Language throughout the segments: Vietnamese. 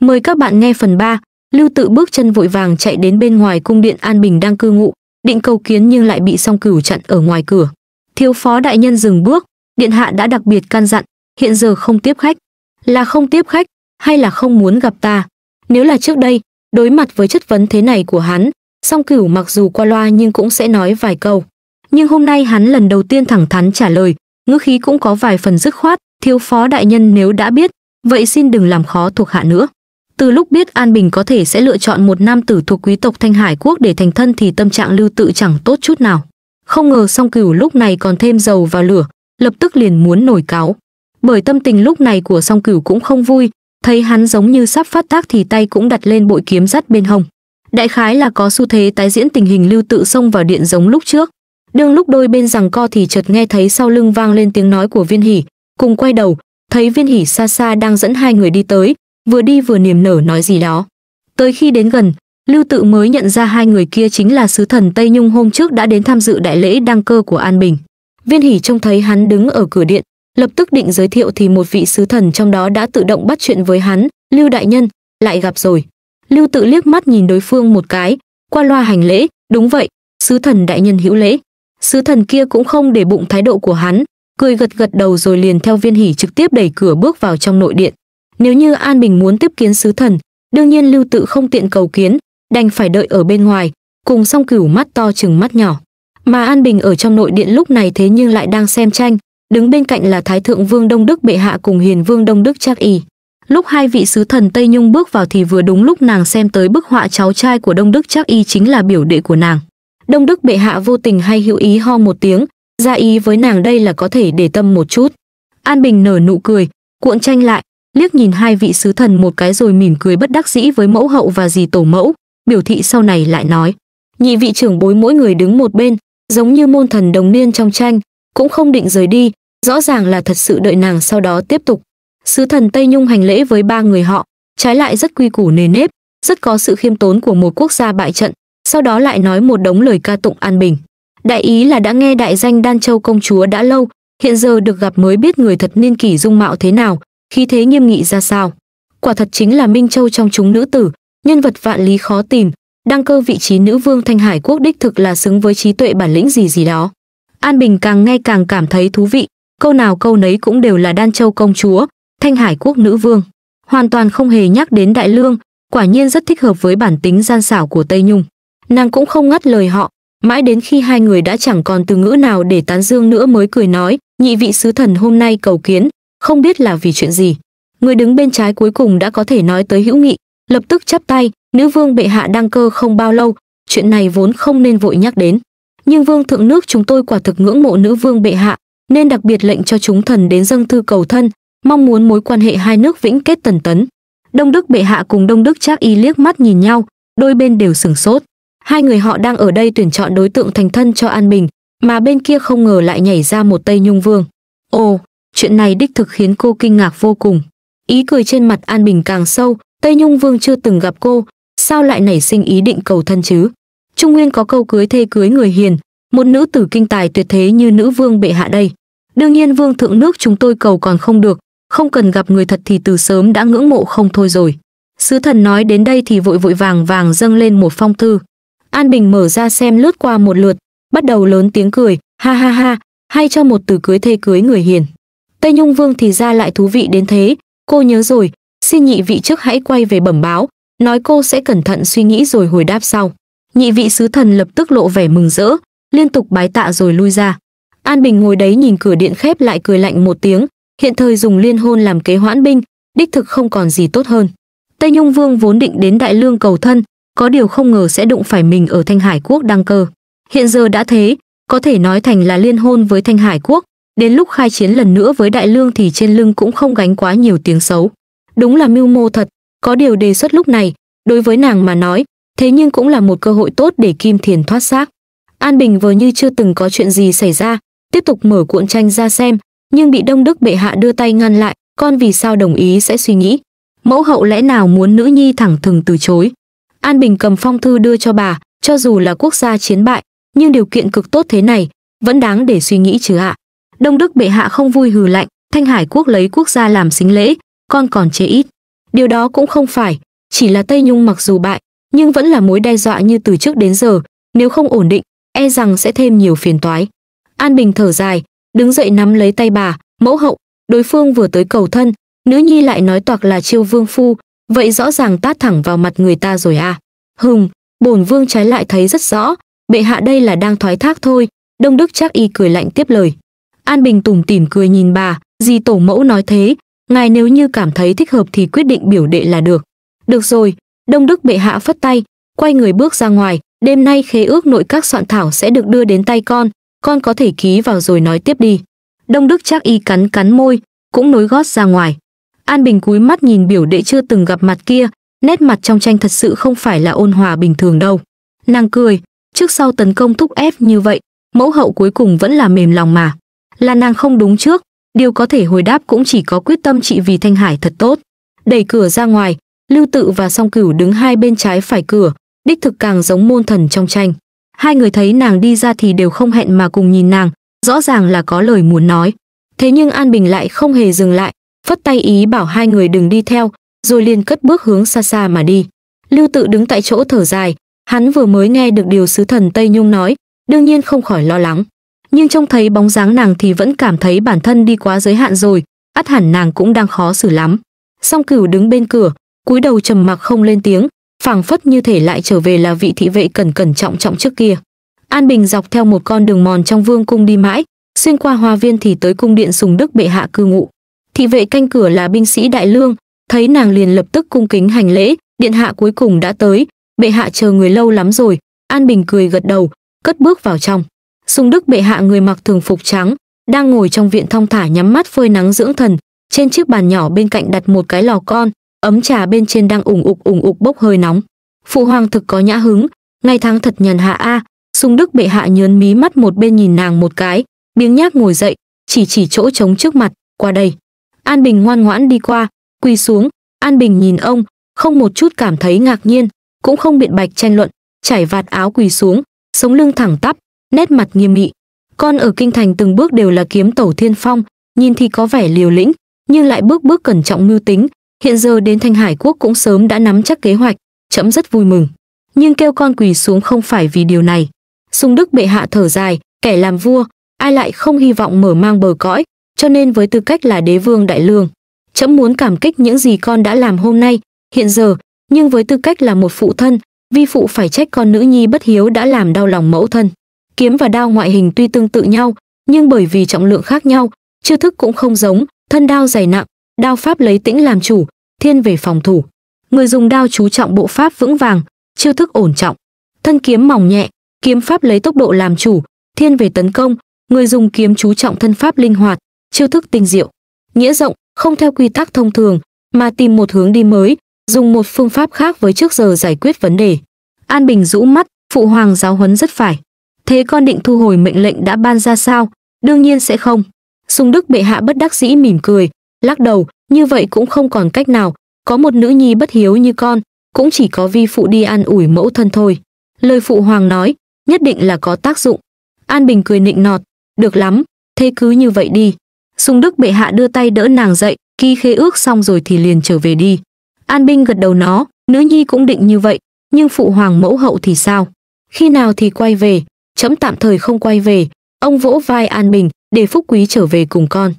Mời các bạn nghe phần 3. Lưu Tự bước chân vội vàng chạy đến bên ngoài cung điện An Bình đang cư ngụ, định cầu kiến nhưng lại bị Song Cửu chặn ở ngoài cửa. Thiếu phó đại nhân dừng bước, điện hạ đã đặc biệt can dặn, hiện giờ không tiếp khách. Là không tiếp khách hay là không muốn gặp ta? Nếu là trước đây, đối mặt với chất vấn thế này của hắn, Song Cửu mặc dù qua loa nhưng cũng sẽ nói vài câu. Nhưng hôm nay hắn lần đầu tiên thẳng thắn trả lời, ngữ khí cũng có vài phần dứt khoát, thiếu phó đại nhân nếu đã biết, vậy xin đừng làm khó thuộc hạ nữa. Từ lúc biết An Bình có thể sẽ lựa chọn một nam tử thuộc quý tộc Thanh Hải Quốc để thành thân thì tâm trạng Lưu Tự chẳng tốt chút nào. Không ngờ song cửu lúc này còn thêm dầu vào lửa, lập tức liền muốn nổi cáo. Bởi tâm tình lúc này của song cửu cũng không vui, thấy hắn giống như sắp phát tác thì tay cũng đặt lên bội kiếm dắt bên hông. Đại khái là có xu thế tái diễn tình hình Lưu Tự xông vào điện giống lúc trước. Đương lúc đôi bên rằng co thì chợt nghe thấy sau lưng vang lên tiếng nói của Viên Hỉ, cùng quay đầu, thấy Viên Hỉ xa xa đang dẫn hai người đi tới, vừa đi vừa niềm nở nói gì đó. Tới khi đến gần, Lưu Tự mới nhận ra hai người kia chính là sứ thần Tây Nhung hôm trước đã đến tham dự đại lễ đăng cơ của An Bình. Viên Hỷ trông thấy hắn đứng ở cửa điện, lập tức định giới thiệu thì một vị sứ thần trong đó đã tự động bắt chuyện với hắn, "Lưu đại nhân, lại gặp rồi." Lưu Tự liếc mắt nhìn đối phương một cái, qua loa hành lễ, "Đúng vậy, sứ thần đại nhân hữu lễ." Sứ thần kia cũng không để bụng thái độ của hắn, cười gật gật đầu rồi liền theo Viên Hỷ trực tiếp đẩy cửa bước vào trong nội điện. Nếu như An Bình muốn tiếp kiến sứ thần, đương nhiên Lưu Tự không tiện cầu kiến, đành phải đợi ở bên ngoài, cùng song cửu mắt to chừng mắt nhỏ. Mà An Bình ở trong nội điện lúc này thế nhưng lại đang xem tranh, đứng bên cạnh là Thái Thượng Vương Đông Đức Bệ Hạ cùng Hiền Vương Đông Đức Trác Y. Lúc hai vị sứ thần Tây Nhung bước vào thì vừa đúng lúc nàng xem tới bức họa cháu trai của Đông Đức Trác Y chính là biểu đệ của nàng. Đông Đức Bệ Hạ vô tình hay hữu ý ho một tiếng, ra ý với nàng đây là có thể để tâm một chút. An Bình nở nụ cười, cuộn tranh lại, liếc nhìn hai vị sứ thần một cái rồi mỉm cười bất đắc dĩ với mẫu hậu và dì tổ mẫu biểu thị sau này lại nói nhị vị trưởng bối mỗi người đứng một bên giống như môn thần đồng niên trong tranh cũng không định rời đi rõ ràng là thật sự đợi nàng sau đó tiếp tục sứ thần tây nhung hành lễ với ba người họ trái lại rất quy củ nề nếp rất có sự khiêm tốn của một quốc gia bại trận sau đó lại nói một đống lời ca tụng an bình đại ý là đã nghe đại danh đan châu công chúa đã lâu hiện giờ được gặp mới biết người thật niên kỷ dung mạo thế nào khí thế nghiêm nghị ra sao quả thật chính là minh châu trong chúng nữ tử nhân vật vạn lý khó tìm đăng cơ vị trí nữ vương thanh hải quốc đích thực là xứng với trí tuệ bản lĩnh gì gì đó an bình càng ngay càng cảm thấy thú vị câu nào câu nấy cũng đều là đan châu công chúa thanh hải quốc nữ vương hoàn toàn không hề nhắc đến đại lương quả nhiên rất thích hợp với bản tính gian xảo của tây nhung nàng cũng không ngắt lời họ mãi đến khi hai người đã chẳng còn từ ngữ nào để tán dương nữa mới cười nói nhị vị sứ thần hôm nay cầu kiến không biết là vì chuyện gì. Người đứng bên trái cuối cùng đã có thể nói tới hữu nghị, lập tức chắp tay, nữ vương bệ hạ đăng cơ không bao lâu, chuyện này vốn không nên vội nhắc đến. Nhưng vương thượng nước chúng tôi quả thực ngưỡng mộ nữ vương bệ hạ, nên đặc biệt lệnh cho chúng thần đến dâng thư cầu thân, mong muốn mối quan hệ hai nước vĩnh kết tần tấn. Đông Đức bệ hạ cùng Đông Đức Trác Y liếc mắt nhìn nhau, đôi bên đều sửng sốt. Hai người họ đang ở đây tuyển chọn đối tượng thành thân cho An Bình, mà bên kia không ngờ lại nhảy ra một Tây Nhung Vương. Ồ, Chuyện này đích thực khiến cô kinh ngạc vô cùng. Ý cười trên mặt An Bình càng sâu, Tây Nhung Vương chưa từng gặp cô, sao lại nảy sinh ý định cầu thân chứ? Trung Nguyên có câu cưới thê cưới người hiền, một nữ tử kinh tài tuyệt thế như nữ vương bệ hạ đây. Đương nhiên vương thượng nước chúng tôi cầu còn không được, không cần gặp người thật thì từ sớm đã ngưỡng mộ không thôi rồi. Sứ thần nói đến đây thì vội vội vàng vàng dâng lên một phong thư. An Bình mở ra xem lướt qua một lượt, bắt đầu lớn tiếng cười, ha ha ha, hay cho một từ cưới thê cưới người hiền. Tây Nhung Vương thì ra lại thú vị đến thế, cô nhớ rồi, xin nhị vị trước hãy quay về bẩm báo, nói cô sẽ cẩn thận suy nghĩ rồi hồi đáp sau. Nhị vị sứ thần lập tức lộ vẻ mừng rỡ, liên tục bái tạ rồi lui ra. An Bình ngồi đấy nhìn cửa điện khép lại cười lạnh một tiếng, hiện thời dùng liên hôn làm kế hoãn binh, đích thực không còn gì tốt hơn. Tây Nhung Vương vốn định đến Đại Lương cầu thân, có điều không ngờ sẽ đụng phải mình ở Thanh Hải Quốc đăng cơ. Hiện giờ đã thế, có thể nói thành là liên hôn với Thanh Hải Quốc, đến lúc khai chiến lần nữa với đại lương thì trên lưng cũng không gánh quá nhiều tiếng xấu đúng là mưu mô thật có điều đề xuất lúc này đối với nàng mà nói thế nhưng cũng là một cơ hội tốt để kim thiền thoát xác an bình vờ như chưa từng có chuyện gì xảy ra tiếp tục mở cuộn tranh ra xem nhưng bị đông đức bệ hạ đưa tay ngăn lại con vì sao đồng ý sẽ suy nghĩ mẫu hậu lẽ nào muốn nữ nhi thẳng thừng từ chối an bình cầm phong thư đưa cho bà cho dù là quốc gia chiến bại nhưng điều kiện cực tốt thế này vẫn đáng để suy nghĩ chứ ạ à đông đức bệ hạ không vui hừ lạnh thanh hải quốc lấy quốc gia làm xính lễ con còn chế ít điều đó cũng không phải chỉ là tây nhung mặc dù bại nhưng vẫn là mối đe dọa như từ trước đến giờ nếu không ổn định e rằng sẽ thêm nhiều phiền toái an bình thở dài đứng dậy nắm lấy tay bà mẫu hậu đối phương vừa tới cầu thân nữ nhi lại nói toạc là chiêu vương phu vậy rõ ràng tát thẳng vào mặt người ta rồi à hùng bổn vương trái lại thấy rất rõ bệ hạ đây là đang thoái thác thôi đông đức chắc y cười lạnh tiếp lời An Bình tủm tỉm cười nhìn bà, gì tổ mẫu nói thế, ngài nếu như cảm thấy thích hợp thì quyết định biểu đệ là được. Được rồi, Đông Đức bệ hạ phất tay, quay người bước ra ngoài, đêm nay khế ước nội các soạn thảo sẽ được đưa đến tay con, con có thể ký vào rồi nói tiếp đi. Đông Đức chắc y cắn cắn môi, cũng nối gót ra ngoài. An Bình cúi mắt nhìn biểu đệ chưa từng gặp mặt kia, nét mặt trong tranh thật sự không phải là ôn hòa bình thường đâu. Nàng cười, trước sau tấn công thúc ép như vậy, mẫu hậu cuối cùng vẫn là mềm lòng mà là nàng không đúng trước điều có thể hồi đáp cũng chỉ có quyết tâm trị vì thanh hải thật tốt đẩy cửa ra ngoài lưu tự và song cửu đứng hai bên trái phải cửa đích thực càng giống môn thần trong tranh hai người thấy nàng đi ra thì đều không hẹn mà cùng nhìn nàng rõ ràng là có lời muốn nói thế nhưng an bình lại không hề dừng lại phất tay ý bảo hai người đừng đi theo rồi liền cất bước hướng xa xa mà đi lưu tự đứng tại chỗ thở dài hắn vừa mới nghe được điều sứ thần tây nhung nói đương nhiên không khỏi lo lắng nhưng trông thấy bóng dáng nàng thì vẫn cảm thấy bản thân đi quá giới hạn rồi, ắt hẳn nàng cũng đang khó xử lắm. Song Cửu đứng bên cửa, cúi đầu trầm mặc không lên tiếng, phảng phất như thể lại trở về là vị thị vệ cẩn cẩn trọng trọng trước kia. An Bình dọc theo một con đường mòn trong vương cung đi mãi, xuyên qua hoa viên thì tới cung điện Sùng Đức bệ hạ cư ngụ. Thị vệ canh cửa là binh sĩ đại lương, thấy nàng liền lập tức cung kính hành lễ, điện hạ cuối cùng đã tới, bệ hạ chờ người lâu lắm rồi. An Bình cười gật đầu, cất bước vào trong. Sùng Đức bệ hạ người mặc thường phục trắng, đang ngồi trong viện thong thả nhắm mắt phơi nắng dưỡng thần, trên chiếc bàn nhỏ bên cạnh đặt một cái lò con, ấm trà bên trên đang ủng ục ủng ục bốc hơi nóng. Phụ hoàng thực có nhã hứng, ngày tháng thật nhàn hạ a. À, Sùng Đức bệ hạ nhớn mí mắt một bên nhìn nàng một cái, biếng nhác ngồi dậy, chỉ chỉ chỗ trống trước mặt, qua đây. An Bình ngoan ngoãn đi qua, quỳ xuống, An Bình nhìn ông, không một chút cảm thấy ngạc nhiên, cũng không biện bạch tranh luận, trải vạt áo quỳ xuống, sống lưng thẳng tắp, nét mặt nghiêm nghị. Con ở kinh thành từng bước đều là kiếm tẩu thiên phong, nhìn thì có vẻ liều lĩnh, nhưng lại bước bước cẩn trọng mưu tính, hiện giờ đến Thanh Hải quốc cũng sớm đã nắm chắc kế hoạch, trẫm rất vui mừng. Nhưng kêu con quỳ xuống không phải vì điều này. Sung Đức bệ hạ thở dài, kẻ làm vua, ai lại không hy vọng mở mang bờ cõi, cho nên với tư cách là đế vương đại lương, trẫm muốn cảm kích những gì con đã làm hôm nay, hiện giờ, nhưng với tư cách là một phụ thân, vi phụ phải trách con nữ nhi bất hiếu đã làm đau lòng mẫu thân kiếm và đao ngoại hình tuy tương tự nhau, nhưng bởi vì trọng lượng khác nhau, chiêu thức cũng không giống, thân đao dày nặng, đao pháp lấy tĩnh làm chủ, thiên về phòng thủ. Người dùng đao chú trọng bộ pháp vững vàng, chiêu thức ổn trọng. Thân kiếm mỏng nhẹ, kiếm pháp lấy tốc độ làm chủ, thiên về tấn công, người dùng kiếm chú trọng thân pháp linh hoạt, chiêu thức tinh diệu. Nghĩa rộng, không theo quy tắc thông thường, mà tìm một hướng đi mới, dùng một phương pháp khác với trước giờ giải quyết vấn đề. An Bình rũ mắt, phụ hoàng giáo huấn rất phải thế con định thu hồi mệnh lệnh đã ban ra sao đương nhiên sẽ không sùng đức bệ hạ bất đắc dĩ mỉm cười lắc đầu như vậy cũng không còn cách nào có một nữ nhi bất hiếu như con cũng chỉ có vi phụ đi an ủi mẫu thân thôi lời phụ hoàng nói nhất định là có tác dụng an bình cười nịnh nọt được lắm thế cứ như vậy đi sùng đức bệ hạ đưa tay đỡ nàng dậy khi khế ước xong rồi thì liền trở về đi an Bình gật đầu nó nữ nhi cũng định như vậy nhưng phụ hoàng mẫu hậu thì sao khi nào thì quay về chấm tạm thời không quay về ông vỗ vai an bình để phúc quý trở về cùng con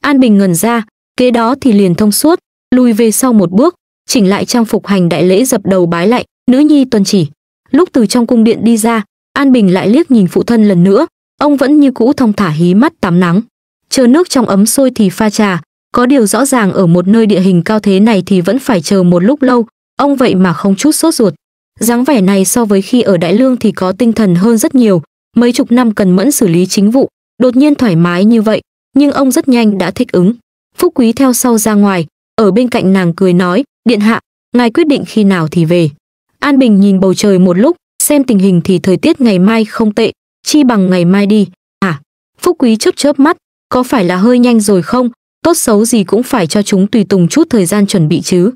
an bình ngần ra kế đó thì liền thông suốt lùi về sau một bước chỉnh lại trang phục hành đại lễ dập đầu bái lại nữ nhi tuân chỉ lúc từ trong cung điện đi ra an bình lại liếc nhìn phụ thân lần nữa ông vẫn như cũ thông thả hí mắt tắm nắng chờ nước trong ấm sôi thì pha trà có điều rõ ràng ở một nơi địa hình cao thế này thì vẫn phải chờ một lúc lâu ông vậy mà không chút sốt ruột dáng vẻ này so với khi ở đại lương thì có tinh thần hơn rất nhiều mấy chục năm cần mẫn xử lý chính vụ đột nhiên thoải mái như vậy nhưng ông rất nhanh đã thích ứng phúc quý theo sau ra ngoài ở bên cạnh nàng cười nói điện hạ ngài quyết định khi nào thì về an bình nhìn bầu trời một lúc xem tình hình thì thời tiết ngày mai không tệ chi bằng ngày mai đi à phúc quý chớp chớp mắt có phải là hơi nhanh rồi không tốt xấu gì cũng phải cho chúng tùy tùng chút thời gian chuẩn bị chứ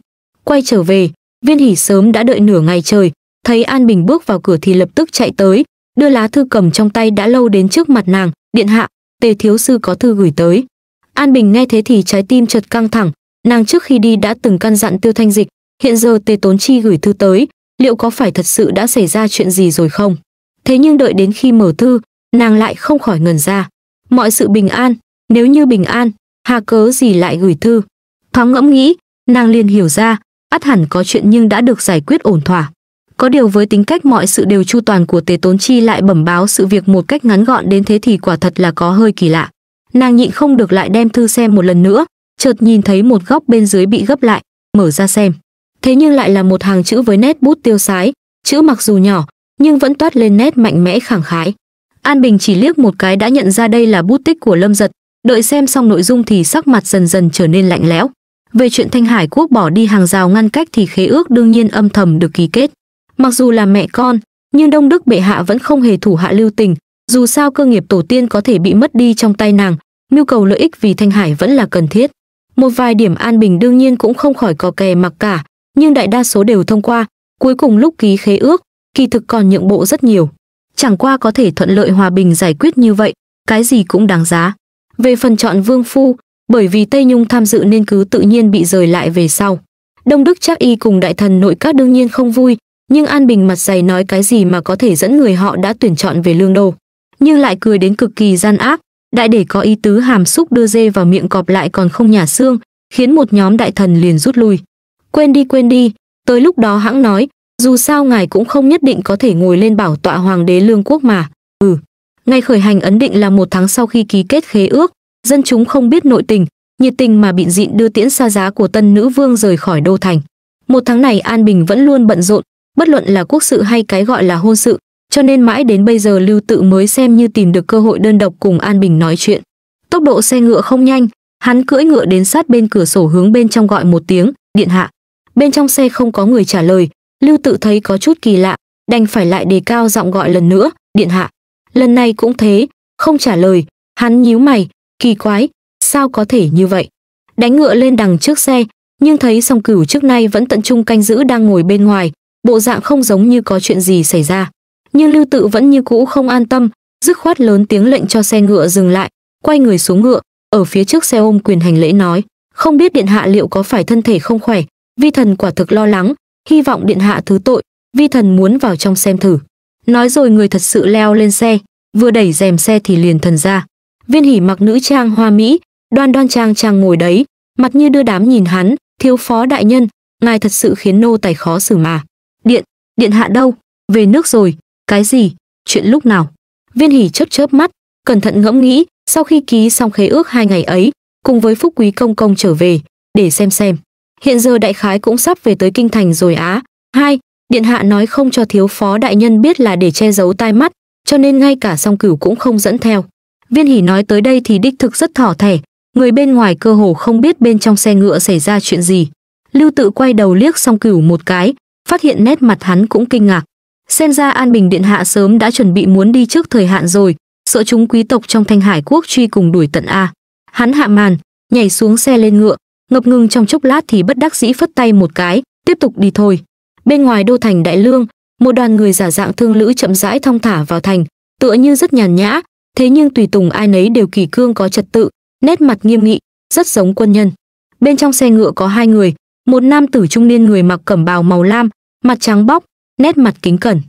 quay trở về Viên Hỉ sớm đã đợi nửa ngày trời, thấy An Bình bước vào cửa thì lập tức chạy tới, đưa lá thư cầm trong tay đã lâu đến trước mặt nàng, "Điện hạ, Tề thiếu sư có thư gửi tới." An Bình nghe thế thì trái tim chợt căng thẳng, nàng trước khi đi đã từng căn dặn Tiêu Thanh Dịch, hiện giờ Tề Tốn Chi gửi thư tới, liệu có phải thật sự đã xảy ra chuyện gì rồi không? Thế nhưng đợi đến khi mở thư, nàng lại không khỏi ngần ra. Mọi sự bình an, nếu như bình an, hà cớ gì lại gửi thư? Thoáng ngẫm nghĩ, nàng liền hiểu ra, ắt hẳn có chuyện nhưng đã được giải quyết ổn thỏa. Có điều với tính cách mọi sự đều chu toàn của Tề Tốn Chi lại bẩm báo sự việc một cách ngắn gọn đến thế thì quả thật là có hơi kỳ lạ. Nàng nhịn không được lại đem thư xem một lần nữa, chợt nhìn thấy một góc bên dưới bị gấp lại, mở ra xem. Thế nhưng lại là một hàng chữ với nét bút tiêu sái, chữ mặc dù nhỏ, nhưng vẫn toát lên nét mạnh mẽ khẳng khái. An Bình chỉ liếc một cái đã nhận ra đây là bút tích của Lâm Giật, đợi xem xong nội dung thì sắc mặt dần dần trở nên lạnh lẽo. Về chuyện Thanh Hải Quốc bỏ đi hàng rào ngăn cách thì khế ước đương nhiên âm thầm được ký kết. Mặc dù là mẹ con, nhưng Đông Đức bệ hạ vẫn không hề thủ hạ lưu tình, dù sao cơ nghiệp tổ tiên có thể bị mất đi trong tay nàng, nhu cầu lợi ích vì Thanh Hải vẫn là cần thiết. Một vài điểm an bình đương nhiên cũng không khỏi có kè mặc cả, nhưng đại đa số đều thông qua, cuối cùng lúc ký khế ước, kỳ thực còn nhượng bộ rất nhiều. Chẳng qua có thể thuận lợi hòa bình giải quyết như vậy, cái gì cũng đáng giá. Về phần chọn vương phu, bởi vì Tây Nhung tham dự nên cứ tự nhiên bị rời lại về sau. Đông Đức trác y cùng đại thần nội các đương nhiên không vui, nhưng An Bình mặt dày nói cái gì mà có thể dẫn người họ đã tuyển chọn về lương đô. Nhưng lại cười đến cực kỳ gian ác, đại để có ý tứ hàm xúc đưa dê vào miệng cọp lại còn không nhả xương, khiến một nhóm đại thần liền rút lui. Quên đi quên đi, tới lúc đó hãng nói, dù sao ngài cũng không nhất định có thể ngồi lên bảo tọa hoàng đế lương quốc mà. Ừ. Ngày khởi hành ấn định là một tháng sau khi ký kết khế ước, dân chúng không biết nội tình, nhiệt tình mà bịn dịn đưa tiễn xa giá của tân nữ vương rời khỏi đô thành. Một tháng này An Bình vẫn luôn bận rộn, bất luận là quốc sự hay cái gọi là hôn sự, cho nên mãi đến bây giờ Lưu Tự mới xem như tìm được cơ hội đơn độc cùng An Bình nói chuyện. Tốc độ xe ngựa không nhanh, hắn cưỡi ngựa đến sát bên cửa sổ hướng bên trong gọi một tiếng, điện hạ. Bên trong xe không có người trả lời, Lưu Tự thấy có chút kỳ lạ, đành phải lại đề cao giọng gọi lần nữa, điện hạ. Lần này cũng thế, không trả lời, hắn nhíu mày, kỳ quái, sao có thể như vậy? Đánh ngựa lên đằng trước xe, nhưng thấy song cửu trước nay vẫn tận trung canh giữ đang ngồi bên ngoài, bộ dạng không giống như có chuyện gì xảy ra. Nhưng lưu tự vẫn như cũ không an tâm, dứt khoát lớn tiếng lệnh cho xe ngựa dừng lại, quay người xuống ngựa, ở phía trước xe ôm quyền hành lễ nói, không biết điện hạ liệu có phải thân thể không khỏe, vi thần quả thực lo lắng, hy vọng điện hạ thứ tội, vi thần muốn vào trong xem thử. Nói rồi người thật sự leo lên xe, vừa đẩy rèm xe thì liền thần ra. Viên hỉ mặc nữ trang hoa mỹ, đoan đoan trang trang ngồi đấy, mặt như đưa đám nhìn hắn, thiếu phó đại nhân, ngài thật sự khiến nô tài khó xử mà. Điện, điện hạ đâu? Về nước rồi, cái gì? Chuyện lúc nào? Viên hỉ chớp chớp mắt, cẩn thận ngẫm nghĩ, sau khi ký xong khế ước hai ngày ấy, cùng với phúc quý công công trở về, để xem xem. Hiện giờ đại khái cũng sắp về tới kinh thành rồi á. Hai, điện hạ nói không cho thiếu phó đại nhân biết là để che giấu tai mắt, cho nên ngay cả song cửu cũng không dẫn theo. Viên Hỉ nói tới đây thì đích thực rất thỏ thẻ, người bên ngoài cơ hồ không biết bên trong xe ngựa xảy ra chuyện gì. Lưu Tự quay đầu liếc Song Cửu một cái, phát hiện nét mặt hắn cũng kinh ngạc. Xem ra An Bình Điện Hạ sớm đã chuẩn bị muốn đi trước thời hạn rồi, sợ chúng quý tộc trong Thanh Hải quốc truy cùng đuổi tận a. Hắn hạ màn, nhảy xuống xe lên ngựa, ngập ngừng trong chốc lát thì bất đắc dĩ phất tay một cái, tiếp tục đi thôi. Bên ngoài đô thành Đại Lương, một đoàn người giả dạng thương lữ chậm rãi thong thả vào thành, tựa như rất nhàn nhã, thế nhưng tùy tùng ai nấy đều kỳ cương có trật tự, nét mặt nghiêm nghị, rất giống quân nhân. Bên trong xe ngựa có hai người, một nam tử trung niên người mặc cẩm bào màu lam, mặt trắng bóc, nét mặt kính cẩn.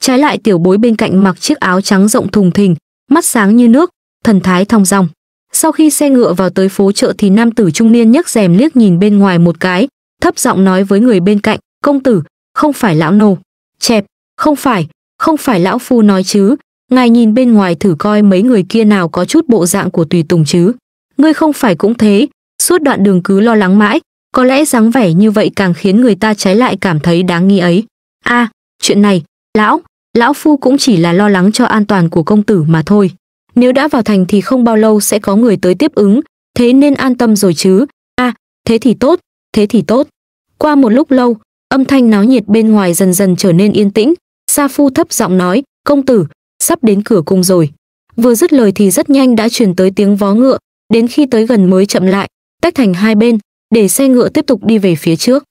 Trái lại tiểu bối bên cạnh mặc chiếc áo trắng rộng thùng thình, mắt sáng như nước, thần thái thong dong. Sau khi xe ngựa vào tới phố chợ thì nam tử trung niên nhấc rèm liếc nhìn bên ngoài một cái, thấp giọng nói với người bên cạnh, "Công tử, không phải lão nô." "Chẹp, không phải, không phải lão phu nói chứ, ngài nhìn bên ngoài thử coi mấy người kia nào có chút bộ dạng của tùy tùng chứ. Ngươi không phải cũng thế, suốt đoạn đường cứ lo lắng mãi, có lẽ dáng vẻ như vậy càng khiến người ta trái lại cảm thấy đáng nghi ấy. a à, chuyện này, lão, lão phu cũng chỉ là lo lắng cho an toàn của công tử mà thôi. Nếu đã vào thành thì không bao lâu sẽ có người tới tiếp ứng, thế nên an tâm rồi chứ. a à, thế thì tốt, thế thì tốt. Qua một lúc lâu, âm thanh náo nhiệt bên ngoài dần dần trở nên yên tĩnh, Sa Phu thấp giọng nói, công tử, sắp đến cửa cung rồi vừa dứt lời thì rất nhanh đã truyền tới tiếng vó ngựa đến khi tới gần mới chậm lại tách thành hai bên để xe ngựa tiếp tục đi về phía trước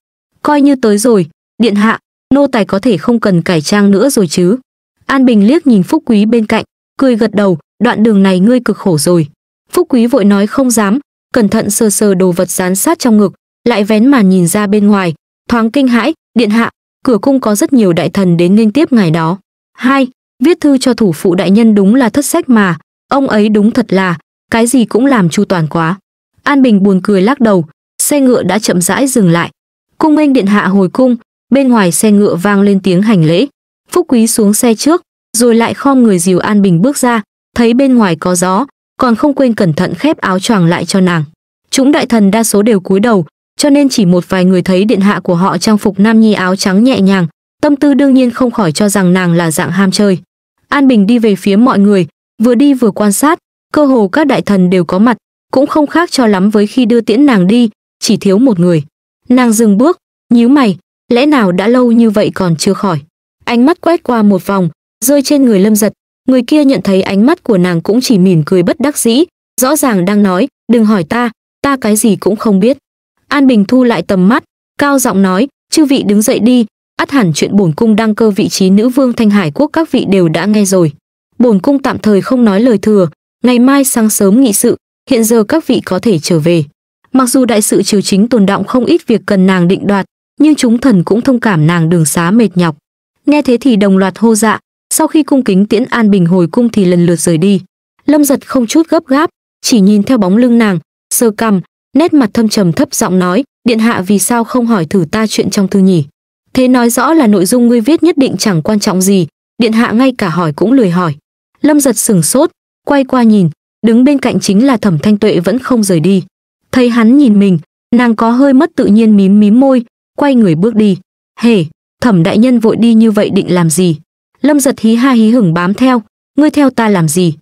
coi như tới rồi điện hạ nô tài có thể không cần cải trang nữa rồi chứ an bình liếc nhìn phúc quý bên cạnh cười gật đầu đoạn đường này ngươi cực khổ rồi phúc quý vội nói không dám cẩn thận sờ sờ đồ vật dán sát trong ngực lại vén màn nhìn ra bên ngoài thoáng kinh hãi điện hạ cửa cung có rất nhiều đại thần đến nghênh tiếp ngài đó hai viết thư cho thủ phụ đại nhân đúng là thất sách mà ông ấy đúng thật là cái gì cũng làm chu toàn quá an bình buồn cười lắc đầu xe ngựa đã chậm rãi dừng lại cung nghênh điện hạ hồi cung bên ngoài xe ngựa vang lên tiếng hành lễ phúc quý xuống xe trước rồi lại khom người dìu an bình bước ra thấy bên ngoài có gió còn không quên cẩn thận khép áo choàng lại cho nàng chúng đại thần đa số đều cúi đầu cho nên chỉ một vài người thấy điện hạ của họ trang phục nam nhi áo trắng nhẹ nhàng tâm tư đương nhiên không khỏi cho rằng nàng là dạng ham chơi An Bình đi về phía mọi người, vừa đi vừa quan sát, cơ hồ các đại thần đều có mặt, cũng không khác cho lắm với khi đưa tiễn nàng đi, chỉ thiếu một người. Nàng dừng bước, nhíu mày, lẽ nào đã lâu như vậy còn chưa khỏi. Ánh mắt quét qua một vòng, rơi trên người lâm giật, người kia nhận thấy ánh mắt của nàng cũng chỉ mỉm cười bất đắc dĩ, rõ ràng đang nói, đừng hỏi ta, ta cái gì cũng không biết. An Bình thu lại tầm mắt, cao giọng nói, chư vị đứng dậy đi, ắt hẳn chuyện bổn cung đăng cơ vị trí nữ vương Thanh Hải quốc các vị đều đã nghe rồi. Bổn cung tạm thời không nói lời thừa, ngày mai sáng sớm nghị sự, hiện giờ các vị có thể trở về. Mặc dù đại sự triều chính tồn động không ít việc cần nàng định đoạt, nhưng chúng thần cũng thông cảm nàng đường xá mệt nhọc. Nghe thế thì đồng loạt hô dạ, sau khi cung kính tiễn An Bình hồi cung thì lần lượt rời đi. Lâm giật không chút gấp gáp, chỉ nhìn theo bóng lưng nàng, sơ cằm, nét mặt thâm trầm thấp giọng nói, điện hạ vì sao không hỏi thử ta chuyện trong thư nhỉ? Thế nói rõ là nội dung ngươi viết nhất định chẳng quan trọng gì, điện hạ ngay cả hỏi cũng lười hỏi. Lâm giật sừng sốt, quay qua nhìn, đứng bên cạnh chính là thẩm thanh tuệ vẫn không rời đi. Thấy hắn nhìn mình, nàng có hơi mất tự nhiên mím mím môi, quay người bước đi. Hề, thẩm đại nhân vội đi như vậy định làm gì? Lâm giật hí ha hí hửng bám theo, ngươi theo ta làm gì?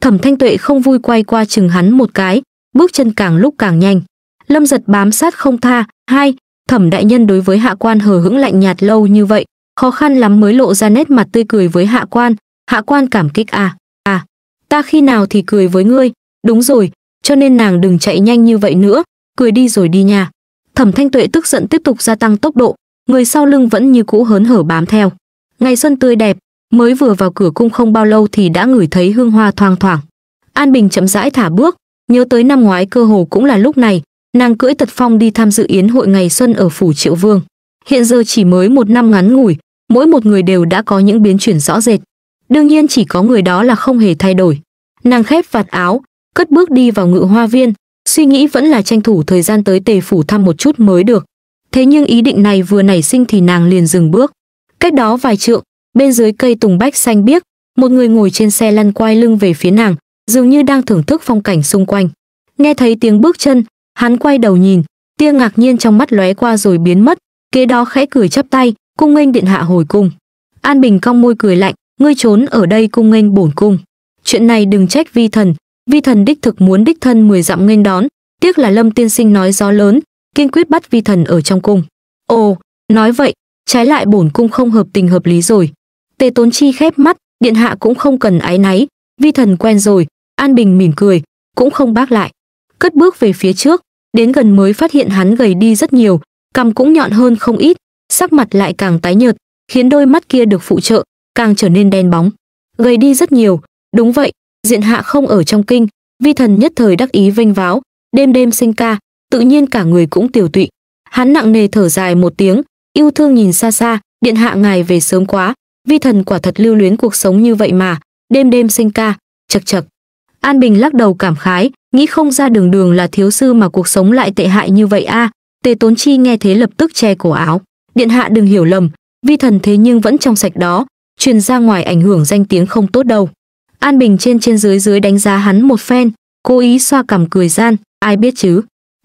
Thẩm thanh tuệ không vui quay qua chừng hắn một cái, bước chân càng lúc càng nhanh. Lâm giật bám sát không tha, hai, thẩm đại nhân đối với hạ quan hờ hững lạnh nhạt lâu như vậy khó khăn lắm mới lộ ra nét mặt tươi cười với hạ quan hạ quan cảm kích à à ta khi nào thì cười với ngươi đúng rồi cho nên nàng đừng chạy nhanh như vậy nữa cười đi rồi đi nha thẩm thanh tuệ tức giận tiếp tục gia tăng tốc độ người sau lưng vẫn như cũ hớn hở bám theo ngày xuân tươi đẹp mới vừa vào cửa cung không bao lâu thì đã ngửi thấy hương hoa thoang thoảng an bình chậm rãi thả bước nhớ tới năm ngoái cơ hồ cũng là lúc này nàng cưỡi tật phong đi tham dự yến hội ngày xuân ở phủ triệu vương. Hiện giờ chỉ mới một năm ngắn ngủi, mỗi một người đều đã có những biến chuyển rõ rệt. Đương nhiên chỉ có người đó là không hề thay đổi. Nàng khép vạt áo, cất bước đi vào ngự hoa viên, suy nghĩ vẫn là tranh thủ thời gian tới tề phủ thăm một chút mới được. Thế nhưng ý định này vừa nảy sinh thì nàng liền dừng bước. Cách đó vài trượng, bên dưới cây tùng bách xanh biếc, một người ngồi trên xe lăn quay lưng về phía nàng, dường như đang thưởng thức phong cảnh xung quanh. Nghe thấy tiếng bước chân, Hắn quay đầu nhìn, tia ngạc nhiên trong mắt lóe qua rồi biến mất, kế đó khẽ cười chắp tay, cung nghênh điện hạ hồi cung. An Bình cong môi cười lạnh, ngươi trốn ở đây cung nghênh bổn cung. Chuyện này đừng trách vi thần, vi thần đích thực muốn đích thân mười dặm nghênh đón, tiếc là Lâm tiên sinh nói gió lớn, kiên quyết bắt vi thần ở trong cung. Ồ, nói vậy, trái lại bổn cung không hợp tình hợp lý rồi. Tề Tốn Chi khép mắt, điện hạ cũng không cần áy náy, vi thần quen rồi, An Bình mỉm cười, cũng không bác lại, cất bước về phía trước, đến gần mới phát hiện hắn gầy đi rất nhiều, cằm cũng nhọn hơn không ít, sắc mặt lại càng tái nhợt, khiến đôi mắt kia được phụ trợ, càng trở nên đen bóng. Gầy đi rất nhiều, đúng vậy, diện hạ không ở trong kinh, vi thần nhất thời đắc ý vênh váo, đêm đêm sinh ca, tự nhiên cả người cũng tiểu tụy. Hắn nặng nề thở dài một tiếng, yêu thương nhìn xa xa, điện hạ ngài về sớm quá, vi thần quả thật lưu luyến cuộc sống như vậy mà, đêm đêm sinh ca, chật chật. An Bình lắc đầu cảm khái, nghĩ không ra đường đường là thiếu sư mà cuộc sống lại tệ hại như vậy a à. tề tốn chi nghe thế lập tức che cổ áo điện hạ đừng hiểu lầm vi thần thế nhưng vẫn trong sạch đó truyền ra ngoài ảnh hưởng danh tiếng không tốt đâu an bình trên trên dưới dưới đánh giá hắn một phen cố ý xoa cằm cười gian ai biết chứ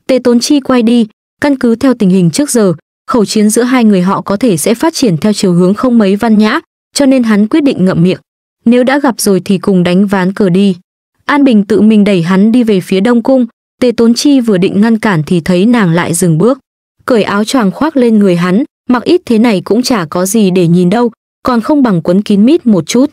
tề tốn chi quay đi căn cứ theo tình hình trước giờ khẩu chiến giữa hai người họ có thể sẽ phát triển theo chiều hướng không mấy văn nhã cho nên hắn quyết định ngậm miệng nếu đã gặp rồi thì cùng đánh ván cờ đi An Bình tự mình đẩy hắn đi về phía đông cung, Tề Tốn Chi vừa định ngăn cản thì thấy nàng lại dừng bước. Cởi áo choàng khoác lên người hắn, mặc ít thế này cũng chả có gì để nhìn đâu, còn không bằng quấn kín mít một chút.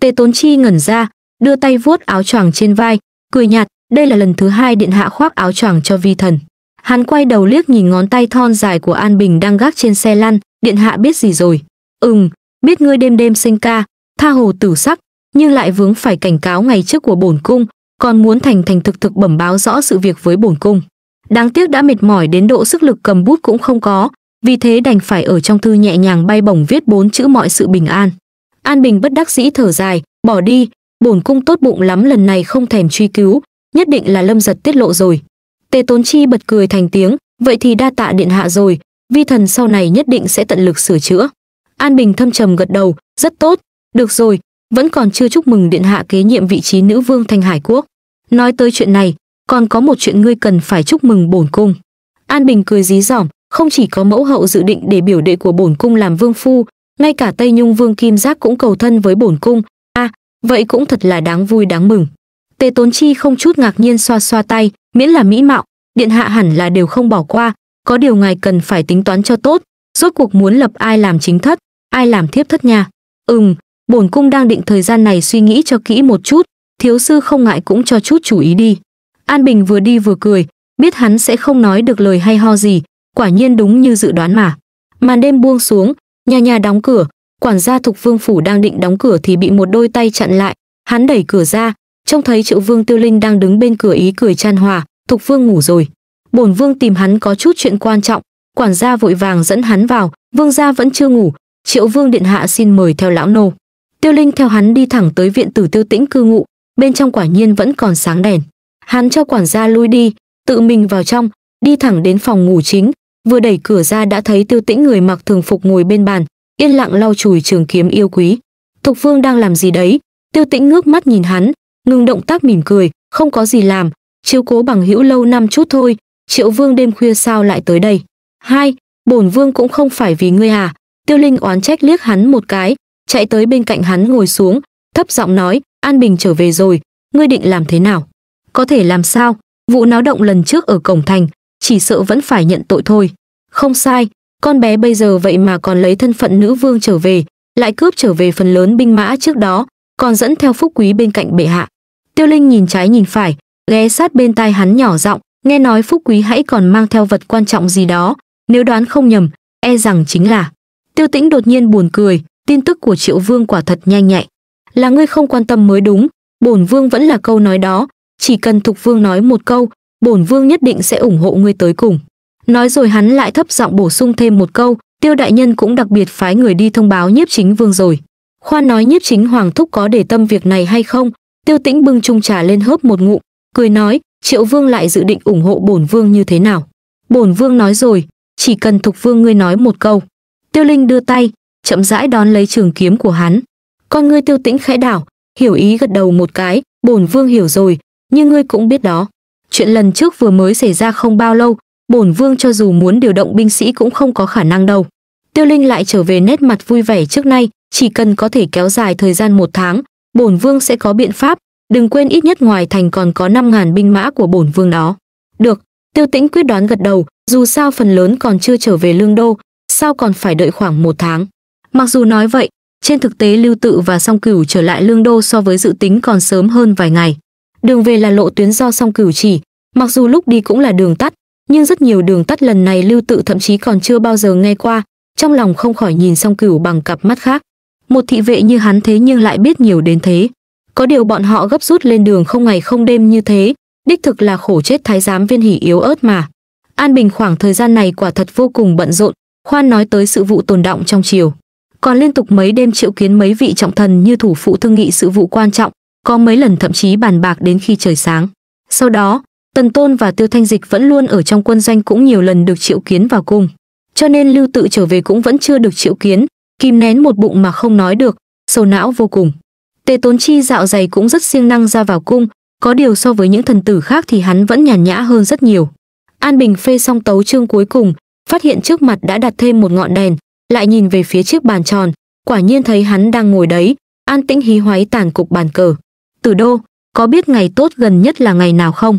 Tề Tốn Chi ngẩn ra, đưa tay vuốt áo choàng trên vai, cười nhạt, đây là lần thứ hai điện hạ khoác áo choàng cho vi thần. Hắn quay đầu liếc nhìn ngón tay thon dài của An Bình đang gác trên xe lăn, điện hạ biết gì rồi. Ừm, biết ngươi đêm đêm sinh ca, tha hồ tử sắc, nhưng lại vướng phải cảnh cáo ngày trước của bổn cung, còn muốn thành thành thực thực bẩm báo rõ sự việc với bổn cung. Đáng tiếc đã mệt mỏi đến độ sức lực cầm bút cũng không có, vì thế đành phải ở trong thư nhẹ nhàng bay bổng viết bốn chữ mọi sự bình an. An Bình bất đắc dĩ thở dài, bỏ đi, bổn cung tốt bụng lắm lần này không thèm truy cứu, nhất định là Lâm Giật tiết lộ rồi. Tề Tốn Chi bật cười thành tiếng, vậy thì đa tạ điện hạ rồi, vi thần sau này nhất định sẽ tận lực sửa chữa. An Bình thâm trầm gật đầu, rất tốt, được rồi, vẫn còn chưa chúc mừng điện hạ kế nhiệm vị trí nữ vương Thanh Hải quốc. Nói tới chuyện này, còn có một chuyện ngươi cần phải chúc mừng bổn cung. An Bình cười dí dỏm, không chỉ có mẫu hậu dự định để biểu đệ của bổn cung làm vương phu, ngay cả Tây Nhung vương Kim Giác cũng cầu thân với bổn cung. A, à, vậy cũng thật là đáng vui đáng mừng. Tề Tốn Chi không chút ngạc nhiên xoa xoa tay, miễn là mỹ mạo, điện hạ hẳn là đều không bỏ qua, có điều ngài cần phải tính toán cho tốt, rốt cuộc muốn lập ai làm chính thất, ai làm thiếp thất nha. Ừm, bổn cung đang định thời gian này suy nghĩ cho kỹ một chút thiếu sư không ngại cũng cho chút chủ ý đi an bình vừa đi vừa cười biết hắn sẽ không nói được lời hay ho gì quả nhiên đúng như dự đoán mà màn đêm buông xuống nhà nhà đóng cửa quản gia thục vương phủ đang định đóng cửa thì bị một đôi tay chặn lại hắn đẩy cửa ra trông thấy triệu vương tiêu linh đang đứng bên cửa ý cười chan hòa thục vương ngủ rồi bổn vương tìm hắn có chút chuyện quan trọng quản gia vội vàng dẫn hắn vào vương gia vẫn chưa ngủ triệu vương điện hạ xin mời theo lão nô Tiêu Linh theo hắn đi thẳng tới viện tử Tiêu Tĩnh cư ngụ, bên trong quả nhiên vẫn còn sáng đèn. Hắn cho quản gia lui đi, tự mình vào trong, đi thẳng đến phòng ngủ chính, vừa đẩy cửa ra đã thấy Tiêu Tĩnh người mặc thường phục ngồi bên bàn, yên lặng lau chùi trường kiếm yêu quý. Thục Vương đang làm gì đấy? Tiêu Tĩnh ngước mắt nhìn hắn, ngừng động tác mỉm cười, không có gì làm, chiếu cố bằng hữu lâu năm chút thôi, Triệu Vương đêm khuya sao lại tới đây? Hai, bổn vương cũng không phải vì ngươi à? Tiêu Linh oán trách liếc hắn một cái, chạy tới bên cạnh hắn ngồi xuống, thấp giọng nói, An Bình trở về rồi, ngươi định làm thế nào? Có thể làm sao? Vụ náo động lần trước ở cổng thành, chỉ sợ vẫn phải nhận tội thôi. Không sai, con bé bây giờ vậy mà còn lấy thân phận nữ vương trở về, lại cướp trở về phần lớn binh mã trước đó, còn dẫn theo phúc quý bên cạnh bệ hạ. Tiêu Linh nhìn trái nhìn phải, ghé sát bên tai hắn nhỏ giọng, nghe nói phúc quý hãy còn mang theo vật quan trọng gì đó, nếu đoán không nhầm, e rằng chính là. Tiêu Tĩnh đột nhiên buồn cười, tin tức của triệu vương quả thật nhanh nhạy là ngươi không quan tâm mới đúng bổn vương vẫn là câu nói đó chỉ cần thục vương nói một câu bổn vương nhất định sẽ ủng hộ ngươi tới cùng nói rồi hắn lại thấp giọng bổ sung thêm một câu tiêu đại nhân cũng đặc biệt phái người đi thông báo nhiếp chính vương rồi khoan nói nhiếp chính hoàng thúc có để tâm việc này hay không tiêu tĩnh bưng chung trà lên hớp một ngụm cười nói triệu vương lại dự định ủng hộ bổn vương như thế nào bổn vương nói rồi chỉ cần thục vương ngươi nói một câu tiêu linh đưa tay chậm rãi đón lấy trường kiếm của hắn. Con ngươi tiêu tĩnh khẽ đảo, hiểu ý gật đầu một cái, bổn vương hiểu rồi, nhưng ngươi cũng biết đó. Chuyện lần trước vừa mới xảy ra không bao lâu, bổn vương cho dù muốn điều động binh sĩ cũng không có khả năng đâu. Tiêu Linh lại trở về nét mặt vui vẻ trước nay, chỉ cần có thể kéo dài thời gian một tháng, bổn vương sẽ có biện pháp, đừng quên ít nhất ngoài thành còn có 5.000 binh mã của bổn vương đó. Được, Tiêu Tĩnh quyết đoán gật đầu, dù sao phần lớn còn chưa trở về lương đô, sao còn phải đợi khoảng một tháng. Mặc dù nói vậy, trên thực tế Lưu Tự và Song Cửu trở lại Lương Đô so với dự tính còn sớm hơn vài ngày. Đường về là lộ tuyến do Song Cửu chỉ, mặc dù lúc đi cũng là đường tắt, nhưng rất nhiều đường tắt lần này Lưu Tự thậm chí còn chưa bao giờ nghe qua, trong lòng không khỏi nhìn Song Cửu bằng cặp mắt khác. Một thị vệ như hắn thế nhưng lại biết nhiều đến thế. Có điều bọn họ gấp rút lên đường không ngày không đêm như thế, đích thực là khổ chết thái giám viên hỉ yếu ớt mà. An Bình khoảng thời gian này quả thật vô cùng bận rộn, khoan nói tới sự vụ tồn động trong chiều còn liên tục mấy đêm triệu kiến mấy vị trọng thần như thủ phụ thương nghị sự vụ quan trọng, có mấy lần thậm chí bàn bạc đến khi trời sáng. Sau đó, Tần Tôn và Tiêu Thanh Dịch vẫn luôn ở trong quân doanh cũng nhiều lần được triệu kiến vào cung Cho nên Lưu Tự trở về cũng vẫn chưa được triệu kiến, kìm nén một bụng mà không nói được, sầu não vô cùng. Tề Tốn Chi dạo dày cũng rất siêng năng ra vào cung, có điều so với những thần tử khác thì hắn vẫn nhàn nhã hơn rất nhiều. An Bình phê xong tấu chương cuối cùng, phát hiện trước mặt đã đặt thêm một ngọn đèn, lại nhìn về phía chiếc bàn tròn, quả nhiên thấy hắn đang ngồi đấy, an tĩnh hí hoáy tàn cục bàn cờ. Tử đô, có biết ngày tốt gần nhất là ngày nào không?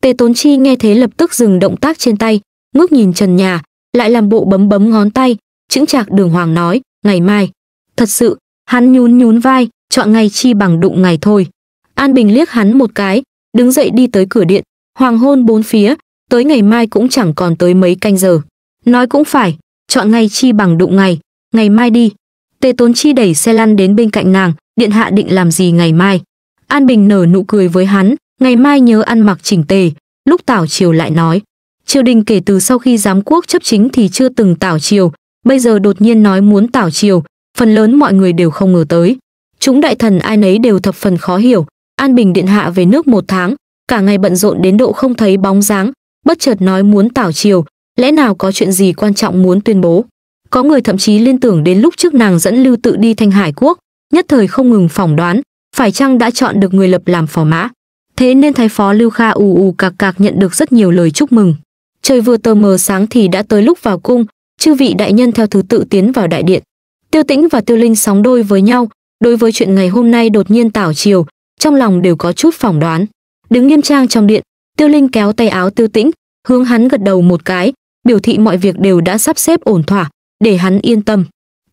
Tề Tốn Chi nghe thế lập tức dừng động tác trên tay, ngước nhìn trần nhà, lại làm bộ bấm bấm ngón tay, chững chạc đường hoàng nói, ngày mai. Thật sự, hắn nhún nhún vai, chọn ngày chi bằng đụng ngày thôi. An Bình liếc hắn một cái, đứng dậy đi tới cửa điện, hoàng hôn bốn phía, tới ngày mai cũng chẳng còn tới mấy canh giờ. Nói cũng phải, chọn ngày chi bằng đụng ngày, ngày mai đi. Tề Tốn Chi đẩy xe lăn đến bên cạnh nàng, điện hạ định làm gì ngày mai? An Bình nở nụ cười với hắn, ngày mai nhớ ăn mặc chỉnh tề, lúc tảo triều lại nói. Triều đình kể từ sau khi giám quốc chấp chính thì chưa từng tảo triều, bây giờ đột nhiên nói muốn tảo triều, phần lớn mọi người đều không ngờ tới. Chúng đại thần ai nấy đều thập phần khó hiểu, An Bình điện hạ về nước một tháng, cả ngày bận rộn đến độ không thấy bóng dáng, bất chợt nói muốn tảo triều, lẽ nào có chuyện gì quan trọng muốn tuyên bố. Có người thậm chí liên tưởng đến lúc trước nàng dẫn Lưu Tự đi Thanh Hải quốc, nhất thời không ngừng phỏng đoán, phải chăng đã chọn được người lập làm phò mã. Thế nên thái phó Lưu Kha ù ù cạc cạc nhận được rất nhiều lời chúc mừng. Trời vừa tờ mờ sáng thì đã tới lúc vào cung, chư vị đại nhân theo thứ tự tiến vào đại điện. Tiêu Tĩnh và Tiêu Linh sóng đôi với nhau, đối với chuyện ngày hôm nay đột nhiên tảo chiều, trong lòng đều có chút phỏng đoán. Đứng nghiêm trang trong điện, Tiêu Linh kéo tay áo Tiêu Tĩnh, hướng hắn gật đầu một cái, biểu thị mọi việc đều đã sắp xếp ổn thỏa, để hắn yên tâm.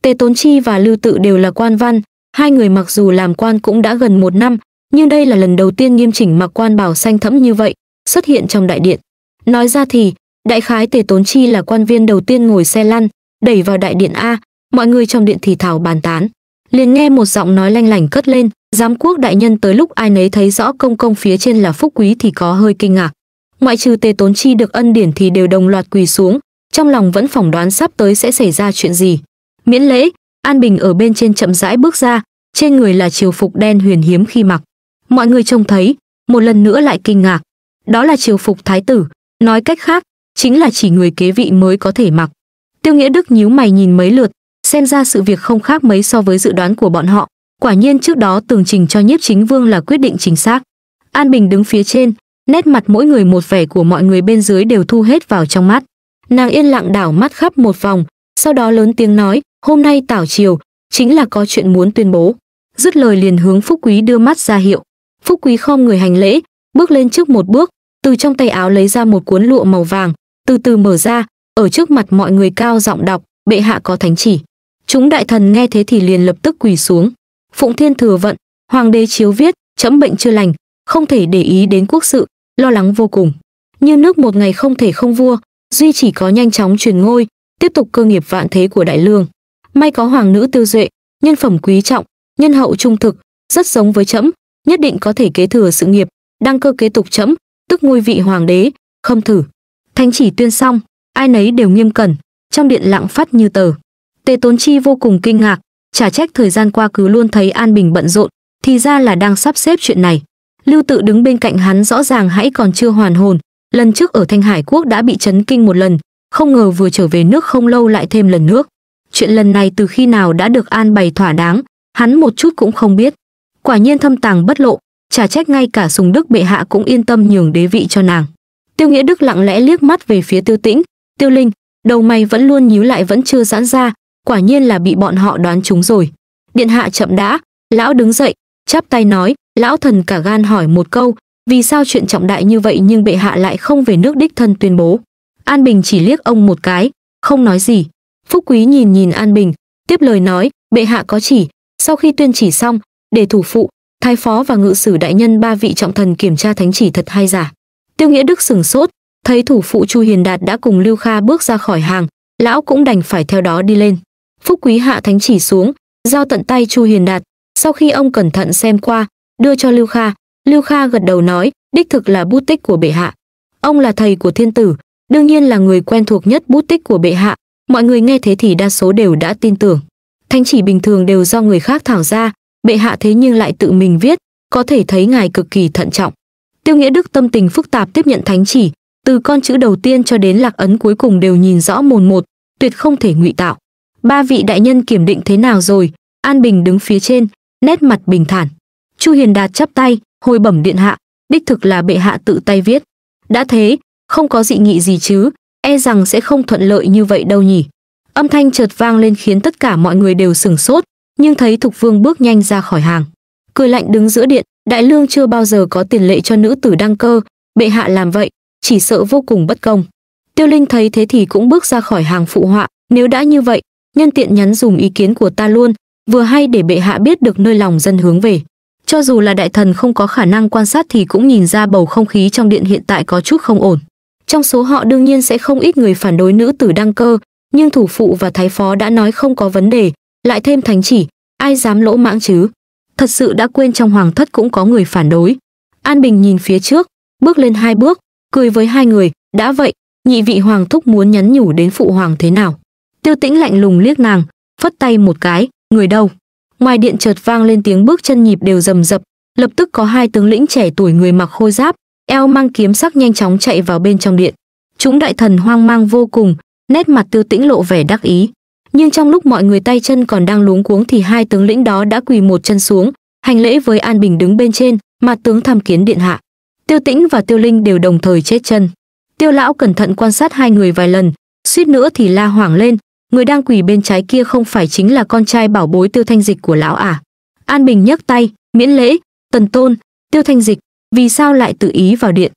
Tề Tốn Chi và Lưu Tự đều là quan văn, hai người mặc dù làm quan cũng đã gần một năm, nhưng đây là lần đầu tiên nghiêm chỉnh mặc quan bảo xanh thẫm như vậy, xuất hiện trong đại điện. Nói ra thì, đại khái Tề Tốn Chi là quan viên đầu tiên ngồi xe lăn, đẩy vào đại điện A, mọi người trong điện thì thảo bàn tán. Liền nghe một giọng nói lanh lảnh cất lên, giám quốc đại nhân tới lúc ai nấy thấy rõ công công phía trên là phúc quý thì có hơi kinh ngạc ngoại trừ tề tốn chi được ân điển thì đều đồng loạt quỳ xuống trong lòng vẫn phỏng đoán sắp tới sẽ xảy ra chuyện gì miễn lễ an bình ở bên trên chậm rãi bước ra trên người là chiều phục đen huyền hiếm khi mặc mọi người trông thấy một lần nữa lại kinh ngạc đó là chiều phục thái tử nói cách khác chính là chỉ người kế vị mới có thể mặc tiêu nghĩa đức nhíu mày nhìn mấy lượt xem ra sự việc không khác mấy so với dự đoán của bọn họ quả nhiên trước đó tường trình cho nhiếp chính vương là quyết định chính xác an bình đứng phía trên nét mặt mỗi người một vẻ của mọi người bên dưới đều thu hết vào trong mắt nàng yên lặng đảo mắt khắp một vòng sau đó lớn tiếng nói hôm nay tảo chiều chính là có chuyện muốn tuyên bố dứt lời liền hướng phúc quý đưa mắt ra hiệu phúc quý khom người hành lễ bước lên trước một bước từ trong tay áo lấy ra một cuốn lụa màu vàng từ từ mở ra ở trước mặt mọi người cao giọng đọc bệ hạ có thánh chỉ chúng đại thần nghe thế thì liền lập tức quỳ xuống phụng thiên thừa vận hoàng đế chiếu viết chấm bệnh chưa lành không thể để ý đến quốc sự lo lắng vô cùng. Như nước một ngày không thể không vua, duy chỉ có nhanh chóng truyền ngôi, tiếp tục cơ nghiệp vạn thế của đại lương. May có hoàng nữ tiêu duệ, nhân phẩm quý trọng, nhân hậu trung thực, rất giống với trẫm, nhất định có thể kế thừa sự nghiệp, đăng cơ kế tục trẫm, tức ngôi vị hoàng đế, không thử. Thánh chỉ tuyên xong, ai nấy đều nghiêm cẩn, trong điện lặng phát như tờ. Tề Tốn Chi vô cùng kinh ngạc, chả trách thời gian qua cứ luôn thấy An Bình bận rộn, thì ra là đang sắp xếp chuyện này. Lưu Tự đứng bên cạnh hắn rõ ràng hãy còn chưa hoàn hồn, lần trước ở Thanh Hải quốc đã bị chấn kinh một lần, không ngờ vừa trở về nước không lâu lại thêm lần nước. Chuyện lần này từ khi nào đã được an bày thỏa đáng, hắn một chút cũng không biết. Quả nhiên thâm tàng bất lộ, trả trách ngay cả Sùng Đức bệ hạ cũng yên tâm nhường đế vị cho nàng. Tiêu Nghĩa Đức lặng lẽ liếc mắt về phía Tiêu Tĩnh, Tiêu Linh, đầu mày vẫn luôn nhíu lại vẫn chưa giãn ra, quả nhiên là bị bọn họ đoán trúng rồi. Điện hạ chậm đã, lão đứng dậy, chắp tay nói, lão thần cả gan hỏi một câu, vì sao chuyện trọng đại như vậy nhưng bệ hạ lại không về nước đích thân tuyên bố. An Bình chỉ liếc ông một cái, không nói gì. Phúc Quý nhìn nhìn An Bình, tiếp lời nói, bệ hạ có chỉ, sau khi tuyên chỉ xong, để thủ phụ, thái phó và ngự sử đại nhân ba vị trọng thần kiểm tra thánh chỉ thật hay giả. Tiêu Nghĩa Đức sừng sốt, thấy thủ phụ Chu Hiền Đạt đã cùng Lưu Kha bước ra khỏi hàng, lão cũng đành phải theo đó đi lên. Phúc Quý hạ thánh chỉ xuống, giao tận tay Chu Hiền Đạt, sau khi ông cẩn thận xem qua, đưa cho Lưu Kha. Lưu Kha gật đầu nói, đích thực là bút tích của bệ hạ. Ông là thầy của thiên tử, đương nhiên là người quen thuộc nhất bút tích của bệ hạ. Mọi người nghe thế thì đa số đều đã tin tưởng. Thánh chỉ bình thường đều do người khác thảo ra, bệ hạ thế nhưng lại tự mình viết, có thể thấy ngài cực kỳ thận trọng. Tiêu Nghĩa Đức tâm tình phức tạp tiếp nhận thánh chỉ, từ con chữ đầu tiên cho đến lạc ấn cuối cùng đều nhìn rõ mồn một, tuyệt không thể ngụy tạo. Ba vị đại nhân kiểm định thế nào rồi? An Bình đứng phía trên, nét mặt bình thản chu hiền đạt chắp tay hồi bẩm điện hạ đích thực là bệ hạ tự tay viết đã thế không có dị nghị gì chứ e rằng sẽ không thuận lợi như vậy đâu nhỉ âm thanh chợt vang lên khiến tất cả mọi người đều sửng sốt nhưng thấy thục vương bước nhanh ra khỏi hàng cười lạnh đứng giữa điện đại lương chưa bao giờ có tiền lệ cho nữ tử đăng cơ bệ hạ làm vậy chỉ sợ vô cùng bất công tiêu linh thấy thế thì cũng bước ra khỏi hàng phụ họa nếu đã như vậy nhân tiện nhắn dùm ý kiến của ta luôn vừa hay để bệ hạ biết được nơi lòng dân hướng về cho dù là đại thần không có khả năng quan sát thì cũng nhìn ra bầu không khí trong điện hiện tại có chút không ổn. Trong số họ đương nhiên sẽ không ít người phản đối nữ tử đăng cơ, nhưng thủ phụ và thái phó đã nói không có vấn đề, lại thêm thánh chỉ, ai dám lỗ mãng chứ? Thật sự đã quên trong hoàng thất cũng có người phản đối. An Bình nhìn phía trước, bước lên hai bước, cười với hai người, đã vậy, nhị vị hoàng thúc muốn nhắn nhủ đến phụ hoàng thế nào? Tiêu Tĩnh lạnh lùng liếc nàng, phất tay một cái, người đâu? ngoài điện chợt vang lên tiếng bước chân nhịp đều rầm rập lập tức có hai tướng lĩnh trẻ tuổi người mặc khôi giáp eo mang kiếm sắc nhanh chóng chạy vào bên trong điện chúng đại thần hoang mang vô cùng nét mặt tiêu tĩnh lộ vẻ đắc ý nhưng trong lúc mọi người tay chân còn đang luống cuống thì hai tướng lĩnh đó đã quỳ một chân xuống hành lễ với an bình đứng bên trên mà tướng tham kiến điện hạ tiêu tĩnh và tiêu linh đều đồng thời chết chân tiêu lão cẩn thận quan sát hai người vài lần suýt nữa thì la hoảng lên người đang quỳ bên trái kia không phải chính là con trai bảo bối tiêu thanh dịch của lão à an bình nhấc tay miễn lễ tần tôn tiêu thanh dịch vì sao lại tự ý vào điện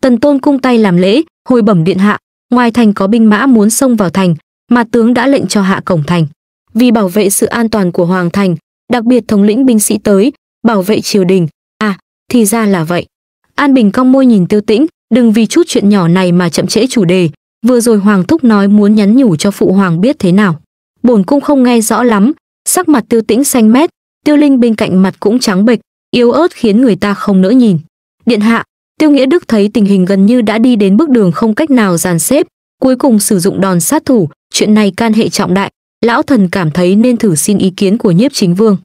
tần tôn cung tay làm lễ hồi bẩm điện hạ ngoài thành có binh mã muốn xông vào thành mà tướng đã lệnh cho hạ cổng thành vì bảo vệ sự an toàn của hoàng thành đặc biệt thống lĩnh binh sĩ tới bảo vệ triều đình à thì ra là vậy an bình cong môi nhìn tiêu tĩnh đừng vì chút chuyện nhỏ này mà chậm trễ chủ đề vừa rồi hoàng thúc nói muốn nhắn nhủ cho phụ hoàng biết thế nào bổn cung không nghe rõ lắm sắc mặt tiêu tĩnh xanh mét tiêu linh bên cạnh mặt cũng trắng bệch yếu ớt khiến người ta không nỡ nhìn điện hạ tiêu nghĩa đức thấy tình hình gần như đã đi đến bước đường không cách nào dàn xếp cuối cùng sử dụng đòn sát thủ chuyện này can hệ trọng đại lão thần cảm thấy nên thử xin ý kiến của nhiếp chính vương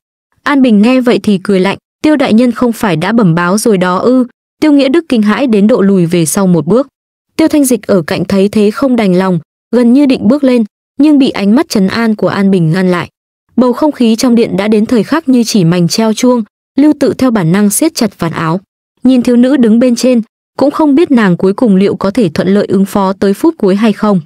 an bình nghe vậy thì cười lạnh tiêu đại nhân không phải đã bẩm báo rồi đó ư tiêu nghĩa đức kinh hãi đến độ lùi về sau một bước Tiêu Thanh Dịch ở cạnh thấy thế không đành lòng, gần như định bước lên, nhưng bị ánh mắt trấn an của An Bình ngăn lại. Bầu không khí trong điện đã đến thời khắc như chỉ mảnh treo chuông, Lưu Tự theo bản năng siết chặt vạt áo. Nhìn thiếu nữ đứng bên trên, cũng không biết nàng cuối cùng liệu có thể thuận lợi ứng phó tới phút cuối hay không.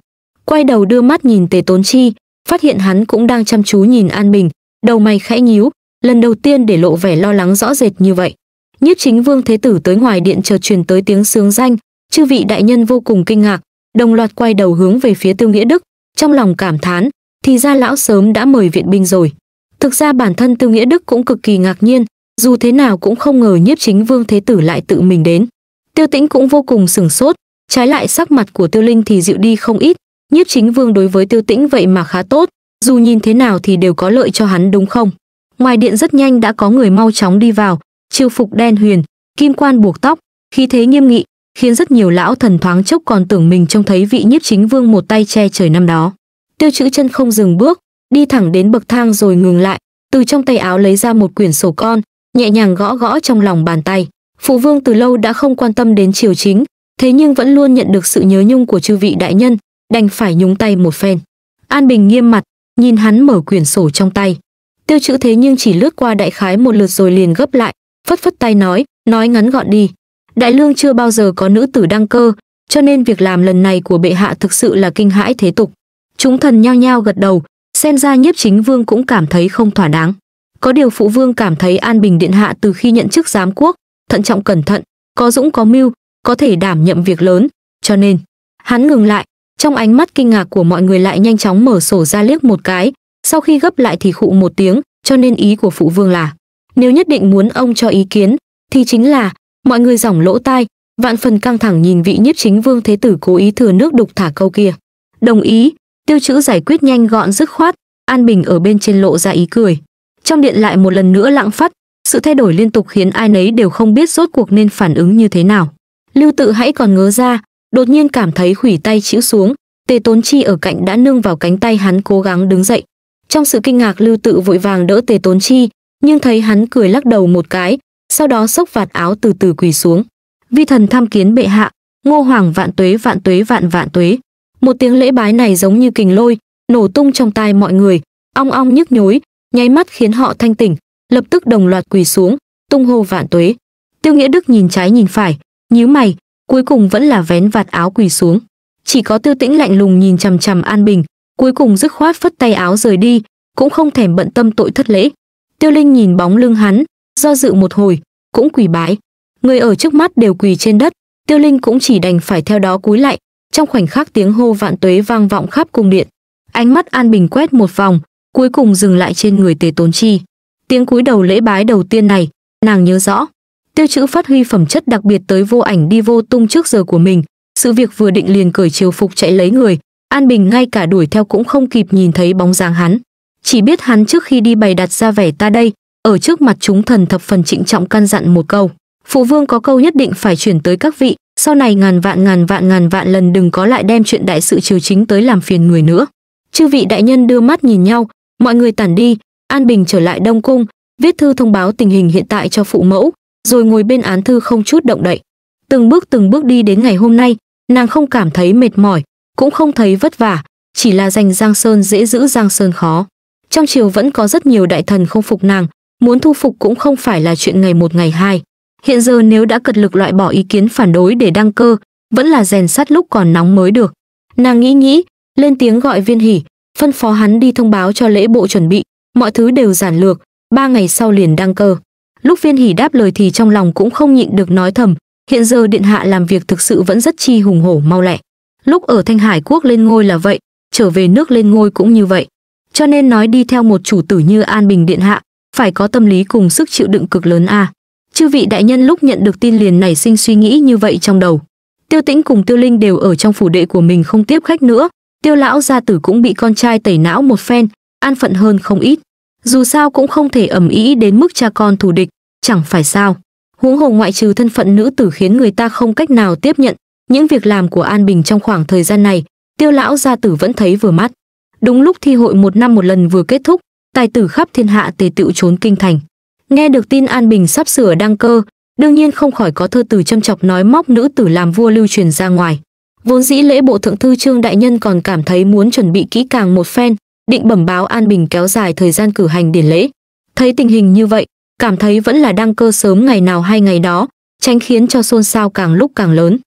Quay đầu đưa mắt nhìn Tề Tốn Chi, phát hiện hắn cũng đang chăm chú nhìn An Bình, đầu mày khẽ nhíu, lần đầu tiên để lộ vẻ lo lắng rõ rệt như vậy. Nhiếp Chính Vương Thế tử tới ngoài điện chờ truyền tới tiếng sướng danh, Chư vị đại nhân vô cùng kinh ngạc, đồng loạt quay đầu hướng về phía Tiêu Nghĩa Đức, trong lòng cảm thán, thì ra lão sớm đã mời viện binh rồi. Thực ra bản thân Tiêu Nghĩa Đức cũng cực kỳ ngạc nhiên, dù thế nào cũng không ngờ nhiếp chính vương thế tử lại tự mình đến. Tiêu Tĩnh cũng vô cùng sửng sốt, trái lại sắc mặt của Tiêu Linh thì dịu đi không ít, nhiếp chính vương đối với Tiêu Tĩnh vậy mà khá tốt, dù nhìn thế nào thì đều có lợi cho hắn đúng không? Ngoài điện rất nhanh đã có người mau chóng đi vào, chiêu phục đen huyền, kim quan buộc tóc, khí thế nghiêm nghị, khiến rất nhiều lão thần thoáng chốc còn tưởng mình trông thấy vị nhiếp chính vương một tay che trời năm đó. Tiêu chữ chân không dừng bước, đi thẳng đến bậc thang rồi ngừng lại, từ trong tay áo lấy ra một quyển sổ con, nhẹ nhàng gõ gõ trong lòng bàn tay. Phụ vương từ lâu đã không quan tâm đến triều chính, thế nhưng vẫn luôn nhận được sự nhớ nhung của chư vị đại nhân, đành phải nhúng tay một phen. An Bình nghiêm mặt, nhìn hắn mở quyển sổ trong tay. Tiêu chữ thế nhưng chỉ lướt qua đại khái một lượt rồi liền gấp lại, phất phất tay nói, nói ngắn gọn đi, Đại Lương chưa bao giờ có nữ tử đăng cơ, cho nên việc làm lần này của bệ hạ thực sự là kinh hãi thế tục. Chúng thần nhao nhao gật đầu, xem ra nhiếp chính vương cũng cảm thấy không thỏa đáng. Có điều phụ vương cảm thấy An Bình Điện Hạ từ khi nhận chức giám quốc, thận trọng cẩn thận, có dũng có mưu, có thể đảm nhiệm việc lớn, cho nên hắn ngừng lại, trong ánh mắt kinh ngạc của mọi người lại nhanh chóng mở sổ ra liếc một cái, sau khi gấp lại thì khụ một tiếng, cho nên ý của phụ vương là nếu nhất định muốn ông cho ý kiến thì chính là mọi người giỏng lỗ tai vạn phần căng thẳng nhìn vị nhiếp chính vương thế tử cố ý thừa nước đục thả câu kia đồng ý tiêu chữ giải quyết nhanh gọn dứt khoát an bình ở bên trên lộ ra ý cười trong điện lại một lần nữa lặng phát sự thay đổi liên tục khiến ai nấy đều không biết rốt cuộc nên phản ứng như thế nào lưu tự hãy còn ngớ ra đột nhiên cảm thấy khủy tay chữ xuống tề tốn chi ở cạnh đã nương vào cánh tay hắn cố gắng đứng dậy trong sự kinh ngạc lưu tự vội vàng đỡ tề tốn chi nhưng thấy hắn cười lắc đầu một cái sau đó xốc vạt áo từ từ quỳ xuống. Vi thần tham kiến bệ hạ, Ngô Hoàng vạn tuế vạn tuế vạn vạn tuế. Một tiếng lễ bái này giống như kình lôi, nổ tung trong tai mọi người, ong ong nhức nhối, nháy mắt khiến họ thanh tỉnh, lập tức đồng loạt quỳ xuống, tung hô vạn tuế. Tiêu Nghĩa Đức nhìn trái nhìn phải, nhíu mày, cuối cùng vẫn là vén vạt áo quỳ xuống. Chỉ có Tiêu Tĩnh lạnh lùng nhìn chằm chằm An Bình, cuối cùng dứt khoát phất tay áo rời đi, cũng không thèm bận tâm tội thất lễ. Tiêu Linh nhìn bóng lưng hắn, do dự một hồi, cũng quỳ bái. Người ở trước mắt đều quỳ trên đất, Tiêu Linh cũng chỉ đành phải theo đó cúi lại, trong khoảnh khắc tiếng hô vạn tuế vang vọng khắp cung điện. Ánh mắt An Bình quét một vòng, cuối cùng dừng lại trên người Tề Tốn Chi. Tiếng cúi đầu lễ bái đầu tiên này, nàng nhớ rõ. Tiêu chữ phát huy phẩm chất đặc biệt tới vô ảnh đi vô tung trước giờ của mình, sự việc vừa định liền cởi chiều phục chạy lấy người, An Bình ngay cả đuổi theo cũng không kịp nhìn thấy bóng dáng hắn. Chỉ biết hắn trước khi đi bày đặt ra vẻ ta đây, ở trước mặt chúng thần thập phần trịnh trọng căn dặn một câu phụ vương có câu nhất định phải chuyển tới các vị sau này ngàn vạn ngàn vạn ngàn vạn lần đừng có lại đem chuyện đại sự triều chính tới làm phiền người nữa chư vị đại nhân đưa mắt nhìn nhau mọi người tản đi an bình trở lại đông cung viết thư thông báo tình hình hiện tại cho phụ mẫu rồi ngồi bên án thư không chút động đậy từng bước từng bước đi đến ngày hôm nay nàng không cảm thấy mệt mỏi cũng không thấy vất vả chỉ là giành giang sơn dễ giữ giang sơn khó trong triều vẫn có rất nhiều đại thần không phục nàng muốn thu phục cũng không phải là chuyện ngày một ngày hai. Hiện giờ nếu đã cật lực loại bỏ ý kiến phản đối để đăng cơ, vẫn là rèn sắt lúc còn nóng mới được. Nàng nghĩ nghĩ, lên tiếng gọi viên hỉ, phân phó hắn đi thông báo cho lễ bộ chuẩn bị, mọi thứ đều giản lược, ba ngày sau liền đăng cơ. Lúc viên hỉ đáp lời thì trong lòng cũng không nhịn được nói thầm, hiện giờ điện hạ làm việc thực sự vẫn rất chi hùng hổ mau lẹ. Lúc ở Thanh Hải quốc lên ngôi là vậy, trở về nước lên ngôi cũng như vậy. Cho nên nói đi theo một chủ tử như An Bình điện hạ, phải có tâm lý cùng sức chịu đựng cực lớn a. À. Chư vị đại nhân lúc nhận được tin liền nảy sinh suy nghĩ như vậy trong đầu. Tiêu Tĩnh cùng Tiêu Linh đều ở trong phủ đệ của mình không tiếp khách nữa, Tiêu lão gia tử cũng bị con trai tẩy não một phen, an phận hơn không ít. Dù sao cũng không thể ẩm ý đến mức cha con thù địch, chẳng phải sao. Huống hồ ngoại trừ thân phận nữ tử khiến người ta không cách nào tiếp nhận, những việc làm của An Bình trong khoảng thời gian này, Tiêu lão gia tử vẫn thấy vừa mắt. Đúng lúc thi hội một năm một lần vừa kết thúc, tài tử khắp thiên hạ tề tựu trốn kinh thành. Nghe được tin An Bình sắp sửa đăng cơ, đương nhiên không khỏi có thơ tử châm chọc nói móc nữ tử làm vua lưu truyền ra ngoài. Vốn dĩ lễ bộ thượng thư Trương đại nhân còn cảm thấy muốn chuẩn bị kỹ càng một phen, định bẩm báo An Bình kéo dài thời gian cử hành điển lễ. Thấy tình hình như vậy, cảm thấy vẫn là đăng cơ sớm ngày nào hay ngày đó, tránh khiến cho xôn xao càng lúc càng lớn.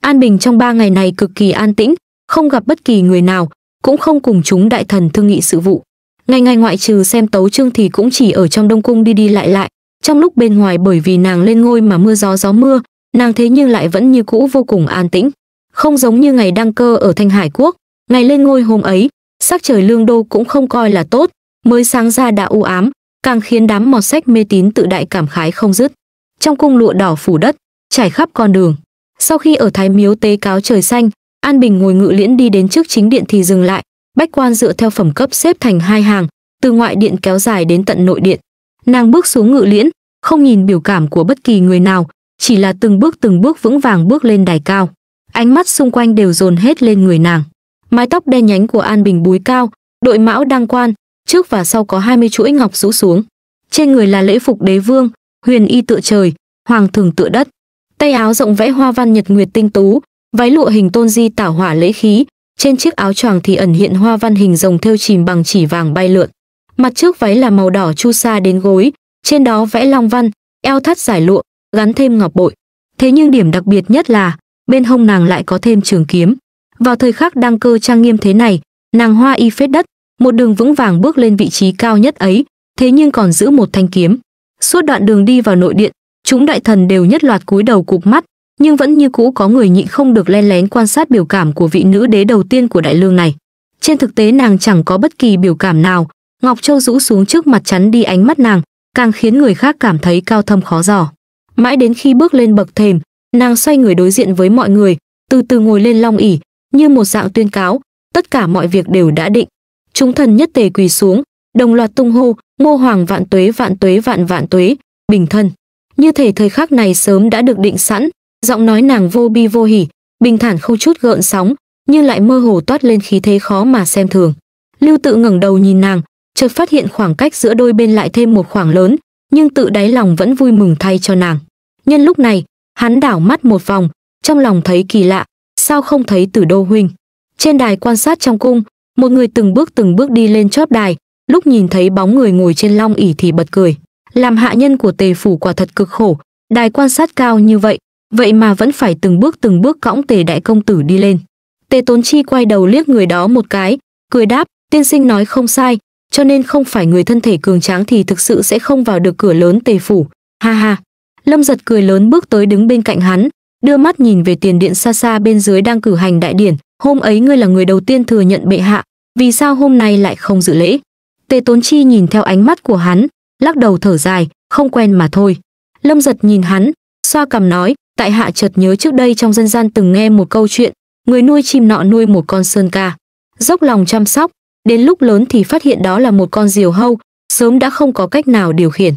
An Bình trong ba ngày này cực kỳ an tĩnh, không gặp bất kỳ người nào, cũng không cùng chúng đại thần thương nghị sự vụ ngày ngày ngoại trừ xem tấu chương thì cũng chỉ ở trong đông cung đi đi lại lại trong lúc bên ngoài bởi vì nàng lên ngôi mà mưa gió gió mưa nàng thế nhưng lại vẫn như cũ vô cùng an tĩnh không giống như ngày đăng cơ ở thanh hải quốc ngày lên ngôi hôm ấy sắc trời lương đô cũng không coi là tốt mới sáng ra đã u ám càng khiến đám mọt sách mê tín tự đại cảm khái không dứt trong cung lụa đỏ phủ đất trải khắp con đường sau khi ở thái miếu tế cáo trời xanh an bình ngồi ngự liễn đi đến trước chính điện thì dừng lại bách quan dựa theo phẩm cấp xếp thành hai hàng, từ ngoại điện kéo dài đến tận nội điện. Nàng bước xuống ngự liễn, không nhìn biểu cảm của bất kỳ người nào, chỉ là từng bước từng bước vững vàng bước lên đài cao. Ánh mắt xung quanh đều dồn hết lên người nàng. Mái tóc đen nhánh của An Bình búi cao, đội mão đăng quan, trước và sau có 20 chuỗi ngọc rũ xuống. Trên người là lễ phục đế vương, huyền y tựa trời, hoàng thường tựa đất. Tay áo rộng vẽ hoa văn nhật nguyệt tinh tú, váy lụa hình tôn di tảo hỏa lễ khí, trên chiếc áo choàng thì ẩn hiện hoa văn hình rồng thêu chìm bằng chỉ vàng bay lượn. Mặt trước váy là màu đỏ chu sa đến gối, trên đó vẽ long văn, eo thắt giải lụa, gắn thêm ngọc bội. Thế nhưng điểm đặc biệt nhất là bên hông nàng lại có thêm trường kiếm. Vào thời khắc đăng cơ trang nghiêm thế này, nàng hoa y phết đất, một đường vững vàng bước lên vị trí cao nhất ấy, thế nhưng còn giữ một thanh kiếm. Suốt đoạn đường đi vào nội điện, chúng đại thần đều nhất loạt cúi đầu cụp mắt, nhưng vẫn như cũ có người nhịn không được len lén quan sát biểu cảm của vị nữ đế đầu tiên của đại lương này. Trên thực tế nàng chẳng có bất kỳ biểu cảm nào, Ngọc Châu rũ xuống trước mặt chắn đi ánh mắt nàng, càng khiến người khác cảm thấy cao thâm khó dò. Mãi đến khi bước lên bậc thềm, nàng xoay người đối diện với mọi người, từ từ ngồi lên long ỉ, như một dạng tuyên cáo, tất cả mọi việc đều đã định. Chúng thần nhất tề quỳ xuống, đồng loạt tung hô, "Ngô hoàng vạn tuế, vạn tuế, vạn vạn tuế, bình thân." Như thể thời khắc này sớm đã được định sẵn, giọng nói nàng vô bi vô hỉ bình thản không chút gợn sóng nhưng lại mơ hồ toát lên khí thế khó mà xem thường lưu tự ngẩng đầu nhìn nàng chợt phát hiện khoảng cách giữa đôi bên lại thêm một khoảng lớn nhưng tự đáy lòng vẫn vui mừng thay cho nàng nhân lúc này hắn đảo mắt một vòng trong lòng thấy kỳ lạ sao không thấy tử đô huynh trên đài quan sát trong cung một người từng bước từng bước đi lên chóp đài lúc nhìn thấy bóng người ngồi trên long ỉ thì bật cười làm hạ nhân của tề phủ quả thật cực khổ đài quan sát cao như vậy vậy mà vẫn phải từng bước từng bước cõng tề đại công tử đi lên tề tốn chi quay đầu liếc người đó một cái cười đáp tiên sinh nói không sai cho nên không phải người thân thể cường tráng thì thực sự sẽ không vào được cửa lớn tề phủ ha ha lâm giật cười lớn bước tới đứng bên cạnh hắn đưa mắt nhìn về tiền điện xa xa bên dưới đang cử hành đại điển hôm ấy ngươi là người đầu tiên thừa nhận bệ hạ vì sao hôm nay lại không dự lễ tề tốn chi nhìn theo ánh mắt của hắn lắc đầu thở dài không quen mà thôi lâm giật nhìn hắn xoa cằm nói tại hạ chợt nhớ trước đây trong dân gian từng nghe một câu chuyện, người nuôi chim nọ nuôi một con sơn ca, dốc lòng chăm sóc, đến lúc lớn thì phát hiện đó là một con diều hâu, sớm đã không có cách nào điều khiển.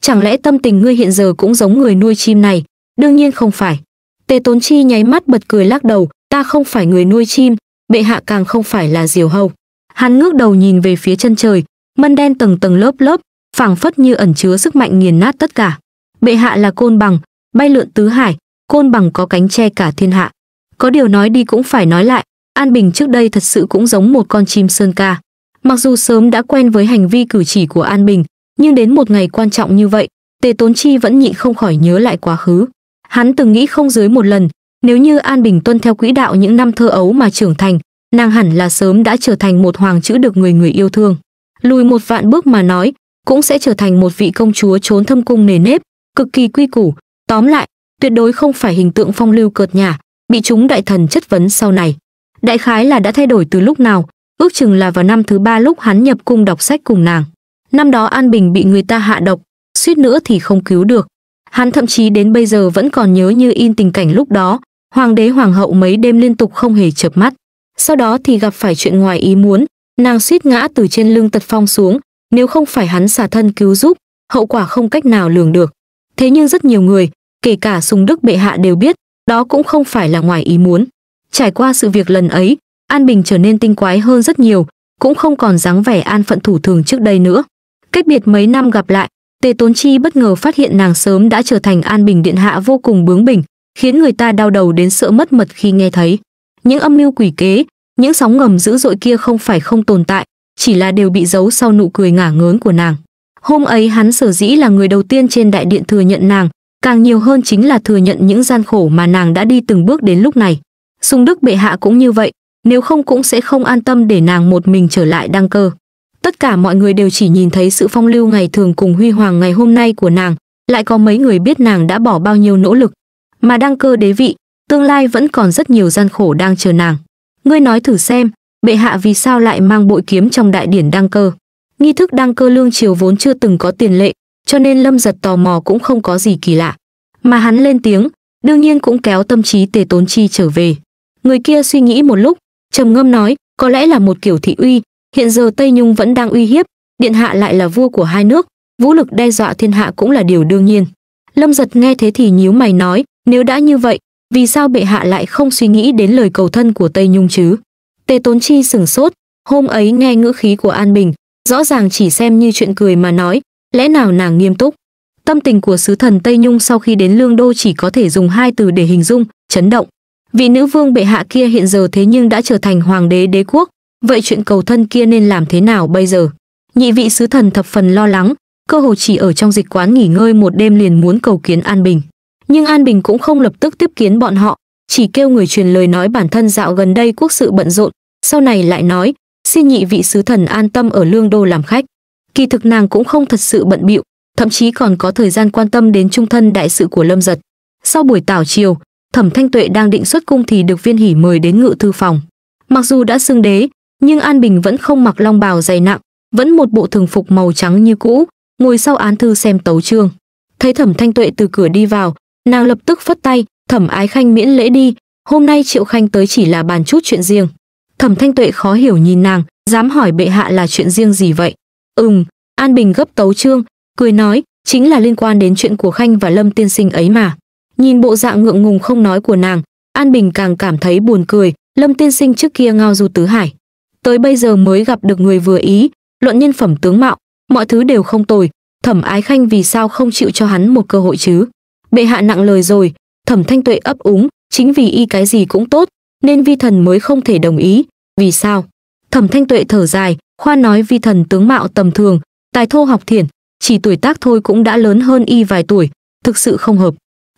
Chẳng lẽ tâm tình ngươi hiện giờ cũng giống người nuôi chim này? Đương nhiên không phải. Tề Tốn Chi nháy mắt bật cười lắc đầu, ta không phải người nuôi chim, bệ hạ càng không phải là diều hâu. Hắn ngước đầu nhìn về phía chân trời, mân đen tầng tầng lớp lớp, phảng phất như ẩn chứa sức mạnh nghiền nát tất cả. Bệ hạ là côn bằng, bay lượn tứ hải, côn bằng có cánh che cả thiên hạ. Có điều nói đi cũng phải nói lại, An Bình trước đây thật sự cũng giống một con chim sơn ca. Mặc dù sớm đã quen với hành vi cử chỉ của An Bình, nhưng đến một ngày quan trọng như vậy, Tề Tốn Chi vẫn nhịn không khỏi nhớ lại quá khứ. Hắn từng nghĩ không dưới một lần, nếu như An Bình tuân theo quỹ đạo những năm thơ ấu mà trưởng thành, nàng hẳn là sớm đã trở thành một hoàng chữ được người người yêu thương. Lùi một vạn bước mà nói, cũng sẽ trở thành một vị công chúa trốn thâm cung nề nếp, cực kỳ quy củ, tóm lại, tuyệt đối không phải hình tượng phong lưu cợt nhả, bị chúng đại thần chất vấn sau này. Đại khái là đã thay đổi từ lúc nào, ước chừng là vào năm thứ ba lúc hắn nhập cung đọc sách cùng nàng. Năm đó An Bình bị người ta hạ độc, suýt nữa thì không cứu được. Hắn thậm chí đến bây giờ vẫn còn nhớ như in tình cảnh lúc đó, hoàng đế hoàng hậu mấy đêm liên tục không hề chợp mắt. Sau đó thì gặp phải chuyện ngoài ý muốn, nàng suýt ngã từ trên lưng tật phong xuống, nếu không phải hắn xả thân cứu giúp, hậu quả không cách nào lường được. Thế nhưng rất nhiều người, kể cả sùng đức bệ hạ đều biết, đó cũng không phải là ngoài ý muốn. Trải qua sự việc lần ấy, An Bình trở nên tinh quái hơn rất nhiều, cũng không còn dáng vẻ an phận thủ thường trước đây nữa. Cách biệt mấy năm gặp lại, Tề Tốn Chi bất ngờ phát hiện nàng sớm đã trở thành An Bình điện hạ vô cùng bướng bỉnh, khiến người ta đau đầu đến sợ mất mật khi nghe thấy. Những âm mưu quỷ kế, những sóng ngầm dữ dội kia không phải không tồn tại, chỉ là đều bị giấu sau nụ cười ngả ngớn của nàng. Hôm ấy hắn sở dĩ là người đầu tiên trên đại điện thừa nhận nàng, càng nhiều hơn chính là thừa nhận những gian khổ mà nàng đã đi từng bước đến lúc này. sung Đức bệ hạ cũng như vậy, nếu không cũng sẽ không an tâm để nàng một mình trở lại đăng cơ. Tất cả mọi người đều chỉ nhìn thấy sự phong lưu ngày thường cùng huy hoàng ngày hôm nay của nàng, lại có mấy người biết nàng đã bỏ bao nhiêu nỗ lực. Mà đăng cơ đế vị, tương lai vẫn còn rất nhiều gian khổ đang chờ nàng. Ngươi nói thử xem, bệ hạ vì sao lại mang bội kiếm trong đại điển đăng cơ? Nghi thức đăng cơ lương triều vốn chưa từng có tiền lệ, cho nên Lâm Giật tò mò cũng không có gì kỳ lạ. Mà hắn lên tiếng, đương nhiên cũng kéo tâm trí Tề Tốn Chi trở về. Người kia suy nghĩ một lúc, trầm ngâm nói, có lẽ là một kiểu thị uy, hiện giờ Tây Nhung vẫn đang uy hiếp, điện hạ lại là vua của hai nước, vũ lực đe dọa thiên hạ cũng là điều đương nhiên. Lâm Giật nghe thế thì nhíu mày nói, nếu đã như vậy, vì sao bệ hạ lại không suy nghĩ đến lời cầu thân của Tây Nhung chứ? Tề Tốn Chi sửng sốt, hôm ấy nghe ngữ khí của An Bình, rõ ràng chỉ xem như chuyện cười mà nói, Lẽ nào nàng nghiêm túc? Tâm tình của sứ thần Tây Nhung sau khi đến Lương Đô chỉ có thể dùng hai từ để hình dung, chấn động. Vị nữ vương bệ hạ kia hiện giờ thế nhưng đã trở thành hoàng đế đế quốc, vậy chuyện cầu thân kia nên làm thế nào bây giờ? Nhị vị sứ thần thập phần lo lắng, cơ hồ chỉ ở trong dịch quán nghỉ ngơi một đêm liền muốn cầu kiến An Bình. Nhưng An Bình cũng không lập tức tiếp kiến bọn họ, chỉ kêu người truyền lời nói bản thân dạo gần đây quốc sự bận rộn, sau này lại nói, xin nhị vị sứ thần an tâm ở Lương Đô làm khách kỳ thực nàng cũng không thật sự bận bịu thậm chí còn có thời gian quan tâm đến trung thân đại sự của lâm giật sau buổi tảo chiều thẩm thanh tuệ đang định xuất cung thì được viên hỉ mời đến ngự thư phòng mặc dù đã xưng đế nhưng an bình vẫn không mặc long bào dày nặng vẫn một bộ thường phục màu trắng như cũ ngồi sau án thư xem tấu chương thấy thẩm thanh tuệ từ cửa đi vào nàng lập tức phất tay thẩm ái khanh miễn lễ đi hôm nay triệu khanh tới chỉ là bàn chút chuyện riêng thẩm thanh tuệ khó hiểu nhìn nàng dám hỏi bệ hạ là chuyện riêng gì vậy Ừm, An Bình gấp tấu trương, cười nói, chính là liên quan đến chuyện của Khanh và Lâm tiên sinh ấy mà. Nhìn bộ dạng ngượng ngùng không nói của nàng, An Bình càng cảm thấy buồn cười, Lâm tiên sinh trước kia ngao du tứ hải. Tới bây giờ mới gặp được người vừa ý, luận nhân phẩm tướng mạo, mọi thứ đều không tồi, thẩm ái khanh vì sao không chịu cho hắn một cơ hội chứ? Bệ hạ nặng lời rồi, thẩm thanh tuệ ấp úng, chính vì y cái gì cũng tốt, nên vi thần mới không thể đồng ý. Vì sao? thẩm thanh tuệ thở dài khoa nói vi thần tướng mạo tầm thường tài thô học thiển chỉ tuổi tác thôi cũng đã lớn hơn y vài tuổi thực sự không hợp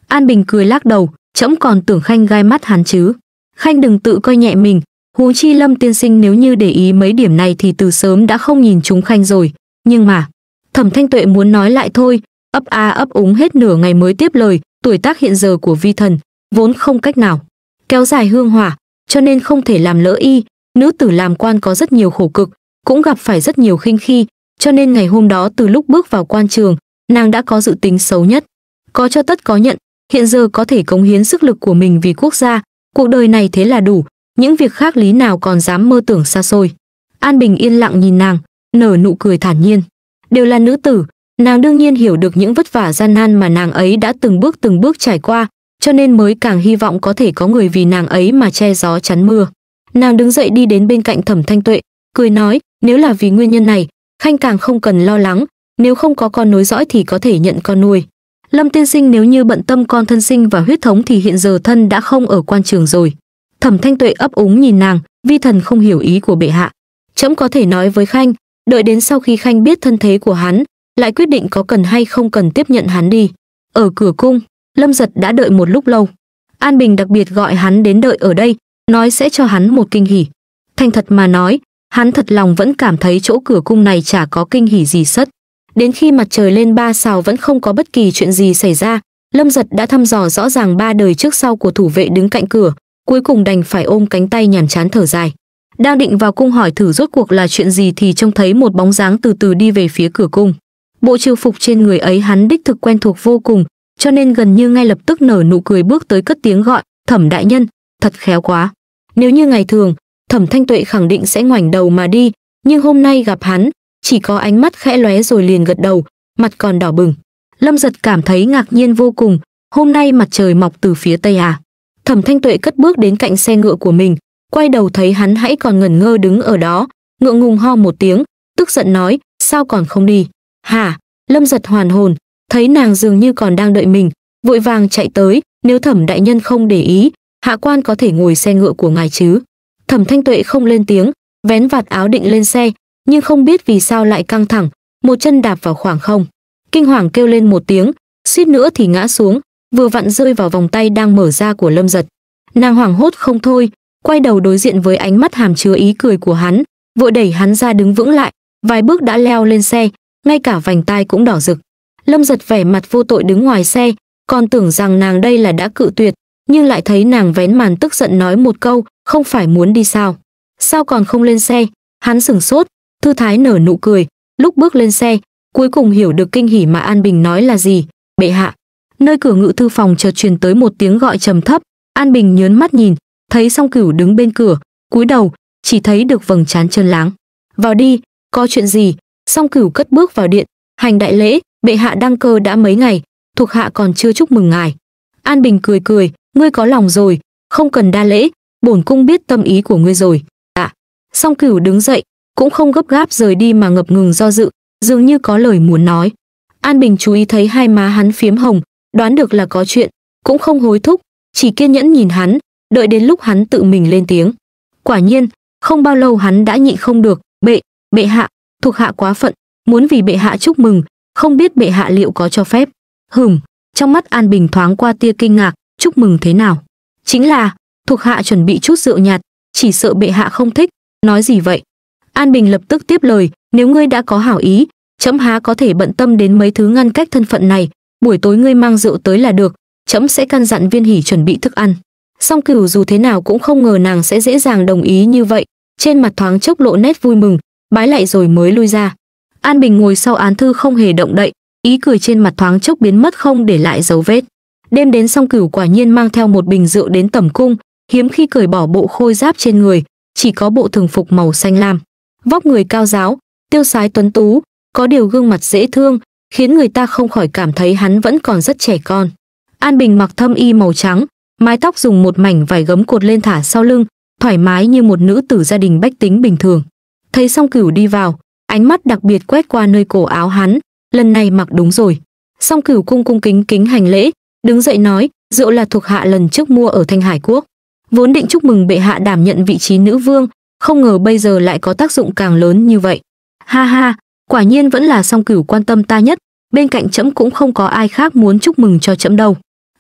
an bình cười lắc đầu trẫm còn tưởng khanh gai mắt hắn chứ khanh đừng tự coi nhẹ mình huống chi lâm tiên sinh nếu như để ý mấy điểm này thì từ sớm đã không nhìn chúng khanh rồi nhưng mà thẩm thanh tuệ muốn nói lại thôi ấp a ấp úng hết nửa ngày mới tiếp lời tuổi tác hiện giờ của vi thần vốn không cách nào kéo dài hương hỏa cho nên không thể làm lỡ y Nữ tử làm quan có rất nhiều khổ cực, cũng gặp phải rất nhiều khinh khi, cho nên ngày hôm đó từ lúc bước vào quan trường, nàng đã có dự tính xấu nhất. Có cho tất có nhận, hiện giờ có thể cống hiến sức lực của mình vì quốc gia, cuộc đời này thế là đủ, những việc khác lý nào còn dám mơ tưởng xa xôi. An Bình yên lặng nhìn nàng, nở nụ cười thản nhiên. Đều là nữ tử, nàng đương nhiên hiểu được những vất vả gian nan mà nàng ấy đã từng bước từng bước trải qua, cho nên mới càng hy vọng có thể có người vì nàng ấy mà che gió chắn mưa. Nàng đứng dậy đi đến bên cạnh Thẩm Thanh Tuệ, cười nói, nếu là vì nguyên nhân này, Khanh càng không cần lo lắng, nếu không có con nối dõi thì có thể nhận con nuôi. Lâm tiên sinh nếu như bận tâm con thân sinh và huyết thống thì hiện giờ thân đã không ở quan trường rồi. Thẩm Thanh Tuệ ấp úng nhìn nàng, vi thần không hiểu ý của bệ hạ. Trẫm có thể nói với Khanh, đợi đến sau khi Khanh biết thân thế của hắn, lại quyết định có cần hay không cần tiếp nhận hắn đi. Ở cửa cung, Lâm Giật đã đợi một lúc lâu. An Bình đặc biệt gọi hắn đến đợi ở đây, nói sẽ cho hắn một kinh hỉ. Thành thật mà nói, hắn thật lòng vẫn cảm thấy chỗ cửa cung này chả có kinh hỉ gì sất. Đến khi mặt trời lên ba xào vẫn không có bất kỳ chuyện gì xảy ra, Lâm Giật đã thăm dò rõ ràng ba đời trước sau của thủ vệ đứng cạnh cửa, cuối cùng đành phải ôm cánh tay nhàn chán thở dài. Đang định vào cung hỏi thử rốt cuộc là chuyện gì thì trông thấy một bóng dáng từ từ đi về phía cửa cung. Bộ triều phục trên người ấy hắn đích thực quen thuộc vô cùng, cho nên gần như ngay lập tức nở nụ cười bước tới cất tiếng gọi, "Thẩm đại nhân, thật khéo quá. Nếu như ngày thường, Thẩm Thanh Tuệ khẳng định sẽ ngoảnh đầu mà đi, nhưng hôm nay gặp hắn, chỉ có ánh mắt khẽ lóe rồi liền gật đầu, mặt còn đỏ bừng. Lâm Giật cảm thấy ngạc nhiên vô cùng, hôm nay mặt trời mọc từ phía tây à? Thẩm Thanh Tuệ cất bước đến cạnh xe ngựa của mình, quay đầu thấy hắn hãy còn ngẩn ngơ đứng ở đó, ngựa ngùng ho một tiếng, tức giận nói, sao còn không đi? Hả? Lâm Giật hoàn hồn, thấy nàng dường như còn đang đợi mình, vội vàng chạy tới, nếu Thẩm đại nhân không để ý, hạ quan có thể ngồi xe ngựa của ngài chứ thẩm thanh tuệ không lên tiếng vén vạt áo định lên xe nhưng không biết vì sao lại căng thẳng một chân đạp vào khoảng không kinh hoàng kêu lên một tiếng suýt nữa thì ngã xuống vừa vặn rơi vào vòng tay đang mở ra của lâm giật nàng hoảng hốt không thôi quay đầu đối diện với ánh mắt hàm chứa ý cười của hắn vội đẩy hắn ra đứng vững lại vài bước đã leo lên xe ngay cả vành tai cũng đỏ rực lâm giật vẻ mặt vô tội đứng ngoài xe còn tưởng rằng nàng đây là đã cự tuyệt nhưng lại thấy nàng vén màn tức giận nói một câu, không phải muốn đi sao? Sao còn không lên xe? Hắn sửng sốt, thư thái nở nụ cười, lúc bước lên xe, cuối cùng hiểu được kinh hỉ mà An Bình nói là gì, bệ hạ. Nơi cửa ngự thư phòng chợt truyền tới một tiếng gọi trầm thấp, An Bình nhớn mắt nhìn, thấy Song Cửu đứng bên cửa, cúi đầu, chỉ thấy được vầng trán chân láng. "Vào đi, có chuyện gì?" Song Cửu cất bước vào điện, hành đại lễ, bệ hạ đăng cơ đã mấy ngày, thuộc hạ còn chưa chúc mừng ngài. An Bình cười cười, ngươi có lòng rồi, không cần đa lễ, bổn cung biết tâm ý của ngươi rồi. À, song cửu đứng dậy, cũng không gấp gáp rời đi mà ngập ngừng do dự, dường như có lời muốn nói. An Bình chú ý thấy hai má hắn phiếm hồng, đoán được là có chuyện, cũng không hối thúc, chỉ kiên nhẫn nhìn hắn, đợi đến lúc hắn tự mình lên tiếng. Quả nhiên, không bao lâu hắn đã nhịn không được, bệ, bệ hạ, thuộc hạ quá phận, muốn vì bệ hạ chúc mừng, không biết bệ hạ liệu có cho phép. Hừm, trong mắt An Bình thoáng qua tia kinh ngạc, chúc mừng thế nào chính là thuộc hạ chuẩn bị chút rượu nhạt chỉ sợ bệ hạ không thích nói gì vậy an bình lập tức tiếp lời nếu ngươi đã có hảo ý chấm há có thể bận tâm đến mấy thứ ngăn cách thân phận này buổi tối ngươi mang rượu tới là được chấm sẽ căn dặn viên hỉ chuẩn bị thức ăn song cửu dù thế nào cũng không ngờ nàng sẽ dễ dàng đồng ý như vậy trên mặt thoáng chốc lộ nét vui mừng bái lại rồi mới lui ra an bình ngồi sau án thư không hề động đậy ý cười trên mặt thoáng chốc biến mất không để lại dấu vết đêm đến song cửu quả nhiên mang theo một bình rượu đến tẩm cung hiếm khi cởi bỏ bộ khôi giáp trên người chỉ có bộ thường phục màu xanh lam vóc người cao giáo tiêu sái tuấn tú có điều gương mặt dễ thương khiến người ta không khỏi cảm thấy hắn vẫn còn rất trẻ con an bình mặc thâm y màu trắng mái tóc dùng một mảnh vải gấm cột lên thả sau lưng thoải mái như một nữ tử gia đình bách tính bình thường thấy song cửu đi vào ánh mắt đặc biệt quét qua nơi cổ áo hắn lần này mặc đúng rồi song cửu cung cung kính kính hành lễ đứng dậy nói rượu là thuộc hạ lần trước mua ở thanh hải quốc vốn định chúc mừng bệ hạ đảm nhận vị trí nữ vương không ngờ bây giờ lại có tác dụng càng lớn như vậy ha ha quả nhiên vẫn là song cửu quan tâm ta nhất bên cạnh trẫm cũng không có ai khác muốn chúc mừng cho trẫm đâu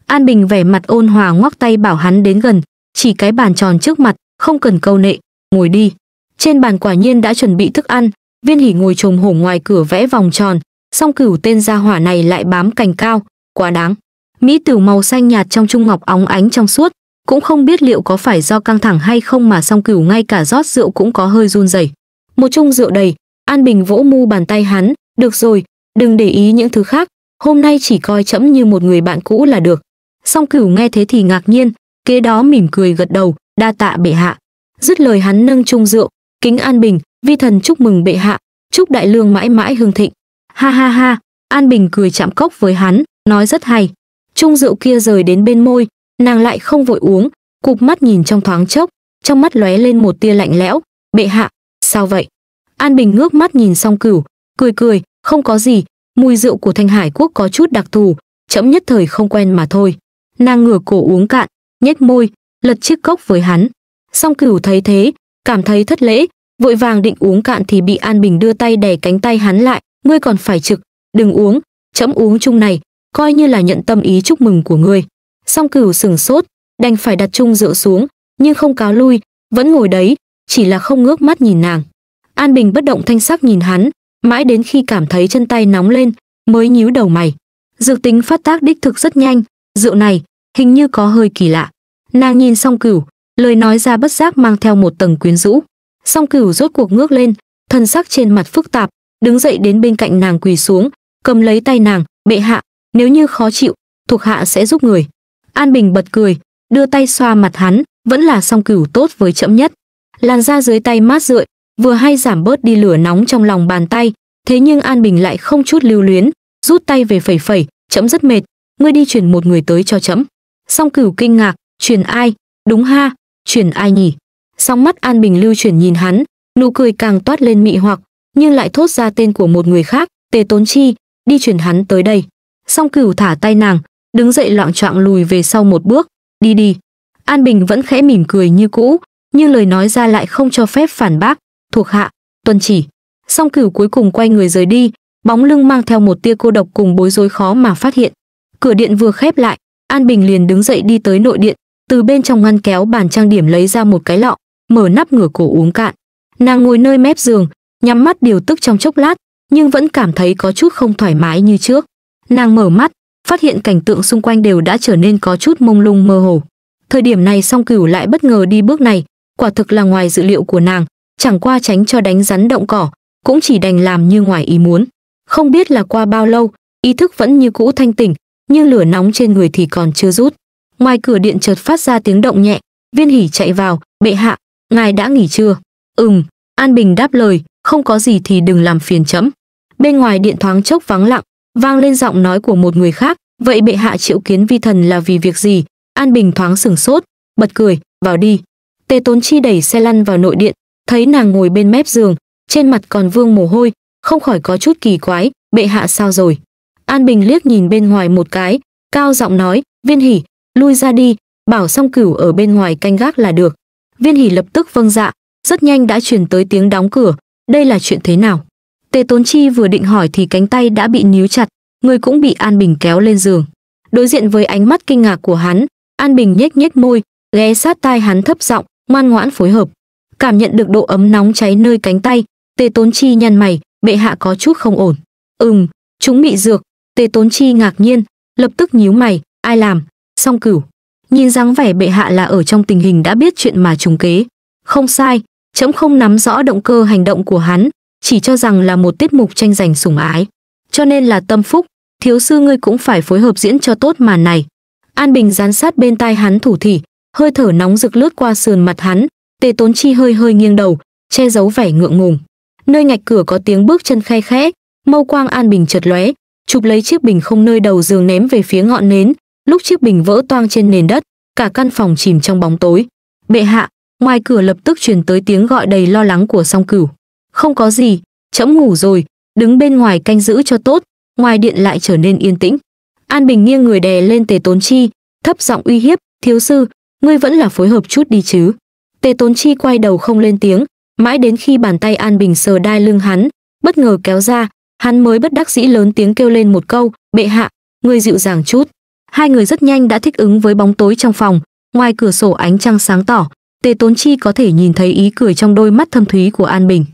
an bình vẻ mặt ôn hòa ngoắc tay bảo hắn đến gần chỉ cái bàn tròn trước mặt không cần câu nệ ngồi đi trên bàn quả nhiên đã chuẩn bị thức ăn viên hỉ ngồi trồm hổ ngoài cửa vẽ vòng tròn song cửu tên gia hỏa này lại bám cành cao quá đáng Mỹ tử màu xanh nhạt trong trung ngọc óng ánh trong suốt, cũng không biết liệu có phải do căng thẳng hay không mà song cửu ngay cả rót rượu cũng có hơi run rẩy. Một chung rượu đầy, An Bình vỗ mu bàn tay hắn, "Được rồi, đừng để ý những thứ khác, hôm nay chỉ coi trẫm như một người bạn cũ là được." Song cửu nghe thế thì ngạc nhiên, kế đó mỉm cười gật đầu, "Đa tạ bệ hạ." Dứt lời hắn nâng chung rượu, "Kính An Bình, vi thần chúc mừng bệ hạ, chúc đại lương mãi mãi hưng thịnh." Ha ha ha, An Bình cười chạm cốc với hắn, nói rất hay chung rượu kia rời đến bên môi, nàng lại không vội uống, cụp mắt nhìn trong thoáng chốc, trong mắt lóe lên một tia lạnh lẽo, "Bệ hạ, sao vậy?" An Bình ngước mắt nhìn Song Cửu, cười cười, "Không có gì, mùi rượu của Thanh Hải quốc có chút đặc thù, chậm nhất thời không quen mà thôi." Nàng ngửa cổ uống cạn, nhếch môi, lật chiếc cốc với hắn. Song Cửu thấy thế, cảm thấy thất lễ, vội vàng định uống cạn thì bị An Bình đưa tay đè cánh tay hắn lại, "Ngươi còn phải trực, đừng uống, chậm uống chung này, coi như là nhận tâm ý chúc mừng của ngươi. Song cửu sừng sốt, đành phải đặt chung rượu xuống, nhưng không cáo lui, vẫn ngồi đấy, chỉ là không ngước mắt nhìn nàng. An Bình bất động thanh sắc nhìn hắn, mãi đến khi cảm thấy chân tay nóng lên, mới nhíu đầu mày. Dược tính phát tác đích thực rất nhanh, rượu này hình như có hơi kỳ lạ. Nàng nhìn Song Cửu, lời nói ra bất giác mang theo một tầng quyến rũ. Song Cửu rốt cuộc ngước lên, thân sắc trên mặt phức tạp, đứng dậy đến bên cạnh nàng quỳ xuống, cầm lấy tay nàng, "Bệ hạ, nếu như khó chịu, thuộc hạ sẽ giúp người. An Bình bật cười, đưa tay xoa mặt hắn, vẫn là song cửu tốt với chậm nhất. Làn da dưới tay mát rượi, vừa hay giảm bớt đi lửa nóng trong lòng bàn tay, thế nhưng An Bình lại không chút lưu luyến, rút tay về phẩy phẩy, chậm rất mệt, ngươi đi chuyển một người tới cho chậm. Song cửu kinh ngạc, chuyển ai, đúng ha, chuyển ai nhỉ? Song mắt An Bình lưu chuyển nhìn hắn, nụ cười càng toát lên mị hoặc, nhưng lại thốt ra tên của một người khác, Tề Tốn Chi, đi chuyển hắn tới đây song cửu thả tay nàng đứng dậy loạn choạng lùi về sau một bước đi đi an bình vẫn khẽ mỉm cười như cũ nhưng lời nói ra lại không cho phép phản bác thuộc hạ tuân chỉ song cửu cuối cùng quay người rời đi bóng lưng mang theo một tia cô độc cùng bối rối khó mà phát hiện cửa điện vừa khép lại an bình liền đứng dậy đi tới nội điện từ bên trong ngăn kéo bàn trang điểm lấy ra một cái lọ mở nắp ngửa cổ uống cạn nàng ngồi nơi mép giường nhắm mắt điều tức trong chốc lát nhưng vẫn cảm thấy có chút không thoải mái như trước Nàng mở mắt, phát hiện cảnh tượng xung quanh đều đã trở nên có chút mông lung mơ hồ. Thời điểm này song cửu lại bất ngờ đi bước này, quả thực là ngoài dự liệu của nàng, chẳng qua tránh cho đánh rắn động cỏ, cũng chỉ đành làm như ngoài ý muốn. Không biết là qua bao lâu, ý thức vẫn như cũ thanh tỉnh, nhưng lửa nóng trên người thì còn chưa rút. Ngoài cửa điện chợt phát ra tiếng động nhẹ, viên hỉ chạy vào, bệ hạ, ngài đã nghỉ chưa? Ừm, An Bình đáp lời, không có gì thì đừng làm phiền chấm. Bên ngoài điện thoáng chốc vắng lặng, vang lên giọng nói của một người khác vậy bệ hạ triệu kiến vi thần là vì việc gì an bình thoáng sửng sốt bật cười vào đi tề tốn chi đẩy xe lăn vào nội điện thấy nàng ngồi bên mép giường trên mặt còn vương mồ hôi không khỏi có chút kỳ quái bệ hạ sao rồi an bình liếc nhìn bên ngoài một cái cao giọng nói viên hỉ lui ra đi bảo song cửu ở bên ngoài canh gác là được viên hỉ lập tức vâng dạ rất nhanh đã truyền tới tiếng đóng cửa đây là chuyện thế nào Tề Tốn Chi vừa định hỏi thì cánh tay đã bị níu chặt, người cũng bị An Bình kéo lên giường. Đối diện với ánh mắt kinh ngạc của hắn, An Bình nhếch nhếch môi, ghé sát tai hắn thấp giọng, ngoan ngoãn phối hợp. Cảm nhận được độ ấm nóng cháy nơi cánh tay, Tề Tốn Chi nhăn mày, bệ hạ có chút không ổn. Ừm, chúng bị dược, Tề Tốn Chi ngạc nhiên, lập tức nhíu mày, ai làm? Song Cửu. Nhìn dáng vẻ bệ hạ là ở trong tình hình đã biết chuyện mà trùng kế. Không sai, trẫm không nắm rõ động cơ hành động của hắn, chỉ cho rằng là một tiết mục tranh giành sủng ái. Cho nên là tâm phúc, thiếu sư ngươi cũng phải phối hợp diễn cho tốt màn này. An Bình gián sát bên tai hắn thủ thỉ, hơi thở nóng rực lướt qua sườn mặt hắn, Tề Tốn Chi hơi hơi nghiêng đầu, che giấu vẻ ngượng ngùng. Nơi ngạch cửa có tiếng bước chân khe khẽ, mâu quang An Bình chợt lóe, chụp lấy chiếc bình không nơi đầu giường ném về phía ngọn nến, lúc chiếc bình vỡ toang trên nền đất, cả căn phòng chìm trong bóng tối. Bệ hạ, ngoài cửa lập tức truyền tới tiếng gọi đầy lo lắng của Song Cửu không có gì, trẫm ngủ rồi, đứng bên ngoài canh giữ cho tốt, ngoài điện lại trở nên yên tĩnh. An Bình nghiêng người đè lên Tề Tốn Chi, thấp giọng uy hiếp, thiếu sư, ngươi vẫn là phối hợp chút đi chứ. Tề Tốn Chi quay đầu không lên tiếng, mãi đến khi bàn tay An Bình sờ đai lưng hắn, bất ngờ kéo ra, hắn mới bất đắc dĩ lớn tiếng kêu lên một câu, bệ hạ, ngươi dịu dàng chút. Hai người rất nhanh đã thích ứng với bóng tối trong phòng, ngoài cửa sổ ánh trăng sáng tỏ, Tề Tốn Chi có thể nhìn thấy ý cười trong đôi mắt thâm thúy của An Bình.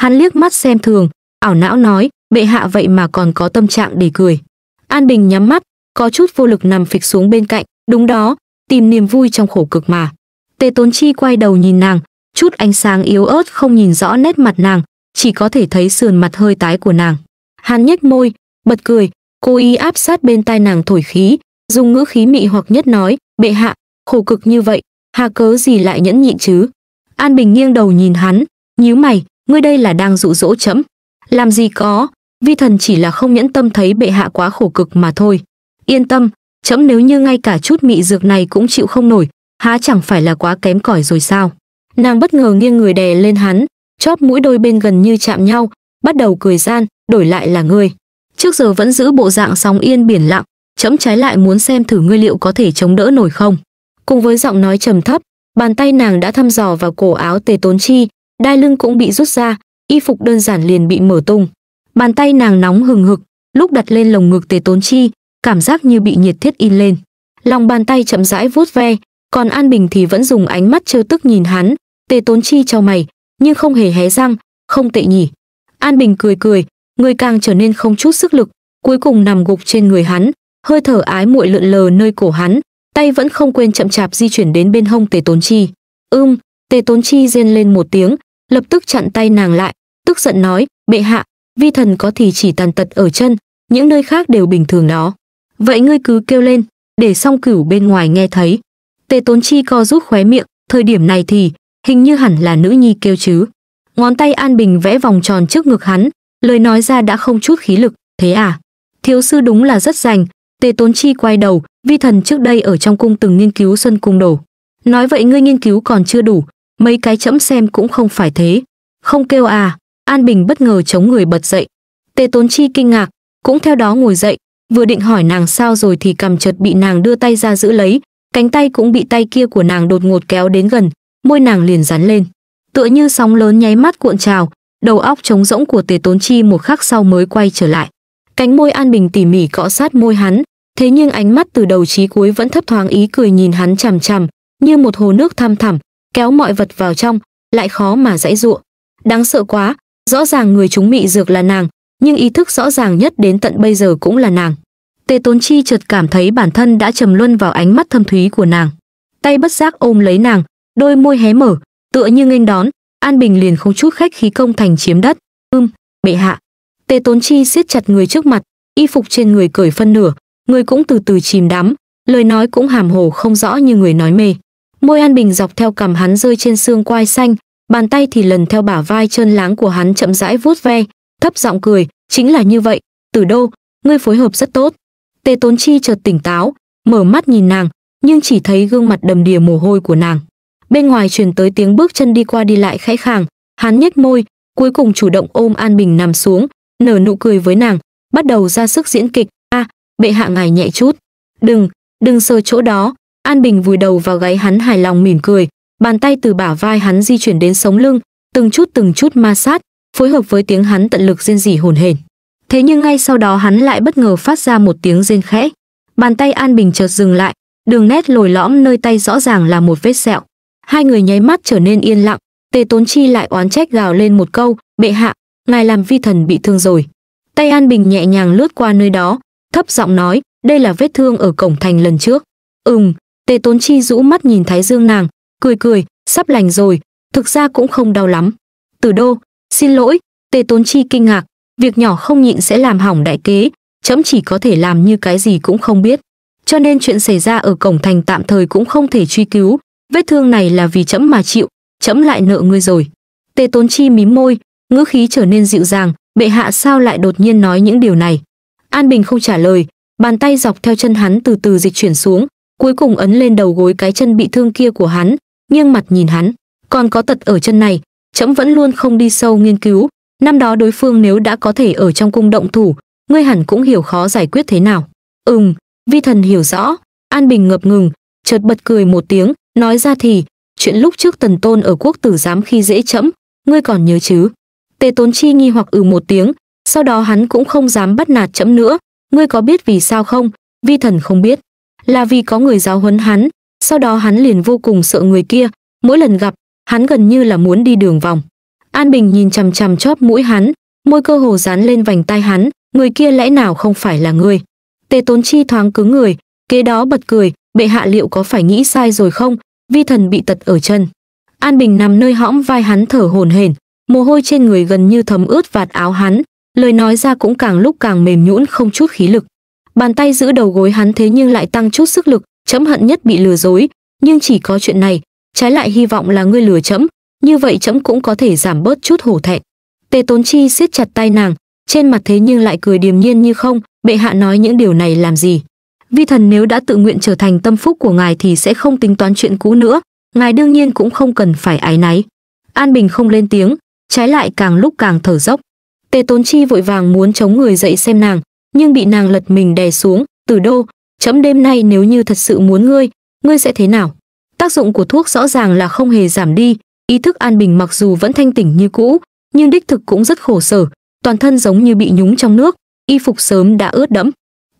Hắn liếc mắt xem thường, ảo não nói, bệ hạ vậy mà còn có tâm trạng để cười. An Bình nhắm mắt, có chút vô lực nằm phịch xuống bên cạnh, đúng đó, tìm niềm vui trong khổ cực mà. Tề Tốn Chi quay đầu nhìn nàng, chút ánh sáng yếu ớt không nhìn rõ nét mặt nàng, chỉ có thể thấy sườn mặt hơi tái của nàng. Hắn nhếch môi, bật cười, cô y áp sát bên tai nàng thổi khí, dùng ngữ khí mị hoặc nhất nói, bệ hạ, khổ cực như vậy, hà cớ gì lại nhẫn nhịn chứ. An Bình nghiêng đầu nhìn hắn, nhíu mày, ngươi đây là đang dụ dỗ chấm. Làm gì có, vi thần chỉ là không nhẫn tâm thấy bệ hạ quá khổ cực mà thôi. Yên tâm, chấm nếu như ngay cả chút mị dược này cũng chịu không nổi, há chẳng phải là quá kém cỏi rồi sao. Nàng bất ngờ nghiêng người đè lên hắn, chóp mũi đôi bên gần như chạm nhau, bắt đầu cười gian, đổi lại là ngươi. Trước giờ vẫn giữ bộ dạng sóng yên biển lặng, chấm trái lại muốn xem thử ngươi liệu có thể chống đỡ nổi không. Cùng với giọng nói trầm thấp, bàn tay nàng đã thăm dò vào cổ áo Tề Tốn Chi, đai lưng cũng bị rút ra, y phục đơn giản liền bị mở tung. Bàn tay nàng nóng hừng hực, lúc đặt lên lồng ngực Tề Tốn Chi, cảm giác như bị nhiệt thiết in lên. Lòng bàn tay chậm rãi vuốt ve, còn An Bình thì vẫn dùng ánh mắt trêu tức nhìn hắn, Tề Tốn Chi cho mày, nhưng không hề hé răng, không tệ nhỉ. An Bình cười cười, người càng trở nên không chút sức lực, cuối cùng nằm gục trên người hắn, hơi thở ái muội lượn lờ nơi cổ hắn, tay vẫn không quên chậm chạp di chuyển đến bên hông Tề Tốn Chi. Ưm, um, Tề Tốn Chi rên lên một tiếng, lập tức chặn tay nàng lại, tức giận nói, bệ hạ, vi thần có thì chỉ tàn tật ở chân, những nơi khác đều bình thường đó. Vậy ngươi cứ kêu lên, để song cửu bên ngoài nghe thấy. Tề tốn chi co rút khóe miệng, thời điểm này thì, hình như hẳn là nữ nhi kêu chứ. Ngón tay An Bình vẽ vòng tròn trước ngực hắn, lời nói ra đã không chút khí lực, thế à? Thiếu sư đúng là rất rành, tề tốn chi quay đầu, vi thần trước đây ở trong cung từng nghiên cứu xuân cung đổ. Nói vậy ngươi nghiên cứu còn chưa đủ, mấy cái chẫm xem cũng không phải thế. Không kêu à, An Bình bất ngờ chống người bật dậy. Tề Tốn Chi kinh ngạc, cũng theo đó ngồi dậy, vừa định hỏi nàng sao rồi thì cầm chợt bị nàng đưa tay ra giữ lấy, cánh tay cũng bị tay kia của nàng đột ngột kéo đến gần, môi nàng liền dán lên. Tựa như sóng lớn nháy mắt cuộn trào, đầu óc trống rỗng của Tề Tốn Chi một khắc sau mới quay trở lại. Cánh môi An Bình tỉ mỉ cọ sát môi hắn, thế nhưng ánh mắt từ đầu chí cuối vẫn thấp thoáng ý cười nhìn hắn chằm chằm, như một hồ nước thăm thẳm, kéo mọi vật vào trong, lại khó mà dãy dụa. Đáng sợ quá, rõ ràng người chúng mị dược là nàng, nhưng ý thức rõ ràng nhất đến tận bây giờ cũng là nàng. Tề Tốn Chi chợt cảm thấy bản thân đã trầm luân vào ánh mắt thâm thúy của nàng. Tay bất giác ôm lấy nàng, đôi môi hé mở, tựa như nghênh đón, An Bình liền không chút khách khí công thành chiếm đất. Ưm, bệ hạ. Tề Tốn Chi siết chặt người trước mặt, y phục trên người cởi phân nửa, người cũng từ từ chìm đắm, lời nói cũng hàm hồ không rõ như người nói mê. Môi An Bình dọc theo cằm hắn rơi trên xương quai xanh, bàn tay thì lần theo bả vai trơn láng của hắn chậm rãi vuốt ve, thấp giọng cười, chính là như vậy, Từ đâu? ngươi phối hợp rất tốt. Tề Tốn Chi chợt tỉnh táo, mở mắt nhìn nàng, nhưng chỉ thấy gương mặt đầm đìa mồ hôi của nàng. Bên ngoài truyền tới tiếng bước chân đi qua đi lại khẽ khàng, hắn nhếch môi, cuối cùng chủ động ôm An Bình nằm xuống, nở nụ cười với nàng, bắt đầu ra sức diễn kịch, a, à, bệ hạ ngài nhẹ chút. Đừng, đừng sờ chỗ đó, An Bình vùi đầu vào gáy hắn hài lòng mỉm cười, bàn tay từ bả vai hắn di chuyển đến sống lưng, từng chút từng chút ma sát, phối hợp với tiếng hắn tận lực rên rỉ hồn hển. Thế nhưng ngay sau đó hắn lại bất ngờ phát ra một tiếng rên khẽ. Bàn tay An Bình chợt dừng lại, đường nét lồi lõm nơi tay rõ ràng là một vết sẹo. Hai người nháy mắt trở nên yên lặng, Tề Tốn Chi lại oán trách gào lên một câu, "Bệ hạ, ngài làm vi thần bị thương rồi." Tay An Bình nhẹ nhàng lướt qua nơi đó, thấp giọng nói, "Đây là vết thương ở cổng thành lần trước." "Ừm, Tề Tốn Chi rũ mắt nhìn Thái Dương nàng, cười cười, sắp lành rồi, thực ra cũng không đau lắm. Từ đô, xin lỗi, Tề Tốn Chi kinh ngạc, việc nhỏ không nhịn sẽ làm hỏng đại kế, chấm chỉ có thể làm như cái gì cũng không biết. Cho nên chuyện xảy ra ở cổng thành tạm thời cũng không thể truy cứu, vết thương này là vì chấm mà chịu, chấm lại nợ ngươi rồi. Tề Tốn Chi mím môi, ngữ khí trở nên dịu dàng, bệ hạ sao lại đột nhiên nói những điều này. An Bình không trả lời, bàn tay dọc theo chân hắn từ từ dịch chuyển xuống, cuối cùng ấn lên đầu gối cái chân bị thương kia của hắn, nghiêng mặt nhìn hắn, còn có tật ở chân này, trẫm vẫn luôn không đi sâu nghiên cứu, năm đó đối phương nếu đã có thể ở trong cung động thủ, ngươi hẳn cũng hiểu khó giải quyết thế nào. Ừm, vi thần hiểu rõ, An Bình ngập ngừng, chợt bật cười một tiếng, nói ra thì, chuyện lúc trước Tần Tôn ở quốc tử giám khi dễ trẫm, ngươi còn nhớ chứ? Tề Tốn Chi nghi hoặc ừ một tiếng, sau đó hắn cũng không dám bắt nạt trẫm nữa, ngươi có biết vì sao không? Vi thần không biết là vì có người giáo huấn hắn, sau đó hắn liền vô cùng sợ người kia, mỗi lần gặp, hắn gần như là muốn đi đường vòng. An Bình nhìn chằm chằm chóp mũi hắn, môi cơ hồ dán lên vành tai hắn, người kia lẽ nào không phải là người? Tề Tốn Chi thoáng cứng người, kế đó bật cười, bệ hạ liệu có phải nghĩ sai rồi không? Vi thần bị tật ở chân. An Bình nằm nơi hõm vai hắn thở hổn hển, mồ hôi trên người gần như thấm ướt vạt áo hắn, lời nói ra cũng càng lúc càng mềm nhũn không chút khí lực. Bàn tay giữ đầu gối hắn thế nhưng lại tăng chút sức lực, chấm hận nhất bị lừa dối, nhưng chỉ có chuyện này, trái lại hy vọng là ngươi lừa chấm, như vậy chấm cũng có thể giảm bớt chút hổ thẹn. Tề Tốn Chi siết chặt tay nàng, trên mặt thế nhưng lại cười điềm nhiên như không, bệ hạ nói những điều này làm gì? Vi thần nếu đã tự nguyện trở thành tâm phúc của ngài thì sẽ không tính toán chuyện cũ nữa, ngài đương nhiên cũng không cần phải ái náy. An Bình không lên tiếng, trái lại càng lúc càng thở dốc. Tề Tốn Chi vội vàng muốn chống người dậy xem nàng, nhưng bị nàng lật mình đè xuống, từ đô, chấm đêm nay nếu như thật sự muốn ngươi, ngươi sẽ thế nào? Tác dụng của thuốc rõ ràng là không hề giảm đi, ý thức an bình mặc dù vẫn thanh tỉnh như cũ, nhưng đích thực cũng rất khổ sở, toàn thân giống như bị nhúng trong nước, y phục sớm đã ướt đẫm.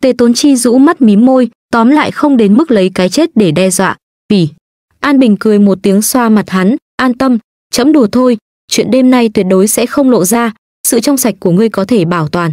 Tề Tốn Chi rũ mắt mím môi, tóm lại không đến mức lấy cái chết để đe dọa, vì An Bình cười một tiếng xoa mặt hắn, an tâm, chấm đùa thôi, chuyện đêm nay tuyệt đối sẽ không lộ ra, sự trong sạch của ngươi có thể bảo toàn.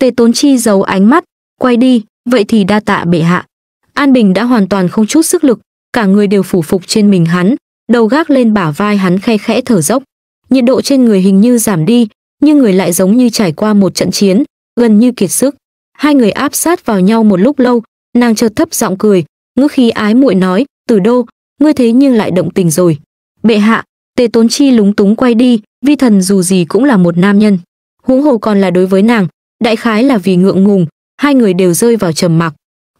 Tề Tốn Chi giấu ánh mắt, quay đi, vậy thì đa tạ bệ hạ. An Bình đã hoàn toàn không chút sức lực, cả người đều phủ phục trên mình hắn, đầu gác lên bả vai hắn khe khẽ thở dốc. Nhiệt độ trên người hình như giảm đi, nhưng người lại giống như trải qua một trận chiến, gần như kiệt sức. Hai người áp sát vào nhau một lúc lâu, nàng chợt thấp giọng cười, ngữ khí ái muội nói, "Từ Đô, ngươi thế nhưng lại động tình rồi." "Bệ hạ." Tề Tốn Chi lúng túng quay đi, vi thần dù gì cũng là một nam nhân, huống hồ còn là đối với nàng, Đại khái là vì ngượng ngùng, hai người đều rơi vào trầm mặc.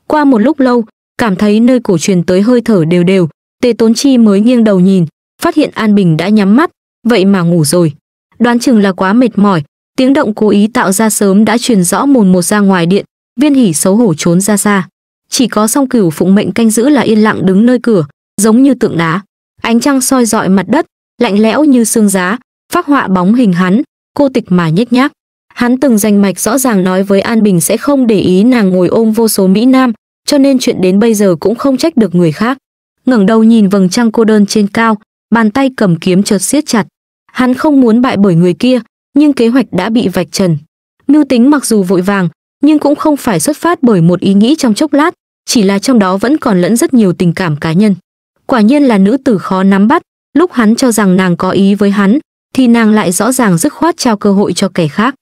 Qua một lúc lâu, cảm thấy nơi cổ truyền tới hơi thở đều đều, Tề Tốn Chi mới nghiêng đầu nhìn, phát hiện An Bình đã nhắm mắt, vậy mà ngủ rồi. Đoán chừng là quá mệt mỏi, tiếng động cố ý tạo ra sớm đã truyền rõ mồn một ra ngoài điện, Viên Hỉ xấu hổ trốn ra xa. Chỉ có Song Cửu phụng mệnh canh giữ là yên lặng đứng nơi cửa, giống như tượng đá. Ánh trăng soi dọi mặt đất, lạnh lẽo như xương giá, phác họa bóng hình hắn, cô tịch mà nhếch nhác. Hắn từng danh mạch rõ ràng nói với An Bình sẽ không để ý nàng ngồi ôm vô số Mỹ Nam, cho nên chuyện đến bây giờ cũng không trách được người khác. ngẩng đầu nhìn vầng trăng cô đơn trên cao, bàn tay cầm kiếm chợt siết chặt. Hắn không muốn bại bởi người kia, nhưng kế hoạch đã bị vạch trần. Mưu tính mặc dù vội vàng, nhưng cũng không phải xuất phát bởi một ý nghĩ trong chốc lát, chỉ là trong đó vẫn còn lẫn rất nhiều tình cảm cá nhân. Quả nhiên là nữ tử khó nắm bắt, lúc hắn cho rằng nàng có ý với hắn, thì nàng lại rõ ràng dứt khoát trao cơ hội cho kẻ khác.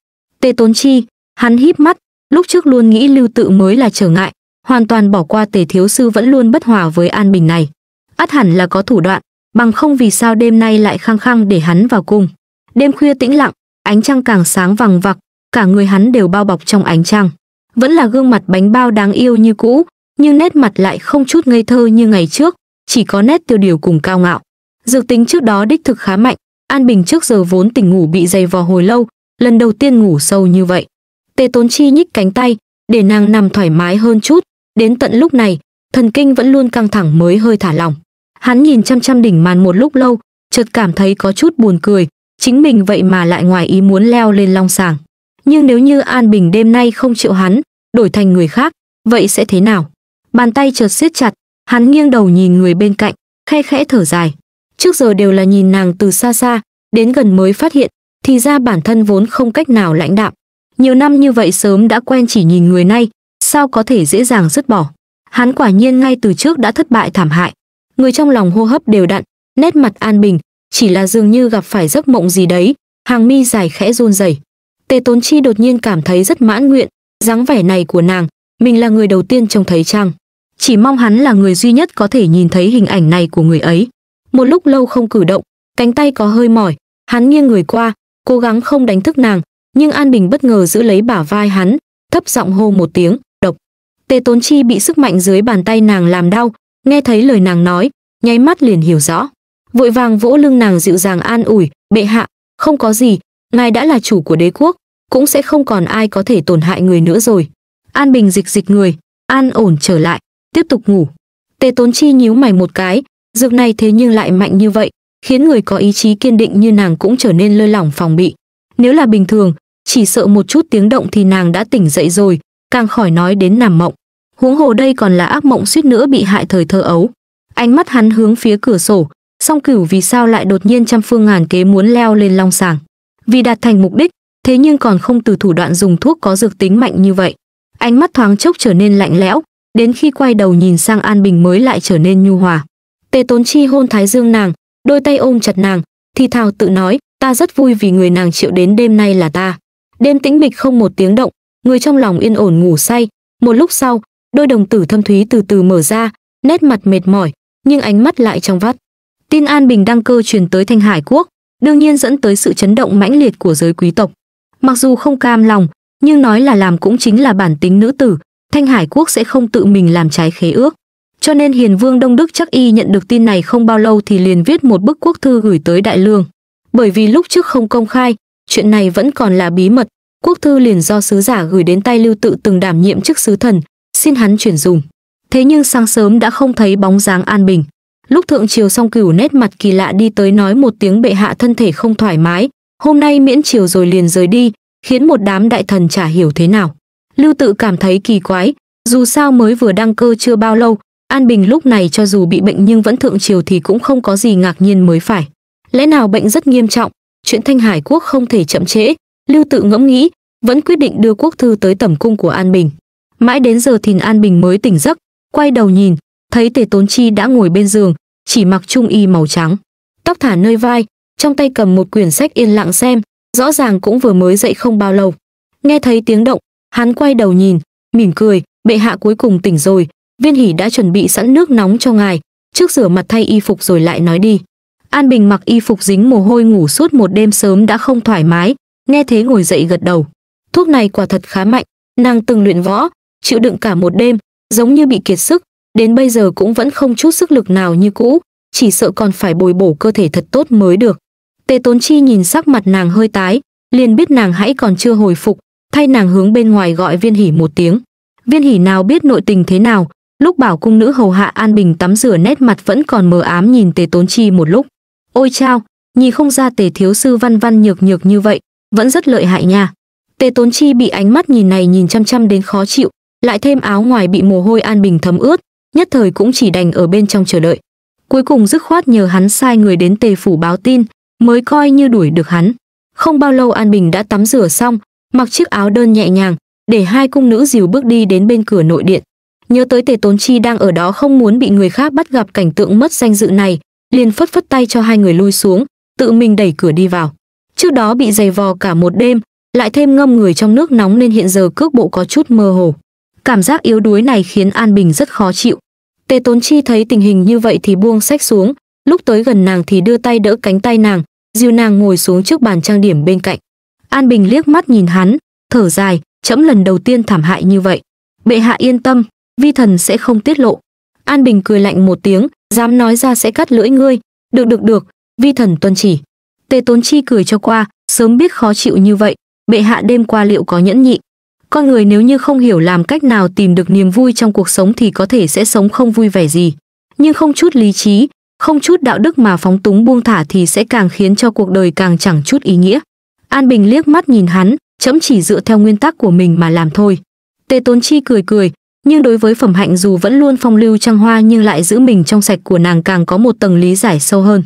Tê Tốn Chi, hắn híp mắt, lúc trước luôn nghĩ Lưu Tự mới là trở ngại, hoàn toàn bỏ qua Tề thiếu sư vẫn luôn bất hòa với An Bình này. Át hẳn là có thủ đoạn, bằng không vì sao đêm nay lại khăng khăng để hắn vào cung. Đêm khuya tĩnh lặng, ánh trăng càng sáng vàng vặc, cả người hắn đều bao bọc trong ánh trăng. Vẫn là gương mặt bánh bao đáng yêu như cũ, nhưng nét mặt lại không chút ngây thơ như ngày trước, chỉ có nét tiêu điều cùng cao ngạo. Dược tính trước đó đích thực khá mạnh, An Bình trước giờ vốn tỉnh ngủ bị dày vò hồi lâu, lần đầu tiên ngủ sâu như vậy. Tề Tốn Chi nhích cánh tay, để nàng nằm thoải mái hơn chút, đến tận lúc này, thần kinh vẫn luôn căng thẳng mới hơi thả lỏng. Hắn nhìn chăm chăm đỉnh màn một lúc lâu, chợt cảm thấy có chút buồn cười, chính mình vậy mà lại ngoài ý muốn leo lên long sàng. Nhưng nếu như An Bình đêm nay không chịu hắn, đổi thành người khác, vậy sẽ thế nào? Bàn tay chợt siết chặt, hắn nghiêng đầu nhìn người bên cạnh, khe khẽ thở dài. Trước giờ đều là nhìn nàng từ xa xa, đến gần mới phát hiện thì ra bản thân vốn không cách nào lãnh đạm. Nhiều năm như vậy sớm đã quen chỉ nhìn người nay, sao có thể dễ dàng dứt bỏ. Hắn quả nhiên ngay từ trước đã thất bại thảm hại. Người trong lòng hô hấp đều đặn, nét mặt an bình, chỉ là dường như gặp phải giấc mộng gì đấy, hàng mi dài khẽ run rẩy. Tề Tốn Chi đột nhiên cảm thấy rất mãn nguyện, dáng vẻ này của nàng, mình là người đầu tiên trông thấy chăng? Chỉ mong hắn là người duy nhất có thể nhìn thấy hình ảnh này của người ấy. Một lúc lâu không cử động, cánh tay có hơi mỏi, hắn nghiêng người qua, cố gắng không đánh thức nàng, nhưng An Bình bất ngờ giữ lấy bả vai hắn, thấp giọng hô một tiếng, "Độc." Tề Tốn Chi bị sức mạnh dưới bàn tay nàng làm đau, nghe thấy lời nàng nói, nháy mắt liền hiểu rõ. Vội vàng vỗ lưng nàng dịu dàng an ủi, "Bệ hạ, không có gì, ngài đã là chủ của đế quốc, cũng sẽ không còn ai có thể tổn hại người nữa rồi." An Bình dịch dịch người, an ổn trở lại, tiếp tục ngủ. Tề Tốn Chi nhíu mày một cái, dược này thế nhưng lại mạnh như vậy, khiến người có ý chí kiên định như nàng cũng trở nên lơi lỏng phòng bị. Nếu là bình thường, chỉ sợ một chút tiếng động thì nàng đã tỉnh dậy rồi, càng khỏi nói đến nằm mộng. Huống hồ đây còn là ác mộng suýt nữa bị hại thời thơ ấu. Ánh mắt hắn hướng phía cửa sổ, song cửu vì sao lại đột nhiên trăm phương ngàn kế muốn leo lên long sàng. Vì đạt thành mục đích, thế nhưng còn không từ thủ đoạn dùng thuốc có dược tính mạnh như vậy. Ánh mắt thoáng chốc trở nên lạnh lẽo, đến khi quay đầu nhìn sang An Bình mới lại trở nên nhu hòa. Tề Tốn Chi hôn Thái Dương nàng, đôi tay ôm chặt nàng, thì thào tự nói, ta rất vui vì người nàng chịu đến đêm nay là ta. Đêm tĩnh mịch không một tiếng động, người trong lòng yên ổn ngủ say, một lúc sau, đôi đồng tử thâm thúy từ từ mở ra, nét mặt mệt mỏi, nhưng ánh mắt lại trong vắt. Tin An Bình đăng cơ truyền tới Thanh Hải quốc, đương nhiên dẫn tới sự chấn động mãnh liệt của giới quý tộc. Mặc dù không cam lòng, nhưng nói là làm cũng chính là bản tính nữ tử, Thanh Hải quốc sẽ không tự mình làm trái khế ước cho nên Hiền Vương Đông Đức chắc y nhận được tin này không bao lâu thì liền viết một bức quốc thư gửi tới Đại Lương. Bởi vì lúc trước không công khai, chuyện này vẫn còn là bí mật, quốc thư liền do sứ giả gửi đến tay Lưu Tự từng đảm nhiệm chức sứ thần, xin hắn chuyển dùng. Thế nhưng sáng sớm đã không thấy bóng dáng An Bình. Lúc thượng triều xong cửu nét mặt kỳ lạ đi tới nói một tiếng bệ hạ thân thể không thoải mái, hôm nay miễn triều rồi liền rời đi, khiến một đám đại thần chả hiểu thế nào. Lưu Tự cảm thấy kỳ quái, dù sao mới vừa đăng cơ chưa bao lâu, An Bình lúc này cho dù bị bệnh nhưng vẫn thượng triều thì cũng không có gì ngạc nhiên mới phải. Lẽ nào bệnh rất nghiêm trọng, chuyện Thanh Hải quốc không thể chậm trễ, Lưu Tự ngẫm nghĩ, vẫn quyết định đưa quốc thư tới tẩm cung của An Bình. Mãi đến giờ thì An Bình mới tỉnh giấc, quay đầu nhìn, thấy Tề Tốn Chi đã ngồi bên giường, chỉ mặc trung y màu trắng, tóc thả nơi vai, trong tay cầm một quyển sách yên lặng xem, rõ ràng cũng vừa mới dậy không bao lâu. Nghe thấy tiếng động, hắn quay đầu nhìn, mỉm cười, bệ hạ cuối cùng tỉnh rồi, Viên Hỉ đã chuẩn bị sẵn nước nóng cho ngài, trước rửa mặt thay y phục rồi lại nói đi. An Bình mặc y phục dính mồ hôi ngủ suốt một đêm sớm đã không thoải mái, nghe thế ngồi dậy gật đầu. Thuốc này quả thật khá mạnh, nàng từng luyện võ, chịu đựng cả một đêm, giống như bị kiệt sức, đến bây giờ cũng vẫn không chút sức lực nào như cũ, chỉ sợ còn phải bồi bổ cơ thể thật tốt mới được. Tề Tốn Chi nhìn sắc mặt nàng hơi tái, liền biết nàng hãy còn chưa hồi phục, thay nàng hướng bên ngoài gọi Viên Hỉ một tiếng. Viên Hỉ nào biết nội tình thế nào, lúc bảo cung nữ hầu hạ an bình tắm rửa nét mặt vẫn còn mờ ám nhìn tề tốn chi một lúc ôi chao nhìn không ra tề thiếu sư văn văn nhược nhược như vậy vẫn rất lợi hại nha tề tốn chi bị ánh mắt nhìn này nhìn chăm chăm đến khó chịu lại thêm áo ngoài bị mồ hôi an bình thấm ướt nhất thời cũng chỉ đành ở bên trong chờ đợi cuối cùng dứt khoát nhờ hắn sai người đến tề phủ báo tin mới coi như đuổi được hắn không bao lâu an bình đã tắm rửa xong mặc chiếc áo đơn nhẹ nhàng để hai cung nữ dìu bước đi đến bên cửa nội điện nhớ tới tề tốn chi đang ở đó không muốn bị người khác bắt gặp cảnh tượng mất danh dự này liền phất phất tay cho hai người lui xuống tự mình đẩy cửa đi vào trước đó bị giày vò cả một đêm lại thêm ngâm người trong nước nóng nên hiện giờ cước bộ có chút mơ hồ cảm giác yếu đuối này khiến an bình rất khó chịu tề tốn chi thấy tình hình như vậy thì buông sách xuống lúc tới gần nàng thì đưa tay đỡ cánh tay nàng dìu nàng ngồi xuống trước bàn trang điểm bên cạnh an bình liếc mắt nhìn hắn thở dài trẫm lần đầu tiên thảm hại như vậy bệ hạ yên tâm vi thần sẽ không tiết lộ an bình cười lạnh một tiếng dám nói ra sẽ cắt lưỡi ngươi được được được vi thần tuân chỉ tề tốn chi cười cho qua sớm biết khó chịu như vậy bệ hạ đêm qua liệu có nhẫn nhị con người nếu như không hiểu làm cách nào tìm được niềm vui trong cuộc sống thì có thể sẽ sống không vui vẻ gì nhưng không chút lý trí không chút đạo đức mà phóng túng buông thả thì sẽ càng khiến cho cuộc đời càng chẳng chút ý nghĩa an bình liếc mắt nhìn hắn chấm chỉ dựa theo nguyên tắc của mình mà làm thôi tề tốn chi cười cười nhưng đối với phẩm hạnh dù vẫn luôn phong lưu trăng hoa nhưng lại giữ mình trong sạch của nàng càng có một tầng lý giải sâu hơn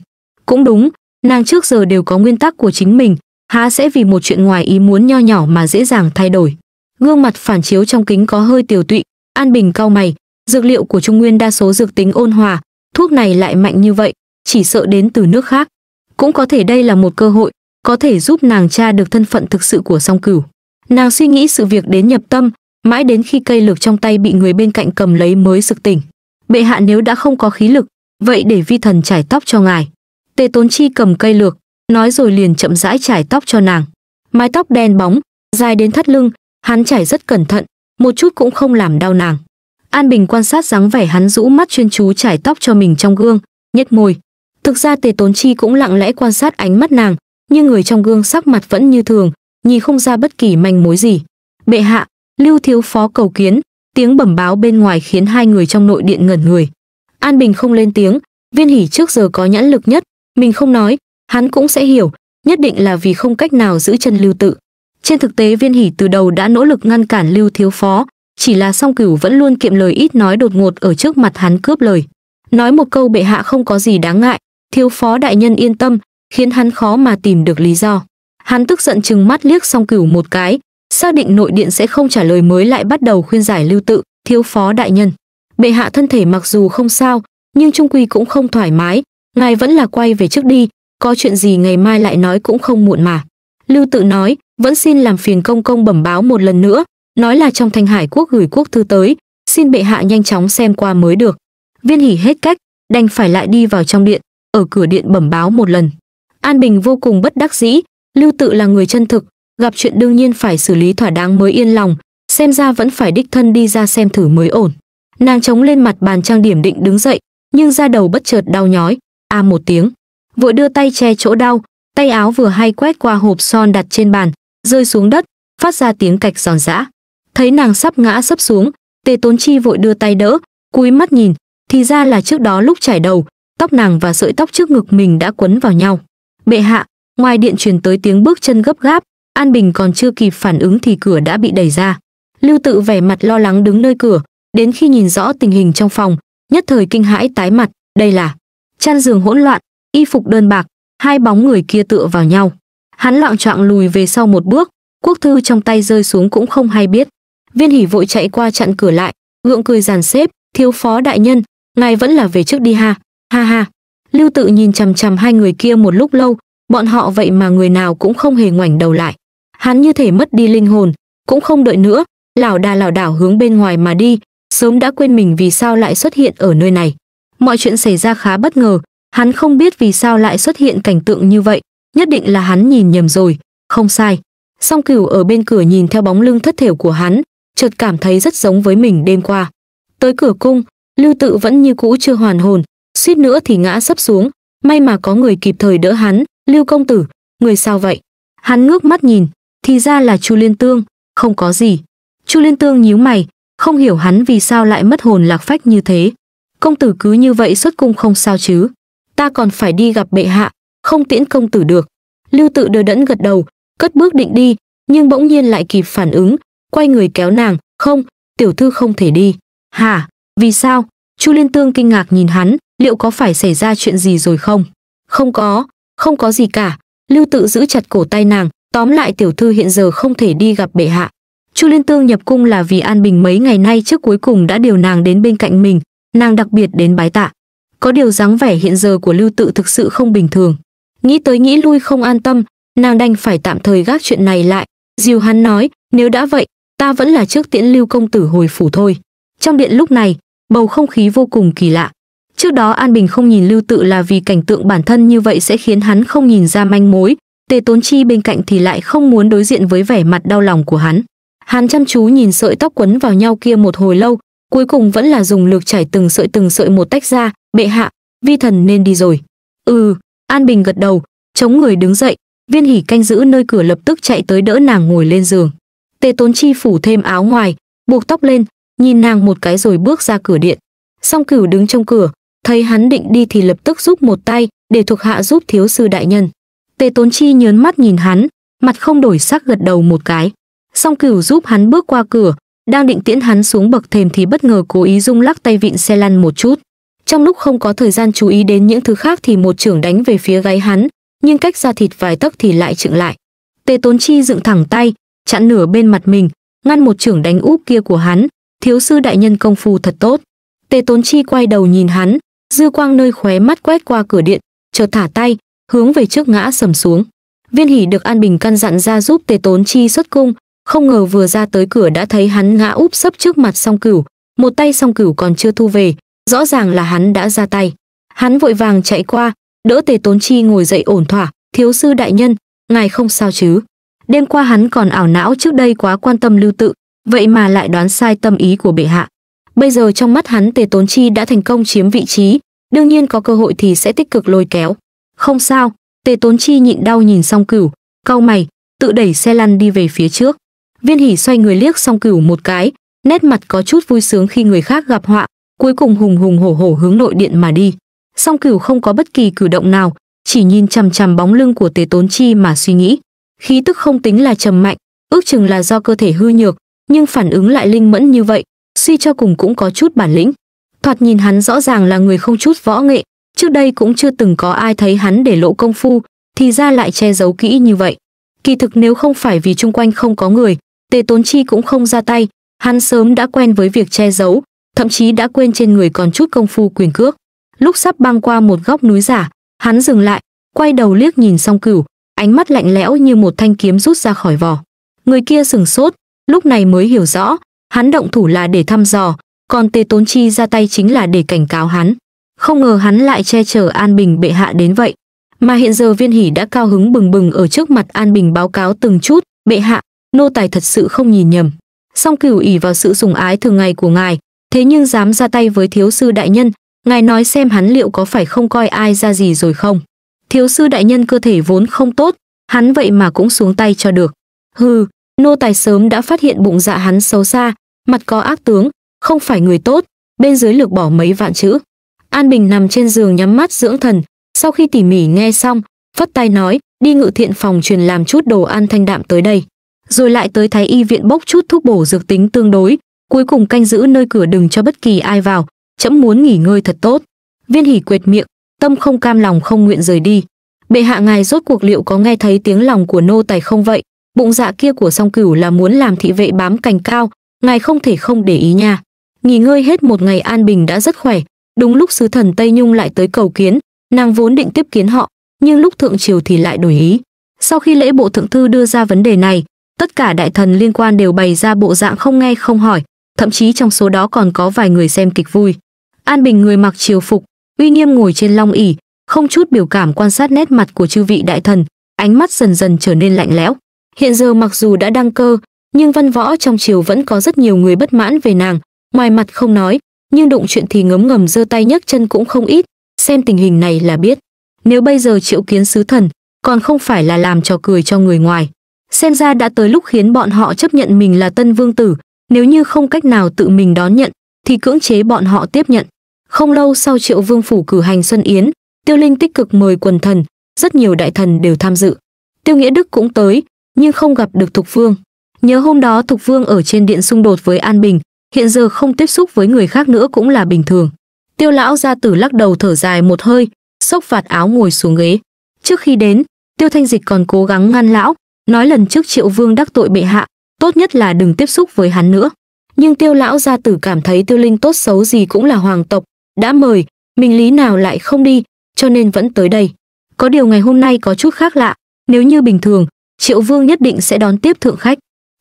cũng đúng nàng trước giờ đều có nguyên tắc của chính mình há sẽ vì một chuyện ngoài ý muốn nho nhỏ mà dễ dàng thay đổi gương mặt phản chiếu trong kính có hơi tiểu tụy an bình cao mày dược liệu của trung nguyên đa số dược tính ôn hòa thuốc này lại mạnh như vậy chỉ sợ đến từ nước khác cũng có thể đây là một cơ hội có thể giúp nàng tra được thân phận thực sự của song cửu nàng suy nghĩ sự việc đến nhập tâm mãi đến khi cây lược trong tay bị người bên cạnh cầm lấy mới sực tỉnh bệ hạ nếu đã không có khí lực vậy để vi thần trải tóc cho ngài tề tốn chi cầm cây lược nói rồi liền chậm rãi trải tóc cho nàng mái tóc đen bóng dài đến thắt lưng hắn trải rất cẩn thận một chút cũng không làm đau nàng an bình quan sát dáng vẻ hắn rũ mắt chuyên chú trải tóc cho mình trong gương nhếch môi thực ra tề tốn chi cũng lặng lẽ quan sát ánh mắt nàng nhưng người trong gương sắc mặt vẫn như thường nhìn không ra bất kỳ manh mối gì bệ hạ Lưu thiếu phó cầu kiến, tiếng bẩm báo bên ngoài khiến hai người trong nội điện ngẩn người. An Bình không lên tiếng, viên hỉ trước giờ có nhãn lực nhất, mình không nói, hắn cũng sẽ hiểu, nhất định là vì không cách nào giữ chân lưu tự. Trên thực tế viên hỉ từ đầu đã nỗ lực ngăn cản lưu thiếu phó, chỉ là song cửu vẫn luôn kiệm lời ít nói đột ngột ở trước mặt hắn cướp lời. Nói một câu bệ hạ không có gì đáng ngại, thiếu phó đại nhân yên tâm, khiến hắn khó mà tìm được lý do. Hắn tức giận chừng mắt liếc song cửu một cái, xác định nội điện sẽ không trả lời mới lại bắt đầu khuyên giải lưu tự thiếu phó đại nhân bệ hạ thân thể mặc dù không sao nhưng trung quy cũng không thoải mái ngài vẫn là quay về trước đi có chuyện gì ngày mai lại nói cũng không muộn mà lưu tự nói vẫn xin làm phiền công công bẩm báo một lần nữa nói là trong thanh hải quốc gửi quốc thư tới xin bệ hạ nhanh chóng xem qua mới được viên hỉ hết cách đành phải lại đi vào trong điện ở cửa điện bẩm báo một lần an bình vô cùng bất đắc dĩ lưu tự là người chân thực gặp chuyện đương nhiên phải xử lý thỏa đáng mới yên lòng, xem ra vẫn phải đích thân đi ra xem thử mới ổn. Nàng chống lên mặt bàn trang điểm định đứng dậy, nhưng da đầu bất chợt đau nhói, a à một tiếng. Vội đưa tay che chỗ đau, tay áo vừa hay quét qua hộp son đặt trên bàn, rơi xuống đất, phát ra tiếng cạch giòn giã. Thấy nàng sắp ngã sấp xuống, Tề Tốn Chi vội đưa tay đỡ, cúi mắt nhìn, thì ra là trước đó lúc chải đầu, tóc nàng và sợi tóc trước ngực mình đã quấn vào nhau. Bệ hạ, ngoài điện truyền tới tiếng bước chân gấp gáp, An Bình còn chưa kịp phản ứng thì cửa đã bị đẩy ra. Lưu Tự vẻ mặt lo lắng đứng nơi cửa, đến khi nhìn rõ tình hình trong phòng, nhất thời kinh hãi tái mặt, đây là chăn giường hỗn loạn, y phục đơn bạc, hai bóng người kia tựa vào nhau. Hắn lạng choạng lùi về sau một bước, quốc thư trong tay rơi xuống cũng không hay biết. Viên Hỉ vội chạy qua chặn cửa lại, gượng cười giàn xếp, "Thiếu phó đại nhân, ngài vẫn là về trước đi ha." Ha ha. Lưu Tự nhìn chằm chằm hai người kia một lúc lâu, bọn họ vậy mà người nào cũng không hề ngoảnh đầu lại hắn như thể mất đi linh hồn cũng không đợi nữa lảo đà lảo đảo hướng bên ngoài mà đi sớm đã quên mình vì sao lại xuất hiện ở nơi này mọi chuyện xảy ra khá bất ngờ hắn không biết vì sao lại xuất hiện cảnh tượng như vậy nhất định là hắn nhìn nhầm rồi không sai song cửu ở bên cửa nhìn theo bóng lưng thất thểu của hắn chợt cảm thấy rất giống với mình đêm qua tới cửa cung lưu tự vẫn như cũ chưa hoàn hồn suýt nữa thì ngã sấp xuống may mà có người kịp thời đỡ hắn lưu công tử người sao vậy hắn ngước mắt nhìn thì ra là Chu Liên Tương, không có gì. Chu Liên Tương nhíu mày, không hiểu hắn vì sao lại mất hồn lạc phách như thế. Công tử cứ như vậy xuất cung không sao chứ? Ta còn phải đi gặp bệ hạ, không tiễn công tử được. Lưu Tự đờ đẫn gật đầu, cất bước định đi, nhưng bỗng nhiên lại kịp phản ứng, quay người kéo nàng, "Không, tiểu thư không thể đi." "Hả? Vì sao?" Chu Liên Tương kinh ngạc nhìn hắn, liệu có phải xảy ra chuyện gì rồi không? "Không có, không có gì cả." Lưu Tự giữ chặt cổ tay nàng, Tóm lại tiểu thư hiện giờ không thể đi gặp bệ hạ. Chu Liên Tương nhập cung là vì An Bình mấy ngày nay trước cuối cùng đã điều nàng đến bên cạnh mình, nàng đặc biệt đến bái tạ. Có điều dáng vẻ hiện giờ của Lưu Tự thực sự không bình thường. Nghĩ tới nghĩ lui không an tâm, nàng đành phải tạm thời gác chuyện này lại. Diều hắn nói, nếu đã vậy, ta vẫn là trước tiễn Lưu Công Tử hồi phủ thôi. Trong điện lúc này, bầu không khí vô cùng kỳ lạ. Trước đó An Bình không nhìn Lưu Tự là vì cảnh tượng bản thân như vậy sẽ khiến hắn không nhìn ra manh mối, Tề Tốn Chi bên cạnh thì lại không muốn đối diện với vẻ mặt đau lòng của hắn. Hắn chăm chú nhìn sợi tóc quấn vào nhau kia một hồi lâu, cuối cùng vẫn là dùng lược chảy từng sợi từng sợi một tách ra, bệ hạ, vi thần nên đi rồi. Ừ, An Bình gật đầu, chống người đứng dậy, viên hỉ canh giữ nơi cửa lập tức chạy tới đỡ nàng ngồi lên giường. Tề Tốn Chi phủ thêm áo ngoài, buộc tóc lên, nhìn nàng một cái rồi bước ra cửa điện. Song Cửu đứng trong cửa, thấy hắn định đi thì lập tức giúp một tay để thuộc hạ giúp thiếu sư đại nhân. Tề Tốn Chi nhớn mắt nhìn hắn, mặt không đổi sắc gật đầu một cái. Song Cửu giúp hắn bước qua cửa, đang định tiễn hắn xuống bậc thềm thì bất ngờ cố ý rung lắc tay vịn xe lăn một chút. Trong lúc không có thời gian chú ý đến những thứ khác thì một trưởng đánh về phía gáy hắn, nhưng cách ra thịt vài tấc thì lại chững lại. Tề Tốn Chi dựng thẳng tay, chặn nửa bên mặt mình, ngăn một trưởng đánh úp kia của hắn, thiếu sư đại nhân công phu thật tốt. Tề Tốn Chi quay đầu nhìn hắn, dư quang nơi khóe mắt quét qua cửa điện, chợt thả tay, hướng về trước ngã sầm xuống viên hỉ được an bình căn dặn ra giúp tề tốn chi xuất cung không ngờ vừa ra tới cửa đã thấy hắn ngã úp sấp trước mặt song cửu một tay song cửu còn chưa thu về rõ ràng là hắn đã ra tay hắn vội vàng chạy qua đỡ tề tốn chi ngồi dậy ổn thỏa thiếu sư đại nhân ngài không sao chứ đêm qua hắn còn ảo não trước đây quá quan tâm lưu tự vậy mà lại đoán sai tâm ý của bệ hạ bây giờ trong mắt hắn tề tốn chi đã thành công chiếm vị trí đương nhiên có cơ hội thì sẽ tích cực lôi kéo không sao, Tề Tốn Chi nhịn đau nhìn Song Cửu, cau mày, tự đẩy xe lăn đi về phía trước. Viên Hỉ xoay người liếc Song Cửu một cái, nét mặt có chút vui sướng khi người khác gặp họa, cuối cùng hùng hùng hổ hổ hướng nội điện mà đi. Song Cửu không có bất kỳ cử động nào, chỉ nhìn chằm chằm bóng lưng của Tề Tốn Chi mà suy nghĩ. Khí tức không tính là trầm mạnh, ước chừng là do cơ thể hư nhược, nhưng phản ứng lại linh mẫn như vậy, suy cho cùng cũng có chút bản lĩnh. Thoạt nhìn hắn rõ ràng là người không chút võ nghệ, Trước đây cũng chưa từng có ai thấy hắn để lộ công phu, thì ra lại che giấu kỹ như vậy. Kỳ thực nếu không phải vì chung quanh không có người, Tề Tốn Chi cũng không ra tay, hắn sớm đã quen với việc che giấu, thậm chí đã quên trên người còn chút công phu quyền cước. Lúc sắp băng qua một góc núi giả, hắn dừng lại, quay đầu liếc nhìn Song Cửu, ánh mắt lạnh lẽo như một thanh kiếm rút ra khỏi vỏ. Người kia sừng sốt, lúc này mới hiểu rõ, hắn động thủ là để thăm dò, còn Tề Tốn Chi ra tay chính là để cảnh cáo hắn. Không ngờ hắn lại che chở An Bình bệ hạ đến vậy. Mà hiện giờ viên hỉ đã cao hứng bừng bừng ở trước mặt An Bình báo cáo từng chút, bệ hạ, nô tài thật sự không nhìn nhầm. Song cửu ỷ vào sự sùng ái thường ngày của ngài, thế nhưng dám ra tay với thiếu sư đại nhân, ngài nói xem hắn liệu có phải không coi ai ra gì rồi không. Thiếu sư đại nhân cơ thể vốn không tốt, hắn vậy mà cũng xuống tay cho được. Hừ, nô tài sớm đã phát hiện bụng dạ hắn xấu xa, mặt có ác tướng, không phải người tốt, bên dưới lược bỏ mấy vạn chữ. An Bình nằm trên giường nhắm mắt dưỡng thần, sau khi tỉ mỉ nghe xong, phất tay nói, đi ngự thiện phòng truyền làm chút đồ ăn thanh đạm tới đây, rồi lại tới thái y viện bốc chút thuốc bổ dược tính tương đối, cuối cùng canh giữ nơi cửa đừng cho bất kỳ ai vào, chậm muốn nghỉ ngơi thật tốt. Viên Hỉ quệt miệng, tâm không cam lòng không nguyện rời đi. Bệ hạ ngài rốt cuộc liệu có nghe thấy tiếng lòng của nô tài không vậy? Bụng dạ kia của Song Cửu là muốn làm thị vệ bám cành cao, ngài không thể không để ý nha. Nghỉ ngơi hết một ngày an bình đã rất khỏe, Đúng lúc sứ thần Tây Nhung lại tới cầu kiến, nàng vốn định tiếp kiến họ, nhưng lúc thượng triều thì lại đổi ý. Sau khi lễ bộ thượng thư đưa ra vấn đề này, tất cả đại thần liên quan đều bày ra bộ dạng không nghe không hỏi, thậm chí trong số đó còn có vài người xem kịch vui. An Bình người mặc triều phục, uy nghiêm ngồi trên long ỷ, không chút biểu cảm quan sát nét mặt của chư vị đại thần, ánh mắt dần dần trở nên lạnh lẽo. Hiện giờ mặc dù đã đăng cơ, nhưng văn võ trong triều vẫn có rất nhiều người bất mãn về nàng, ngoài mặt không nói, nhưng đụng chuyện thì ngấm ngầm giơ tay nhấc chân cũng không ít, xem tình hình này là biết. Nếu bây giờ triệu kiến sứ thần, còn không phải là làm trò cười cho người ngoài. Xem ra đã tới lúc khiến bọn họ chấp nhận mình là tân vương tử, nếu như không cách nào tự mình đón nhận, thì cưỡng chế bọn họ tiếp nhận. Không lâu sau triệu vương phủ cử hành Xuân Yến, Tiêu Linh tích cực mời quần thần, rất nhiều đại thần đều tham dự. Tiêu Nghĩa Đức cũng tới, nhưng không gặp được Thục Vương. Nhớ hôm đó Thục Vương ở trên điện xung đột với An Bình, hiện giờ không tiếp xúc với người khác nữa cũng là bình thường. Tiêu lão gia tử lắc đầu thở dài một hơi, xốc vạt áo ngồi xuống ghế. Trước khi đến, Tiêu Thanh Dịch còn cố gắng ngăn lão, nói lần trước Triệu Vương đắc tội bệ hạ, tốt nhất là đừng tiếp xúc với hắn nữa. Nhưng Tiêu lão gia tử cảm thấy Tiêu Linh tốt xấu gì cũng là hoàng tộc, đã mời, mình lý nào lại không đi, cho nên vẫn tới đây. Có điều ngày hôm nay có chút khác lạ, nếu như bình thường, Triệu Vương nhất định sẽ đón tiếp thượng khách.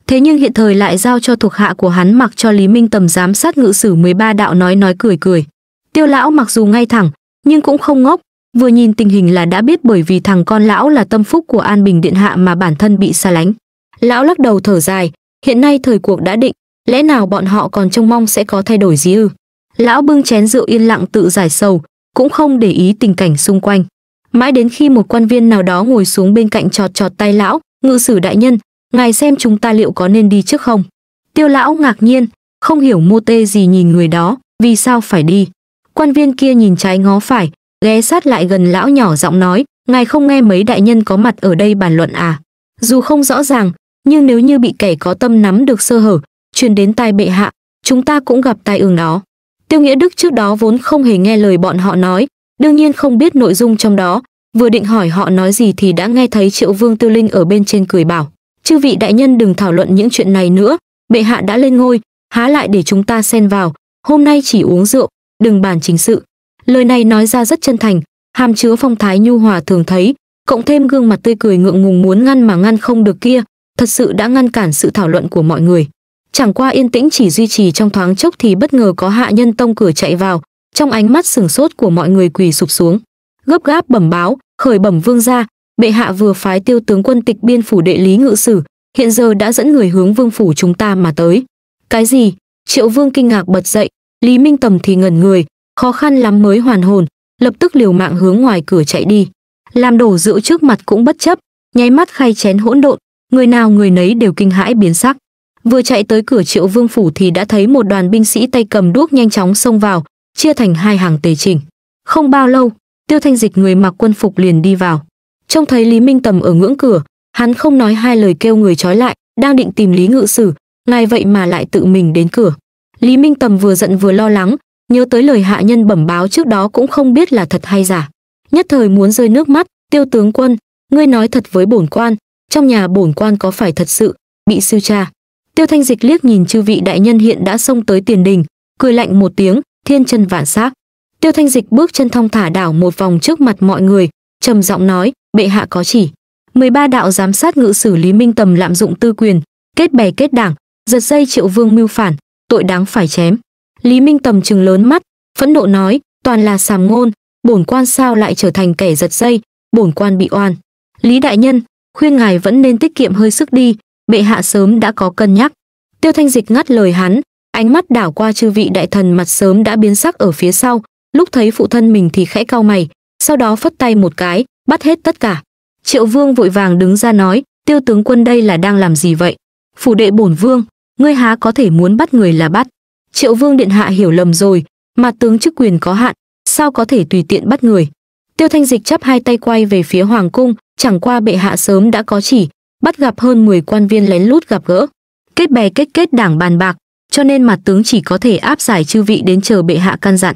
Thế nhưng hiện thời lại giao cho thuộc hạ của hắn mặc cho Lý Minh Tầm giám sát ngự sử 13 đạo nói nói cười cười. Tiêu lão mặc dù ngay thẳng, nhưng cũng không ngốc, vừa nhìn tình hình là đã biết bởi vì thằng con lão là tâm phúc của An Bình Điện Hạ mà bản thân bị xa lánh. Lão lắc đầu thở dài, hiện nay thời cuộc đã định, lẽ nào bọn họ còn trông mong sẽ có thay đổi gì ư? Lão bưng chén rượu yên lặng tự giải sầu, cũng không để ý tình cảnh xung quanh. Mãi đến khi một quan viên nào đó ngồi xuống bên cạnh trọt trọt tay lão, ngự sử đại nhân, ngài xem chúng ta liệu có nên đi trước không tiêu lão ngạc nhiên không hiểu mô tê gì nhìn người đó vì sao phải đi quan viên kia nhìn trái ngó phải ghé sát lại gần lão nhỏ giọng nói ngài không nghe mấy đại nhân có mặt ở đây bàn luận à dù không rõ ràng nhưng nếu như bị kẻ có tâm nắm được sơ hở truyền đến tai bệ hạ chúng ta cũng gặp tai ương đó tiêu nghĩa đức trước đó vốn không hề nghe lời bọn họ nói đương nhiên không biết nội dung trong đó vừa định hỏi họ nói gì thì đã nghe thấy triệu vương Tiêu linh ở bên trên cười bảo chư vị đại nhân đừng thảo luận những chuyện này nữa bệ hạ đã lên ngôi há lại để chúng ta xen vào hôm nay chỉ uống rượu đừng bàn chính sự lời này nói ra rất chân thành hàm chứa phong thái nhu hòa thường thấy cộng thêm gương mặt tươi cười ngượng ngùng muốn ngăn mà ngăn không được kia thật sự đã ngăn cản sự thảo luận của mọi người chẳng qua yên tĩnh chỉ duy trì trong thoáng chốc thì bất ngờ có hạ nhân tông cửa chạy vào trong ánh mắt sửng sốt của mọi người quỳ sụp xuống gấp gáp bẩm báo khởi bẩm vương gia bệ hạ vừa phái tiêu tướng quân tịch biên phủ đệ lý ngự sử hiện giờ đã dẫn người hướng vương phủ chúng ta mà tới cái gì triệu vương kinh ngạc bật dậy lý minh tầm thì ngẩn người khó khăn lắm mới hoàn hồn lập tức liều mạng hướng ngoài cửa chạy đi làm đổ rượu trước mặt cũng bất chấp nháy mắt khay chén hỗn độn người nào người nấy đều kinh hãi biến sắc vừa chạy tới cửa triệu vương phủ thì đã thấy một đoàn binh sĩ tay cầm đuốc nhanh chóng xông vào chia thành hai hàng tề chỉnh không bao lâu tiêu thanh dịch người mặc quân phục liền đi vào trông thấy lý minh tầm ở ngưỡng cửa hắn không nói hai lời kêu người trói lại đang định tìm lý ngự sử ngài vậy mà lại tự mình đến cửa lý minh tầm vừa giận vừa lo lắng nhớ tới lời hạ nhân bẩm báo trước đó cũng không biết là thật hay giả nhất thời muốn rơi nước mắt tiêu tướng quân ngươi nói thật với bổn quan trong nhà bổn quan có phải thật sự bị siêu tra tiêu thanh dịch liếc nhìn chư vị đại nhân hiện đã xông tới tiền đình cười lạnh một tiếng thiên chân vạn xác tiêu thanh dịch bước chân thong thả đảo một vòng trước mặt mọi người trầm giọng nói bệ hạ có chỉ 13 đạo giám sát ngự xử lý minh tầm lạm dụng tư quyền kết bè kết đảng giật dây triệu vương mưu phản tội đáng phải chém lý minh tầm trừng lớn mắt phẫn nộ nói toàn là sàm ngôn bổn quan sao lại trở thành kẻ giật dây bổn quan bị oan lý đại nhân khuyên ngài vẫn nên tiết kiệm hơi sức đi bệ hạ sớm đã có cân nhắc tiêu thanh dịch ngắt lời hắn ánh mắt đảo qua chư vị đại thần mặt sớm đã biến sắc ở phía sau lúc thấy phụ thân mình thì khẽ cau mày sau đó phất tay một cái bắt hết tất cả triệu vương vội vàng đứng ra nói tiêu tướng quân đây là đang làm gì vậy phủ đệ bổn vương ngươi há có thể muốn bắt người là bắt triệu vương điện hạ hiểu lầm rồi mà tướng chức quyền có hạn sao có thể tùy tiện bắt người tiêu thanh dịch chắp hai tay quay về phía hoàng cung chẳng qua bệ hạ sớm đã có chỉ bắt gặp hơn 10 quan viên lén lút gặp gỡ kết bè kết kết đảng bàn bạc cho nên mặt tướng chỉ có thể áp giải chư vị đến chờ bệ hạ căn dặn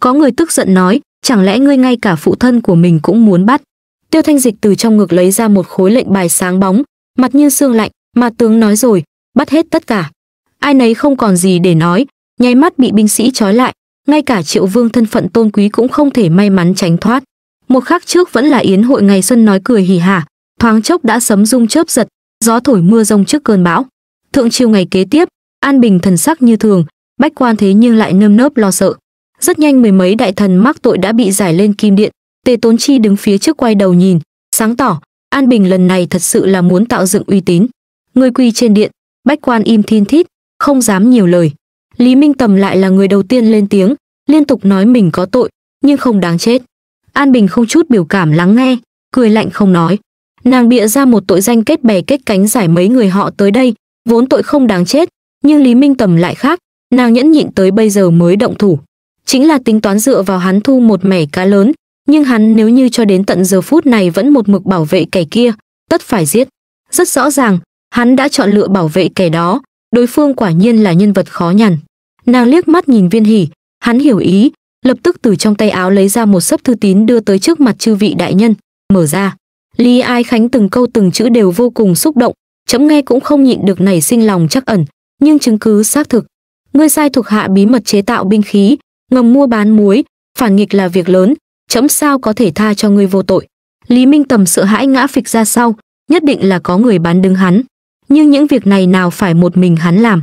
có người tức giận nói chẳng lẽ ngươi ngay cả phụ thân của mình cũng muốn bắt Tiêu Thanh Dịch từ trong ngực lấy ra một khối lệnh bài sáng bóng, mặt như xương lạnh, mà tướng nói rồi, bắt hết tất cả. Ai nấy không còn gì để nói, nháy mắt bị binh sĩ trói lại, ngay cả Triệu Vương thân phận tôn quý cũng không thể may mắn tránh thoát. Một khắc trước vẫn là yến hội ngày xuân nói cười hỉ hả, thoáng chốc đã sấm rung chớp giật, gió thổi mưa rông trước cơn bão. Thượng chiều ngày kế tiếp, An Bình thần sắc như thường, bách quan thế nhưng lại nơm nớp lo sợ. Rất nhanh mười mấy đại thần mắc tội đã bị giải lên kim điện, Tề Tốn Chi đứng phía trước quay đầu nhìn, sáng tỏ, An Bình lần này thật sự là muốn tạo dựng uy tín. Người quỳ trên điện, bách quan im thiên thít, không dám nhiều lời. Lý Minh Tầm lại là người đầu tiên lên tiếng, liên tục nói mình có tội, nhưng không đáng chết. An Bình không chút biểu cảm lắng nghe, cười lạnh không nói. Nàng bịa ra một tội danh kết bè kết cánh giải mấy người họ tới đây, vốn tội không đáng chết, nhưng Lý Minh Tầm lại khác, nàng nhẫn nhịn tới bây giờ mới động thủ. Chính là tính toán dựa vào hắn thu một mẻ cá lớn, nhưng hắn nếu như cho đến tận giờ phút này vẫn một mực bảo vệ kẻ kia, tất phải giết. Rất rõ ràng, hắn đã chọn lựa bảo vệ kẻ đó, đối phương quả nhiên là nhân vật khó nhằn. Nàng liếc mắt nhìn Viên Hỉ, hắn hiểu ý, lập tức từ trong tay áo lấy ra một sấp thư tín đưa tới trước mặt chư vị đại nhân, mở ra. Lý Ai Khánh từng câu từng chữ đều vô cùng xúc động, chấm nghe cũng không nhịn được nảy sinh lòng chắc ẩn, nhưng chứng cứ xác thực. Ngươi sai thuộc hạ bí mật chế tạo binh khí, ngầm mua bán muối, phản nghịch là việc lớn, chấm sao có thể tha cho ngươi vô tội lý minh tầm sợ hãi ngã phịch ra sau nhất định là có người bán đứng hắn nhưng những việc này nào phải một mình hắn làm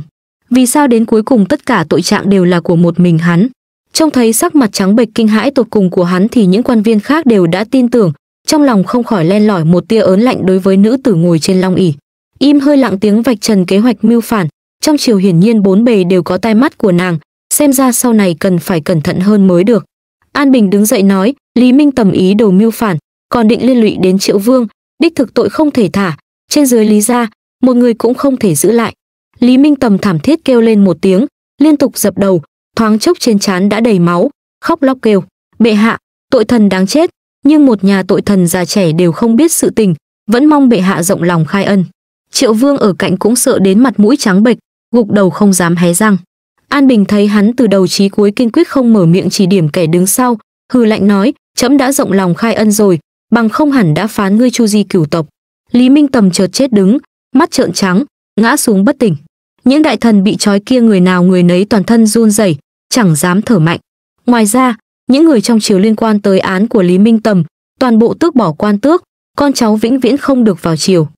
vì sao đến cuối cùng tất cả tội trạng đều là của một mình hắn trông thấy sắc mặt trắng bệch kinh hãi tột cùng của hắn thì những quan viên khác đều đã tin tưởng trong lòng không khỏi len lỏi một tia ớn lạnh đối với nữ tử ngồi trên long ỉ im hơi lặng tiếng vạch trần kế hoạch mưu phản trong chiều hiển nhiên bốn bề đều có tai mắt của nàng xem ra sau này cần phải cẩn thận hơn mới được An Bình đứng dậy nói, Lý Minh tầm ý đồ mưu phản, còn định liên lụy đến Triệu Vương, đích thực tội không thể thả, trên dưới Lý gia, một người cũng không thể giữ lại. Lý Minh tầm thảm thiết kêu lên một tiếng, liên tục dập đầu, thoáng chốc trên trán đã đầy máu, khóc lóc kêu, "Bệ hạ, tội thần đáng chết, nhưng một nhà tội thần già trẻ đều không biết sự tình, vẫn mong bệ hạ rộng lòng khai ân." Triệu Vương ở cạnh cũng sợ đến mặt mũi trắng bệch, gục đầu không dám hé răng. An Bình thấy hắn từ đầu chí cuối kiên quyết không mở miệng chỉ điểm kẻ đứng sau, hư lạnh nói, trẫm đã rộng lòng khai ân rồi, bằng không hẳn đã phán ngươi chu di cửu tộc. Lý Minh Tầm chợt chết đứng, mắt trợn trắng, ngã xuống bất tỉnh. Những đại thần bị trói kia người nào người nấy toàn thân run rẩy, chẳng dám thở mạnh. Ngoài ra, những người trong triều liên quan tới án của Lý Minh Tầm, toàn bộ tước bỏ quan tước, con cháu vĩnh viễn không được vào triều.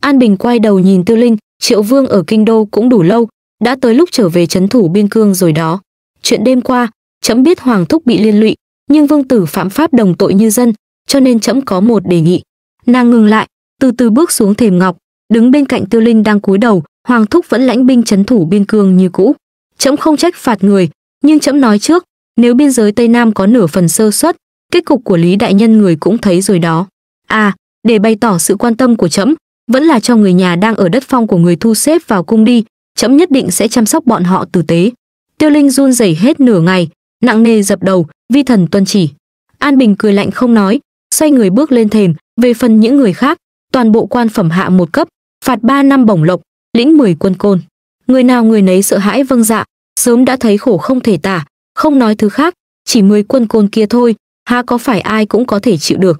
An Bình quay đầu nhìn Tư Linh, Triệu Vương ở kinh đô cũng đủ lâu, đã tới lúc trở về trấn thủ biên cương rồi đó. Chuyện đêm qua, trẫm biết Hoàng Thúc bị liên lụy, nhưng vương tử phạm pháp đồng tội như dân, cho nên trẫm có một đề nghị. Nàng ngừng lại, từ từ bước xuống thềm ngọc, đứng bên cạnh Tiêu Linh đang cúi đầu, Hoàng Thúc vẫn lãnh binh trấn thủ biên cương như cũ. trẫm không trách phạt người, nhưng trẫm nói trước, nếu biên giới Tây Nam có nửa phần sơ suất, kết cục của Lý đại nhân người cũng thấy rồi đó. À, để bày tỏ sự quan tâm của trẫm, vẫn là cho người nhà đang ở đất phong của người thu xếp vào cung đi, chấm nhất định sẽ chăm sóc bọn họ tử tế tiêu linh run rẩy hết nửa ngày nặng nề dập đầu vi thần tuân chỉ an bình cười lạnh không nói xoay người bước lên thềm về phần những người khác toàn bộ quan phẩm hạ một cấp phạt 3 năm bổng lộc lĩnh 10 quân côn người nào người nấy sợ hãi vâng dạ sớm đã thấy khổ không thể tả không nói thứ khác chỉ 10 quân côn kia thôi há có phải ai cũng có thể chịu được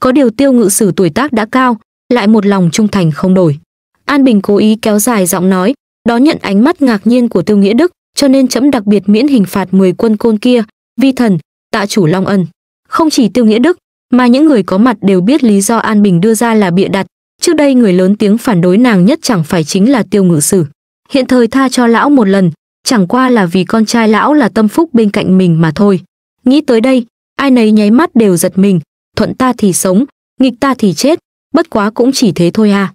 có điều tiêu ngự sử tuổi tác đã cao lại một lòng trung thành không đổi an bình cố ý kéo dài giọng nói đó nhận ánh mắt ngạc nhiên của Tiêu Nghĩa Đức, cho nên chấm đặc biệt miễn hình phạt 10 quân côn kia, vi thần, tạ chủ long ân. Không chỉ Tiêu Nghĩa Đức, mà những người có mặt đều biết lý do An Bình đưa ra là bịa đặt, trước đây người lớn tiếng phản đối nàng nhất chẳng phải chính là Tiêu Ngự Sử. Hiện thời tha cho lão một lần, chẳng qua là vì con trai lão là tâm phúc bên cạnh mình mà thôi. Nghĩ tới đây, ai nấy nháy mắt đều giật mình, thuận ta thì sống, nghịch ta thì chết, bất quá cũng chỉ thế thôi à.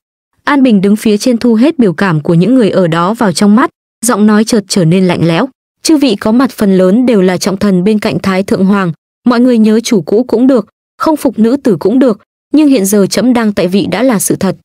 An Bình đứng phía trên thu hết biểu cảm của những người ở đó vào trong mắt, giọng nói chợt trở nên lạnh lẽo. Chư vị có mặt phần lớn đều là trọng thần bên cạnh Thái Thượng Hoàng, mọi người nhớ chủ cũ cũng được, không phục nữ tử cũng được, nhưng hiện giờ chấm đang tại vị đã là sự thật.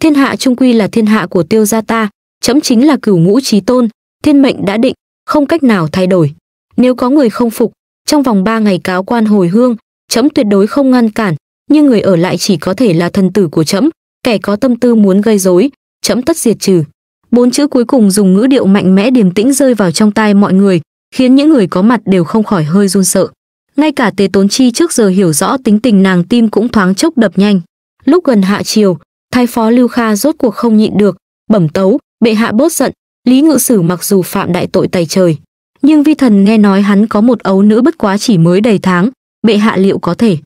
Thiên hạ trung quy là thiên hạ của tiêu gia ta, chấm chính là cửu ngũ trí tôn, thiên mệnh đã định, không cách nào thay đổi. Nếu có người không phục, trong vòng 3 ngày cáo quan hồi hương, chấm tuyệt đối không ngăn cản, nhưng người ở lại chỉ có thể là thần tử của chấm, kẻ có tâm tư muốn gây rối, chấm tất diệt trừ. Bốn chữ cuối cùng dùng ngữ điệu mạnh mẽ điềm tĩnh rơi vào trong tai mọi người, khiến những người có mặt đều không khỏi hơi run sợ. Ngay cả Tề Tốn Chi trước giờ hiểu rõ tính tình nàng tim cũng thoáng chốc đập nhanh. Lúc gần hạ chiều, thái phó Lưu Kha rốt cuộc không nhịn được, bẩm tấu, bệ hạ bốt giận, Lý Ngự Sử mặc dù phạm đại tội tày trời, nhưng vi thần nghe nói hắn có một ấu nữ bất quá chỉ mới đầy tháng, bệ hạ liệu có thể.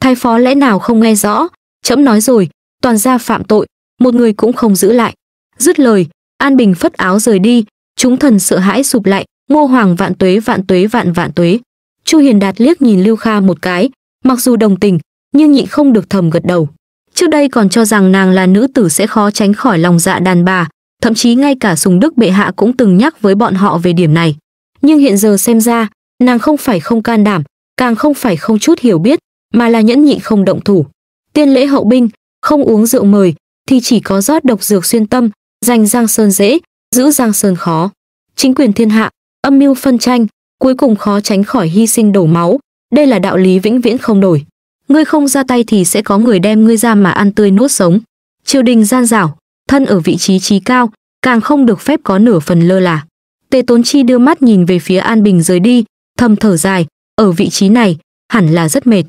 Thái phó lẽ nào không nghe rõ, trẫm nói rồi, toàn ra phạm tội, một người cũng không giữ lại. Dứt lời, An Bình phất áo rời đi, chúng thần sợ hãi sụp lại, Ngô Hoàng vạn tuế vạn tuế vạn vạn tuế. Chu Hiền Đạt liếc nhìn Lưu Kha một cái, mặc dù đồng tình, nhưng nhịn không được thầm gật đầu. Trước đây còn cho rằng nàng là nữ tử sẽ khó tránh khỏi lòng dạ đàn bà, thậm chí ngay cả Sùng Đức Bệ Hạ cũng từng nhắc với bọn họ về điểm này. Nhưng hiện giờ xem ra, nàng không phải không can đảm, càng không phải không chút hiểu biết, mà là nhẫn nhịn không động thủ. Tiên lễ hậu binh, không uống rượu mời, thì chỉ có rót độc dược xuyên tâm, giành Giang Sơn dễ, giữ Giang Sơn khó. Chính quyền thiên hạ, âm mưu phân tranh, cuối cùng khó tránh khỏi hy sinh đổ máu, đây là đạo lý vĩnh viễn không đổi. Ngươi không ra tay thì sẽ có người đem ngươi ra mà ăn tươi nuốt sống. Triều đình gian dảo, thân ở vị trí trí cao, càng không được phép có nửa phần lơ là. Tề Tốn Chi đưa mắt nhìn về phía An Bình rời đi, thầm thở dài, ở vị trí này, hẳn là rất mệt.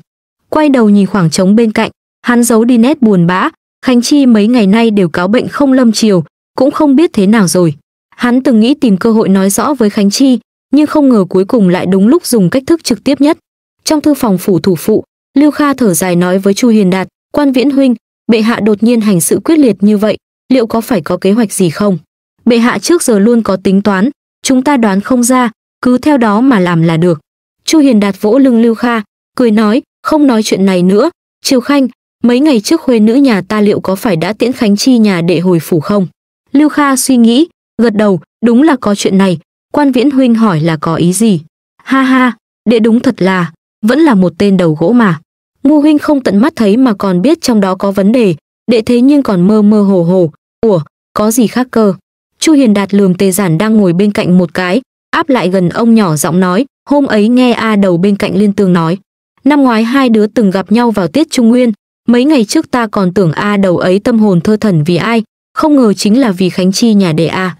Quay đầu nhìn khoảng trống bên cạnh, Hắn giấu đi nét buồn bã, Khánh Chi mấy ngày nay đều cáo bệnh không lâm chiều, cũng không biết thế nào rồi. Hắn từng nghĩ tìm cơ hội nói rõ với Khánh Chi, nhưng không ngờ cuối cùng lại đúng lúc dùng cách thức trực tiếp nhất. Trong thư phòng phủ thủ phụ, Lưu Kha thở dài nói với Chu Hiền Đạt, quan viễn huynh, bệ hạ đột nhiên hành sự quyết liệt như vậy, liệu có phải có kế hoạch gì không? Bệ hạ trước giờ luôn có tính toán, chúng ta đoán không ra, cứ theo đó mà làm là được. Chu Hiền Đạt vỗ lưng Lưu Kha, cười nói, không nói chuyện này nữa, Triều Khanh, Mấy ngày trước khuê nữ nhà ta liệu có phải đã tiễn Khánh Chi nhà đệ hồi phủ không? Lưu Kha suy nghĩ, gật đầu, đúng là có chuyện này. Quan Viễn Huynh hỏi là có ý gì? Ha ha, đệ đúng thật là, vẫn là một tên đầu gỗ mà. Ngô Huynh không tận mắt thấy mà còn biết trong đó có vấn đề, đệ thế nhưng còn mơ mơ hồ hồ. Ủa, có gì khác cơ? Chu Hiền Đạt lườm tề giản đang ngồi bên cạnh một cái, áp lại gần ông nhỏ giọng nói, hôm ấy nghe A đầu bên cạnh liên tường nói. Năm ngoái hai đứa từng gặp nhau vào tiết Trung Nguyên, Mấy ngày trước ta còn tưởng A đầu ấy tâm hồn thơ thần vì ai, không ngờ chính là vì Khánh Chi nhà đệ A.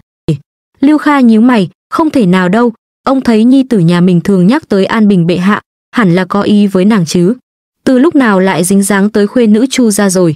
Lưu Kha nhíu mày, không thể nào đâu, ông thấy nhi tử nhà mình thường nhắc tới An Bình bệ hạ, hẳn là có ý với nàng chứ. Từ lúc nào lại dính dáng tới khuê nữ Chu ra rồi.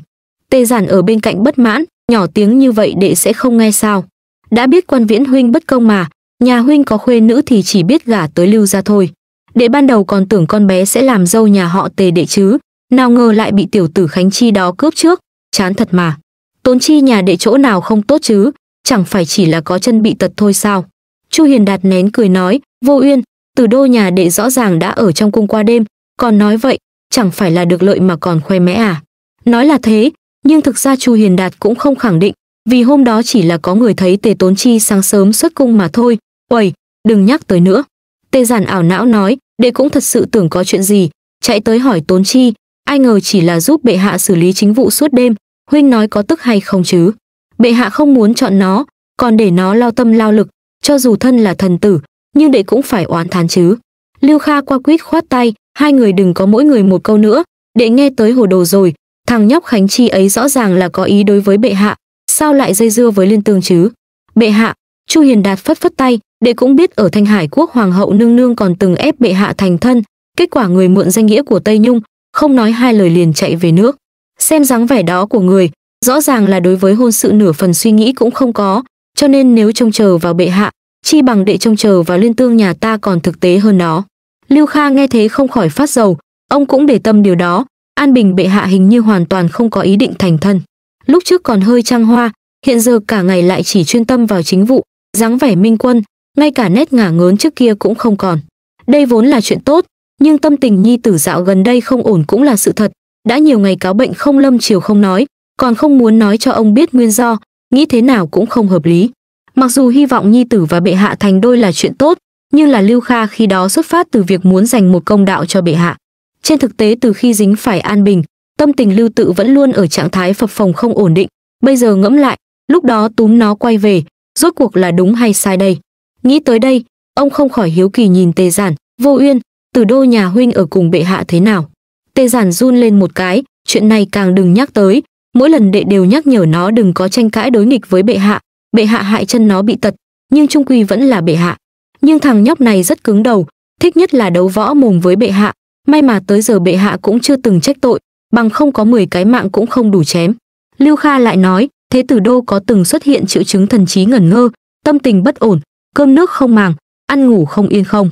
Tê giản ở bên cạnh bất mãn, nhỏ tiếng như vậy đệ sẽ không nghe sao. Đã biết quan viễn huynh bất công mà, nhà huynh có khuê nữ thì chỉ biết gả tới lưu ra thôi. Đệ ban đầu còn tưởng con bé sẽ làm dâu nhà họ tề đệ chứ, nào ngờ lại bị tiểu tử Khánh Chi đó cướp trước, chán thật mà. Tốn chi nhà đệ chỗ nào không tốt chứ, chẳng phải chỉ là có chân bị tật thôi sao. Chu Hiền Đạt nén cười nói, vô uyên, từ đô nhà đệ rõ ràng đã ở trong cung qua đêm, còn nói vậy, chẳng phải là được lợi mà còn khoe mẽ à. Nói là thế, nhưng thực ra Chu Hiền Đạt cũng không khẳng định, vì hôm đó chỉ là có người thấy Tề Tốn Chi sáng sớm xuất cung mà thôi. Uầy, đừng nhắc tới nữa. Tề Giản ảo não nói, đệ cũng thật sự tưởng có chuyện gì, chạy tới hỏi Tốn Chi, ai ngờ chỉ là giúp bệ hạ xử lý chính vụ suốt đêm, huynh nói có tức hay không chứ? Bệ hạ không muốn chọn nó, còn để nó lao tâm lao lực, cho dù thân là thần tử, nhưng đệ cũng phải oán thán chứ. Lưu Kha qua quýt khoát tay, hai người đừng có mỗi người một câu nữa, đệ nghe tới hồ đồ rồi, thằng nhóc Khánh Chi ấy rõ ràng là có ý đối với bệ hạ, sao lại dây dưa với liên tương chứ? Bệ hạ, Chu Hiền Đạt phất phất tay, đệ cũng biết ở Thanh Hải quốc hoàng hậu nương nương còn từng ép bệ hạ thành thân, kết quả người mượn danh nghĩa của Tây Nhung, không nói hai lời liền chạy về nước. Xem dáng vẻ đó của người, rõ ràng là đối với hôn sự nửa phần suy nghĩ cũng không có, cho nên nếu trông chờ vào bệ hạ, chi bằng đệ trông chờ vào liên tương nhà ta còn thực tế hơn nó Lưu Kha nghe thế không khỏi phát dầu, ông cũng để tâm điều đó, An Bình bệ hạ hình như hoàn toàn không có ý định thành thân. Lúc trước còn hơi trăng hoa, hiện giờ cả ngày lại chỉ chuyên tâm vào chính vụ, dáng vẻ minh quân, ngay cả nét ngả ngớn trước kia cũng không còn. Đây vốn là chuyện tốt, nhưng tâm tình nhi tử dạo gần đây không ổn cũng là sự thật đã nhiều ngày cáo bệnh không lâm chiều không nói còn không muốn nói cho ông biết nguyên do nghĩ thế nào cũng không hợp lý mặc dù hy vọng nhi tử và bệ hạ thành đôi là chuyện tốt nhưng là lưu kha khi đó xuất phát từ việc muốn dành một công đạo cho bệ hạ trên thực tế từ khi dính phải an bình tâm tình lưu tự vẫn luôn ở trạng thái phập phồng không ổn định bây giờ ngẫm lại lúc đó túm nó quay về rốt cuộc là đúng hay sai đây nghĩ tới đây ông không khỏi hiếu kỳ nhìn tề giản vô uyên từ đô nhà huynh ở cùng bệ hạ thế nào tê giản run lên một cái chuyện này càng đừng nhắc tới mỗi lần đệ đều nhắc nhở nó đừng có tranh cãi đối nghịch với bệ hạ bệ hạ hại chân nó bị tật nhưng trung quy vẫn là bệ hạ nhưng thằng nhóc này rất cứng đầu thích nhất là đấu võ mồm với bệ hạ may mà tới giờ bệ hạ cũng chưa từng trách tội bằng không có 10 cái mạng cũng không đủ chém lưu kha lại nói thế tử đô có từng xuất hiện triệu chứng thần trí ngẩn ngơ tâm tình bất ổn cơm nước không màng ăn ngủ không yên không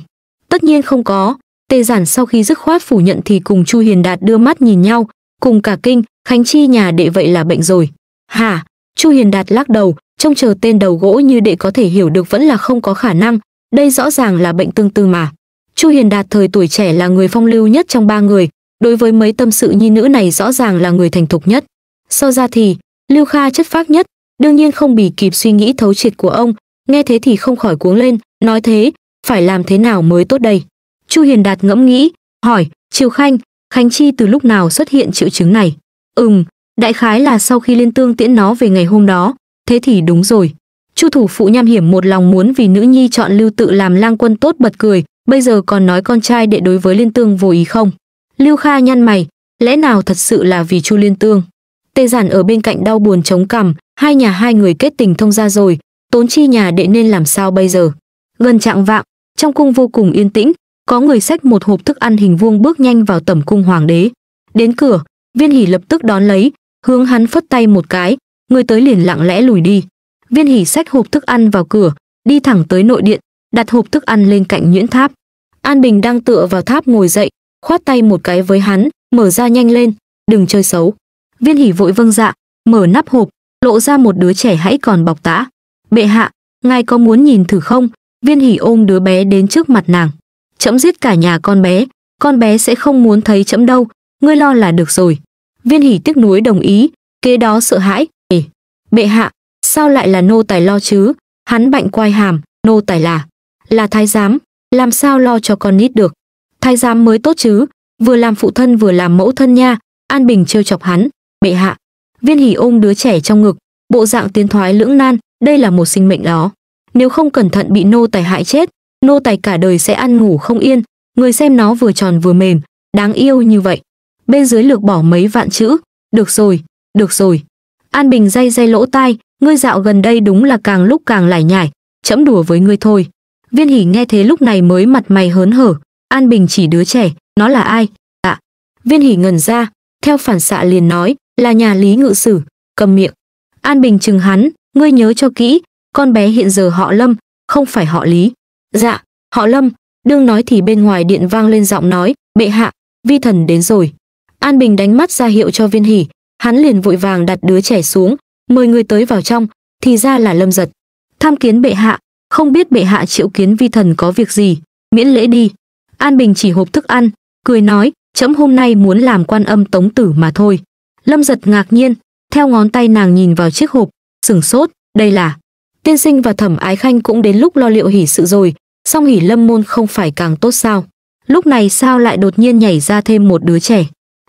tất nhiên không có Tề giản sau khi dứt khoát phủ nhận thì cùng Chu Hiền Đạt đưa mắt nhìn nhau, cùng cả kinh, Khánh Chi nhà đệ vậy là bệnh rồi. Hả? Chu Hiền Đạt lắc đầu, trông chờ tên đầu gỗ như đệ có thể hiểu được vẫn là không có khả năng, đây rõ ràng là bệnh tương tư mà. Chu Hiền Đạt thời tuổi trẻ là người phong lưu nhất trong ba người, đối với mấy tâm sự nhi nữ này rõ ràng là người thành thục nhất. Sau ra thì, Lưu Kha chất phác nhất, đương nhiên không bì kịp suy nghĩ thấu triệt của ông, nghe thế thì không khỏi cuống lên, nói thế, phải làm thế nào mới tốt đây. Chu Hiền Đạt ngẫm nghĩ, hỏi, Triều Khanh, Khánh Chi từ lúc nào xuất hiện triệu chứng này? Ừm, đại khái là sau khi liên tương tiễn nó về ngày hôm đó, thế thì đúng rồi. Chu thủ phụ nham hiểm một lòng muốn vì nữ nhi chọn Lưu Tự làm lang quân tốt bật cười, bây giờ còn nói con trai đệ đối với liên tương vô ý không? Lưu Kha nhăn mày, lẽ nào thật sự là vì Chu liên tương? Tê giản ở bên cạnh đau buồn chống cằm, hai nhà hai người kết tình thông ra rồi, tốn chi nhà đệ nên làm sao bây giờ? Gần trạng vạng, trong cung vô cùng yên tĩnh, có người xách một hộp thức ăn hình vuông bước nhanh vào tẩm cung hoàng đế đến cửa viên hỉ lập tức đón lấy hướng hắn phất tay một cái người tới liền lặng lẽ lùi đi viên hỉ xách hộp thức ăn vào cửa đi thẳng tới nội điện đặt hộp thức ăn lên cạnh nhuyễn tháp an bình đang tựa vào tháp ngồi dậy khoát tay một cái với hắn mở ra nhanh lên đừng chơi xấu viên hỉ vội vâng dạ mở nắp hộp lộ ra một đứa trẻ hãy còn bọc tã bệ hạ ngài có muốn nhìn thử không viên hỉ ôm đứa bé đến trước mặt nàng chấm giết cả nhà con bé, con bé sẽ không muốn thấy chấm đâu, ngươi lo là được rồi. Viên hỉ tiếc nuối đồng ý, kế đó sợ hãi, Ê, bệ hạ, sao lại là nô tài lo chứ? Hắn bệnh quai hàm, nô tài là, là thái giám, làm sao lo cho con nít được. Thái giám mới tốt chứ, vừa làm phụ thân vừa làm mẫu thân nha, An Bình trêu chọc hắn, bệ hạ. Viên hỉ ôm đứa trẻ trong ngực, bộ dạng tiến thoái lưỡng nan, đây là một sinh mệnh đó. Nếu không cẩn thận bị nô tài hại chết, nô tài cả đời sẽ ăn ngủ không yên, người xem nó vừa tròn vừa mềm, đáng yêu như vậy. Bên dưới lược bỏ mấy vạn chữ, được rồi, được rồi. An Bình day day lỗ tai, ngươi dạo gần đây đúng là càng lúc càng lải nhải, chẫm đùa với ngươi thôi. Viên Hỉ nghe thế lúc này mới mặt mày hớn hở, An Bình chỉ đứa trẻ, nó là ai? À. Viên Hỉ ngẩn ra, theo phản xạ liền nói, là nhà Lý Ngự Sử, cầm miệng. An Bình chừng hắn, ngươi nhớ cho kỹ, con bé hiện giờ họ Lâm, không phải họ Lý. Dạ, họ Lâm, đương nói thì bên ngoài điện vang lên giọng nói, bệ hạ, vi thần đến rồi. An Bình đánh mắt ra hiệu cho viên hỉ, hắn liền vội vàng đặt đứa trẻ xuống, mời người tới vào trong, thì ra là Lâm giật. Tham kiến bệ hạ, không biết bệ hạ triệu kiến vi thần có việc gì, miễn lễ đi. An Bình chỉ hộp thức ăn, cười nói, chấm hôm nay muốn làm quan âm tống tử mà thôi. Lâm giật ngạc nhiên, theo ngón tay nàng nhìn vào chiếc hộp, sửng sốt, đây là. Tiên sinh và thẩm ái khanh cũng đến lúc lo liệu hỉ sự rồi, song hỉ lâm môn không phải càng tốt sao lúc này sao lại đột nhiên nhảy ra thêm một đứa trẻ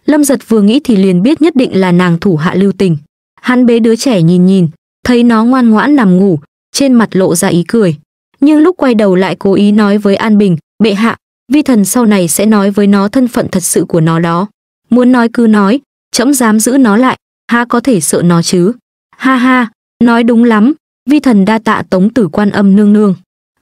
lâm giật vừa nghĩ thì liền biết nhất định là nàng thủ hạ lưu tình hắn bế đứa trẻ nhìn nhìn thấy nó ngoan ngoãn nằm ngủ trên mặt lộ ra ý cười nhưng lúc quay đầu lại cố ý nói với an bình bệ hạ vi thần sau này sẽ nói với nó thân phận thật sự của nó đó muốn nói cứ nói trẫm dám giữ nó lại ha có thể sợ nó chứ ha ha nói đúng lắm vi thần đa tạ tống tử quan âm nương nương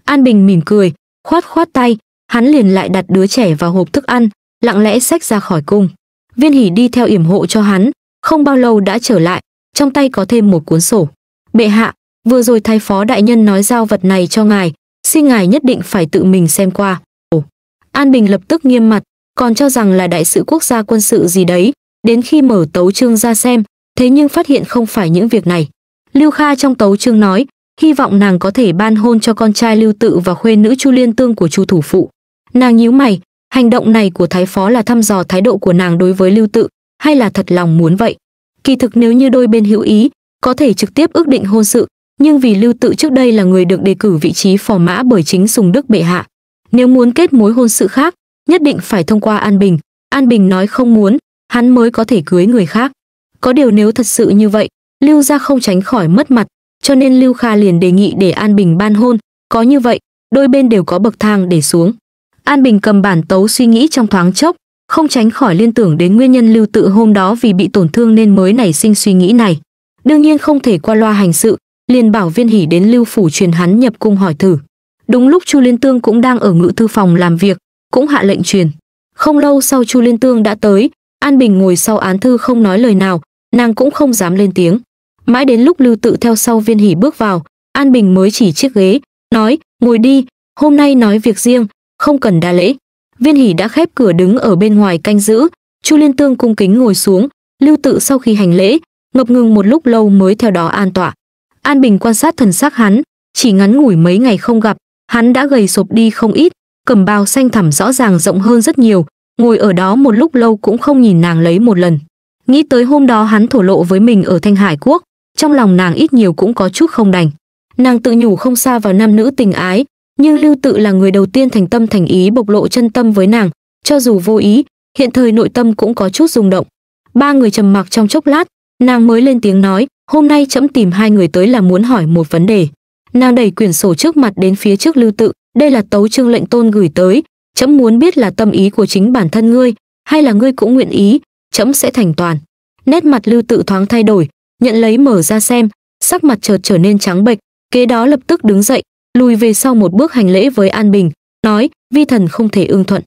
An Bình mỉm cười, khoát khoát tay, hắn liền lại đặt đứa trẻ vào hộp thức ăn, lặng lẽ xách ra khỏi cung. Viên Hỉ đi theo yểm hộ cho hắn, không bao lâu đã trở lại, trong tay có thêm một cuốn sổ. Bệ hạ, vừa rồi thái phó đại nhân nói giao vật này cho ngài, xin ngài nhất định phải tự mình xem qua. Ồ. An Bình lập tức nghiêm mặt, còn cho rằng là đại sự quốc gia quân sự gì đấy, đến khi mở tấu chương ra xem, thế nhưng phát hiện không phải những việc này. Lưu Kha trong tấu chương nói, hy vọng nàng có thể ban hôn cho con trai Lưu Tự và khuê nữ Chu Liên Tương của Chu thủ phụ. Nàng nhíu mày, hành động này của thái phó là thăm dò thái độ của nàng đối với Lưu Tự, hay là thật lòng muốn vậy? Kỳ thực nếu như đôi bên hữu ý, có thể trực tiếp ước định hôn sự, nhưng vì Lưu Tự trước đây là người được đề cử vị trí phò mã bởi chính Sùng Đức bệ hạ, nếu muốn kết mối hôn sự khác, nhất định phải thông qua An Bình. An Bình nói không muốn, hắn mới có thể cưới người khác. Có điều nếu thật sự như vậy, Lưu gia không tránh khỏi mất mặt, cho nên Lưu Kha liền đề nghị để An Bình ban hôn, có như vậy, đôi bên đều có bậc thang để xuống. An Bình cầm bản tấu suy nghĩ trong thoáng chốc, không tránh khỏi liên tưởng đến nguyên nhân Lưu Tự hôm đó vì bị tổn thương nên mới nảy sinh suy nghĩ này. Đương nhiên không thể qua loa hành sự, liền bảo Viên Hỉ đến Lưu phủ truyền hắn nhập cung hỏi thử. Đúng lúc Chu Liên Tương cũng đang ở ngự thư phòng làm việc, cũng hạ lệnh truyền. Không lâu sau Chu Liên Tương đã tới, An Bình ngồi sau án thư không nói lời nào, nàng cũng không dám lên tiếng mãi đến lúc lưu tự theo sau viên hỉ bước vào an bình mới chỉ chiếc ghế nói ngồi đi hôm nay nói việc riêng không cần đa lễ viên hỉ đã khép cửa đứng ở bên ngoài canh giữ chu liên tương cung kính ngồi xuống lưu tự sau khi hành lễ ngập ngừng một lúc lâu mới theo đó an tọa an bình quan sát thần sắc hắn chỉ ngắn ngủi mấy ngày không gặp hắn đã gầy sụp đi không ít cầm bao xanh thẳm rõ ràng rộng hơn rất nhiều ngồi ở đó một lúc lâu cũng không nhìn nàng lấy một lần nghĩ tới hôm đó hắn thổ lộ với mình ở thanh hải quốc trong lòng nàng ít nhiều cũng có chút không đành. Nàng tự nhủ không xa vào nam nữ tình ái, nhưng Lưu Tự là người đầu tiên thành tâm thành ý bộc lộ chân tâm với nàng, cho dù vô ý, hiện thời nội tâm cũng có chút rung động. Ba người trầm mặc trong chốc lát, nàng mới lên tiếng nói, "Hôm nay trẫm tìm hai người tới là muốn hỏi một vấn đề." Nàng đẩy quyển sổ trước mặt đến phía trước Lưu Tự, "Đây là tấu chương lệnh tôn gửi tới, trẫm muốn biết là tâm ý của chính bản thân ngươi, hay là ngươi cũng nguyện ý, trẫm sẽ thành toàn." Nét mặt Lưu Tự thoáng thay đổi, nhận lấy mở ra xem, sắc mặt chợt trở nên trắng bệch, kế đó lập tức đứng dậy, lùi về sau một bước hành lễ với An Bình, nói, vi thần không thể ưng thuận.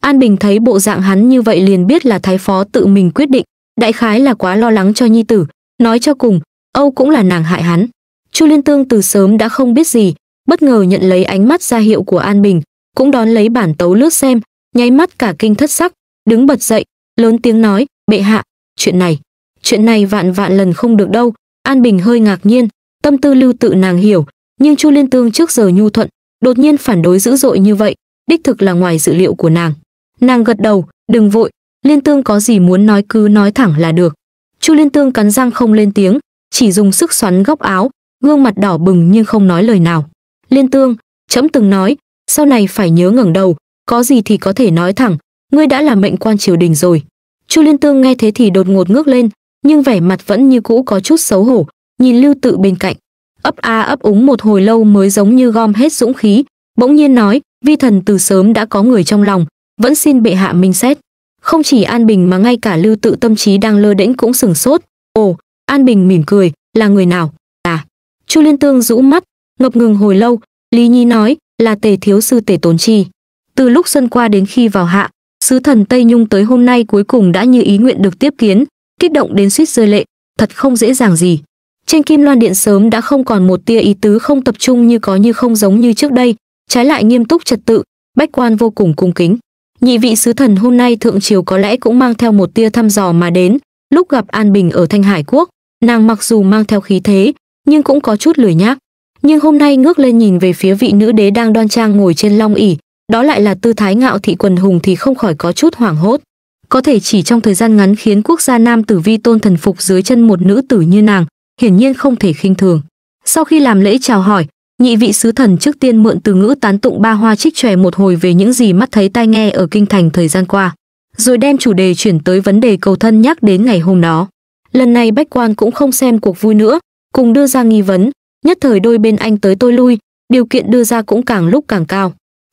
An Bình thấy bộ dạng hắn như vậy liền biết là thái phó tự mình quyết định, đại khái là quá lo lắng cho nhi tử, nói cho cùng, Âu cũng là nàng hại hắn. Chu Liên Tương từ sớm đã không biết gì, bất ngờ nhận lấy ánh mắt ra hiệu của An Bình, cũng đón lấy bản tấu lướt xem, nháy mắt cả kinh thất sắc, đứng bật dậy, lớn tiếng nói, bệ hạ, chuyện này chuyện này vạn vạn lần không được đâu. An Bình hơi ngạc nhiên, tâm tư lưu tự nàng hiểu, nhưng Chu Liên Tương trước giờ nhu thuận, đột nhiên phản đối dữ dội như vậy, đích thực là ngoài dự liệu của nàng. Nàng gật đầu, đừng vội, Liên Tương có gì muốn nói cứ nói thẳng là được. Chu Liên Tương cắn răng không lên tiếng, chỉ dùng sức xoắn góc áo, gương mặt đỏ bừng nhưng không nói lời nào. Liên Tương, trẫm từng nói, sau này phải nhớ ngẩng đầu, có gì thì có thể nói thẳng, ngươi đã là mệnh quan triều đình rồi. Chu Liên Tương nghe thế thì đột ngột ngước lên, nhưng vẻ mặt vẫn như cũ có chút xấu hổ, nhìn Lưu Tự bên cạnh. Ấp a ấp úng một hồi lâu mới giống như gom hết dũng khí, bỗng nhiên nói, vi thần từ sớm đã có người trong lòng, vẫn xin bệ hạ minh xét. Không chỉ An Bình mà ngay cả Lưu Tự tâm trí đang lơ đễnh cũng sừng sốt. Ồ, An Bình mỉm cười, là người nào? À. Chu Liên Tương rũ mắt, ngập ngừng hồi lâu, Lý Nhi nói, là Tề thiếu sư Tề Tốn Chi. Từ lúc xuân qua đến khi vào hạ, sứ thần Tây Nhung tới hôm nay cuối cùng đã như ý nguyện được tiếp kiến, kích động đến suýt rơi lệ, thật không dễ dàng gì. Trên kim loan điện sớm đã không còn một tia ý tứ không tập trung như có như không giống như trước đây, trái lại nghiêm túc trật tự, bách quan vô cùng cung kính. Nhị vị sứ thần hôm nay thượng triều có lẽ cũng mang theo một tia thăm dò mà đến, lúc gặp An Bình ở Thanh Hải Quốc, nàng mặc dù mang theo khí thế, nhưng cũng có chút lười nhác. Nhưng hôm nay ngước lên nhìn về phía vị nữ đế đang đoan trang ngồi trên long ỷ, đó lại là tư thái ngạo thị quần hùng thì không khỏi có chút hoảng hốt có thể chỉ trong thời gian ngắn khiến quốc gia Nam Tử Vi Tôn thần phục dưới chân một nữ tử như nàng, hiển nhiên không thể khinh thường. Sau khi làm lễ chào hỏi, nhị vị sứ thần trước tiên mượn từ ngữ tán tụng ba hoa trích chòe một hồi về những gì mắt thấy tai nghe ở kinh thành thời gian qua, rồi đem chủ đề chuyển tới vấn đề cầu thân nhắc đến ngày hôm đó. Lần này Bách Quan cũng không xem cuộc vui nữa, cùng đưa ra nghi vấn, nhất thời đôi bên anh tới tôi lui, điều kiện đưa ra cũng càng lúc càng cao.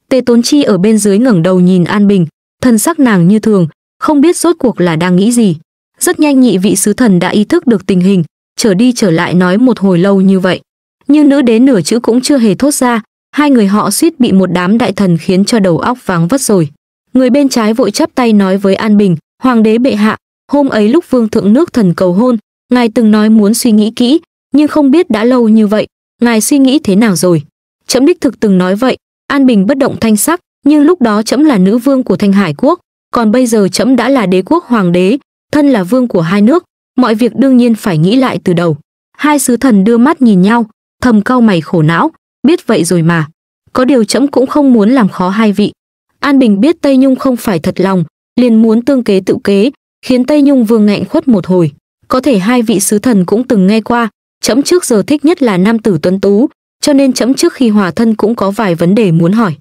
Tề Tốn Chi ở bên dưới ngẩng đầu nhìn An Bình, thân sắc nàng như thường, không biết rốt cuộc là đang nghĩ gì. Rất nhanh nhị vị sứ thần đã ý thức được tình hình, trở đi trở lại nói một hồi lâu như vậy. Nhưng nữ đế nửa chữ cũng chưa hề thốt ra, hai người họ suýt bị một đám đại thần khiến cho đầu óc váng vất rồi. Người bên trái vội chắp tay nói với An Bình, Hoàng đế bệ hạ, hôm ấy lúc vương thượng nước thần cầu hôn, ngài từng nói muốn suy nghĩ kỹ, nhưng không biết đã lâu như vậy, ngài suy nghĩ thế nào rồi. Trẫm đích thực từng nói vậy, An Bình bất động thanh sắc, nhưng lúc đó trẫm là nữ vương của Thanh Hải Quốc, còn bây giờ trẫm đã là đế quốc hoàng đế thân là vương của hai nước mọi việc đương nhiên phải nghĩ lại từ đầu hai sứ thần đưa mắt nhìn nhau thầm cau mày khổ não biết vậy rồi mà có điều trẫm cũng không muốn làm khó hai vị an bình biết tây nhung không phải thật lòng liền muốn tương kế tự kế khiến tây nhung vương nghẹn khuất một hồi có thể hai vị sứ thần cũng từng nghe qua trẫm trước giờ thích nhất là nam tử tuấn tú cho nên trẫm trước khi hòa thân cũng có vài vấn đề muốn hỏi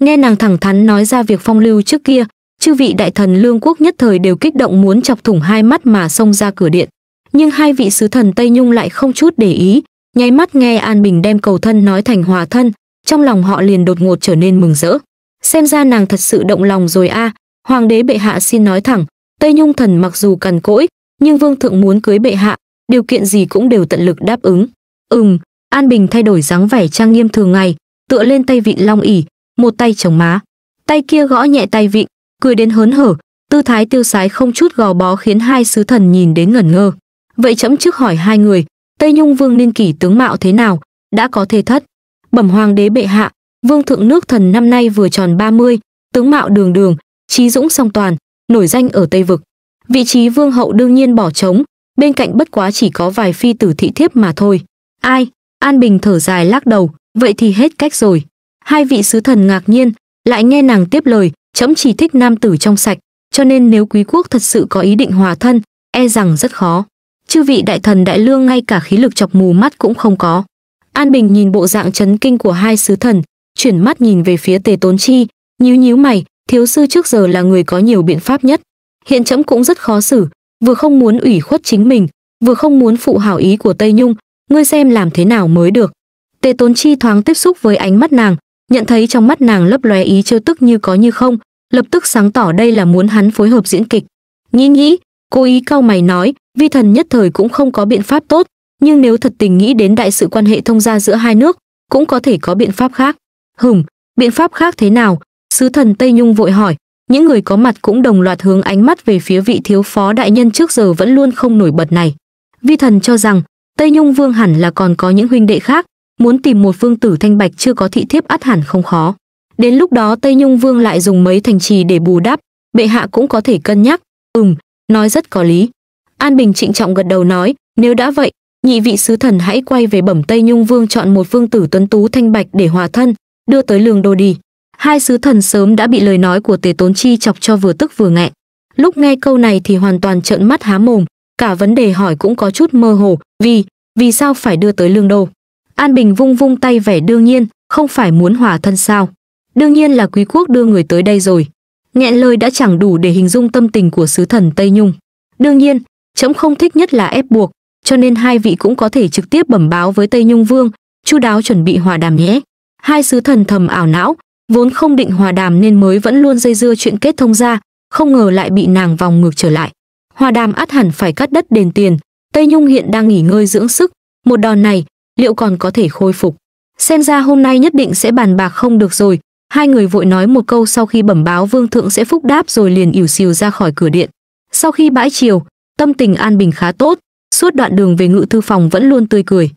nghe nàng thẳng thắn nói ra việc phong lưu trước kia chư vị đại thần lương quốc nhất thời đều kích động muốn chọc thủng hai mắt mà xông ra cửa điện nhưng hai vị sứ thần tây nhung lại không chút để ý nháy mắt nghe an bình đem cầu thân nói thành hòa thân trong lòng họ liền đột ngột trở nên mừng rỡ xem ra nàng thật sự động lòng rồi a à. hoàng đế bệ hạ xin nói thẳng tây nhung thần mặc dù cằn cỗi nhưng vương thượng muốn cưới bệ hạ điều kiện gì cũng đều tận lực đáp ứng ừm an bình thay đổi dáng vẻ trang nghiêm thường ngày tựa lên tay vị long ỉ một tay chống má tay kia gõ nhẹ tay vịn cười đến hớn hở tư thái tiêu sái không chút gò bó khiến hai sứ thần nhìn đến ngẩn ngơ vậy trẫm trước hỏi hai người tây nhung vương niên kỷ tướng mạo thế nào đã có thể thất bẩm hoàng đế bệ hạ vương thượng nước thần năm nay vừa tròn 30, tướng mạo đường đường trí dũng song toàn nổi danh ở tây vực vị trí vương hậu đương nhiên bỏ trống bên cạnh bất quá chỉ có vài phi tử thị thiếp mà thôi ai an bình thở dài lắc đầu vậy thì hết cách rồi hai vị sứ thần ngạc nhiên lại nghe nàng tiếp lời chấm chỉ thích nam tử trong sạch, cho nên nếu quý quốc thật sự có ý định hòa thân, e rằng rất khó. Chư vị đại thần đại lương ngay cả khí lực chọc mù mắt cũng không có. An Bình nhìn bộ dạng chấn kinh của hai sứ thần, chuyển mắt nhìn về phía Tề Tốn Chi, nhíu nhíu mày, thiếu sư trước giờ là người có nhiều biện pháp nhất. Hiện chấm cũng rất khó xử, vừa không muốn ủy khuất chính mình, vừa không muốn phụ hảo ý của Tây Nhung, ngươi xem làm thế nào mới được. Tề Tốn Chi thoáng tiếp xúc với ánh mắt nàng, nhận thấy trong mắt nàng lấp lóe ý trêu tức như có như không lập tức sáng tỏ đây là muốn hắn phối hợp diễn kịch nghĩ nghĩ cố ý cau mày nói vi thần nhất thời cũng không có biện pháp tốt nhưng nếu thật tình nghĩ đến đại sự quan hệ thông gia giữa hai nước cũng có thể có biện pháp khác hừm biện pháp khác thế nào sứ thần tây nhung vội hỏi những người có mặt cũng đồng loạt hướng ánh mắt về phía vị thiếu phó đại nhân trước giờ vẫn luôn không nổi bật này vi thần cho rằng tây nhung vương hẳn là còn có những huynh đệ khác muốn tìm một vương tử thanh bạch chưa có thị thiếp ắt hẳn không khó đến lúc đó tây nhung vương lại dùng mấy thành trì để bù đắp bệ hạ cũng có thể cân nhắc ừm nói rất có lý an bình trịnh trọng gật đầu nói nếu đã vậy nhị vị sứ thần hãy quay về bẩm tây nhung vương chọn một vương tử tuấn tú thanh bạch để hòa thân đưa tới lương đồ đi hai sứ thần sớm đã bị lời nói của tề tốn chi chọc cho vừa tức vừa nghẹn lúc nghe câu này thì hoàn toàn trợn mắt há mồm cả vấn đề hỏi cũng có chút mơ hồ vì vì sao phải đưa tới lương đồ An Bình vung vung tay vẻ đương nhiên, không phải muốn hòa thân sao. Đương nhiên là quý quốc đưa người tới đây rồi. Nghẹn lời đã chẳng đủ để hình dung tâm tình của sứ thần Tây Nhung. Đương nhiên, trẫm không thích nhất là ép buộc, cho nên hai vị cũng có thể trực tiếp bẩm báo với Tây Nhung Vương, chu đáo chuẩn bị hòa đàm nhé. Hai sứ thần thầm ảo não, vốn không định hòa đàm nên mới vẫn luôn dây dưa chuyện kết thông ra, không ngờ lại bị nàng vòng ngược trở lại. Hòa đàm át hẳn phải cắt đất đền tiền, Tây Nhung hiện đang nghỉ ngơi dưỡng sức, một đòn này liệu còn có thể khôi phục. Xem ra hôm nay nhất định sẽ bàn bạc không được rồi, hai người vội nói một câu sau khi bẩm báo vương thượng sẽ phúc đáp rồi liền ỉu xìu ra khỏi cửa điện. Sau khi bãi chiều, tâm tình an bình khá tốt, suốt đoạn đường về ngự thư phòng vẫn luôn tươi cười.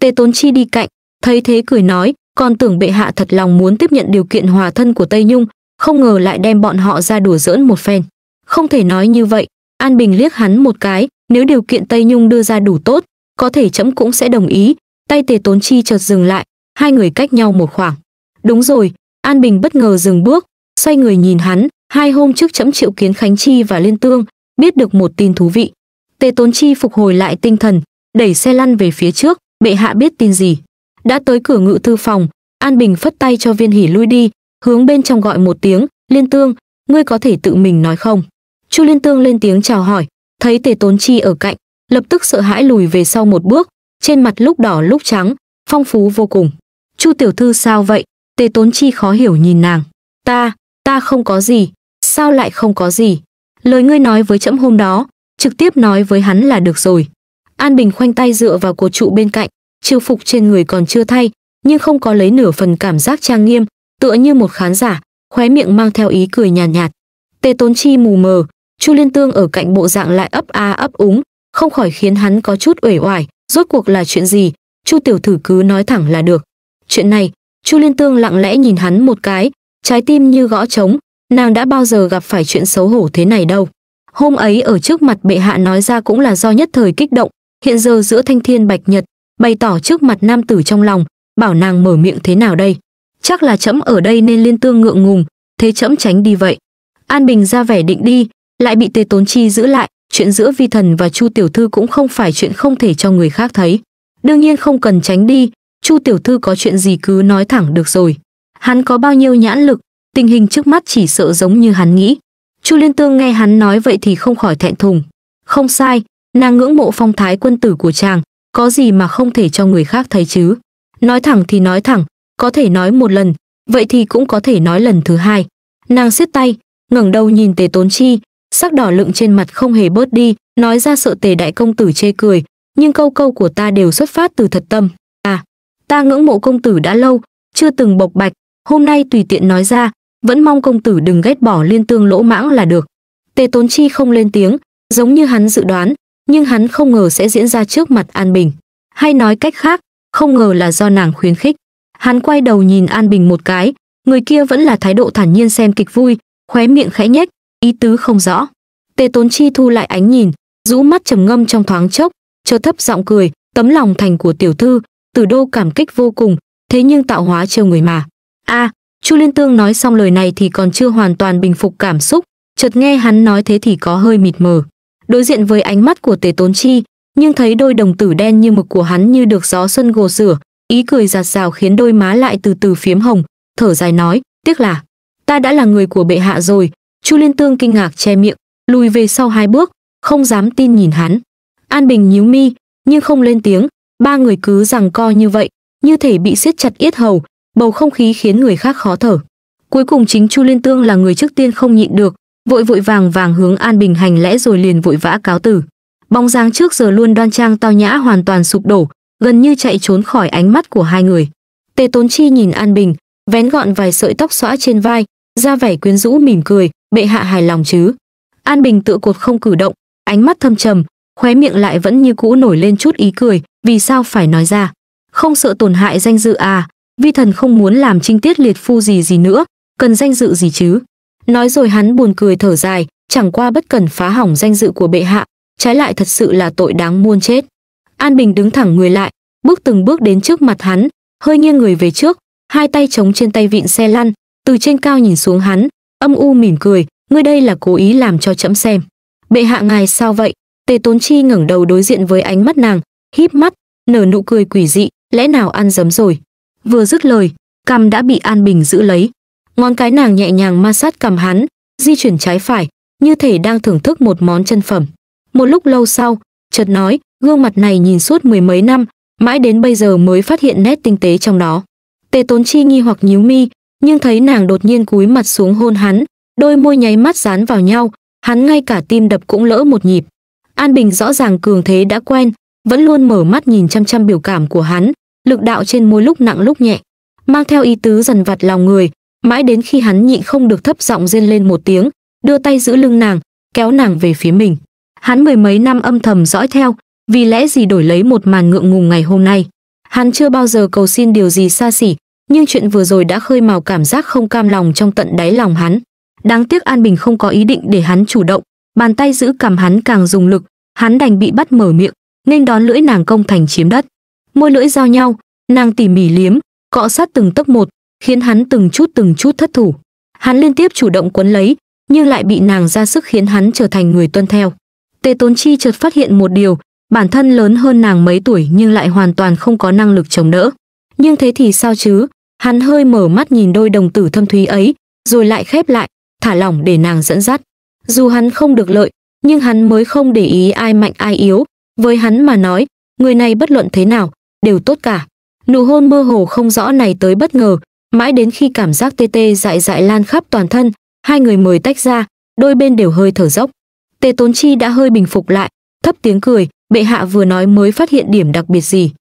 Tề Tốn Chi đi cạnh, thấy thế cười nói, còn tưởng bệ hạ thật lòng muốn tiếp nhận điều kiện hòa thân của Tây Nhung, không ngờ lại đem bọn họ ra đùa giỡn một phen. Không thể nói như vậy, An Bình liếc hắn một cái, nếu điều kiện Tây Nhung đưa ra đủ tốt, có thể chấm cũng sẽ đồng ý, tay tề tốn chi chợt dừng lại hai người cách nhau một khoảng đúng rồi an bình bất ngờ dừng bước xoay người nhìn hắn hai hôm trước trẫm triệu kiến khánh chi và liên tương biết được một tin thú vị tề tốn chi phục hồi lại tinh thần đẩy xe lăn về phía trước bệ hạ biết tin gì đã tới cửa ngự thư phòng an bình phất tay cho viên hỉ lui đi hướng bên trong gọi một tiếng liên tương ngươi có thể tự mình nói không chu liên tương lên tiếng chào hỏi thấy tề tốn chi ở cạnh lập tức sợ hãi lùi về sau một bước trên mặt lúc đỏ lúc trắng, phong phú vô cùng. Chu tiểu thư sao vậy? Tề Tốn Chi khó hiểu nhìn nàng. Ta, ta không có gì, sao lại không có gì? Lời ngươi nói với trẫm hôm đó, trực tiếp nói với hắn là được rồi. An Bình khoanh tay dựa vào cột trụ bên cạnh, chiêu phục trên người còn chưa thay, nhưng không có lấy nửa phần cảm giác trang nghiêm, tựa như một khán giả, khóe miệng mang theo ý cười nhàn nhạt, nhạt. Tề Tốn Chi mù mờ, Chu Liên Tương ở cạnh bộ dạng lại ấp a ấp úng, không khỏi khiến hắn có chút uể oải, rốt cuộc là chuyện gì chu tiểu thử cứ nói thẳng là được chuyện này chu liên tương lặng lẽ nhìn hắn một cái trái tim như gõ trống nàng đã bao giờ gặp phải chuyện xấu hổ thế này đâu hôm ấy ở trước mặt bệ hạ nói ra cũng là do nhất thời kích động hiện giờ giữa thanh thiên bạch nhật bày tỏ trước mặt nam tử trong lòng bảo nàng mở miệng thế nào đây chắc là trẫm ở đây nên liên tương ngượng ngùng thế trẫm tránh đi vậy an bình ra vẻ định đi lại bị tề tốn chi giữ lại chuyện giữa vi thần và chu tiểu thư cũng không phải chuyện không thể cho người khác thấy đương nhiên không cần tránh đi chu tiểu thư có chuyện gì cứ nói thẳng được rồi hắn có bao nhiêu nhãn lực tình hình trước mắt chỉ sợ giống như hắn nghĩ chu liên tương nghe hắn nói vậy thì không khỏi thẹn thùng không sai nàng ngưỡng mộ phong thái quân tử của chàng có gì mà không thể cho người khác thấy chứ nói thẳng thì nói thẳng có thể nói một lần vậy thì cũng có thể nói lần thứ hai nàng siết tay ngẩng đầu nhìn tề tốn chi sắc đỏ lựng trên mặt không hề bớt đi, nói ra sợ tề đại công tử chê cười, nhưng câu câu của ta đều xuất phát từ thật tâm. À, ta ngưỡng mộ công tử đã lâu, chưa từng bộc bạch, hôm nay tùy tiện nói ra, vẫn mong công tử đừng ghét bỏ liên tương lỗ mãng là được. Tề Tốn Chi không lên tiếng, giống như hắn dự đoán, nhưng hắn không ngờ sẽ diễn ra trước mặt An Bình. Hay nói cách khác, không ngờ là do nàng khuyến khích. Hắn quay đầu nhìn An Bình một cái, người kia vẫn là thái độ thản nhiên xem kịch vui, khóe miệng khẽ nhếch, ý tứ không rõ tề tốn chi thu lại ánh nhìn rũ mắt trầm ngâm trong thoáng chốc cho thấp giọng cười tấm lòng thành của tiểu thư tử đô cảm kích vô cùng thế nhưng tạo hóa trêu người mà a à, chu liên tương nói xong lời này thì còn chưa hoàn toàn bình phục cảm xúc chợt nghe hắn nói thế thì có hơi mịt mờ đối diện với ánh mắt của tề tốn chi nhưng thấy đôi đồng tử đen như mực của hắn như được gió xuân gồ sửa ý cười giạt rào khiến đôi má lại từ từ phiếm hồng thở dài nói tiếc là ta đã là người của bệ hạ rồi Chu Liên Tương kinh ngạc che miệng, lùi về sau hai bước, không dám tin nhìn hắn. An Bình nhíu mi, nhưng không lên tiếng, ba người cứ rằng co như vậy, như thể bị siết chặt yết hầu, bầu không khí khiến người khác khó thở. Cuối cùng chính Chu Liên Tương là người trước tiên không nhịn được, vội vội vàng vàng hướng An Bình hành lễ rồi liền vội vã cáo tử. Bóng dáng trước giờ luôn đoan trang tao nhã hoàn toàn sụp đổ, gần như chạy trốn khỏi ánh mắt của hai người. Tề Tốn Chi nhìn An Bình, vén gọn vài sợi tóc xõa trên vai, ra vẻ quyến rũ mỉm cười, bệ hạ hài lòng chứ an bình tự cuộc không cử động ánh mắt thâm trầm khóe miệng lại vẫn như cũ nổi lên chút ý cười vì sao phải nói ra không sợ tổn hại danh dự à vi thần không muốn làm trinh tiết liệt phu gì gì nữa cần danh dự gì chứ nói rồi hắn buồn cười thở dài chẳng qua bất cần phá hỏng danh dự của bệ hạ trái lại thật sự là tội đáng muôn chết an bình đứng thẳng người lại bước từng bước đến trước mặt hắn hơi nghiêng người về trước hai tay chống trên tay vịn xe lăn từ trên cao nhìn xuống hắn âm u mỉm cười ngươi đây là cố ý làm cho trẫm xem bệ hạ ngài sao vậy tề tốn chi ngẩng đầu đối diện với ánh mắt nàng híp mắt nở nụ cười quỷ dị lẽ nào ăn dấm rồi vừa dứt lời cằm đã bị an bình giữ lấy ngón cái nàng nhẹ nhàng ma sát cằm hắn di chuyển trái phải như thể đang thưởng thức một món chân phẩm một lúc lâu sau chợt nói gương mặt này nhìn suốt mười mấy năm mãi đến bây giờ mới phát hiện nét tinh tế trong đó tề tốn chi nghi hoặc nhíu mi nhưng thấy nàng đột nhiên cúi mặt xuống hôn hắn, đôi môi nháy mắt dán vào nhau, hắn ngay cả tim đập cũng lỡ một nhịp. An Bình rõ ràng cường thế đã quen, vẫn luôn mở mắt nhìn chăm chăm biểu cảm của hắn, lực đạo trên môi lúc nặng lúc nhẹ, mang theo ý tứ dần vặt lòng người, mãi đến khi hắn nhịn không được thấp giọng rên lên một tiếng, đưa tay giữ lưng nàng, kéo nàng về phía mình. Hắn mười mấy năm âm thầm dõi theo, vì lẽ gì đổi lấy một màn ngượng ngùng ngày hôm nay. Hắn chưa bao giờ cầu xin điều gì xa xỉ, nhưng chuyện vừa rồi đã khơi mào cảm giác không cam lòng trong tận đáy lòng hắn. Đáng tiếc An Bình không có ý định để hắn chủ động, bàn tay giữ cầm hắn càng dùng lực, hắn đành bị bắt mở miệng, nên đón lưỡi nàng công thành chiếm đất. Môi lưỡi giao nhau, nàng tỉ mỉ liếm, cọ sát từng tấc một, khiến hắn từng chút từng chút thất thủ. Hắn liên tiếp chủ động quấn lấy, nhưng lại bị nàng ra sức khiến hắn trở thành người tuân theo. Tề Tốn Chi chợt phát hiện một điều, bản thân lớn hơn nàng mấy tuổi nhưng lại hoàn toàn không có năng lực chống đỡ nhưng thế thì sao chứ hắn hơi mở mắt nhìn đôi đồng tử thâm thúy ấy rồi lại khép lại thả lỏng để nàng dẫn dắt dù hắn không được lợi nhưng hắn mới không để ý ai mạnh ai yếu với hắn mà nói người này bất luận thế nào đều tốt cả nụ hôn mơ hồ không rõ này tới bất ngờ mãi đến khi cảm giác tê tê dại dại lan khắp toàn thân hai người mới tách ra đôi bên đều hơi thở dốc tê tốn chi đã hơi bình phục lại thấp tiếng cười bệ hạ vừa nói mới phát hiện điểm đặc biệt gì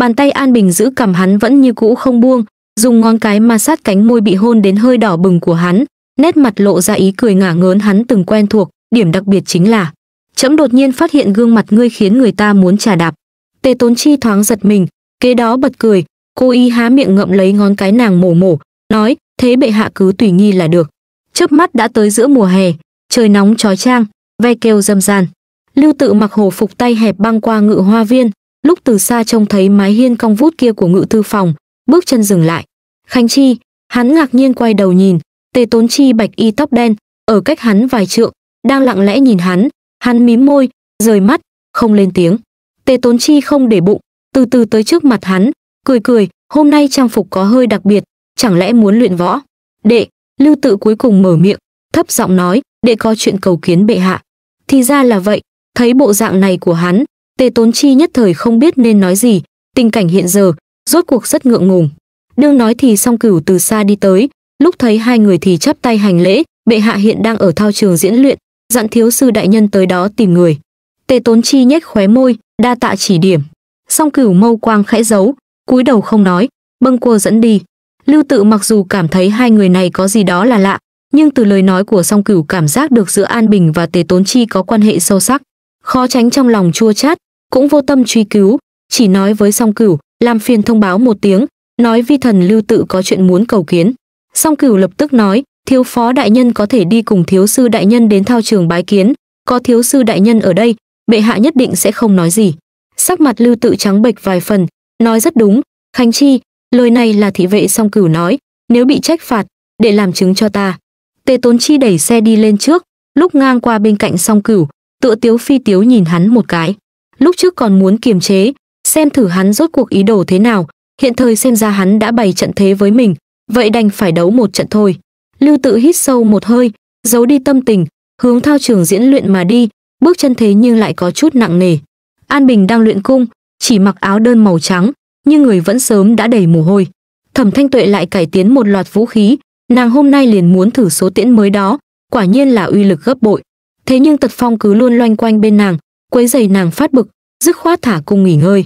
bàn tay an bình giữ cầm hắn vẫn như cũ không buông dùng ngón cái ma sát cánh môi bị hôn đến hơi đỏ bừng của hắn nét mặt lộ ra ý cười ngả ngớn hắn từng quen thuộc điểm đặc biệt chính là trẫm đột nhiên phát hiện gương mặt ngươi khiến người ta muốn trả đạp tề tốn chi thoáng giật mình kế đó bật cười cô y há miệng ngậm lấy ngón cái nàng mổ mổ nói thế bệ hạ cứ tùy nghi là được chớp mắt đã tới giữa mùa hè trời nóng trói trang ve kêu dâm ràn lưu tự mặc hồ phục tay hẹp băng qua ngự hoa viên Lúc từ xa trông thấy mái hiên cong vút kia của ngự thư phòng, bước chân dừng lại. Khánh Chi, hắn ngạc nhiên quay đầu nhìn, Tề Tốn Chi bạch y tóc đen, ở cách hắn vài trượng, đang lặng lẽ nhìn hắn, hắn mím môi, rời mắt, không lên tiếng. Tề Tốn Chi không để bụng, từ từ tới trước mặt hắn, cười cười, hôm nay trang phục có hơi đặc biệt, chẳng lẽ muốn luyện võ? Đệ, Lưu Tự cuối cùng mở miệng, thấp giọng nói, đệ có chuyện cầu kiến bệ hạ. Thì ra là vậy, thấy bộ dạng này của hắn, Tề Tốn Chi nhất thời không biết nên nói gì, tình cảnh hiện giờ, rốt cuộc rất ngượng ngùng. Đương nói thì song cửu từ xa đi tới, lúc thấy hai người thì chắp tay hành lễ, bệ hạ hiện đang ở thao trường diễn luyện, dặn thiếu sư đại nhân tới đó tìm người. Tề Tốn Chi nhếch khóe môi, đa tạ chỉ điểm. Song cửu mâu quang khẽ giấu, cúi đầu không nói, bâng cua dẫn đi. Lưu Tự mặc dù cảm thấy hai người này có gì đó là lạ, nhưng từ lời nói của Song Cửu cảm giác được giữa An Bình và Tề Tốn Chi có quan hệ sâu sắc, khó tránh trong lòng chua chát, cũng vô tâm truy cứu, chỉ nói với Song Cửu, làm phiền thông báo một tiếng, nói vi thần Lưu Tự có chuyện muốn cầu kiến. Song Cửu lập tức nói, thiếu phó đại nhân có thể đi cùng thiếu sư đại nhân đến thao trường bái kiến, có thiếu sư đại nhân ở đây, bệ hạ nhất định sẽ không nói gì. Sắc mặt Lưu Tự trắng bệch vài phần, nói rất đúng, Khánh Chi, lời này là thị vệ Song Cửu nói, nếu bị trách phạt, để làm chứng cho ta. Tề Tốn Chi đẩy xe đi lên trước, lúc ngang qua bên cạnh Song Cửu, tựa Tiếu Phi Tiếu nhìn hắn một cái lúc trước còn muốn kiềm chế, xem thử hắn rốt cuộc ý đồ thế nào, hiện thời xem ra hắn đã bày trận thế với mình, vậy đành phải đấu một trận thôi. Lưu tự hít sâu một hơi, giấu đi tâm tình, hướng thao trường diễn luyện mà đi, bước chân thế nhưng lại có chút nặng nề. An Bình đang luyện cung, chỉ mặc áo đơn màu trắng, nhưng người vẫn sớm đã đầy mồ hôi. Thẩm Thanh Tuệ lại cải tiến một loạt vũ khí, nàng hôm nay liền muốn thử số tiễn mới đó, quả nhiên là uy lực gấp bội. Thế nhưng Tật Phong cứ luôn loanh quanh bên nàng, quấy dày nàng phát bực, dứt khoát thả cung nghỉ ngơi.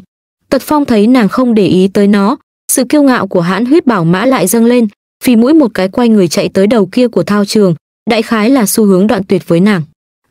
Tật Phong thấy nàng không để ý tới nó, sự kiêu ngạo của hãn huyết bảo mã lại dâng lên, phì mũi một cái quay người chạy tới đầu kia của thao trường, đại khái là xu hướng đoạn tuyệt với nàng.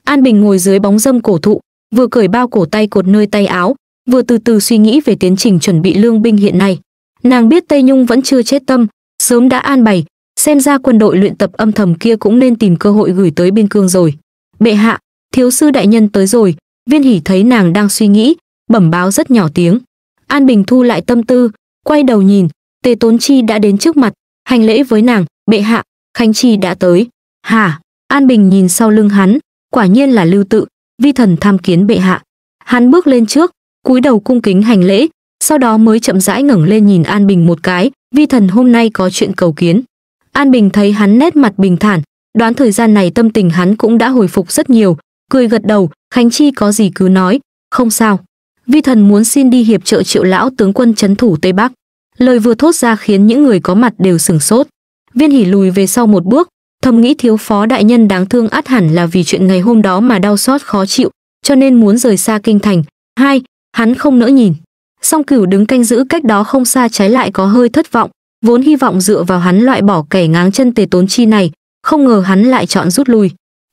An Bình ngồi dưới bóng dâm cổ thụ, vừa cởi bao cổ tay cột nơi tay áo, vừa từ từ suy nghĩ về tiến trình chuẩn bị lương binh hiện nay. Nàng biết Tây Nhung vẫn chưa chết tâm, sớm đã an bày, xem ra quân đội luyện tập âm thầm kia cũng nên tìm cơ hội gửi tới biên cương rồi. Bệ hạ, thiếu sư đại nhân tới rồi, Viên Hỉ thấy nàng đang suy nghĩ, bẩm báo rất nhỏ tiếng. An Bình thu lại tâm tư, quay đầu nhìn, Tề Tốn Chi đã đến trước mặt, hành lễ với nàng, "Bệ hạ, Khánh Chi đã tới." "Hả?" An Bình nhìn sau lưng hắn, quả nhiên là Lưu Tự, vi thần tham kiến bệ hạ. Hắn bước lên trước, cúi đầu cung kính hành lễ, sau đó mới chậm rãi ngẩng lên nhìn An Bình một cái, vi thần hôm nay có chuyện cầu kiến. An Bình thấy hắn nét mặt bình thản, đoán thời gian này tâm tình hắn cũng đã hồi phục rất nhiều, cười gật đầu, Khánh Chi có gì cứ nói, không sao. Vi thần muốn xin đi hiệp trợ triệu lão tướng quân chấn thủ Tây Bắc. Lời vừa thốt ra khiến những người có mặt đều sửng sốt. Viên hỉ lùi về sau một bước, thầm nghĩ thiếu phó đại nhân đáng thương át hẳn là vì chuyện ngày hôm đó mà đau xót khó chịu, cho nên muốn rời xa kinh thành. Hai, hắn không nỡ nhìn. Song cửu đứng canh giữ cách đó không xa trái lại có hơi thất vọng, vốn hy vọng dựa vào hắn loại bỏ kẻ ngáng chân tề tốn chi này, không ngờ hắn lại chọn rút lui.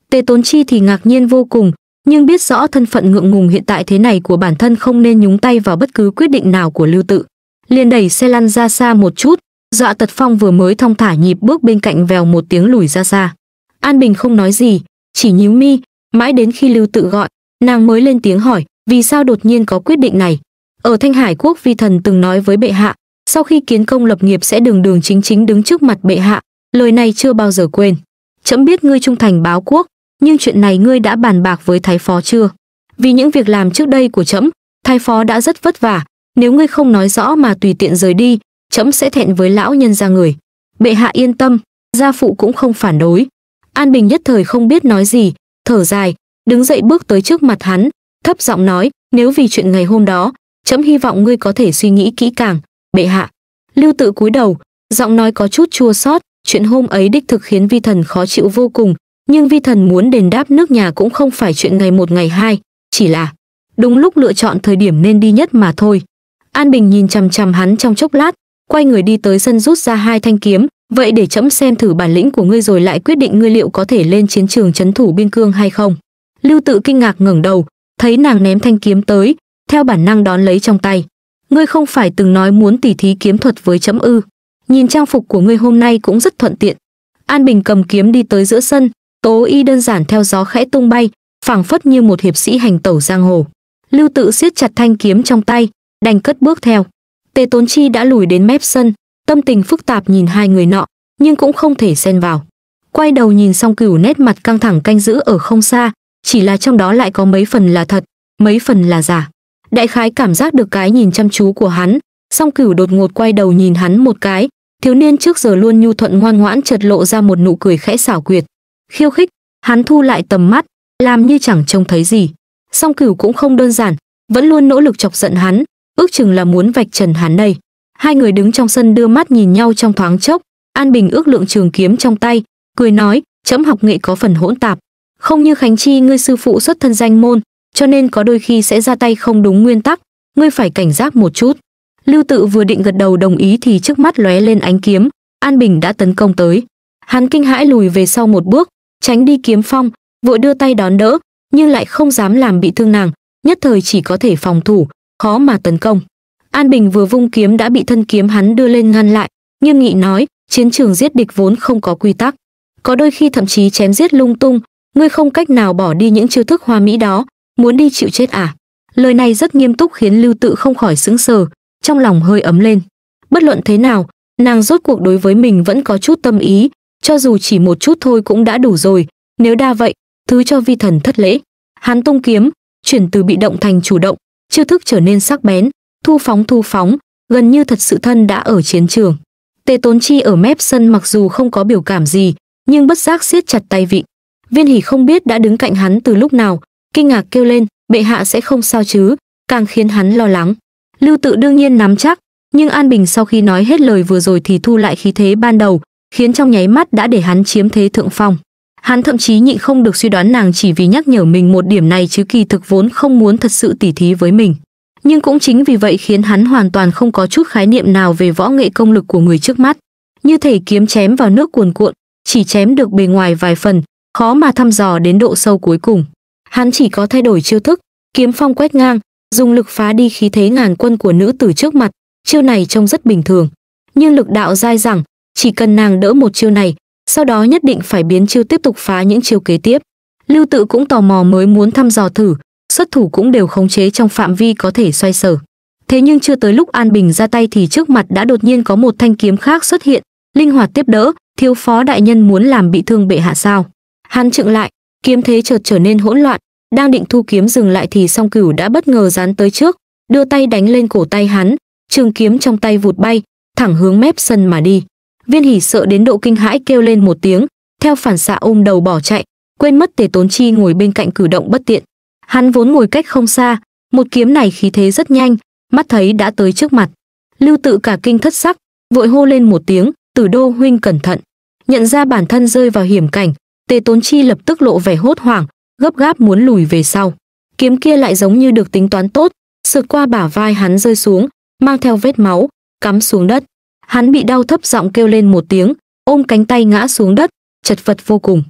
Tề tốn chi thì ngạc nhiên vô cùng, nhưng biết rõ thân phận ngượng ngùng hiện tại thế này của bản thân không nên nhúng tay vào bất cứ quyết định nào của lưu tự liền đẩy xe lăn ra xa một chút dọa tật phong vừa mới thong thả nhịp bước bên cạnh vèo một tiếng lùi ra xa an bình không nói gì chỉ nhíu mi mãi đến khi lưu tự gọi nàng mới lên tiếng hỏi vì sao đột nhiên có quyết định này ở thanh hải quốc vi thần từng nói với bệ hạ sau khi kiến công lập nghiệp sẽ đường đường chính chính đứng trước mặt bệ hạ lời này chưa bao giờ quên trẫm biết ngươi trung thành báo quốc nhưng chuyện này ngươi đã bàn bạc với thái phó chưa vì những việc làm trước đây của trẫm thái phó đã rất vất vả nếu ngươi không nói rõ mà tùy tiện rời đi trẫm sẽ thẹn với lão nhân ra người bệ hạ yên tâm gia phụ cũng không phản đối an bình nhất thời không biết nói gì thở dài đứng dậy bước tới trước mặt hắn thấp giọng nói nếu vì chuyện ngày hôm đó trẫm hy vọng ngươi có thể suy nghĩ kỹ càng bệ hạ lưu tự cúi đầu giọng nói có chút chua xót chuyện hôm ấy đích thực khiến vi thần khó chịu vô cùng nhưng vi thần muốn đền đáp nước nhà cũng không phải chuyện ngày một ngày hai, chỉ là đúng lúc lựa chọn thời điểm nên đi nhất mà thôi. An Bình nhìn chằm chằm hắn trong chốc lát, quay người đi tới sân rút ra hai thanh kiếm, vậy để chấm xem thử bản lĩnh của ngươi rồi lại quyết định ngươi liệu có thể lên chiến trường chấn thủ biên cương hay không. Lưu Tự kinh ngạc ngẩng đầu, thấy nàng ném thanh kiếm tới, theo bản năng đón lấy trong tay. Ngươi không phải từng nói muốn tỉ thí kiếm thuật với chấm ư? Nhìn trang phục của ngươi hôm nay cũng rất thuận tiện. An Bình cầm kiếm đi tới giữa sân, Tố y đơn giản theo gió khẽ tung bay, phảng phất như một hiệp sĩ hành tẩu giang hồ. Lưu Tự siết chặt thanh kiếm trong tay, đành cất bước theo. Tề Tốn Chi đã lùi đến mép sân, tâm tình phức tạp nhìn hai người nọ, nhưng cũng không thể xen vào. Quay đầu nhìn Song Cửu nét mặt căng thẳng canh giữ ở không xa, chỉ là trong đó lại có mấy phần là thật, mấy phần là giả. Đại khái cảm giác được cái nhìn chăm chú của hắn, Song Cửu đột ngột quay đầu nhìn hắn một cái, thiếu niên trước giờ luôn nhu thuận ngoan ngoãn chợt lộ ra một nụ cười khẽ xảo quyệt khiêu khích, hắn thu lại tầm mắt, làm như chẳng trông thấy gì. Song cửu cũng không đơn giản, vẫn luôn nỗ lực chọc giận hắn, ước chừng là muốn vạch trần hắn đây. Hai người đứng trong sân đưa mắt nhìn nhau trong thoáng chốc, An Bình ước lượng trường kiếm trong tay, cười nói, chấm học nghệ có phần hỗn tạp. Không như Khánh Chi ngươi sư phụ xuất thân danh môn, cho nên có đôi khi sẽ ra tay không đúng nguyên tắc, ngươi phải cảnh giác một chút. Lưu Tự vừa định gật đầu đồng ý thì trước mắt lóe lên ánh kiếm, An Bình đã tấn công tới. Hắn kinh hãi lùi về sau một bước, tránh đi kiếm phong vội đưa tay đón đỡ nhưng lại không dám làm bị thương nàng nhất thời chỉ có thể phòng thủ khó mà tấn công an bình vừa vung kiếm đã bị thân kiếm hắn đưa lên ngăn lại nghiêm nghị nói chiến trường giết địch vốn không có quy tắc có đôi khi thậm chí chém giết lung tung ngươi không cách nào bỏ đi những chiêu thức hoa mỹ đó muốn đi chịu chết à lời này rất nghiêm túc khiến lưu tự không khỏi sững sờ trong lòng hơi ấm lên bất luận thế nào nàng rốt cuộc đối với mình vẫn có chút tâm ý cho dù chỉ một chút thôi cũng đã đủ rồi, nếu đa vậy, thứ cho vi thần thất lễ. Hắn tung kiếm, chuyển từ bị động thành chủ động, chiêu thức trở nên sắc bén, thu phóng thu phóng, gần như thật sự thân đã ở chiến trường. Tề Tốn Chi ở mép sân mặc dù không có biểu cảm gì, nhưng bất giác siết chặt tay vị. Viên Hỉ không biết đã đứng cạnh hắn từ lúc nào, kinh ngạc kêu lên, bệ hạ sẽ không sao chứ, càng khiến hắn lo lắng. Lưu Tự đương nhiên nắm chắc, nhưng An Bình sau khi nói hết lời vừa rồi thì thu lại khí thế ban đầu, khiến trong nháy mắt đã để hắn chiếm thế thượng phong. Hắn thậm chí nhịn không được suy đoán nàng chỉ vì nhắc nhở mình một điểm này chứ kỳ thực vốn không muốn thật sự tỉ thí với mình. Nhưng cũng chính vì vậy khiến hắn hoàn toàn không có chút khái niệm nào về võ nghệ công lực của người trước mắt. Như thể kiếm chém vào nước cuồn cuộn, chỉ chém được bề ngoài vài phần, khó mà thăm dò đến độ sâu cuối cùng. Hắn chỉ có thay đổi chiêu thức, kiếm phong quét ngang, dùng lực phá đi khí thế ngàn quân của nữ tử trước mặt, chiêu này trông rất bình thường. Nhưng lực đạo dai dẳng, chỉ cần nàng đỡ một chiêu này, sau đó nhất định phải biến chiêu tiếp tục phá những chiêu kế tiếp. Lưu Tự cũng tò mò mới muốn thăm dò thử, xuất thủ cũng đều khống chế trong phạm vi có thể xoay sở. Thế nhưng chưa tới lúc An Bình ra tay thì trước mặt đã đột nhiên có một thanh kiếm khác xuất hiện, linh hoạt tiếp đỡ, thiếu phó đại nhân muốn làm bị thương bệ hạ sao? Hắn trượng lại, kiếm thế chợt trở nên hỗn loạn, đang định thu kiếm dừng lại thì Song Cửu đã bất ngờ giáng tới trước, đưa tay đánh lên cổ tay hắn, trường kiếm trong tay vụt bay, thẳng hướng mép sân mà đi. Viên hỉ sợ đến độ kinh hãi kêu lên một tiếng, theo phản xạ ôm đầu bỏ chạy, quên mất Tề Tốn Chi ngồi bên cạnh cử động bất tiện. Hắn vốn ngồi cách không xa, một kiếm này khí thế rất nhanh, mắt thấy đã tới trước mặt. Lưu Tự cả kinh thất sắc, vội hô lên một tiếng, "Tử Đô huynh cẩn thận." Nhận ra bản thân rơi vào hiểm cảnh, Tề Tốn Chi lập tức lộ vẻ hốt hoảng, gấp gáp muốn lùi về sau. Kiếm kia lại giống như được tính toán tốt, sượt qua bả vai hắn rơi xuống, mang theo vết máu, cắm xuống đất hắn bị đau thấp giọng kêu lên một tiếng ôm cánh tay ngã xuống đất chật vật vô cùng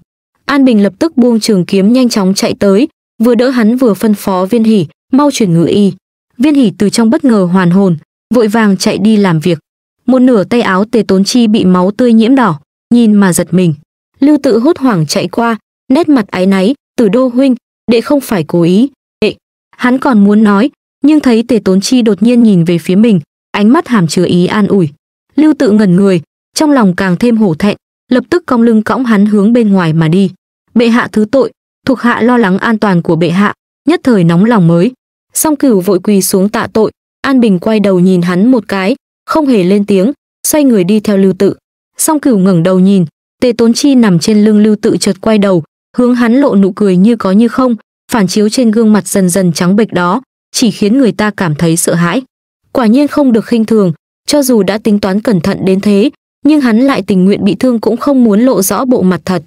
an bình lập tức buông trường kiếm nhanh chóng chạy tới vừa đỡ hắn vừa phân phó viên hỉ mau chuyển ngự y viên hỉ từ trong bất ngờ hoàn hồn vội vàng chạy đi làm việc một nửa tay áo tề tốn chi bị máu tươi nhiễm đỏ nhìn mà giật mình lưu tự hốt hoảng chạy qua nét mặt áy náy từ đô huynh đệ không phải cố ý đệ hắn còn muốn nói nhưng thấy tề tốn chi đột nhiên nhìn về phía mình ánh mắt hàm chứa ý an ủi lưu tự ngẩn người trong lòng càng thêm hổ thẹn lập tức cong lưng cõng hắn hướng bên ngoài mà đi bệ hạ thứ tội thuộc hạ lo lắng an toàn của bệ hạ nhất thời nóng lòng mới song cửu vội quỳ xuống tạ tội an bình quay đầu nhìn hắn một cái không hề lên tiếng xoay người đi theo lưu tự song cửu ngẩng đầu nhìn tề tốn chi nằm trên lưng lưu tự chợt quay đầu hướng hắn lộ nụ cười như có như không phản chiếu trên gương mặt dần dần trắng bệch đó chỉ khiến người ta cảm thấy sợ hãi quả nhiên không được khinh thường cho dù đã tính toán cẩn thận đến thế, nhưng hắn lại tình nguyện bị thương cũng không muốn lộ rõ bộ mặt thật.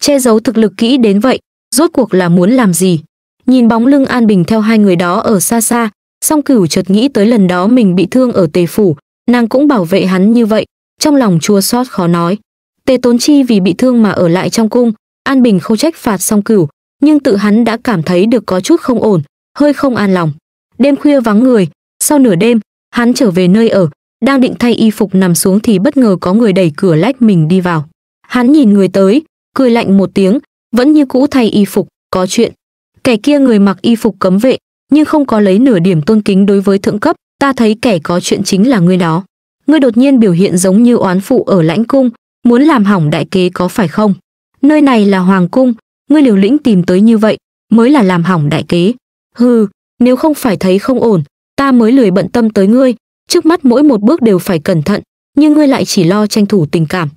Che giấu thực lực kỹ đến vậy, rốt cuộc là muốn làm gì? Nhìn bóng lưng An Bình theo hai người đó ở xa xa, song cửu chợt nghĩ tới lần đó mình bị thương ở tề phủ, nàng cũng bảo vệ hắn như vậy, trong lòng chua xót khó nói. Tề Tốn Chi vì bị thương mà ở lại trong cung, An Bình không trách phạt song cửu, nhưng tự hắn đã cảm thấy được có chút không ổn, hơi không an lòng. Đêm khuya vắng người, sau nửa đêm, hắn trở về nơi ở, đang định thay y phục nằm xuống thì bất ngờ có người đẩy cửa lách mình đi vào. Hắn nhìn người tới, cười lạnh một tiếng, vẫn như cũ thay y phục, có chuyện. Kẻ kia người mặc y phục cấm vệ, nhưng không có lấy nửa điểm tôn kính đối với thượng cấp, ta thấy kẻ có chuyện chính là ngươi đó. Ngươi đột nhiên biểu hiện giống như oán phụ ở lãnh cung, muốn làm hỏng đại kế có phải không? Nơi này là hoàng cung, ngươi liều lĩnh tìm tới như vậy, mới là làm hỏng đại kế. Hừ, nếu không phải thấy không ổn, ta mới lười bận tâm tới ngươi, trước mắt mỗi một bước đều phải cẩn thận, nhưng ngươi lại chỉ lo tranh thủ tình cảm.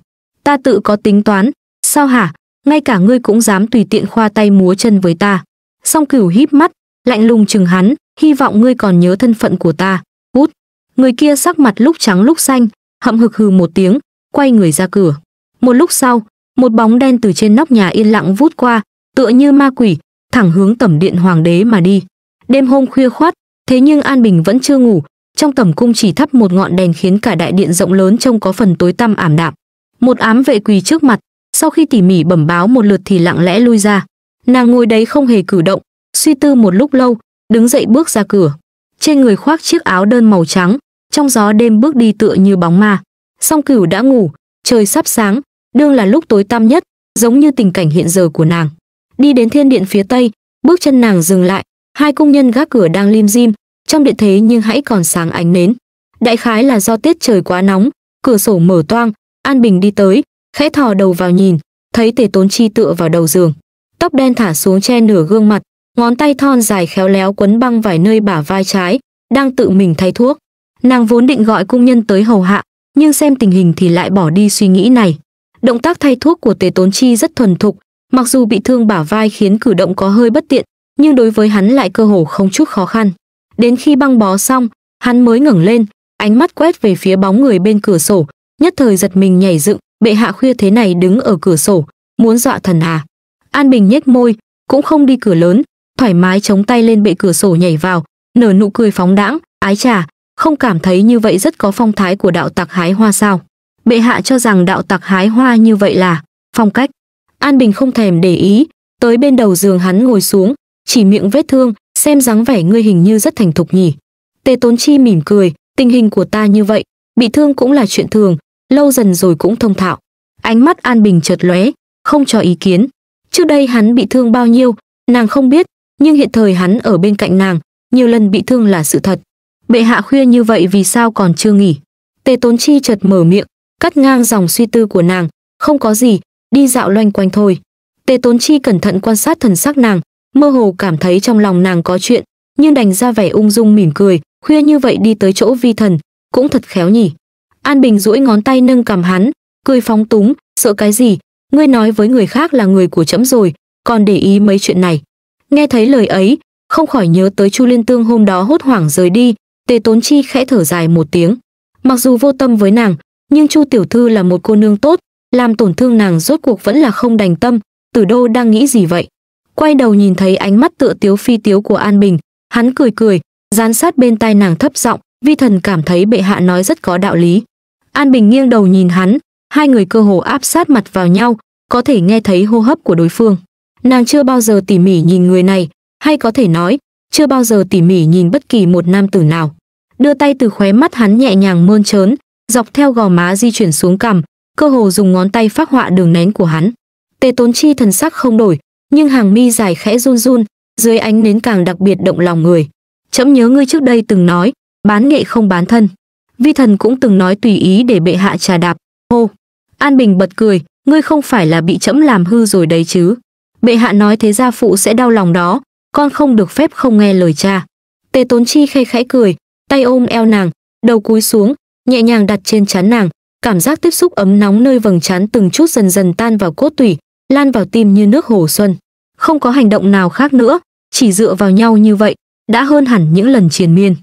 Ta tự có tính toán, sao hả? Ngay cả ngươi cũng dám tùy tiện khoa tay múa chân với ta. Song cửu híp mắt, lạnh lùng chừng hắn, hy vọng ngươi còn nhớ thân phận của ta. Cút. Người kia sắc mặt lúc trắng lúc xanh, hậm hực hừ một tiếng, quay người ra cửa. Một lúc sau, một bóng đen từ trên nóc nhà yên lặng vút qua, tựa như ma quỷ, thẳng hướng tẩm điện hoàng đế mà đi. Đêm hôm khuya khoát, thế nhưng An Bình vẫn chưa ngủ, trong tầm cung chỉ thắp một ngọn đèn khiến cả đại điện rộng lớn trông có phần tối tăm ảm đạm một ám vệ quỳ trước mặt sau khi tỉ mỉ bẩm báo một lượt thì lặng lẽ lui ra nàng ngồi đấy không hề cử động suy tư một lúc lâu đứng dậy bước ra cửa trên người khoác chiếc áo đơn màu trắng trong gió đêm bước đi tựa như bóng ma song cửu đã ngủ trời sắp sáng đương là lúc tối tăm nhất giống như tình cảnh hiện giờ của nàng đi đến thiên điện phía tây bước chân nàng dừng lại hai công nhân gác cửa đang lim dim trong địa thế nhưng hãy còn sáng ánh nến. Đại khái là do tiết trời quá nóng, cửa sổ mở toang, An Bình đi tới, khẽ thò đầu vào nhìn, thấy Tề Tốn Chi tựa vào đầu giường, tóc đen thả xuống che nửa gương mặt, ngón tay thon dài khéo léo quấn băng vài nơi bả vai trái, đang tự mình thay thuốc. Nàng vốn định gọi cung nhân tới hầu hạ, nhưng xem tình hình thì lại bỏ đi suy nghĩ này. Động tác thay thuốc của Tề Tốn Chi rất thuần thục, mặc dù bị thương bả vai khiến cử động có hơi bất tiện, nhưng đối với hắn lại cơ hồ không chút khó khăn. Đến khi băng bó xong, hắn mới ngẩng lên, ánh mắt quét về phía bóng người bên cửa sổ, nhất thời giật mình nhảy dựng, bệ hạ khuya thế này đứng ở cửa sổ, muốn dọa thần à. An Bình nhếch môi, cũng không đi cửa lớn, thoải mái chống tay lên bệ cửa sổ nhảy vào, nở nụ cười phóng đãng, ái trà, không cảm thấy như vậy rất có phong thái của đạo tặc hái hoa sao. Bệ hạ cho rằng đạo tặc hái hoa như vậy là phong cách. An Bình không thèm để ý, tới bên đầu giường hắn ngồi xuống, chỉ miệng vết thương, xem dáng vẻ ngươi hình như rất thành thục nhỉ tề tốn chi mỉm cười tình hình của ta như vậy bị thương cũng là chuyện thường lâu dần rồi cũng thông thạo ánh mắt an bình chợt lóe không cho ý kiến trước đây hắn bị thương bao nhiêu nàng không biết nhưng hiện thời hắn ở bên cạnh nàng nhiều lần bị thương là sự thật bệ hạ khuya như vậy vì sao còn chưa nghỉ tề tốn chi chợt mở miệng cắt ngang dòng suy tư của nàng không có gì đi dạo loanh quanh thôi tề tốn chi cẩn thận quan sát thần sắc nàng mơ hồ cảm thấy trong lòng nàng có chuyện, nhưng đành ra vẻ ung dung mỉm cười, khuya như vậy đi tới chỗ vi thần, cũng thật khéo nhỉ. An Bình duỗi ngón tay nâng cầm hắn, cười phóng túng, sợ cái gì, ngươi nói với người khác là người của trẫm rồi, còn để ý mấy chuyện này. Nghe thấy lời ấy, không khỏi nhớ tới Chu Liên Tương hôm đó hốt hoảng rời đi, Tề Tốn Chi khẽ thở dài một tiếng. Mặc dù vô tâm với nàng, nhưng Chu tiểu thư là một cô nương tốt, làm tổn thương nàng rốt cuộc vẫn là không đành tâm, Tử Đô đang nghĩ gì vậy? quay đầu nhìn thấy ánh mắt tựa tiếu phi tiếu của An Bình, hắn cười cười, dán sát bên tai nàng thấp giọng, vi thần cảm thấy bệ hạ nói rất có đạo lý. An Bình nghiêng đầu nhìn hắn, hai người cơ hồ áp sát mặt vào nhau, có thể nghe thấy hô hấp của đối phương. Nàng chưa bao giờ tỉ mỉ nhìn người này, hay có thể nói, chưa bao giờ tỉ mỉ nhìn bất kỳ một nam tử nào. Đưa tay từ khóe mắt hắn nhẹ nhàng mơn trớn, dọc theo gò má di chuyển xuống cằm, cơ hồ dùng ngón tay phát họa đường nén của hắn. Tề Tốn Chi thần sắc không đổi, nhưng hàng mi dài khẽ run run, dưới ánh nến càng đặc biệt động lòng người. Chấm nhớ ngươi trước đây từng nói, bán nghệ không bán thân. Vi thần cũng từng nói tùy ý để bệ hạ trà đạp. Hô! An Bình bật cười, ngươi không phải là bị chấm làm hư rồi đấy chứ. Bệ hạ nói thế gia phụ sẽ đau lòng đó, con không được phép không nghe lời cha. Tề Tốn Chi khay khẽ cười, tay ôm eo nàng, đầu cúi xuống, nhẹ nhàng đặt trên chán nàng, cảm giác tiếp xúc ấm nóng nơi vầng trán từng chút dần dần tan vào cốt tủy, lan vào tim như nước hồ xuân không có hành động nào khác nữa, chỉ dựa vào nhau như vậy, đã hơn hẳn những lần triền miên.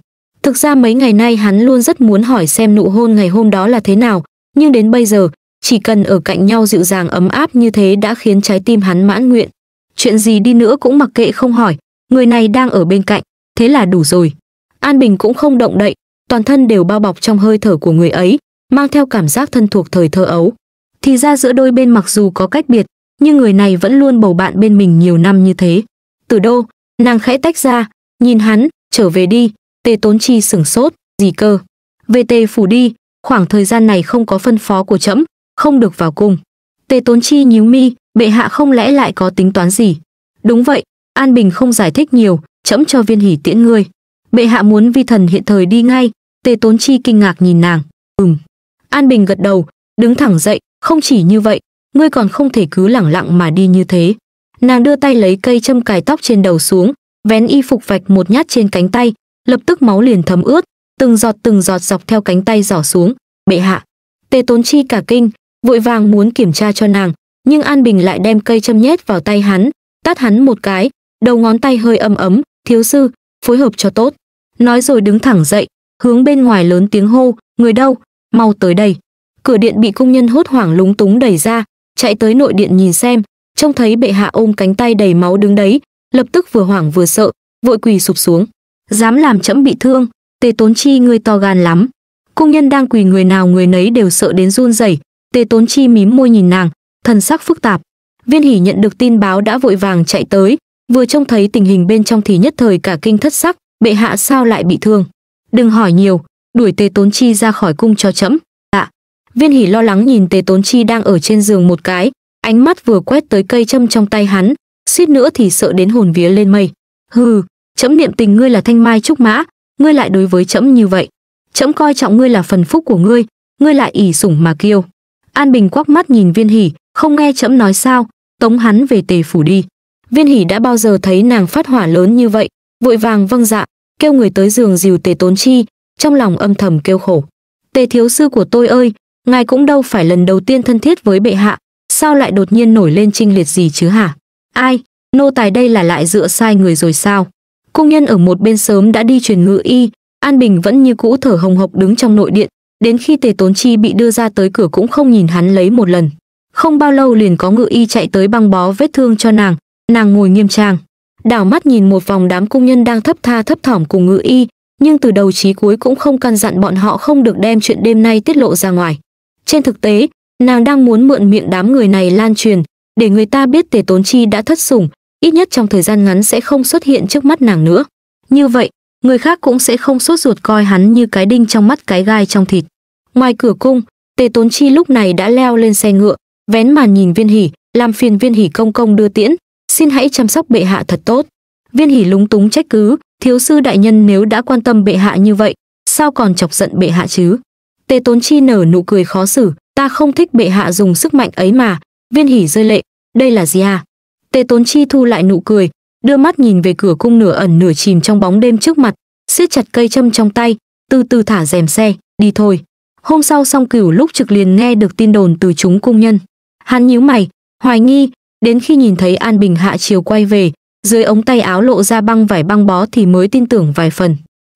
Thực ra mấy ngày nay hắn luôn rất muốn hỏi xem nụ hôn ngày hôm đó là thế nào, nhưng đến bây giờ, chỉ cần ở cạnh nhau dịu dàng ấm áp như thế đã khiến trái tim hắn mãn nguyện. Chuyện gì đi nữa cũng mặc kệ không hỏi, người này đang ở bên cạnh, thế là đủ rồi. An Bình cũng không động đậy, toàn thân đều bao bọc trong hơi thở của người ấy, mang theo cảm giác thân thuộc thời thơ ấu. Thì ra giữa đôi bên mặc dù có cách biệt, nhưng người này vẫn luôn bầu bạn bên mình nhiều năm như thế. Từ đô, nàng khẽ tách ra, nhìn hắn, trở về đi, tề tốn chi sửng sốt, gì cơ. Về tề phủ đi, khoảng thời gian này không có phân phó của trẫm không được vào cung. Tề tốn chi nhíu mi, bệ hạ không lẽ lại có tính toán gì. Đúng vậy, An Bình không giải thích nhiều, trẫm cho viên hỉ tiễn ngươi. Bệ hạ muốn vi thần hiện thời đi ngay, tề tốn chi kinh ngạc nhìn nàng, ừm. An Bình gật đầu, đứng thẳng dậy, không chỉ như vậy, ngươi còn không thể cứ lẳng lặng mà đi như thế nàng đưa tay lấy cây châm cài tóc trên đầu xuống vén y phục vạch một nhát trên cánh tay lập tức máu liền thấm ướt từng giọt từng giọt dọc theo cánh tay giỏ xuống bệ hạ tề tốn chi cả kinh vội vàng muốn kiểm tra cho nàng nhưng an bình lại đem cây châm nhét vào tay hắn tát hắn một cái đầu ngón tay hơi ấm ấm thiếu sư phối hợp cho tốt nói rồi đứng thẳng dậy hướng bên ngoài lớn tiếng hô người đâu mau tới đây cửa điện bị công nhân hốt hoảng lúng túng đẩy ra chạy tới nội điện nhìn xem, trông thấy bệ hạ ôm cánh tay đầy máu đứng đấy, lập tức vừa hoảng vừa sợ, vội quỳ sụp xuống. Dám làm chẫm bị thương, Tề Tốn Chi ngươi to gan lắm. Cung nhân đang quỳ người nào người nấy đều sợ đến run rẩy, Tề Tốn Chi mím môi nhìn nàng, thần sắc phức tạp. Viên Hỉ nhận được tin báo đã vội vàng chạy tới, vừa trông thấy tình hình bên trong thì nhất thời cả kinh thất sắc, bệ hạ sao lại bị thương? Đừng hỏi nhiều, đuổi Tề Tốn Chi ra khỏi cung cho chậm. Viên Hỉ lo lắng nhìn Tề Tốn Chi đang ở trên giường một cái, ánh mắt vừa quét tới cây châm trong tay hắn, suýt nữa thì sợ đến hồn vía lên mây. Hừ, chấm niệm tình ngươi là thanh mai trúc mã, ngươi lại đối với chấm như vậy. Chấm coi trọng ngươi là phần phúc của ngươi, ngươi lại ỉ sủng mà kiêu. An Bình quắc mắt nhìn Viên Hỉ, không nghe chấm nói sao, tống hắn về Tề phủ đi. Viên Hỉ đã bao giờ thấy nàng phát hỏa lớn như vậy, vội vàng vâng dạ, kêu người tới giường dìu Tề Tốn Chi, trong lòng âm thầm kêu khổ. Tề thiếu sư của tôi ơi, ngài cũng đâu phải lần đầu tiên thân thiết với bệ hạ, sao lại đột nhiên nổi lên trinh liệt gì chứ hả? Ai, nô tài đây là lại dựa sai người rồi sao? Cung nhân ở một bên sớm đã đi truyền ngự y, An Bình vẫn như cũ thở hồng hộc đứng trong nội điện, đến khi Tề Tốn Chi bị đưa ra tới cửa cũng không nhìn hắn lấy một lần. Không bao lâu liền có ngự y chạy tới băng bó vết thương cho nàng, nàng ngồi nghiêm trang. Đảo mắt nhìn một vòng đám cung nhân đang thấp tha thấp thỏm cùng ngự y, nhưng từ đầu chí cuối cũng không căn dặn bọn họ không được đem chuyện đêm nay tiết lộ ra ngoài. Trên thực tế, nàng đang muốn mượn miệng đám người này lan truyền, để người ta biết Tề Tốn Chi đã thất sủng, ít nhất trong thời gian ngắn sẽ không xuất hiện trước mắt nàng nữa. Như vậy, người khác cũng sẽ không sốt ruột coi hắn như cái đinh trong mắt cái gai trong thịt. Ngoài cửa cung, Tề Tốn Chi lúc này đã leo lên xe ngựa, vén màn nhìn Viên Hỉ, làm phiền Viên Hỉ công công đưa tiễn, xin hãy chăm sóc bệ hạ thật tốt. Viên Hỉ lúng túng trách cứ, thiếu sư đại nhân nếu đã quan tâm bệ hạ như vậy, sao còn chọc giận bệ hạ chứ? Tề Tốn Chi nở nụ cười khó xử, ta không thích bệ hạ dùng sức mạnh ấy mà. Viên Hỉ rơi lệ, đây là gì à? Tề Tốn Chi thu lại nụ cười, đưa mắt nhìn về cửa cung nửa ẩn nửa chìm trong bóng đêm trước mặt, siết chặt cây châm trong tay, từ từ thả rèm xe, đi thôi. Hôm sau Song Cửu lúc trực liền nghe được tin đồn từ chúng cung nhân. Hắn nhíu mày, hoài nghi, đến khi nhìn thấy An Bình hạ chiều quay về, dưới ống tay áo lộ ra băng vải băng bó thì mới tin tưởng vài phần.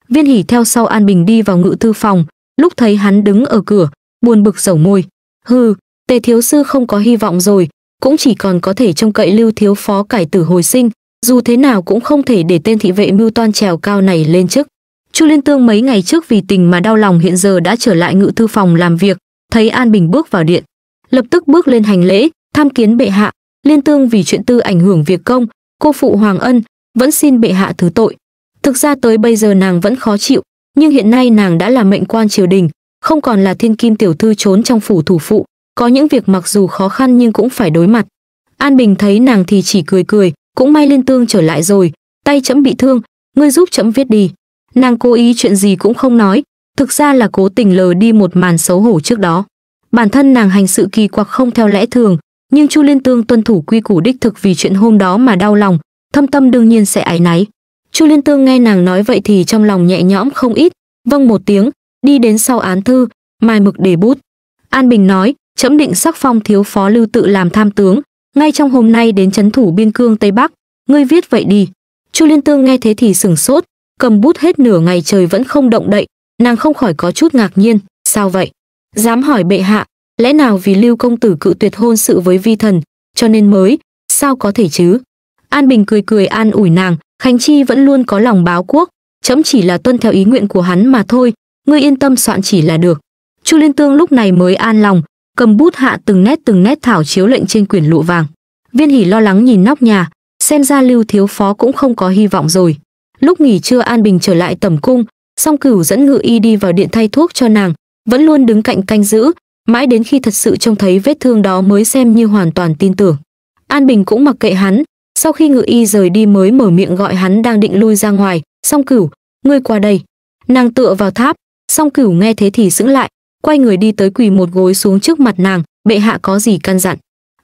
Viên Hỉ theo sau An Bình đi vào ngự thư phòng, lúc thấy hắn đứng ở cửa, buồn bực rầu môi. Hừ, tề thiếu sư không có hy vọng rồi, cũng chỉ còn có thể trông cậy lưu thiếu phó cải tử hồi sinh, dù thế nào cũng không thể để tên thị vệ mưu toan trèo cao này lên chức. Chu Liên Tương mấy ngày trước vì tình mà đau lòng hiện giờ đã trở lại ngự thư phòng làm việc, thấy An Bình bước vào điện, lập tức bước lên hành lễ, tham kiến bệ hạ, Liên Tương vì chuyện tư ảnh hưởng việc công, cô phụ Hoàng Ân, vẫn xin bệ hạ thứ tội. Thực ra tới bây giờ nàng vẫn khó chịu, nhưng hiện nay nàng đã là mệnh quan triều đình, không còn là thiên kim tiểu thư trốn trong phủ thủ phụ, có những việc mặc dù khó khăn nhưng cũng phải đối mặt. An Bình thấy nàng thì chỉ cười cười, cũng may Liên Tương trở lại rồi, tay chấm bị thương, ngươi giúp chấm viết đi. Nàng cố ý chuyện gì cũng không nói, thực ra là cố tình lờ đi một màn xấu hổ trước đó. Bản thân nàng hành sự kỳ quặc không theo lẽ thường, nhưng Chu Liên Tương tuân thủ quy củ đích thực vì chuyện hôm đó mà đau lòng, thâm tâm đương nhiên sẽ ái náy chu liên tương nghe nàng nói vậy thì trong lòng nhẹ nhõm không ít vâng một tiếng đi đến sau án thư mài mực để bút an bình nói trẫm định sắc phong thiếu phó lưu tự làm tham tướng ngay trong hôm nay đến chấn thủ biên cương tây bắc ngươi viết vậy đi chu liên tương nghe thế thì sửng sốt cầm bút hết nửa ngày trời vẫn không động đậy nàng không khỏi có chút ngạc nhiên sao vậy dám hỏi bệ hạ lẽ nào vì lưu công tử cự tuyệt hôn sự với vi thần cho nên mới sao có thể chứ An Bình cười cười an ủi nàng, Khánh Chi vẫn luôn có lòng báo quốc, chấm chỉ là tuân theo ý nguyện của hắn mà thôi, ngươi yên tâm soạn chỉ là được. Chu Liên Tương lúc này mới an lòng, cầm bút hạ từng nét từng nét thảo chiếu lệnh trên quyển lụa vàng. Viên Hỉ lo lắng nhìn nóc nhà, xem ra Lưu thiếu phó cũng không có hy vọng rồi. Lúc nghỉ trưa An Bình trở lại tầm cung, Song Cửu dẫn Ngự Y đi vào điện thay thuốc cho nàng, vẫn luôn đứng cạnh canh giữ, mãi đến khi thật sự trông thấy vết thương đó mới xem như hoàn toàn tin tưởng. An Bình cũng mặc kệ hắn, sau khi ngự y rời đi mới mở miệng gọi hắn đang định lui ra ngoài, song cửu, ngươi qua đây. Nàng tựa vào tháp, song cửu nghe thế thì sững lại, quay người đi tới quỳ một gối xuống trước mặt nàng, bệ hạ có gì căn dặn.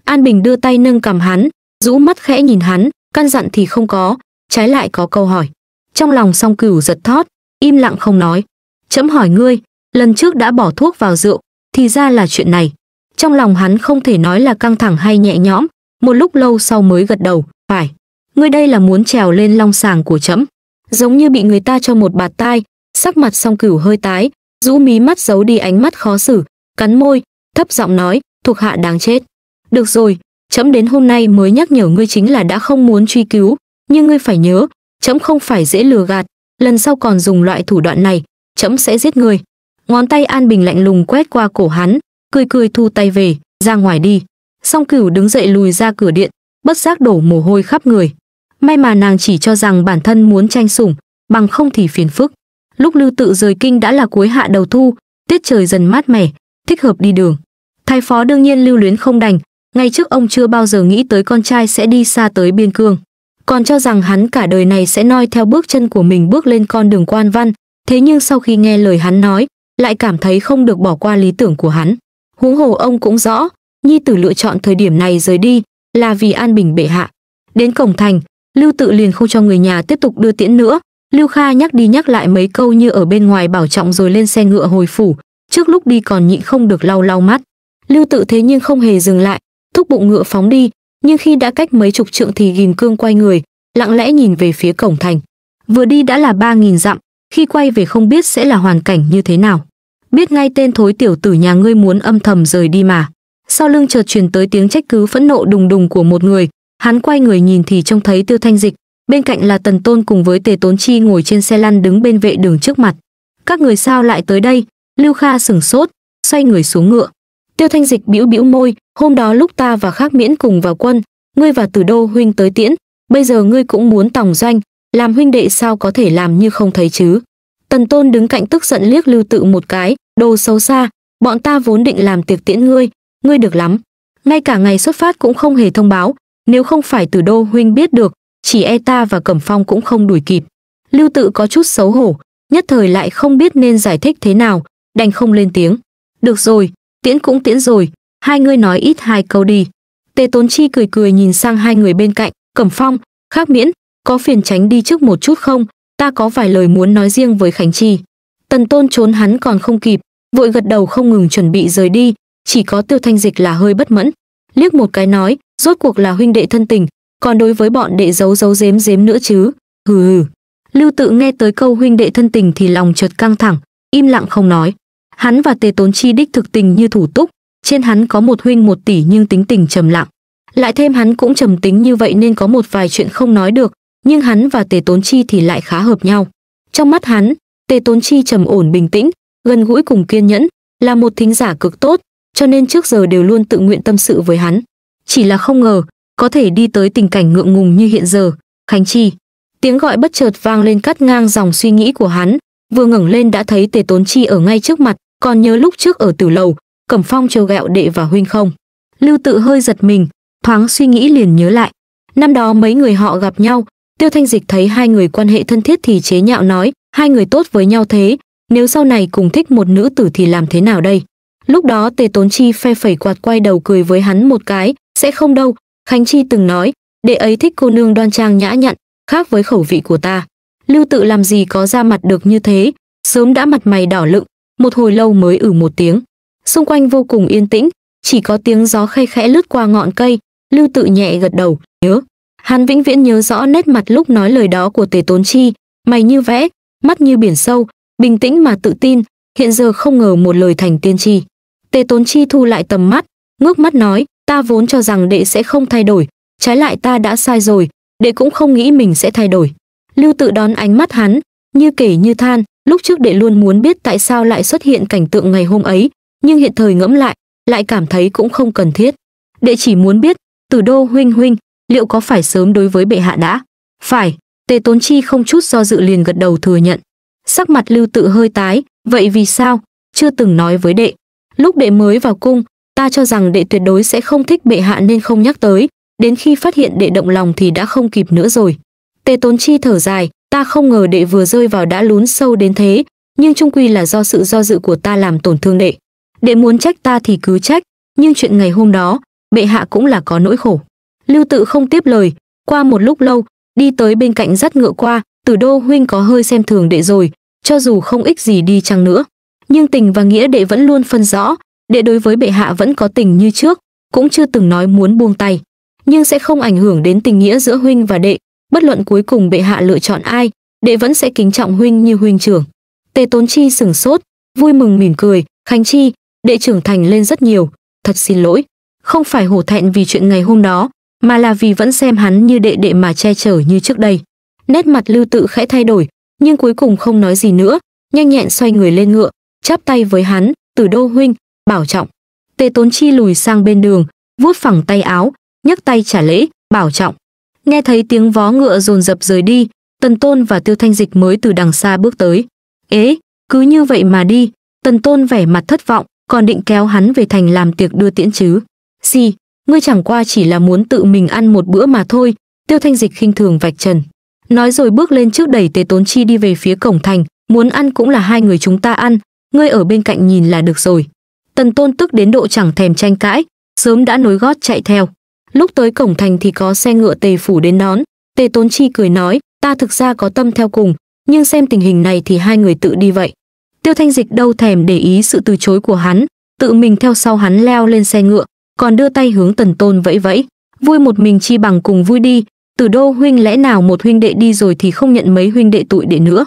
An Bình đưa tay nâng cầm hắn, rũ mắt khẽ nhìn hắn, căn dặn thì không có, trái lại có câu hỏi. Trong lòng song cửu giật thót, im lặng không nói. Chấm hỏi ngươi, lần trước đã bỏ thuốc vào rượu, thì ra là chuyện này. Trong lòng hắn không thể nói là căng thẳng hay nhẹ nhõm, một lúc lâu sau mới gật đầu. Phải, ngươi đây là muốn trèo lên long sàng của chấm, Giống như bị người ta cho một bạt tai, sắc mặt song cửu hơi tái, rũ mí mắt giấu đi ánh mắt khó xử, cắn môi, thấp giọng nói, thuộc hạ đáng chết. Được rồi, chấm đến hôm nay mới nhắc nhở ngươi chính là đã không muốn truy cứu, nhưng ngươi phải nhớ, chấm không phải dễ lừa gạt, lần sau còn dùng loại thủ đoạn này, chấm sẽ giết ngươi. Ngón tay An Bình lạnh lùng quét qua cổ hắn, cười cười thu tay về, ra ngoài đi. Song Cửu đứng dậy lùi ra cửa điện, bất giác đổ mồ hôi khắp người. May mà nàng chỉ cho rằng bản thân muốn tranh sủng, bằng không thì phiền phức. Lúc Lưu Tự rời kinh đã là cuối hạ đầu thu, tiết trời dần mát mẻ, thích hợp đi đường. Thái phó đương nhiên lưu luyến không đành, ngay trước ông chưa bao giờ nghĩ tới con trai sẽ đi xa tới biên cương. Còn cho rằng hắn cả đời này sẽ noi theo bước chân của mình bước lên con đường quan văn, thế nhưng sau khi nghe lời hắn nói, lại cảm thấy không được bỏ qua lý tưởng của hắn. Huống hồ ông cũng rõ, nhi tử lựa chọn thời điểm này rời đi, là vì an bình bệ hạ đến cổng thành lưu tự liền không cho người nhà tiếp tục đưa tiễn nữa lưu kha nhắc đi nhắc lại mấy câu như ở bên ngoài bảo trọng rồi lên xe ngựa hồi phủ trước lúc đi còn nhịn không được lau lau mắt lưu tự thế nhưng không hề dừng lại thúc bụng ngựa phóng đi nhưng khi đã cách mấy chục trượng thì ghim cương quay người lặng lẽ nhìn về phía cổng thành vừa đi đã là ba nghìn dặm khi quay về không biết sẽ là hoàn cảnh như thế nào biết ngay tên thối tiểu tử nhà ngươi muốn âm thầm rời đi mà sau lưng chợt truyền tới tiếng trách cứ phẫn nộ đùng đùng của một người hắn quay người nhìn thì trông thấy tiêu thanh dịch bên cạnh là tần tôn cùng với tề tốn chi ngồi trên xe lăn đứng bên vệ đường trước mặt các người sao lại tới đây lưu kha sửng sốt xoay người xuống ngựa tiêu thanh dịch bĩu bĩu môi hôm đó lúc ta và khác miễn cùng vào quân ngươi và từ đô huynh tới tiễn bây giờ ngươi cũng muốn tòng doanh làm huynh đệ sao có thể làm như không thấy chứ tần tôn đứng cạnh tức giận liếc lưu tự một cái đồ xấu xa bọn ta vốn định làm tiệc tiễn ngươi ngươi được lắm ngay cả ngày xuất phát cũng không hề thông báo nếu không phải từ đô huynh biết được chỉ e ta và cẩm phong cũng không đuổi kịp lưu tự có chút xấu hổ nhất thời lại không biết nên giải thích thế nào đành không lên tiếng được rồi tiễn cũng tiễn rồi hai ngươi nói ít hai câu đi tề tốn chi cười cười nhìn sang hai người bên cạnh cẩm phong khác miễn có phiền tránh đi trước một chút không ta có vài lời muốn nói riêng với khánh chi tần tôn trốn hắn còn không kịp vội gật đầu không ngừng chuẩn bị rời đi chỉ có tiêu thanh dịch là hơi bất mẫn liếc một cái nói rốt cuộc là huynh đệ thân tình còn đối với bọn đệ giấu giấu dếm dếm nữa chứ hừ hừ lưu tự nghe tới câu huynh đệ thân tình thì lòng chợt căng thẳng im lặng không nói hắn và tề tốn chi đích thực tình như thủ túc trên hắn có một huynh một tỷ nhưng tính tình trầm lặng lại thêm hắn cũng trầm tính như vậy nên có một vài chuyện không nói được nhưng hắn và tề tốn chi thì lại khá hợp nhau trong mắt hắn tề tốn chi trầm ổn bình tĩnh gần gũi cùng kiên nhẫn là một thính giả cực tốt cho nên trước giờ đều luôn tự nguyện tâm sự với hắn. Chỉ là không ngờ, có thể đi tới tình cảnh ngượng ngùng như hiện giờ, Khánh Chi. Tiếng gọi bất chợt vang lên cắt ngang dòng suy nghĩ của hắn, vừa ngẩng lên đã thấy Tề Tốn Chi ở ngay trước mặt, còn nhớ lúc trước ở tử lầu, Cẩm Phong trêu gẹo đệ và huynh không. Lưu Tự hơi giật mình, thoáng suy nghĩ liền nhớ lại. Năm đó mấy người họ gặp nhau, Tiêu Thanh Dịch thấy hai người quan hệ thân thiết thì chế nhạo nói, hai người tốt với nhau thế, nếu sau này cùng thích một nữ tử thì làm thế nào đây? Lúc đó Tề Tốn Chi phe phẩy quạt quay đầu cười với hắn một cái, sẽ không đâu, Khánh Chi từng nói, đệ ấy thích cô nương đoan trang nhã nhặn, khác với khẩu vị của ta. Lưu tự làm gì có ra mặt được như thế, sớm đã mặt mày đỏ lựng, một hồi lâu mới ử một tiếng. Xung quanh vô cùng yên tĩnh, chỉ có tiếng gió khay khẽ lướt qua ngọn cây, Lưu tự nhẹ gật đầu, nhớ. Hắn vĩnh viễn nhớ rõ nét mặt lúc nói lời đó của Tề Tốn Chi, mày như vẽ, mắt như biển sâu, bình tĩnh mà tự tin, hiện giờ không ngờ một lời thành tiên tri. Tề Tốn Chi thu lại tầm mắt, ngước mắt nói, ta vốn cho rằng đệ sẽ không thay đổi, trái lại ta đã sai rồi, đệ cũng không nghĩ mình sẽ thay đổi. Lưu tự đón ánh mắt hắn, như kể như than, lúc trước đệ luôn muốn biết tại sao lại xuất hiện cảnh tượng ngày hôm ấy, nhưng hiện thời ngẫm lại, lại cảm thấy cũng không cần thiết. Đệ chỉ muốn biết, Từ Đô huynh huynh, liệu có phải sớm đối với bệ hạ đã? Phải, Tề Tốn Chi không chút do dự liền gật đầu thừa nhận. Sắc mặt Lưu Tự hơi tái, vậy vì sao chưa từng nói với đệ? Lúc đệ mới vào cung, ta cho rằng đệ tuyệt đối sẽ không thích bệ hạ nên không nhắc tới, đến khi phát hiện đệ động lòng thì đã không kịp nữa rồi. Tề Tốn Chi thở dài, ta không ngờ đệ vừa rơi vào đã lún sâu đến thế, nhưng trung quy là do sự do dự của ta làm tổn thương đệ. Đệ muốn trách ta thì cứ trách, nhưng chuyện ngày hôm đó, bệ hạ cũng là có nỗi khổ. Lưu Tự không tiếp lời, qua một lúc lâu, đi tới bên cạnh dắt ngựa qua, Tử Đô huynh có hơi xem thường đệ rồi, cho dù không ích gì đi chăng nữa nhưng tình và nghĩa đệ vẫn luôn phân rõ đệ đối với bệ hạ vẫn có tình như trước cũng chưa từng nói muốn buông tay nhưng sẽ không ảnh hưởng đến tình nghĩa giữa huynh và đệ bất luận cuối cùng bệ hạ lựa chọn ai đệ vẫn sẽ kính trọng huynh như huynh trưởng tề tốn chi sửng sốt vui mừng mỉm cười khánh chi đệ trưởng thành lên rất nhiều thật xin lỗi không phải hổ thẹn vì chuyện ngày hôm đó mà là vì vẫn xem hắn như đệ đệ mà che chở như trước đây nét mặt lưu tự khẽ thay đổi nhưng cuối cùng không nói gì nữa nhanh nhẹn xoay người lên ngựa chắp tay với hắn từ đô huynh bảo trọng tề tốn chi lùi sang bên đường vuốt phẳng tay áo nhấc tay trả lễ bảo trọng nghe thấy tiếng vó ngựa rồn rập rời đi tần tôn và tiêu thanh dịch mới từ đằng xa bước tới ế cứ như vậy mà đi tần tôn vẻ mặt thất vọng còn định kéo hắn về thành làm tiệc đưa tiễn chứ xì ngươi chẳng qua chỉ là muốn tự mình ăn một bữa mà thôi tiêu thanh dịch khinh thường vạch trần nói rồi bước lên trước đẩy tề tốn chi đi về phía cổng thành muốn ăn cũng là hai người chúng ta ăn ngươi ở bên cạnh nhìn là được rồi tần tôn tức đến độ chẳng thèm tranh cãi sớm đã nối gót chạy theo lúc tới cổng thành thì có xe ngựa tề phủ đến đón tề tốn chi cười nói ta thực ra có tâm theo cùng nhưng xem tình hình này thì hai người tự đi vậy tiêu thanh dịch đâu thèm để ý sự từ chối của hắn tự mình theo sau hắn leo lên xe ngựa còn đưa tay hướng tần tôn vẫy vẫy vui một mình chi bằng cùng vui đi từ đô huynh lẽ nào một huynh đệ đi rồi thì không nhận mấy huynh đệ tụi đệ nữa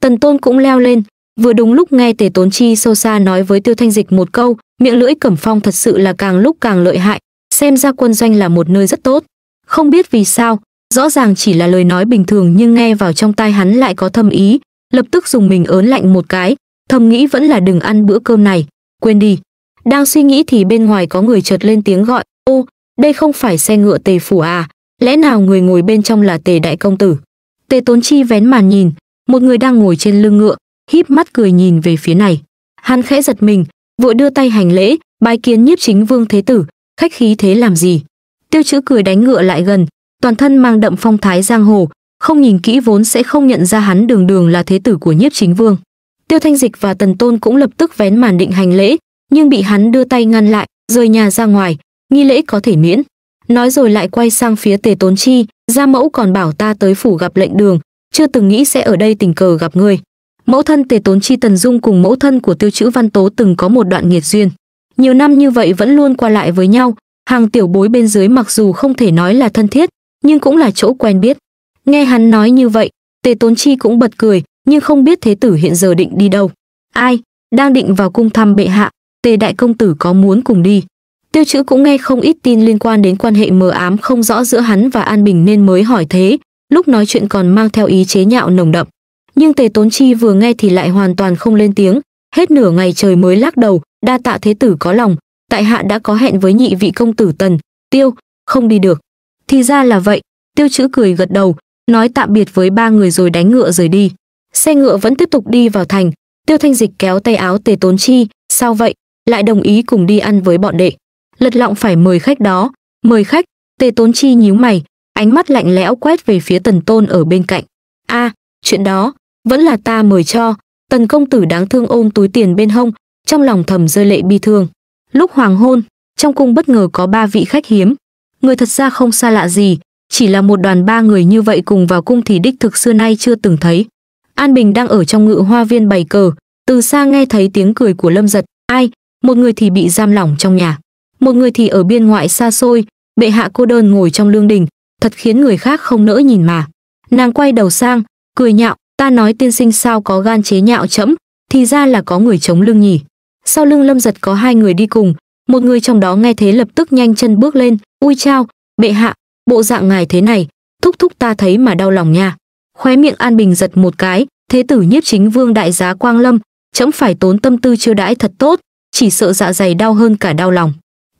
tần tôn cũng leo lên vừa đúng lúc nghe tề tốn chi sâu xa nói với tiêu thanh dịch một câu miệng lưỡi cẩm phong thật sự là càng lúc càng lợi hại xem ra quân doanh là một nơi rất tốt không biết vì sao rõ ràng chỉ là lời nói bình thường nhưng nghe vào trong tai hắn lại có thâm ý lập tức dùng mình ớn lạnh một cái thầm nghĩ vẫn là đừng ăn bữa cơm này quên đi đang suy nghĩ thì bên ngoài có người chợt lên tiếng gọi ô đây không phải xe ngựa tề phủ à lẽ nào người ngồi bên trong là tề đại công tử tề tốn chi vén màn nhìn một người đang ngồi trên lưng ngựa híp mắt cười nhìn về phía này hắn khẽ giật mình vội đưa tay hành lễ bái kiến nhiếp chính vương thế tử khách khí thế làm gì tiêu chữ cười đánh ngựa lại gần toàn thân mang đậm phong thái giang hồ không nhìn kỹ vốn sẽ không nhận ra hắn đường đường là thế tử của nhiếp chính vương tiêu thanh dịch và tần tôn cũng lập tức vén màn định hành lễ nhưng bị hắn đưa tay ngăn lại rời nhà ra ngoài nghi lễ có thể miễn nói rồi lại quay sang phía tề tốn chi gia mẫu còn bảo ta tới phủ gặp lệnh đường chưa từng nghĩ sẽ ở đây tình cờ gặp người. Mẫu thân Tề Tốn Chi Tần Dung cùng mẫu thân của Tiêu Chữ Văn Tố từng có một đoạn nghiệt duyên. Nhiều năm như vậy vẫn luôn qua lại với nhau, hàng tiểu bối bên dưới mặc dù không thể nói là thân thiết, nhưng cũng là chỗ quen biết. Nghe hắn nói như vậy, Tề Tốn Chi cũng bật cười, nhưng không biết thế tử hiện giờ định đi đâu. Ai, đang định vào cung thăm bệ hạ, Tề đại công tử có muốn cùng đi. Tiêu chữ cũng nghe không ít tin liên quan đến quan hệ mờ ám không rõ giữa hắn và An Bình nên mới hỏi thế, lúc nói chuyện còn mang theo ý chế nhạo nồng đậm nhưng tề tốn chi vừa nghe thì lại hoàn toàn không lên tiếng hết nửa ngày trời mới lắc đầu đa tạ thế tử có lòng tại hạ đã có hẹn với nhị vị công tử tần tiêu không đi được thì ra là vậy tiêu chữ cười gật đầu nói tạm biệt với ba người rồi đánh ngựa rời đi xe ngựa vẫn tiếp tục đi vào thành tiêu thanh dịch kéo tay áo tề tốn chi sao vậy lại đồng ý cùng đi ăn với bọn đệ lật lọng phải mời khách đó mời khách tề tốn chi nhíu mày ánh mắt lạnh lẽo quét về phía tần tôn ở bên cạnh a à, chuyện đó vẫn là ta mời cho tần công tử đáng thương ôm túi tiền bên hông trong lòng thầm rơi lệ bi thương lúc hoàng hôn trong cung bất ngờ có ba vị khách hiếm người thật ra không xa lạ gì chỉ là một đoàn ba người như vậy cùng vào cung thì đích thực xưa nay chưa từng thấy an bình đang ở trong ngự hoa viên bày cờ từ xa nghe thấy tiếng cười của lâm giật ai một người thì bị giam lỏng trong nhà một người thì ở biên ngoại xa xôi bệ hạ cô đơn ngồi trong lương đình thật khiến người khác không nỡ nhìn mà nàng quay đầu sang cười nhạo Ta nói tiên sinh sao có gan chế nhạo chấm, thì ra là có người chống lưng nhỉ. Sau lưng lâm giật có hai người đi cùng, một người trong đó nghe thế lập tức nhanh chân bước lên, ui chao, bệ hạ, bộ dạng ngài thế này, thúc thúc ta thấy mà đau lòng nha. Khóe miệng An Bình giật một cái, thế tử nhiếp chính vương đại giá Quang Lâm, chấm phải tốn tâm tư chưa đãi thật tốt, chỉ sợ dạ dày đau hơn cả đau lòng.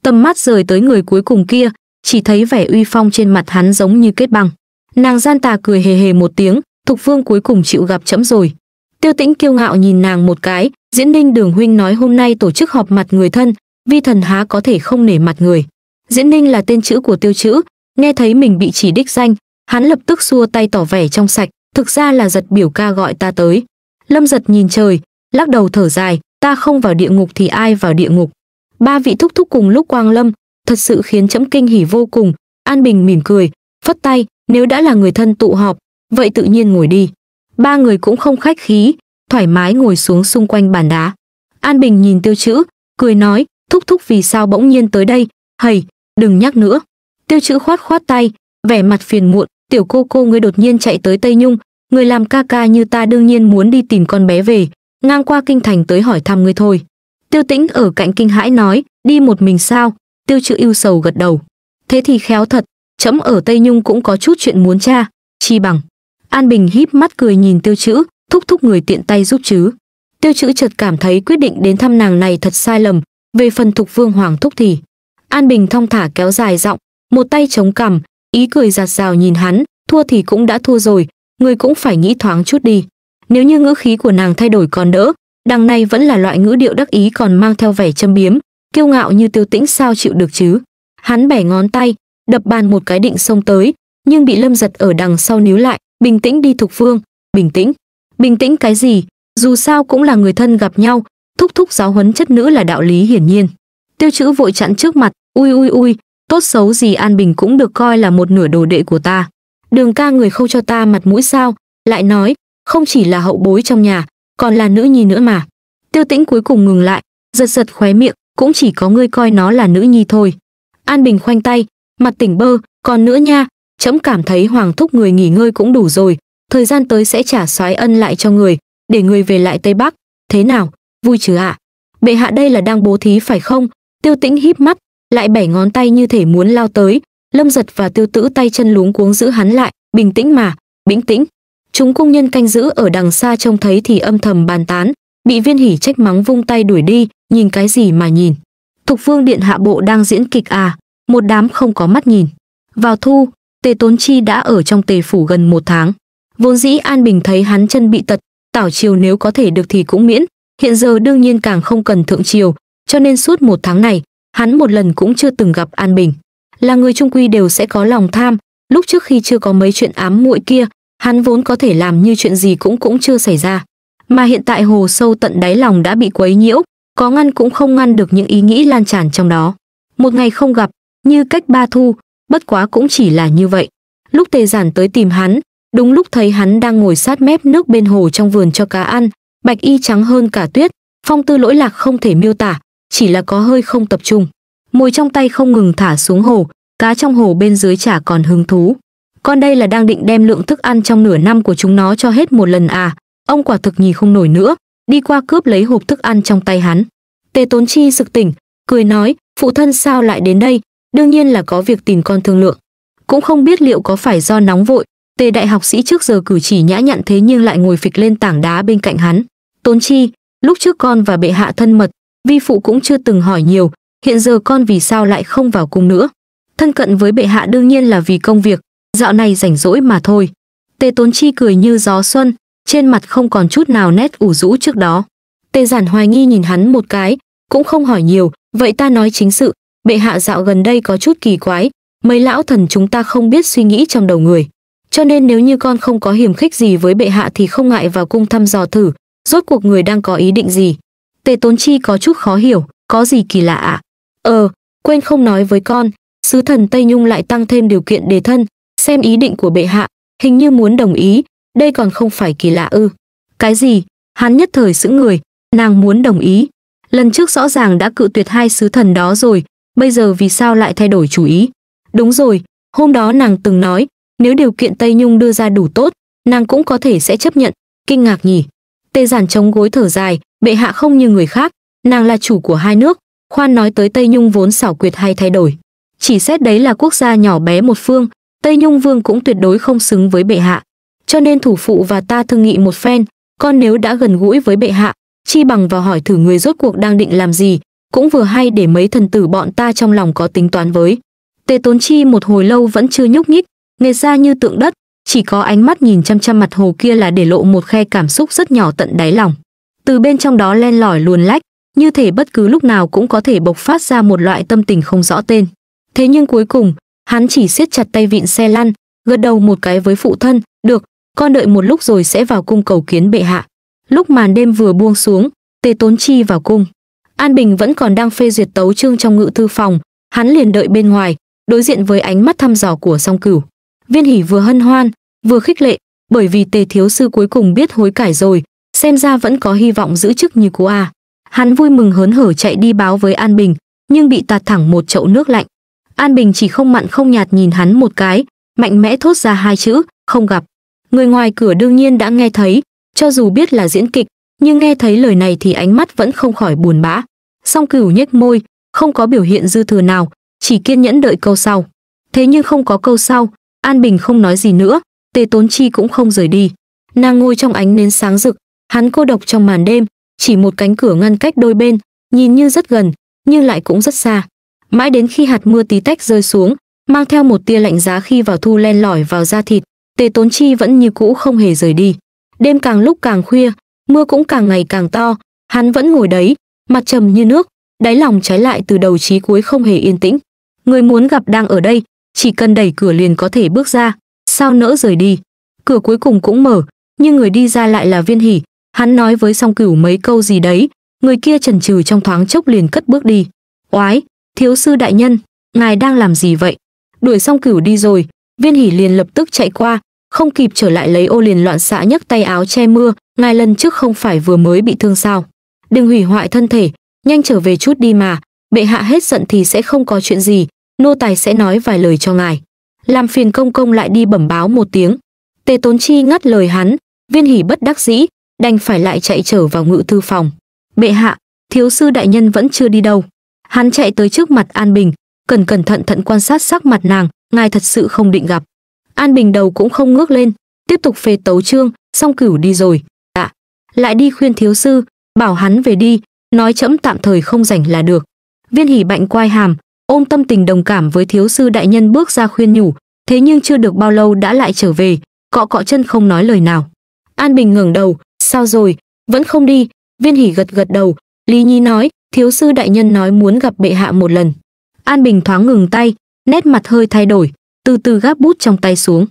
Tầm mắt rời tới người cuối cùng kia, chỉ thấy vẻ uy phong trên mặt hắn giống như kết băng. Nàng gian tà cười hề hề một tiếng, Thục Vương cuối cùng chịu gặp chấm rồi. Tiêu Tĩnh kiêu ngạo nhìn nàng một cái, Diễn Ninh Đường huynh nói hôm nay tổ chức họp mặt người thân, vi thần há có thể không nể mặt người. Diễn Ninh là tên chữ của Tiêu chữ, nghe thấy mình bị chỉ đích danh, hắn lập tức xua tay tỏ vẻ trong sạch, thực ra là giật biểu ca gọi ta tới. Lâm giật nhìn trời, lắc đầu thở dài, ta không vào địa ngục thì ai vào địa ngục. Ba vị thúc thúc cùng lúc quang lâm, thật sự khiến chấm kinh hỉ vô cùng, An Bình mỉm cười, phất tay, nếu đã là người thân tụ họp, vậy tự nhiên ngồi đi. Ba người cũng không khách khí, thoải mái ngồi xuống xung quanh bàn đá. An Bình nhìn tiêu chữ, cười nói, thúc thúc vì sao bỗng nhiên tới đây, hầy, đừng nhắc nữa. Tiêu chữ khoát khoát tay, vẻ mặt phiền muộn, tiểu cô cô ngươi đột nhiên chạy tới Tây Nhung, người làm ca ca như ta đương nhiên muốn đi tìm con bé về, ngang qua kinh thành tới hỏi thăm ngươi thôi. Tiêu tĩnh ở cạnh kinh hãi nói, đi một mình sao, tiêu chữ yêu sầu gật đầu. Thế thì khéo thật, chấm ở Tây Nhung cũng có chút chuyện muốn cha, chi bằng. An Bình híp mắt cười nhìn tiêu chữ, thúc thúc người tiện tay giúp chứ. Tiêu chữ chợt cảm thấy quyết định đến thăm nàng này thật sai lầm, về phần thục vương hoàng thúc thì. An Bình thong thả kéo dài giọng, một tay chống cằm, ý cười giạt rào nhìn hắn, thua thì cũng đã thua rồi, người cũng phải nghĩ thoáng chút đi. Nếu như ngữ khí của nàng thay đổi còn đỡ, đằng này vẫn là loại ngữ điệu đắc ý còn mang theo vẻ châm biếm, kiêu ngạo như tiêu tĩnh sao chịu được chứ. Hắn bẻ ngón tay, đập bàn một cái định xông tới, nhưng bị lâm giật ở đằng sau níu lại, bình tĩnh đi thục phương bình tĩnh bình tĩnh cái gì dù sao cũng là người thân gặp nhau thúc thúc giáo huấn chất nữ là đạo lý hiển nhiên tiêu chữ vội chặn trước mặt ui ui ui tốt xấu gì an bình cũng được coi là một nửa đồ đệ của ta đường ca người không cho ta mặt mũi sao lại nói không chỉ là hậu bối trong nhà còn là nữ nhi nữa mà tiêu tĩnh cuối cùng ngừng lại giật giật khóe miệng cũng chỉ có ngươi coi nó là nữ nhi thôi an bình khoanh tay mặt tỉnh bơ còn nữa nha trẫm cảm thấy hoàng thúc người nghỉ ngơi cũng đủ rồi thời gian tới sẽ trả soái ân lại cho người để người về lại tây bắc thế nào vui chứ ạ à? bệ hạ đây là đang bố thí phải không tiêu tĩnh híp mắt lại bẻ ngón tay như thể muốn lao tới lâm giật và tiêu tử tay chân luống cuống giữ hắn lại bình tĩnh mà bình tĩnh chúng cung nhân canh giữ ở đằng xa trông thấy thì âm thầm bàn tán bị viên hỉ trách mắng vung tay đuổi đi nhìn cái gì mà nhìn thục vương điện hạ bộ đang diễn kịch à một đám không có mắt nhìn vào thu Tề Tốn Chi đã ở trong tề phủ gần một tháng. Vốn dĩ An Bình thấy hắn chân bị tật, tảo chiều nếu có thể được thì cũng miễn, hiện giờ đương nhiên càng không cần thượng chiều, cho nên suốt một tháng này, hắn một lần cũng chưa từng gặp An Bình. Là người trung quy đều sẽ có lòng tham, lúc trước khi chưa có mấy chuyện ám muội kia, hắn vốn có thể làm như chuyện gì cũng cũng chưa xảy ra. Mà hiện tại hồ sâu tận đáy lòng đã bị quấy nhiễu, có ngăn cũng không ngăn được những ý nghĩ lan tràn trong đó. Một ngày không gặp, như cách ba thu, bất quá cũng chỉ là như vậy. Lúc tề giản tới tìm hắn, đúng lúc thấy hắn đang ngồi sát mép nước bên hồ trong vườn cho cá ăn, bạch y trắng hơn cả tuyết, phong tư lỗi lạc không thể miêu tả, chỉ là có hơi không tập trung. Mồi trong tay không ngừng thả xuống hồ, cá trong hồ bên dưới chả còn hứng thú. Con đây là đang định đem lượng thức ăn trong nửa năm của chúng nó cho hết một lần à, ông quả thực nhìn không nổi nữa, đi qua cướp lấy hộp thức ăn trong tay hắn. Tề Tốn Chi sực tỉnh, cười nói, phụ thân sao lại đến đây, đương nhiên là có việc tìm con thương lượng. Cũng không biết liệu có phải do nóng vội, tề đại học sĩ trước giờ cử chỉ nhã nhặn thế nhưng lại ngồi phịch lên tảng đá bên cạnh hắn. Tốn chi, lúc trước con và bệ hạ thân mật, vi phụ cũng chưa từng hỏi nhiều, hiện giờ con vì sao lại không vào cung nữa. Thân cận với bệ hạ đương nhiên là vì công việc, dạo này rảnh rỗi mà thôi. Tề tốn chi cười như gió xuân, trên mặt không còn chút nào nét ủ rũ trước đó. Tề giản hoài nghi nhìn hắn một cái, cũng không hỏi nhiều, vậy ta nói chính sự, bệ hạ dạo gần đây có chút kỳ quái, mấy lão thần chúng ta không biết suy nghĩ trong đầu người. Cho nên nếu như con không có hiểm khích gì với bệ hạ thì không ngại vào cung thăm dò thử, rốt cuộc người đang có ý định gì. Tề Tốn Chi có chút khó hiểu, có gì kỳ lạ ạ? À? Ờ, quên không nói với con, sứ thần Tây Nhung lại tăng thêm điều kiện đề thân, xem ý định của bệ hạ, hình như muốn đồng ý, đây còn không phải kỳ lạ ư. Cái gì? Hắn nhất thời sững người, nàng muốn đồng ý. Lần trước rõ ràng đã cự tuyệt hai sứ thần đó rồi, bây giờ vì sao lại thay đổi chủ ý? Đúng rồi, hôm đó nàng từng nói, nếu điều kiện Tây Nhung đưa ra đủ tốt, nàng cũng có thể sẽ chấp nhận, kinh ngạc nhỉ. Tê giản chống gối thở dài, bệ hạ không như người khác, nàng là chủ của hai nước, khoan nói tới Tây Nhung vốn xảo quyệt hay thay đổi. Chỉ xét đấy là quốc gia nhỏ bé một phương, Tây Nhung vương cũng tuyệt đối không xứng với bệ hạ. Cho nên thủ phụ và ta thương nghị một phen, con nếu đã gần gũi với bệ hạ, chi bằng vào hỏi thử người rốt cuộc đang định làm gì, cũng vừa hay để mấy thần tử bọn ta trong lòng có tính toán với. Tề Tốn Chi một hồi lâu vẫn chưa nhúc nhích, nghệt ra như tượng đất, chỉ có ánh mắt nhìn chăm chăm mặt hồ kia là để lộ một khe cảm xúc rất nhỏ tận đáy lòng. Từ bên trong đó len lỏi luồn lách, như thể bất cứ lúc nào cũng có thể bộc phát ra một loại tâm tình không rõ tên. Thế nhưng cuối cùng, hắn chỉ siết chặt tay vịn xe lăn, gật đầu một cái với phụ thân, "Được, con đợi một lúc rồi sẽ vào cung cầu kiến bệ hạ." Lúc màn đêm vừa buông xuống, Tề Tốn Chi vào cung. An Bình vẫn còn đang phê duyệt tấu chương trong ngự thư phòng, hắn liền đợi bên ngoài, đối diện với ánh mắt thăm dò của song cửu. Viên hỉ vừa hân hoan, vừa khích lệ, bởi vì tề thiếu sư cuối cùng biết hối cải rồi, xem ra vẫn có hy vọng giữ chức như cô à? Hắn vui mừng hớn hở chạy đi báo với An Bình, nhưng bị tạt thẳng một chậu nước lạnh. An Bình chỉ không mặn không nhạt nhìn hắn một cái, mạnh mẽ thốt ra hai chữ, không gặp. Người ngoài cửa đương nhiên đã nghe thấy, cho dù biết là diễn kịch, nhưng nghe thấy lời này thì ánh mắt vẫn không khỏi buồn bã song cửu nhếch môi không có biểu hiện dư thừa nào chỉ kiên nhẫn đợi câu sau thế nhưng không có câu sau an bình không nói gì nữa tề tốn chi cũng không rời đi nàng ngồi trong ánh nến sáng rực hắn cô độc trong màn đêm chỉ một cánh cửa ngăn cách đôi bên nhìn như rất gần nhưng lại cũng rất xa mãi đến khi hạt mưa tí tách rơi xuống mang theo một tia lạnh giá khi vào thu len lỏi vào da thịt tề tốn chi vẫn như cũ không hề rời đi đêm càng lúc càng khuya mưa cũng càng ngày càng to hắn vẫn ngồi đấy mặt trầm như nước đáy lòng trái lại từ đầu chí cuối không hề yên tĩnh người muốn gặp đang ở đây chỉ cần đẩy cửa liền có thể bước ra sao nỡ rời đi cửa cuối cùng cũng mở nhưng người đi ra lại là viên hỉ hắn nói với song cửu mấy câu gì đấy người kia chần chừ trong thoáng chốc liền cất bước đi oái thiếu sư đại nhân ngài đang làm gì vậy đuổi song cửu đi rồi viên hỉ liền lập tức chạy qua không kịp trở lại lấy ô liền loạn xạ nhấc tay áo che mưa ngài lần trước không phải vừa mới bị thương sao đừng hủy hoại thân thể nhanh trở về chút đi mà bệ hạ hết giận thì sẽ không có chuyện gì nô tài sẽ nói vài lời cho ngài làm phiền công công lại đi bẩm báo một tiếng tề tốn chi ngắt lời hắn viên hỉ bất đắc dĩ đành phải lại chạy trở vào ngự thư phòng bệ hạ thiếu sư đại nhân vẫn chưa đi đâu hắn chạy tới trước mặt an bình cần cẩn thận thận quan sát sắc mặt nàng ngài thật sự không định gặp an bình đầu cũng không ngước lên tiếp tục phê tấu trương song cửu đi rồi lại đi khuyên thiếu sư bảo hắn về đi nói trẫm tạm thời không rảnh là được viên hỉ bạnh quai hàm ôm tâm tình đồng cảm với thiếu sư đại nhân bước ra khuyên nhủ thế nhưng chưa được bao lâu đã lại trở về cọ cọ chân không nói lời nào an bình ngẩng đầu sao rồi vẫn không đi viên hỉ gật gật đầu lý nhi nói thiếu sư đại nhân nói muốn gặp bệ hạ một lần an bình thoáng ngừng tay nét mặt hơi thay đổi từ từ gáp bút trong tay xuống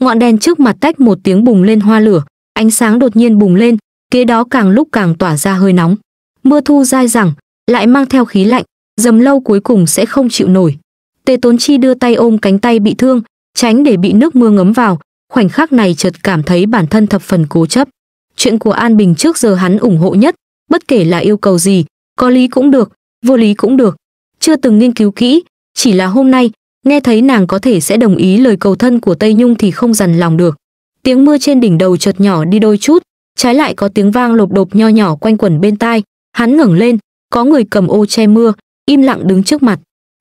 ngọn đèn trước mặt tách một tiếng bùng lên hoa lửa ánh sáng đột nhiên bùng lên kế đó càng lúc càng tỏa ra hơi nóng. Mưa thu dai dẳng, lại mang theo khí lạnh, dầm lâu cuối cùng sẽ không chịu nổi. Tề Tốn Chi đưa tay ôm cánh tay bị thương, tránh để bị nước mưa ngấm vào, khoảnh khắc này chợt cảm thấy bản thân thập phần cố chấp. Chuyện của An Bình trước giờ hắn ủng hộ nhất, bất kể là yêu cầu gì, có lý cũng được, vô lý cũng được. Chưa từng nghiên cứu kỹ, chỉ là hôm nay, nghe thấy nàng có thể sẽ đồng ý lời cầu thân của Tây Nhung thì không dằn lòng được. Tiếng mưa trên đỉnh đầu chợt nhỏ đi đôi chút, trái lại có tiếng vang lột đột nho nhỏ quanh quẩn bên tai hắn ngẩng lên có người cầm ô che mưa im lặng đứng trước mặt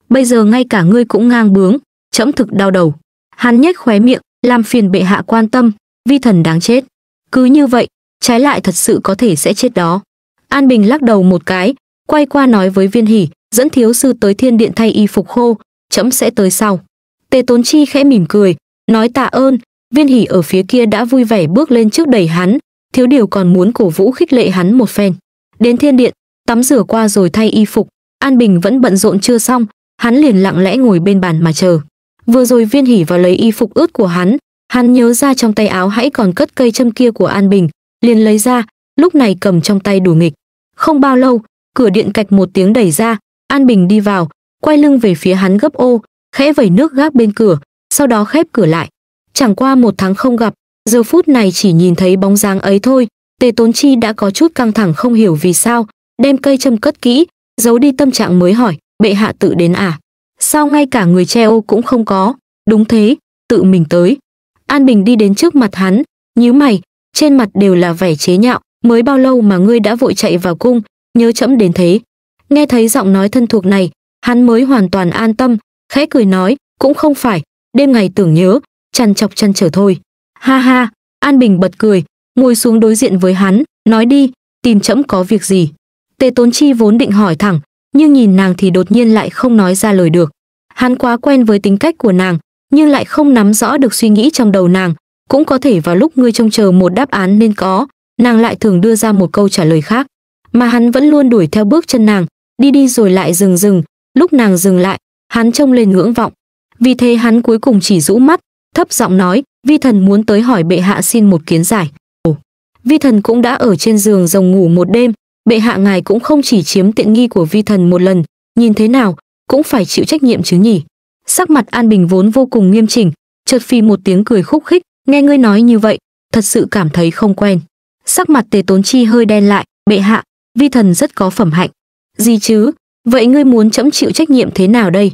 bây giờ ngay cả ngươi cũng ngang bướng trẫm thực đau đầu hắn nhếch khóe miệng làm phiền bệ hạ quan tâm vi thần đáng chết cứ như vậy trái lại thật sự có thể sẽ chết đó an bình lắc đầu một cái quay qua nói với viên hỉ dẫn thiếu sư tới thiên điện thay y phục khô trẫm sẽ tới sau tề tốn chi khẽ mỉm cười nói tạ ơn viên hỉ ở phía kia đã vui vẻ bước lên trước đẩy hắn thiếu điều còn muốn cổ vũ khích lệ hắn một phen. Đến thiên điện, tắm rửa qua rồi thay y phục, An Bình vẫn bận rộn chưa xong, hắn liền lặng lẽ ngồi bên bàn mà chờ. Vừa rồi Viên Hỉ vào lấy y phục ướt của hắn, hắn nhớ ra trong tay áo hãy còn cất cây châm kia của An Bình, liền lấy ra, lúc này cầm trong tay đủ nghịch. Không bao lâu, cửa điện cạch một tiếng đẩy ra, An Bình đi vào, quay lưng về phía hắn gấp ô, khẽ vẩy nước gác bên cửa, sau đó khép cửa lại. Chẳng qua một tháng không gặp, giờ phút này chỉ nhìn thấy bóng dáng ấy thôi tề tốn chi đã có chút căng thẳng không hiểu vì sao đem cây châm cất kỹ giấu đi tâm trạng mới hỏi bệ hạ tự đến à sao ngay cả người che ô cũng không có đúng thế tự mình tới an bình đi đến trước mặt hắn nhíu mày trên mặt đều là vẻ chế nhạo mới bao lâu mà ngươi đã vội chạy vào cung nhớ trẫm đến thế nghe thấy giọng nói thân thuộc này hắn mới hoàn toàn an tâm khẽ cười nói cũng không phải đêm ngày tưởng nhớ chằn chọc chăn trở thôi Ha ha, An Bình bật cười, ngồi xuống đối diện với hắn, nói đi, tìm trẫm có việc gì. Tề Tốn Chi vốn định hỏi thẳng, nhưng nhìn nàng thì đột nhiên lại không nói ra lời được. Hắn quá quen với tính cách của nàng, nhưng lại không nắm rõ được suy nghĩ trong đầu nàng, cũng có thể vào lúc ngươi trông chờ một đáp án nên có, nàng lại thường đưa ra một câu trả lời khác, mà hắn vẫn luôn đuổi theo bước chân nàng, đi đi rồi lại dừng dừng, lúc nàng dừng lại, hắn trông lên ngưỡng vọng. Vì thế hắn cuối cùng chỉ rũ mắt, thấp giọng nói, vi thần muốn tới hỏi bệ hạ xin một kiến giải Ồ, vi thần cũng đã ở trên giường rồng ngủ một đêm bệ hạ ngài cũng không chỉ chiếm tiện nghi của vi thần một lần nhìn thế nào cũng phải chịu trách nhiệm chứ nhỉ sắc mặt an bình vốn vô cùng nghiêm chỉnh chợt phì một tiếng cười khúc khích nghe ngươi nói như vậy thật sự cảm thấy không quen sắc mặt tề tốn chi hơi đen lại bệ hạ vi thần rất có phẩm hạnh gì chứ vậy ngươi muốn chẫm chịu trách nhiệm thế nào đây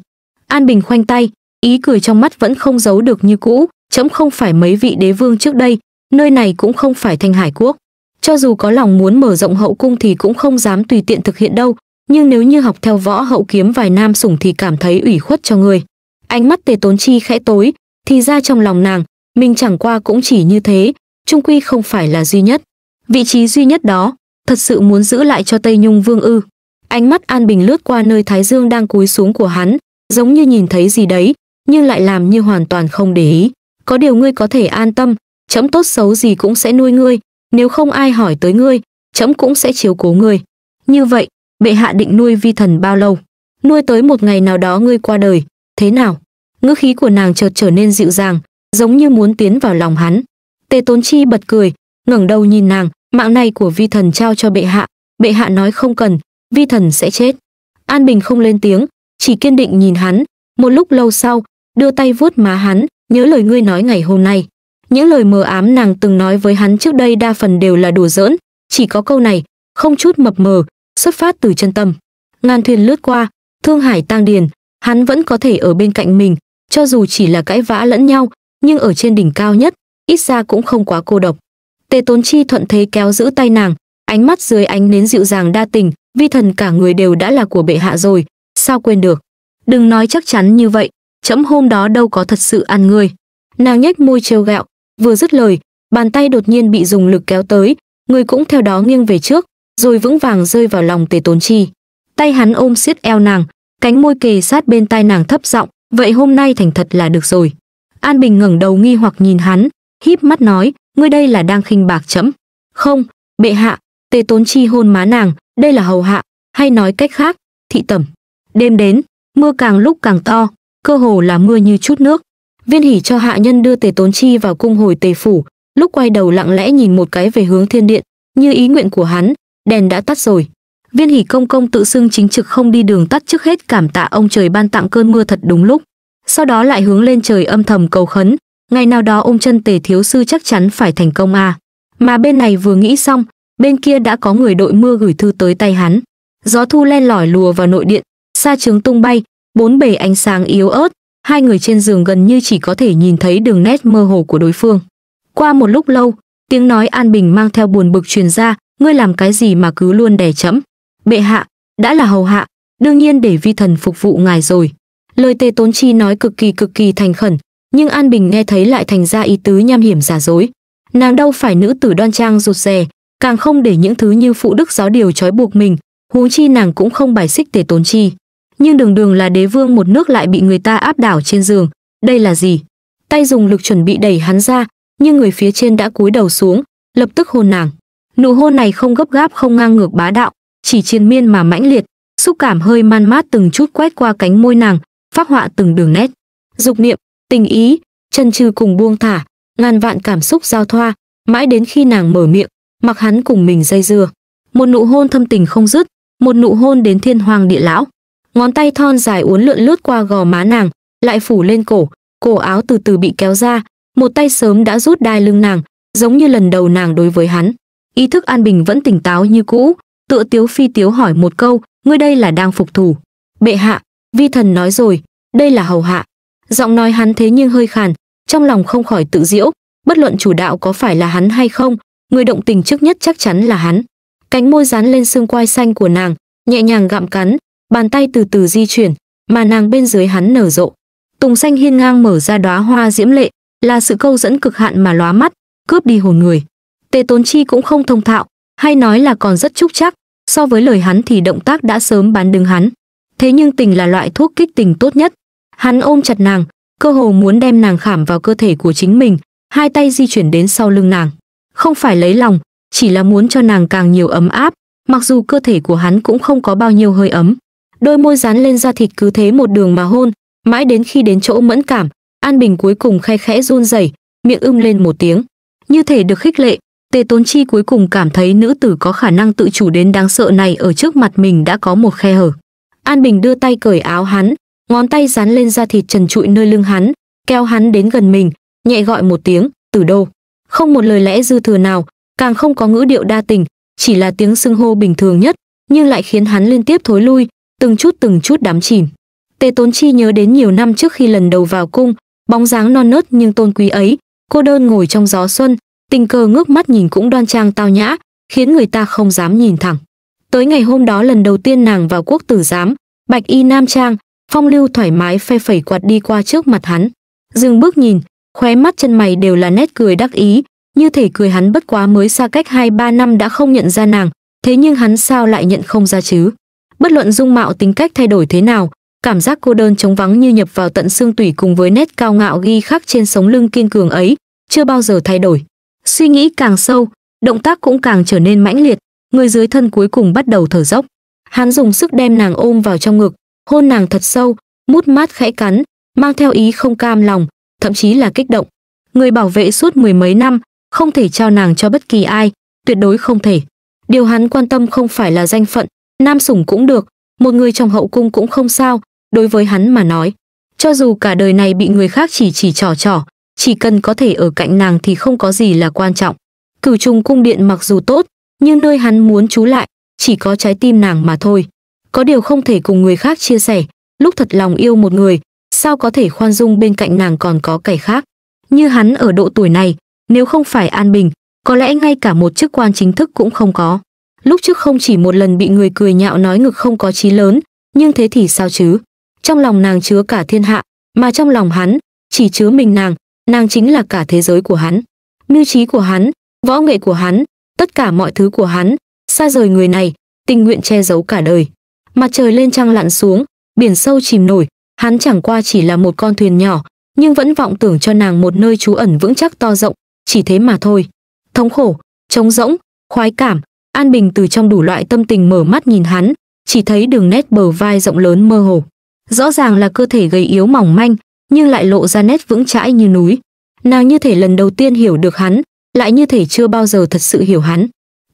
an bình khoanh tay ý cười trong mắt vẫn không giấu được như cũ trẫm không phải mấy vị đế vương trước đây, nơi này cũng không phải Thanh Hải quốc. Cho dù có lòng muốn mở rộng hậu cung thì cũng không dám tùy tiện thực hiện đâu, nhưng nếu như học theo võ hậu kiếm vài nam sủng thì cảm thấy ủy khuất cho người. Ánh mắt Tề Tốn Chi khẽ tối, thì ra trong lòng nàng, mình chẳng qua cũng chỉ như thế, trung quy không phải là duy nhất. Vị trí duy nhất đó, thật sự muốn giữ lại cho Tây Nhung Vương ư? Ánh mắt An Bình lướt qua nơi Thái Dương đang cúi xuống của hắn, giống như nhìn thấy gì đấy, nhưng lại làm như hoàn toàn không để ý có điều ngươi có thể an tâm, chấm tốt xấu gì cũng sẽ nuôi ngươi, nếu không ai hỏi tới ngươi, chấm cũng sẽ chiếu cố ngươi. Như vậy, bệ hạ định nuôi vi thần bao lâu? Nuôi tới một ngày nào đó ngươi qua đời, thế nào? Ngữ khí của nàng chợt trở nên dịu dàng, giống như muốn tiến vào lòng hắn. Tề Tốn Chi bật cười, ngẩng đầu nhìn nàng, mạng này của vi thần trao cho bệ hạ, bệ hạ nói không cần, vi thần sẽ chết. An Bình không lên tiếng, chỉ kiên định nhìn hắn, một lúc lâu sau, đưa tay vuốt má hắn, nhớ lời ngươi nói ngày hôm nay. Những lời mờ ám nàng từng nói với hắn trước đây đa phần đều là đùa giỡn, chỉ có câu này, không chút mập mờ, xuất phát từ chân tâm. Ngàn thuyền lướt qua, thương hải tang điền, hắn vẫn có thể ở bên cạnh mình, cho dù chỉ là cãi vã lẫn nhau, nhưng ở trên đỉnh cao nhất, ít ra cũng không quá cô độc. Tề Tốn Chi thuận thế kéo giữ tay nàng, ánh mắt dưới ánh nến dịu dàng đa tình, vi thần cả người đều đã là của bệ hạ rồi, sao quên được. Đừng nói chắc chắn như vậy, trẫm hôm đó đâu có thật sự ăn người. Nàng nhếch môi trêu gạo, vừa dứt lời, bàn tay đột nhiên bị dùng lực kéo tới, người cũng theo đó nghiêng về trước, rồi vững vàng rơi vào lòng Tề Tốn Chi. Tay hắn ôm siết eo nàng, cánh môi kề sát bên tai nàng thấp giọng, "Vậy hôm nay thành thật là được rồi." An Bình ngẩng đầu nghi hoặc nhìn hắn, híp mắt nói, "Ngươi đây là đang khinh bạc chấm?" "Không, bệ hạ." Tề Tốn Chi hôn má nàng, "Đây là hầu hạ, hay nói cách khác, thị tẩm." Đêm đến, mưa càng lúc càng to, cơ hồ là mưa như chút nước. Viên hỉ cho hạ nhân đưa Tề Tốn Chi vào cung hồi Tề phủ, lúc quay đầu lặng lẽ nhìn một cái về hướng thiên điện, như ý nguyện của hắn, đèn đã tắt rồi. Viên hỉ công công tự xưng chính trực không đi đường tắt trước hết cảm tạ ông trời ban tặng cơn mưa thật đúng lúc. Sau đó lại hướng lên trời âm thầm cầu khấn, ngày nào đó ôm chân Tề thiếu sư chắc chắn phải thành công a. À. Mà bên này vừa nghĩ xong, bên kia đã có người đội mưa gửi thư tới tay hắn. Gió thu len lỏi lùa vào nội điện, sa trướng tung bay, bốn bề ánh sáng yếu ớt, hai người trên giường gần như chỉ có thể nhìn thấy đường nét mơ hồ của đối phương. Qua một lúc lâu, tiếng nói An Bình mang theo buồn bực truyền ra, ngươi làm cái gì mà cứ luôn đè chấm, Bệ hạ, đã là hầu hạ, đương nhiên để vi thần phục vụ ngài rồi. Lời tê Tốn Chi nói cực kỳ cực kỳ thành khẩn, nhưng An Bình nghe thấy lại thành ra ý tứ nham hiểm giả dối. Nàng đâu phải nữ tử đoan trang rụt rè, càng không để những thứ như phụ đức gió điều trói buộc mình, huống chi nàng cũng không bài xích tê Tốn Chi nhưng đường đường là đế vương một nước lại bị người ta áp đảo trên giường đây là gì tay dùng lực chuẩn bị đẩy hắn ra nhưng người phía trên đã cúi đầu xuống lập tức hôn nàng nụ hôn này không gấp gáp không ngang ngược bá đạo chỉ triền miên mà mãnh liệt xúc cảm hơi man mát từng chút quét qua cánh môi nàng phát họa từng đường nét dục niệm tình ý chân trừ cùng buông thả ngàn vạn cảm xúc giao thoa mãi đến khi nàng mở miệng mặc hắn cùng mình dây dưa một nụ hôn thâm tình không dứt một nụ hôn đến thiên hoàng địa lão ngón tay thon dài uốn lượn lướt qua gò má nàng, lại phủ lên cổ, cổ áo từ từ bị kéo ra, một tay sớm đã rút đai lưng nàng, giống như lần đầu nàng đối với hắn. Ý thức An Bình vẫn tỉnh táo như cũ, tựa Tiếu Phi Tiếu hỏi một câu, ngươi đây là đang phục thủ. Bệ hạ, vi thần nói rồi, đây là hầu hạ. Giọng nói hắn thế nhưng hơi khàn, trong lòng không khỏi tự diễu, bất luận chủ đạo có phải là hắn hay không, người động tình trước nhất chắc chắn là hắn. Cánh môi dán lên xương quai xanh của nàng, nhẹ nhàng gặm cắn, bàn tay từ từ di chuyển, mà nàng bên dưới hắn nở rộ. Tùng xanh hiên ngang mở ra đóa hoa diễm lệ, là sự câu dẫn cực hạn mà lóa mắt, cướp đi hồn người. Tề Tốn Chi cũng không thông thạo, hay nói là còn rất trúc chắc, so với lời hắn thì động tác đã sớm bán đứng hắn. Thế nhưng tình là loại thuốc kích tình tốt nhất. Hắn ôm chặt nàng, cơ hồ muốn đem nàng khảm vào cơ thể của chính mình, hai tay di chuyển đến sau lưng nàng. Không phải lấy lòng, chỉ là muốn cho nàng càng nhiều ấm áp, mặc dù cơ thể của hắn cũng không có bao nhiêu hơi ấm đôi môi dán lên da thịt cứ thế một đường mà hôn mãi đến khi đến chỗ mẫn cảm an bình cuối cùng khay khẽ run rẩy miệng ưm lên một tiếng như thể được khích lệ tề tốn chi cuối cùng cảm thấy nữ tử có khả năng tự chủ đến đáng sợ này ở trước mặt mình đã có một khe hở an bình đưa tay cởi áo hắn ngón tay dán lên da thịt trần trụi nơi lưng hắn kéo hắn đến gần mình nhẹ gọi một tiếng từ đâu không một lời lẽ dư thừa nào càng không có ngữ điệu đa tình chỉ là tiếng xưng hô bình thường nhất nhưng lại khiến hắn liên tiếp thối lui từng chút từng chút đắm chìm. Tề Tốn Chi nhớ đến nhiều năm trước khi lần đầu vào cung, bóng dáng non nớt nhưng tôn quý ấy, cô đơn ngồi trong gió xuân, tình cờ ngước mắt nhìn cũng đoan trang tao nhã, khiến người ta không dám nhìn thẳng. Tới ngày hôm đó lần đầu tiên nàng vào quốc tử giám, bạch y nam trang, phong lưu thoải mái phe phẩy quạt đi qua trước mặt hắn. Dừng bước nhìn, khóe mắt chân mày đều là nét cười đắc ý, như thể cười hắn bất quá mới xa cách 2-3 năm đã không nhận ra nàng, thế nhưng hắn sao lại nhận không ra chứ? bất luận dung mạo tính cách thay đổi thế nào cảm giác cô đơn trống vắng như nhập vào tận xương tủy cùng với nét cao ngạo ghi khắc trên sống lưng kiên cường ấy chưa bao giờ thay đổi suy nghĩ càng sâu động tác cũng càng trở nên mãnh liệt người dưới thân cuối cùng bắt đầu thở dốc hắn dùng sức đem nàng ôm vào trong ngực hôn nàng thật sâu mút mát khẽ cắn mang theo ý không cam lòng thậm chí là kích động người bảo vệ suốt mười mấy năm không thể trao nàng cho bất kỳ ai tuyệt đối không thể điều hắn quan tâm không phải là danh phận nam sủng cũng được, một người trong hậu cung cũng không sao, đối với hắn mà nói. Cho dù cả đời này bị người khác chỉ chỉ trò trò, chỉ cần có thể ở cạnh nàng thì không có gì là quan trọng. Cửu trùng cung điện mặc dù tốt, nhưng nơi hắn muốn trú lại, chỉ có trái tim nàng mà thôi. Có điều không thể cùng người khác chia sẻ, lúc thật lòng yêu một người, sao có thể khoan dung bên cạnh nàng còn có kẻ khác. Như hắn ở độ tuổi này, nếu không phải an bình, có lẽ ngay cả một chức quan chính thức cũng không có lúc trước không chỉ một lần bị người cười nhạo nói ngực không có trí lớn, nhưng thế thì sao chứ? Trong lòng nàng chứa cả thiên hạ, mà trong lòng hắn chỉ chứa mình nàng, nàng chính là cả thế giới của hắn. Mưu trí của hắn, võ nghệ của hắn, tất cả mọi thứ của hắn, xa rời người này, tình nguyện che giấu cả đời. Mặt trời lên trăng lặn xuống, biển sâu chìm nổi, hắn chẳng qua chỉ là một con thuyền nhỏ, nhưng vẫn vọng tưởng cho nàng một nơi trú ẩn vững chắc to rộng, chỉ thế mà thôi. Thống khổ, trống rỗng, khoái cảm, An Bình từ trong đủ loại tâm tình mở mắt nhìn hắn, chỉ thấy đường nét bờ vai rộng lớn mơ hồ. Rõ ràng là cơ thể gầy yếu mỏng manh, nhưng lại lộ ra nét vững chãi như núi. Nàng như thể lần đầu tiên hiểu được hắn, lại như thể chưa bao giờ thật sự hiểu hắn.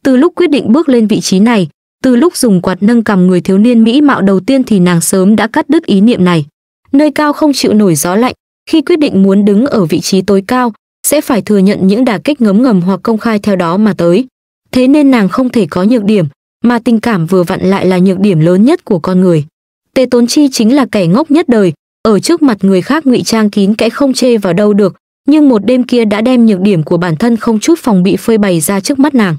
Từ lúc quyết định bước lên vị trí này, từ lúc dùng quạt nâng cầm người thiếu niên mỹ mạo đầu tiên thì nàng sớm đã cắt đứt ý niệm này. Nơi cao không chịu nổi gió lạnh, khi quyết định muốn đứng ở vị trí tối cao, sẽ phải thừa nhận những đả kích ngấm ngầm hoặc công khai theo đó mà tới thế nên nàng không thể có nhược điểm, mà tình cảm vừa vặn lại là nhược điểm lớn nhất của con người. Tề Tốn Chi chính là kẻ ngốc nhất đời, ở trước mặt người khác ngụy trang kín kẽ không chê vào đâu được, nhưng một đêm kia đã đem nhược điểm của bản thân không chút phòng bị phơi bày ra trước mắt nàng.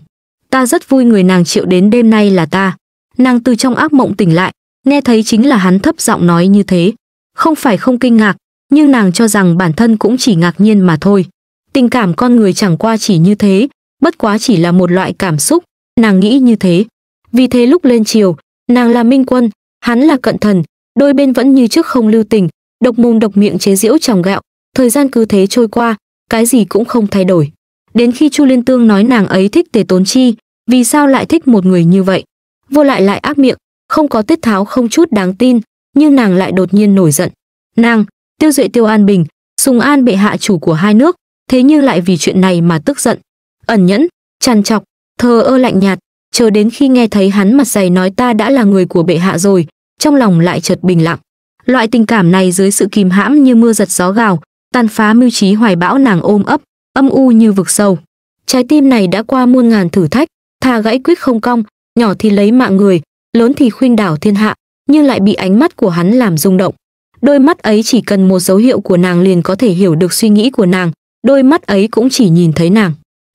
Ta rất vui người nàng chịu đến đêm nay là ta. Nàng từ trong ác mộng tỉnh lại, nghe thấy chính là hắn thấp giọng nói như thế. Không phải không kinh ngạc, nhưng nàng cho rằng bản thân cũng chỉ ngạc nhiên mà thôi. Tình cảm con người chẳng qua chỉ như thế, bất quá chỉ là một loại cảm xúc, nàng nghĩ như thế. Vì thế lúc lên chiều, nàng là minh quân, hắn là cận thần, đôi bên vẫn như trước không lưu tình, độc mồm độc miệng chế giễu chồng gạo, thời gian cứ thế trôi qua, cái gì cũng không thay đổi. Đến khi Chu Liên Tương nói nàng ấy thích Tề Tốn Chi, vì sao lại thích một người như vậy? Vô lại lại ác miệng, không có tiết tháo không chút đáng tin, nhưng nàng lại đột nhiên nổi giận. Nàng, Tiêu Duệ Tiêu An Bình, Sùng An bệ hạ chủ của hai nước, thế nhưng lại vì chuyện này mà tức giận, ẩn nhẫn, chăn chọc, thờ ơ lạnh nhạt, chờ đến khi nghe thấy hắn mặt dày nói ta đã là người của bệ hạ rồi, trong lòng lại chợt bình lặng. Loại tình cảm này dưới sự kìm hãm như mưa giật gió gào, tàn phá mưu trí hoài bão nàng ôm ấp, âm u như vực sâu. Trái tim này đã qua muôn ngàn thử thách, thà gãy quyết không cong, nhỏ thì lấy mạng người, lớn thì khuyên đảo thiên hạ, nhưng lại bị ánh mắt của hắn làm rung động. Đôi mắt ấy chỉ cần một dấu hiệu của nàng liền có thể hiểu được suy nghĩ của nàng, đôi mắt ấy cũng chỉ nhìn thấy nàng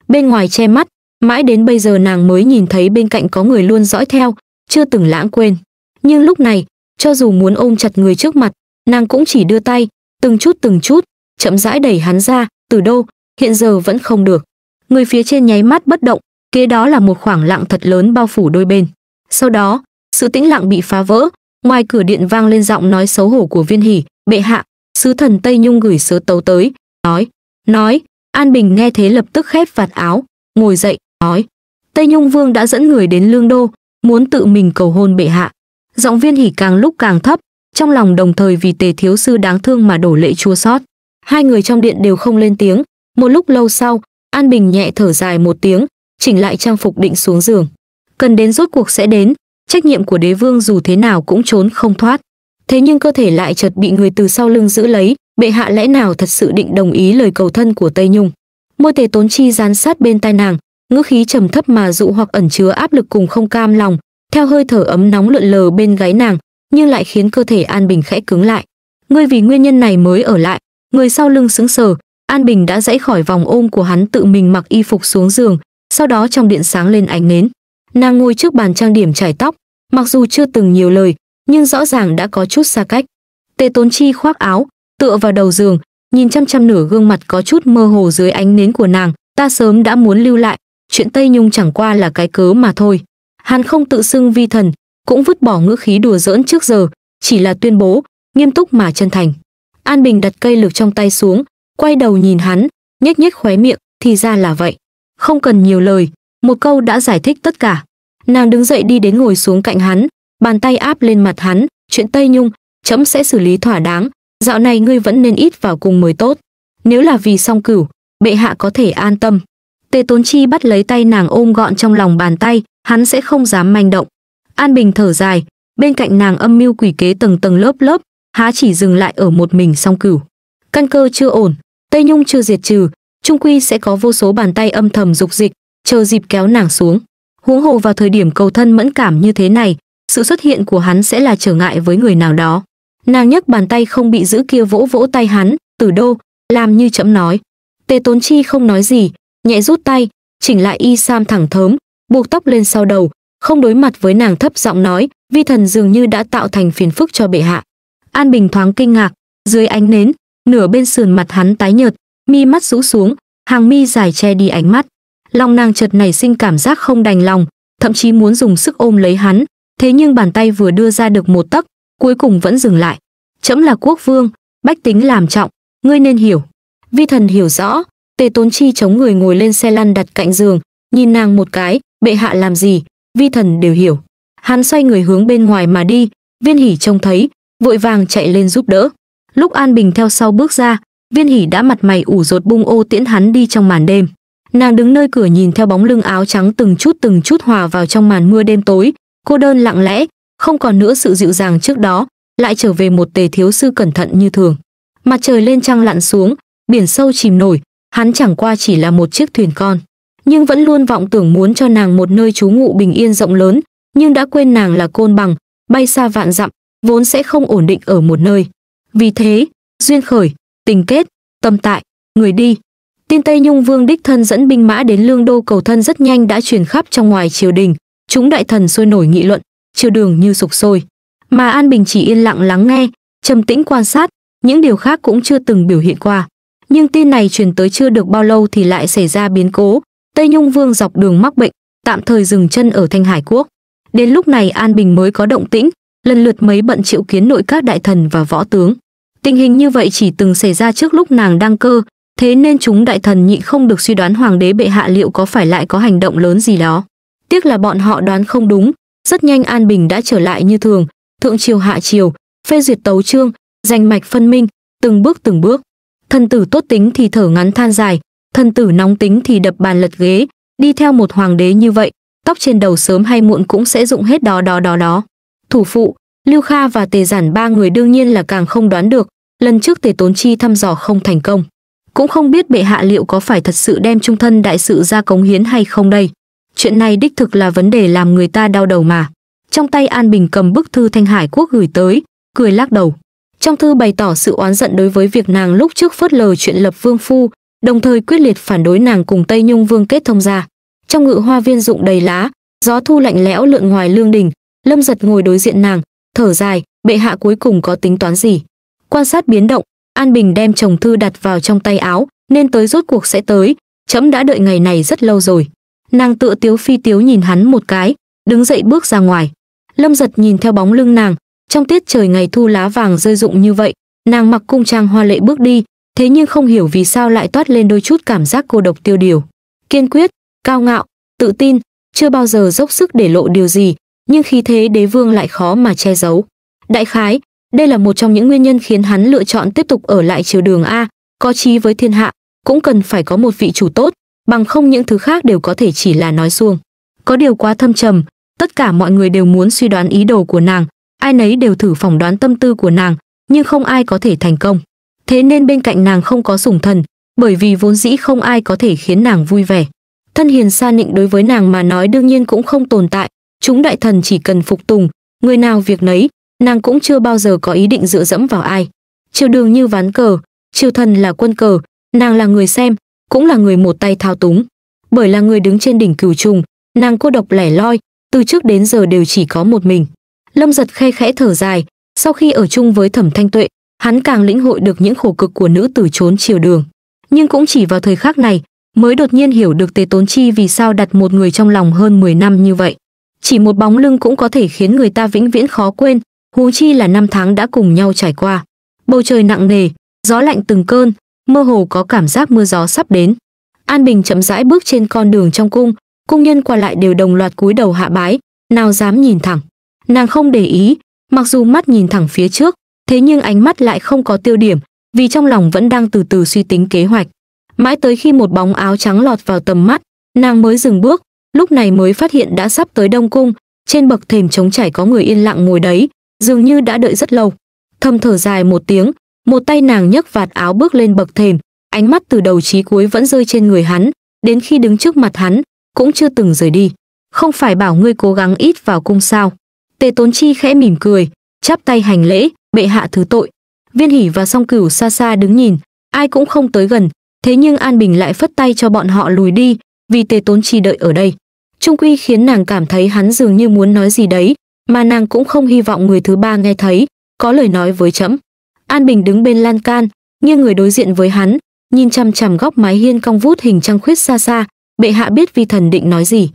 bên ngoài che mắt mãi đến bây giờ nàng mới nhìn thấy bên cạnh có người luôn dõi theo chưa từng lãng quên nhưng lúc này cho dù muốn ôm chặt người trước mặt nàng cũng chỉ đưa tay từng chút từng chút chậm rãi đẩy hắn ra từ đâu hiện giờ vẫn không được người phía trên nháy mắt bất động kế đó là một khoảng lặng thật lớn bao phủ đôi bên sau đó sự tĩnh lặng bị phá vỡ ngoài cửa điện vang lên giọng nói xấu hổ của viên hỉ bệ hạ sứ thần tây nhung gửi sớ tấu tới nói nói An Bình nghe thế lập tức khép vạt áo, ngồi dậy, nói. Tây Nhung Vương đã dẫn người đến Lương Đô, muốn tự mình cầu hôn bệ hạ. Giọng viên hỉ càng lúc càng thấp, trong lòng đồng thời vì tề thiếu sư đáng thương mà đổ lệ chua xót. Hai người trong điện đều không lên tiếng, một lúc lâu sau, An Bình nhẹ thở dài một tiếng, chỉnh lại trang phục định xuống giường. Cần đến rốt cuộc sẽ đến, trách nhiệm của đế vương dù thế nào cũng trốn không thoát. Thế nhưng cơ thể lại chợt bị người từ sau lưng giữ lấy, bệ hạ lẽ nào thật sự định đồng ý lời cầu thân của tây nhung môi tề tốn chi dán sát bên tai nàng ngữ khí trầm thấp mà dụ hoặc ẩn chứa áp lực cùng không cam lòng theo hơi thở ấm nóng lượn lờ bên gáy nàng nhưng lại khiến cơ thể an bình khẽ cứng lại ngươi vì nguyên nhân này mới ở lại người sau lưng sững sờ an bình đã dãy khỏi vòng ôm của hắn tự mình mặc y phục xuống giường sau đó trong điện sáng lên ánh nến nàng ngồi trước bàn trang điểm trải tóc mặc dù chưa từng nhiều lời nhưng rõ ràng đã có chút xa cách tề tốn chi khoác áo tựa vào đầu giường nhìn chăm chăm nửa gương mặt có chút mơ hồ dưới ánh nến của nàng ta sớm đã muốn lưu lại chuyện tây nhung chẳng qua là cái cớ mà thôi hắn không tự xưng vi thần cũng vứt bỏ ngữ khí đùa giỡn trước giờ chỉ là tuyên bố nghiêm túc mà chân thành an bình đặt cây lược trong tay xuống quay đầu nhìn hắn nhếch nhếch khóe miệng thì ra là vậy không cần nhiều lời một câu đã giải thích tất cả nàng đứng dậy đi đến ngồi xuống cạnh hắn bàn tay áp lên mặt hắn chuyện tây nhung chấm sẽ xử lý thỏa đáng dạo này ngươi vẫn nên ít vào cùng mới tốt nếu là vì song cửu bệ hạ có thể an tâm tề tốn chi bắt lấy tay nàng ôm gọn trong lòng bàn tay hắn sẽ không dám manh động an bình thở dài bên cạnh nàng âm mưu quỷ kế tầng tầng lớp lớp há chỉ dừng lại ở một mình song cửu căn cơ chưa ổn tây nhung chưa diệt trừ trung quy sẽ có vô số bàn tay âm thầm dục dịch chờ dịp kéo nàng xuống huống hồ vào thời điểm cầu thân mẫn cảm như thế này sự xuất hiện của hắn sẽ là trở ngại với người nào đó nàng nhấc bàn tay không bị giữ kia vỗ vỗ tay hắn tử đô làm như chậm nói tề tốn chi không nói gì nhẹ rút tay chỉnh lại y sam thẳng thớm buộc tóc lên sau đầu không đối mặt với nàng thấp giọng nói vi thần dường như đã tạo thành phiền phức cho bệ hạ an bình thoáng kinh ngạc dưới ánh nến nửa bên sườn mặt hắn tái nhợt mi mắt rũ xuống hàng mi dài che đi ánh mắt lòng nàng chợt nảy sinh cảm giác không đành lòng thậm chí muốn dùng sức ôm lấy hắn thế nhưng bàn tay vừa đưa ra được một tấc cuối cùng vẫn dừng lại trẫm là quốc vương bách tính làm trọng ngươi nên hiểu vi thần hiểu rõ tề tốn chi chống người ngồi lên xe lăn đặt cạnh giường nhìn nàng một cái bệ hạ làm gì vi thần đều hiểu hắn xoay người hướng bên ngoài mà đi viên hỉ trông thấy vội vàng chạy lên giúp đỡ lúc an bình theo sau bước ra viên hỉ đã mặt mày ủ rột bung ô tiễn hắn đi trong màn đêm nàng đứng nơi cửa nhìn theo bóng lưng áo trắng từng chút từng chút hòa vào trong màn mưa đêm tối cô đơn lặng lẽ không còn nữa sự dịu dàng trước đó, lại trở về một tề thiếu sư cẩn thận như thường. Mặt trời lên trăng lặn xuống, biển sâu chìm nổi, hắn chẳng qua chỉ là một chiếc thuyền con, nhưng vẫn luôn vọng tưởng muốn cho nàng một nơi trú ngụ bình yên rộng lớn, nhưng đã quên nàng là côn bằng, bay xa vạn dặm, vốn sẽ không ổn định ở một nơi. Vì thế, duyên khởi, tình kết, tâm tại, người đi. Tin Tây Nhung Vương đích thân dẫn binh mã đến Lương Đô cầu thân rất nhanh đã truyền khắp trong ngoài triều đình, chúng đại thần sôi nổi nghị luận, chưa đường như sục sôi mà an bình chỉ yên lặng lắng nghe trầm tĩnh quan sát những điều khác cũng chưa từng biểu hiện qua nhưng tin này truyền tới chưa được bao lâu thì lại xảy ra biến cố tây nhung vương dọc đường mắc bệnh tạm thời dừng chân ở thanh hải quốc đến lúc này an bình mới có động tĩnh lần lượt mấy bận triệu kiến nội các đại thần và võ tướng tình hình như vậy chỉ từng xảy ra trước lúc nàng đăng cơ thế nên chúng đại thần nhị không được suy đoán hoàng đế bệ hạ liệu có phải lại có hành động lớn gì đó tiếc là bọn họ đoán không đúng rất nhanh an bình đã trở lại như thường thượng triều hạ triều phê duyệt tấu chương danh mạch phân minh từng bước từng bước thân tử tốt tính thì thở ngắn than dài thân tử nóng tính thì đập bàn lật ghế đi theo một hoàng đế như vậy tóc trên đầu sớm hay muộn cũng sẽ dụng hết đó đó đó đó thủ phụ lưu kha và tề giản ba người đương nhiên là càng không đoán được lần trước tề tốn chi thăm dò không thành công cũng không biết bệ hạ liệu có phải thật sự đem trung thân đại sự ra cống hiến hay không đây Chuyện này đích thực là vấn đề làm người ta đau đầu mà. Trong tay An Bình cầm bức thư Thanh Hải Quốc gửi tới, cười lắc đầu. Trong thư bày tỏ sự oán giận đối với việc nàng lúc trước phớt lờ chuyện lập vương phu, đồng thời quyết liệt phản đối nàng cùng Tây Nhung Vương kết thông gia. Trong ngự hoa viên rụng đầy lá, gió thu lạnh lẽo lượn ngoài lương đình, Lâm Giật ngồi đối diện nàng, thở dài, bệ hạ cuối cùng có tính toán gì? Quan sát biến động, An Bình đem chồng thư đặt vào trong tay áo, nên tới rốt cuộc sẽ tới, chấm đã đợi ngày này rất lâu rồi nàng tựa tiếu phi tiếu nhìn hắn một cái đứng dậy bước ra ngoài lâm giật nhìn theo bóng lưng nàng trong tiết trời ngày thu lá vàng rơi rụng như vậy nàng mặc cung trang hoa lệ bước đi thế nhưng không hiểu vì sao lại toát lên đôi chút cảm giác cô độc tiêu điều kiên quyết cao ngạo tự tin chưa bao giờ dốc sức để lộ điều gì nhưng khi thế đế vương lại khó mà che giấu đại khái đây là một trong những nguyên nhân khiến hắn lựa chọn tiếp tục ở lại triều đường a có chí với thiên hạ cũng cần phải có một vị chủ tốt bằng không những thứ khác đều có thể chỉ là nói xuông. Có điều quá thâm trầm, tất cả mọi người đều muốn suy đoán ý đồ của nàng, ai nấy đều thử phỏng đoán tâm tư của nàng, nhưng không ai có thể thành công. Thế nên bên cạnh nàng không có sủng thần, bởi vì vốn dĩ không ai có thể khiến nàng vui vẻ. Thân hiền xa nịnh đối với nàng mà nói đương nhiên cũng không tồn tại, chúng đại thần chỉ cần phục tùng, người nào việc nấy, nàng cũng chưa bao giờ có ý định dựa dẫm vào ai. Triều đường như ván cờ, triều thần là quân cờ, nàng là người xem, cũng là người một tay thao túng. Bởi là người đứng trên đỉnh cửu trùng, nàng cô độc lẻ loi, từ trước đến giờ đều chỉ có một mình. Lâm giật khe khẽ thở dài, sau khi ở chung với thẩm thanh tuệ, hắn càng lĩnh hội được những khổ cực của nữ tử trốn chiều đường. Nhưng cũng chỉ vào thời khắc này, mới đột nhiên hiểu được Tề Tốn Chi vì sao đặt một người trong lòng hơn 10 năm như vậy. Chỉ một bóng lưng cũng có thể khiến người ta vĩnh viễn khó quên, hú chi là năm tháng đã cùng nhau trải qua. Bầu trời nặng nề, gió lạnh từng cơn, mơ hồ có cảm giác mưa gió sắp đến. An Bình chậm rãi bước trên con đường trong cung, cung nhân qua lại đều đồng loạt cúi đầu hạ bái, nào dám nhìn thẳng. Nàng không để ý, mặc dù mắt nhìn thẳng phía trước, thế nhưng ánh mắt lại không có tiêu điểm, vì trong lòng vẫn đang từ từ suy tính kế hoạch. Mãi tới khi một bóng áo trắng lọt vào tầm mắt, nàng mới dừng bước, lúc này mới phát hiện đã sắp tới Đông cung, trên bậc thềm trống trải có người yên lặng ngồi đấy, dường như đã đợi rất lâu. Thầm thở dài một tiếng, một tay nàng nhấc vạt áo bước lên bậc thềm ánh mắt từ đầu chí cuối vẫn rơi trên người hắn đến khi đứng trước mặt hắn cũng chưa từng rời đi không phải bảo ngươi cố gắng ít vào cung sao tề tốn chi khẽ mỉm cười chắp tay hành lễ bệ hạ thứ tội viên hỉ và song cửu xa xa đứng nhìn ai cũng không tới gần thế nhưng an bình lại phất tay cho bọn họ lùi đi vì tề tốn chi đợi ở đây trung quy khiến nàng cảm thấy hắn dường như muốn nói gì đấy mà nàng cũng không hy vọng người thứ ba nghe thấy có lời nói với trẫm An Bình đứng bên lan can, nghiêng người đối diện với hắn, nhìn chằm chằm góc mái hiên cong vút hình trăng khuyết xa xa, bệ hạ biết vi thần định nói gì.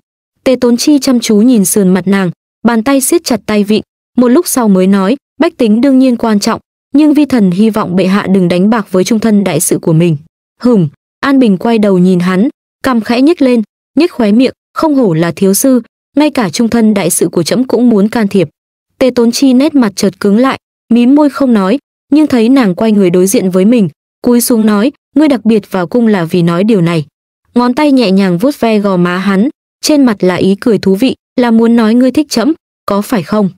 Tề Tốn Chi chăm chú nhìn sườn mặt nàng, bàn tay siết chặt tay vịn, một lúc sau mới nói, bách tính đương nhiên quan trọng, nhưng vi thần hy vọng bệ hạ đừng đánh bạc với trung thân đại sự của mình. Hửm, An Bình quay đầu nhìn hắn, cằm khẽ nhếch lên, nhếch khóe miệng, không hổ là thiếu sư, ngay cả trung thân đại sự của trẫm cũng muốn can thiệp. Tề Tốn Chi nét mặt chợt cứng lại, mím môi không nói, nhưng thấy nàng quay người đối diện với mình, cúi xuống nói, ngươi đặc biệt vào cung là vì nói điều này. Ngón tay nhẹ nhàng vuốt ve gò má hắn, trên mặt là ý cười thú vị, là muốn nói ngươi thích chấm, có phải không?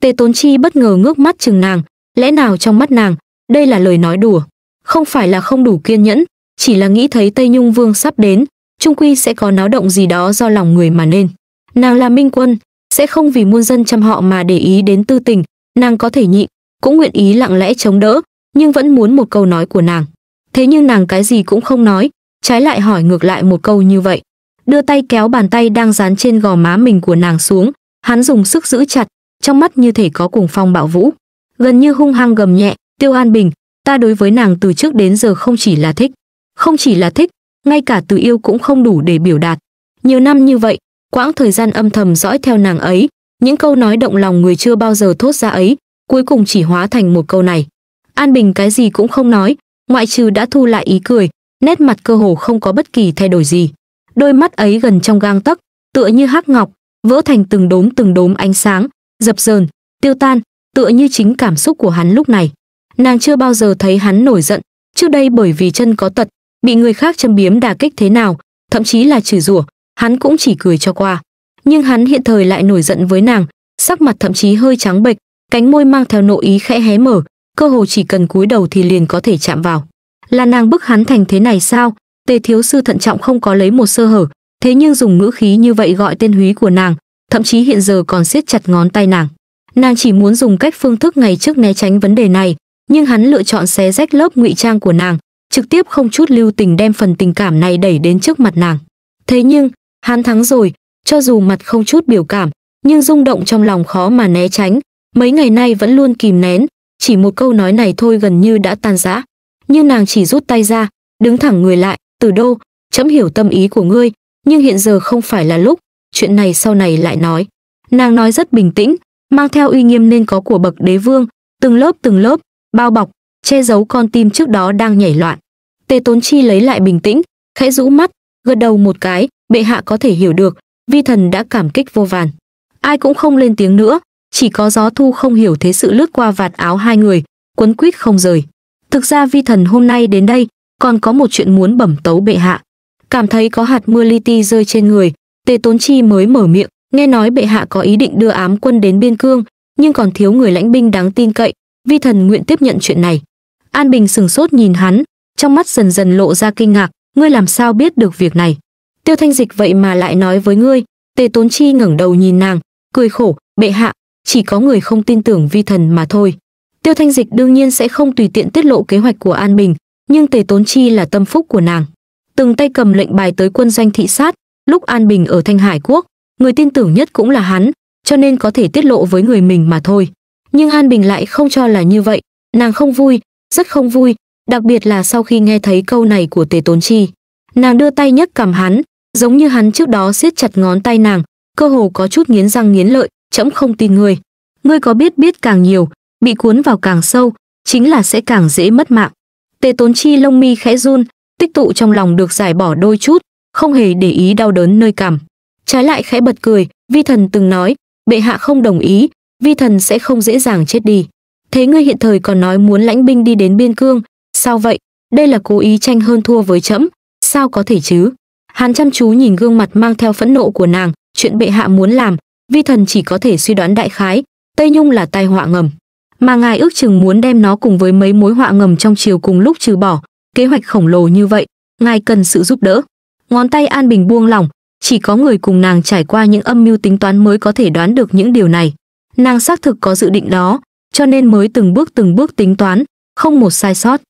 Tề Tốn Chi bất ngờ ngước mắt chừng nàng, lẽ nào trong mắt nàng, đây là lời nói đùa, không phải là không đủ kiên nhẫn, chỉ là nghĩ thấy Tây Nhung Vương sắp đến, trung quy sẽ có náo động gì đó do lòng người mà nên. Nàng là minh quân, sẽ không vì muôn dân chăm họ mà để ý đến tư tình, nàng có thể nhịn, cũng nguyện ý lặng lẽ chống đỡ, nhưng vẫn muốn một câu nói của nàng. Thế nhưng nàng cái gì cũng không nói, trái lại hỏi ngược lại một câu như vậy. Đưa tay kéo bàn tay đang dán trên gò má mình của nàng xuống, hắn dùng sức giữ chặt, trong mắt như thể có cuồng phong bạo vũ. Gần như hung hăng gầm nhẹ, Tiêu An Bình, ta đối với nàng từ trước đến giờ không chỉ là thích, không chỉ là thích, ngay cả từ yêu cũng không đủ để biểu đạt. Nhiều năm như vậy, quãng thời gian âm thầm dõi theo nàng ấy, những câu nói động lòng người chưa bao giờ thốt ra ấy, cuối cùng chỉ hóa thành một câu này. An Bình cái gì cũng không nói, ngoại trừ đã thu lại ý cười, nét mặt cơ hồ không có bất kỳ thay đổi gì. Đôi mắt ấy gần trong gang tấc, tựa như hắc ngọc, vỡ thành từng đốm từng đốm ánh sáng, dập dờn, tiêu tan, tựa như chính cảm xúc của hắn lúc này. Nàng chưa bao giờ thấy hắn nổi giận, trước đây bởi vì chân có tật, bị người khác châm biếm đà kích thế nào, thậm chí là chửi rủa, hắn cũng chỉ cười cho qua. Nhưng hắn hiện thời lại nổi giận với nàng, sắc mặt thậm chí hơi trắng bệch, cánh môi mang theo nội ý khẽ hé mở cơ hồ chỉ cần cúi đầu thì liền có thể chạm vào là nàng bức hắn thành thế này sao tề thiếu sư thận trọng không có lấy một sơ hở thế nhưng dùng ngữ khí như vậy gọi tên húy của nàng thậm chí hiện giờ còn siết chặt ngón tay nàng nàng chỉ muốn dùng cách phương thức ngày trước né tránh vấn đề này nhưng hắn lựa chọn xé rách lớp ngụy trang của nàng trực tiếp không chút lưu tình đem phần tình cảm này đẩy đến trước mặt nàng thế nhưng hắn thắng rồi cho dù mặt không chút biểu cảm nhưng rung động trong lòng khó mà né tránh mấy ngày nay vẫn luôn kìm nén chỉ một câu nói này thôi gần như đã tan rã nhưng nàng chỉ rút tay ra đứng thẳng người lại từ đâu trẫm hiểu tâm ý của ngươi nhưng hiện giờ không phải là lúc chuyện này sau này lại nói nàng nói rất bình tĩnh mang theo uy nghiêm nên có của bậc đế vương từng lớp từng lớp bao bọc che giấu con tim trước đó đang nhảy loạn tê tốn chi lấy lại bình tĩnh khẽ rũ mắt gật đầu một cái bệ hạ có thể hiểu được vi thần đã cảm kích vô vàn ai cũng không lên tiếng nữa chỉ có gió thu không hiểu thế sự lướt qua vạt áo hai người, quấn quýt không rời. Thực ra vi thần hôm nay đến đây, còn có một chuyện muốn bẩm tấu bệ hạ. Cảm thấy có hạt mưa li ti rơi trên người, tề tốn chi mới mở miệng, nghe nói bệ hạ có ý định đưa ám quân đến biên cương, nhưng còn thiếu người lãnh binh đáng tin cậy, vi thần nguyện tiếp nhận chuyện này. An Bình sừng sốt nhìn hắn, trong mắt dần dần lộ ra kinh ngạc, ngươi làm sao biết được việc này? Tiêu Thanh Dịch vậy mà lại nói với ngươi, Tề Tốn Chi ngẩng đầu nhìn nàng, cười khổ, bệ hạ, chỉ có người không tin tưởng vi thần mà thôi. Tiêu Thanh Dịch đương nhiên sẽ không tùy tiện tiết lộ kế hoạch của An Bình, nhưng Tề Tốn Chi là tâm phúc của nàng. Từng tay cầm lệnh bài tới quân doanh thị sát, lúc An Bình ở Thanh Hải Quốc, người tin tưởng nhất cũng là hắn, cho nên có thể tiết lộ với người mình mà thôi. Nhưng An Bình lại không cho là như vậy, nàng không vui, rất không vui, đặc biệt là sau khi nghe thấy câu này của Tề Tốn Chi. Nàng đưa tay nhấc cầm hắn, giống như hắn trước đó siết chặt ngón tay nàng, cơ hồ có chút nghiến răng nghiến lợi, trẫm không tin ngươi ngươi có biết biết càng nhiều bị cuốn vào càng sâu chính là sẽ càng dễ mất mạng tề tốn chi lông mi khẽ run tích tụ trong lòng được giải bỏ đôi chút không hề để ý đau đớn nơi cảm trái lại khẽ bật cười vi thần từng nói bệ hạ không đồng ý vi thần sẽ không dễ dàng chết đi thế ngươi hiện thời còn nói muốn lãnh binh đi đến biên cương sao vậy đây là cố ý tranh hơn thua với trẫm sao có thể chứ Hàn chăm chú nhìn gương mặt mang theo phẫn nộ của nàng chuyện bệ hạ muốn làm vi thần chỉ có thể suy đoán đại khái, Tây Nhung là tai họa ngầm, mà ngài ước chừng muốn đem nó cùng với mấy mối họa ngầm trong chiều cùng lúc trừ bỏ, kế hoạch khổng lồ như vậy, ngài cần sự giúp đỡ. Ngón tay An Bình buông lỏng, chỉ có người cùng nàng trải qua những âm mưu tính toán mới có thể đoán được những điều này. Nàng xác thực có dự định đó, cho nên mới từng bước từng bước tính toán, không một sai sót.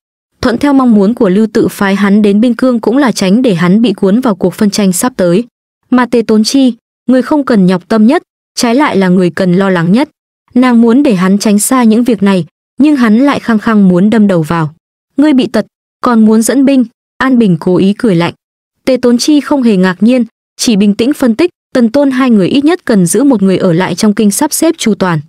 Thuận theo mong muốn của Lưu Tự phái hắn đến biên cương cũng là tránh để hắn bị cuốn vào cuộc phân tranh sắp tới. Mà Tề Tốn Chi, người không cần nhọc tâm nhất, trái lại là người cần lo lắng nhất. Nàng muốn để hắn tránh xa những việc này, nhưng hắn lại khăng khăng muốn đâm đầu vào. Ngươi bị tật, còn muốn dẫn binh, An Bình cố ý cười lạnh. Tề Tốn Chi không hề ngạc nhiên, chỉ bình tĩnh phân tích, Tần Tôn hai người ít nhất cần giữ một người ở lại trong kinh sắp xếp chu toàn.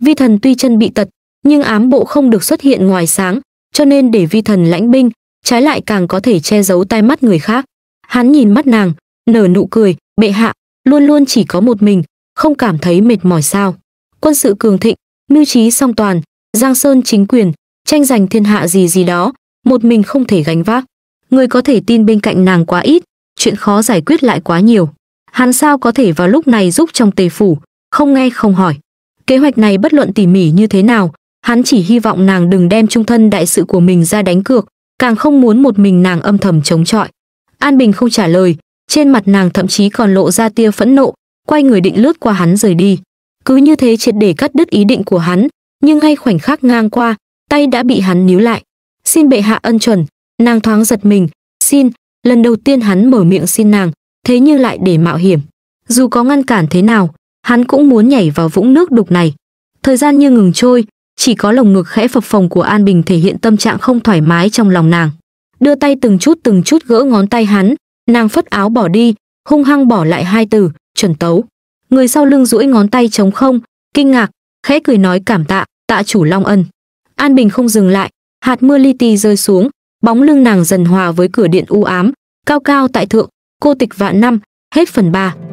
Vi thần tuy chân bị tật, nhưng ám bộ không được xuất hiện ngoài sáng, cho nên để vi thần lãnh binh, trái lại càng có thể che giấu tai mắt người khác. Hắn nhìn mắt nàng, nở nụ cười, bệ hạ, luôn luôn chỉ có một mình, không cảm thấy mệt mỏi sao? Quân sự cường thịnh, mưu trí song toàn, Giang Sơn chính quyền, tranh giành thiên hạ gì gì đó, một mình không thể gánh vác. Người có thể tin bên cạnh nàng quá ít, chuyện khó giải quyết lại quá nhiều. Hắn sao có thể vào lúc này giúp trong tề phủ, không nghe không hỏi. Kế hoạch này bất luận tỉ mỉ như thế nào, hắn chỉ hy vọng nàng đừng đem trung thân đại sự của mình ra đánh cược, càng không muốn một mình nàng âm thầm chống chọi. An Bình không trả lời, trên mặt nàng thậm chí còn lộ ra tia phẫn nộ, quay người định lướt qua hắn rời đi cứ như thế triệt để cắt đứt ý định của hắn nhưng ngay khoảnh khắc ngang qua tay đã bị hắn níu lại xin bệ hạ ân chuẩn nàng thoáng giật mình xin lần đầu tiên hắn mở miệng xin nàng thế như lại để mạo hiểm dù có ngăn cản thế nào hắn cũng muốn nhảy vào vũng nước đục này thời gian như ngừng trôi chỉ có lồng ngực khẽ phập phồng của an bình thể hiện tâm trạng không thoải mái trong lòng nàng đưa tay từng chút từng chút gỡ ngón tay hắn nàng phất áo bỏ đi hung hăng bỏ lại hai từ chuẩn Tấu. Người sau lưng duỗi ngón tay trống không, kinh ngạc, khẽ cười nói cảm tạ, tạ chủ Long Ân. An Bình không dừng lại, hạt mưa li ti rơi xuống, bóng lưng nàng dần hòa với cửa điện u ám, cao cao tại thượng, cô tịch vạn năm, hết phần ba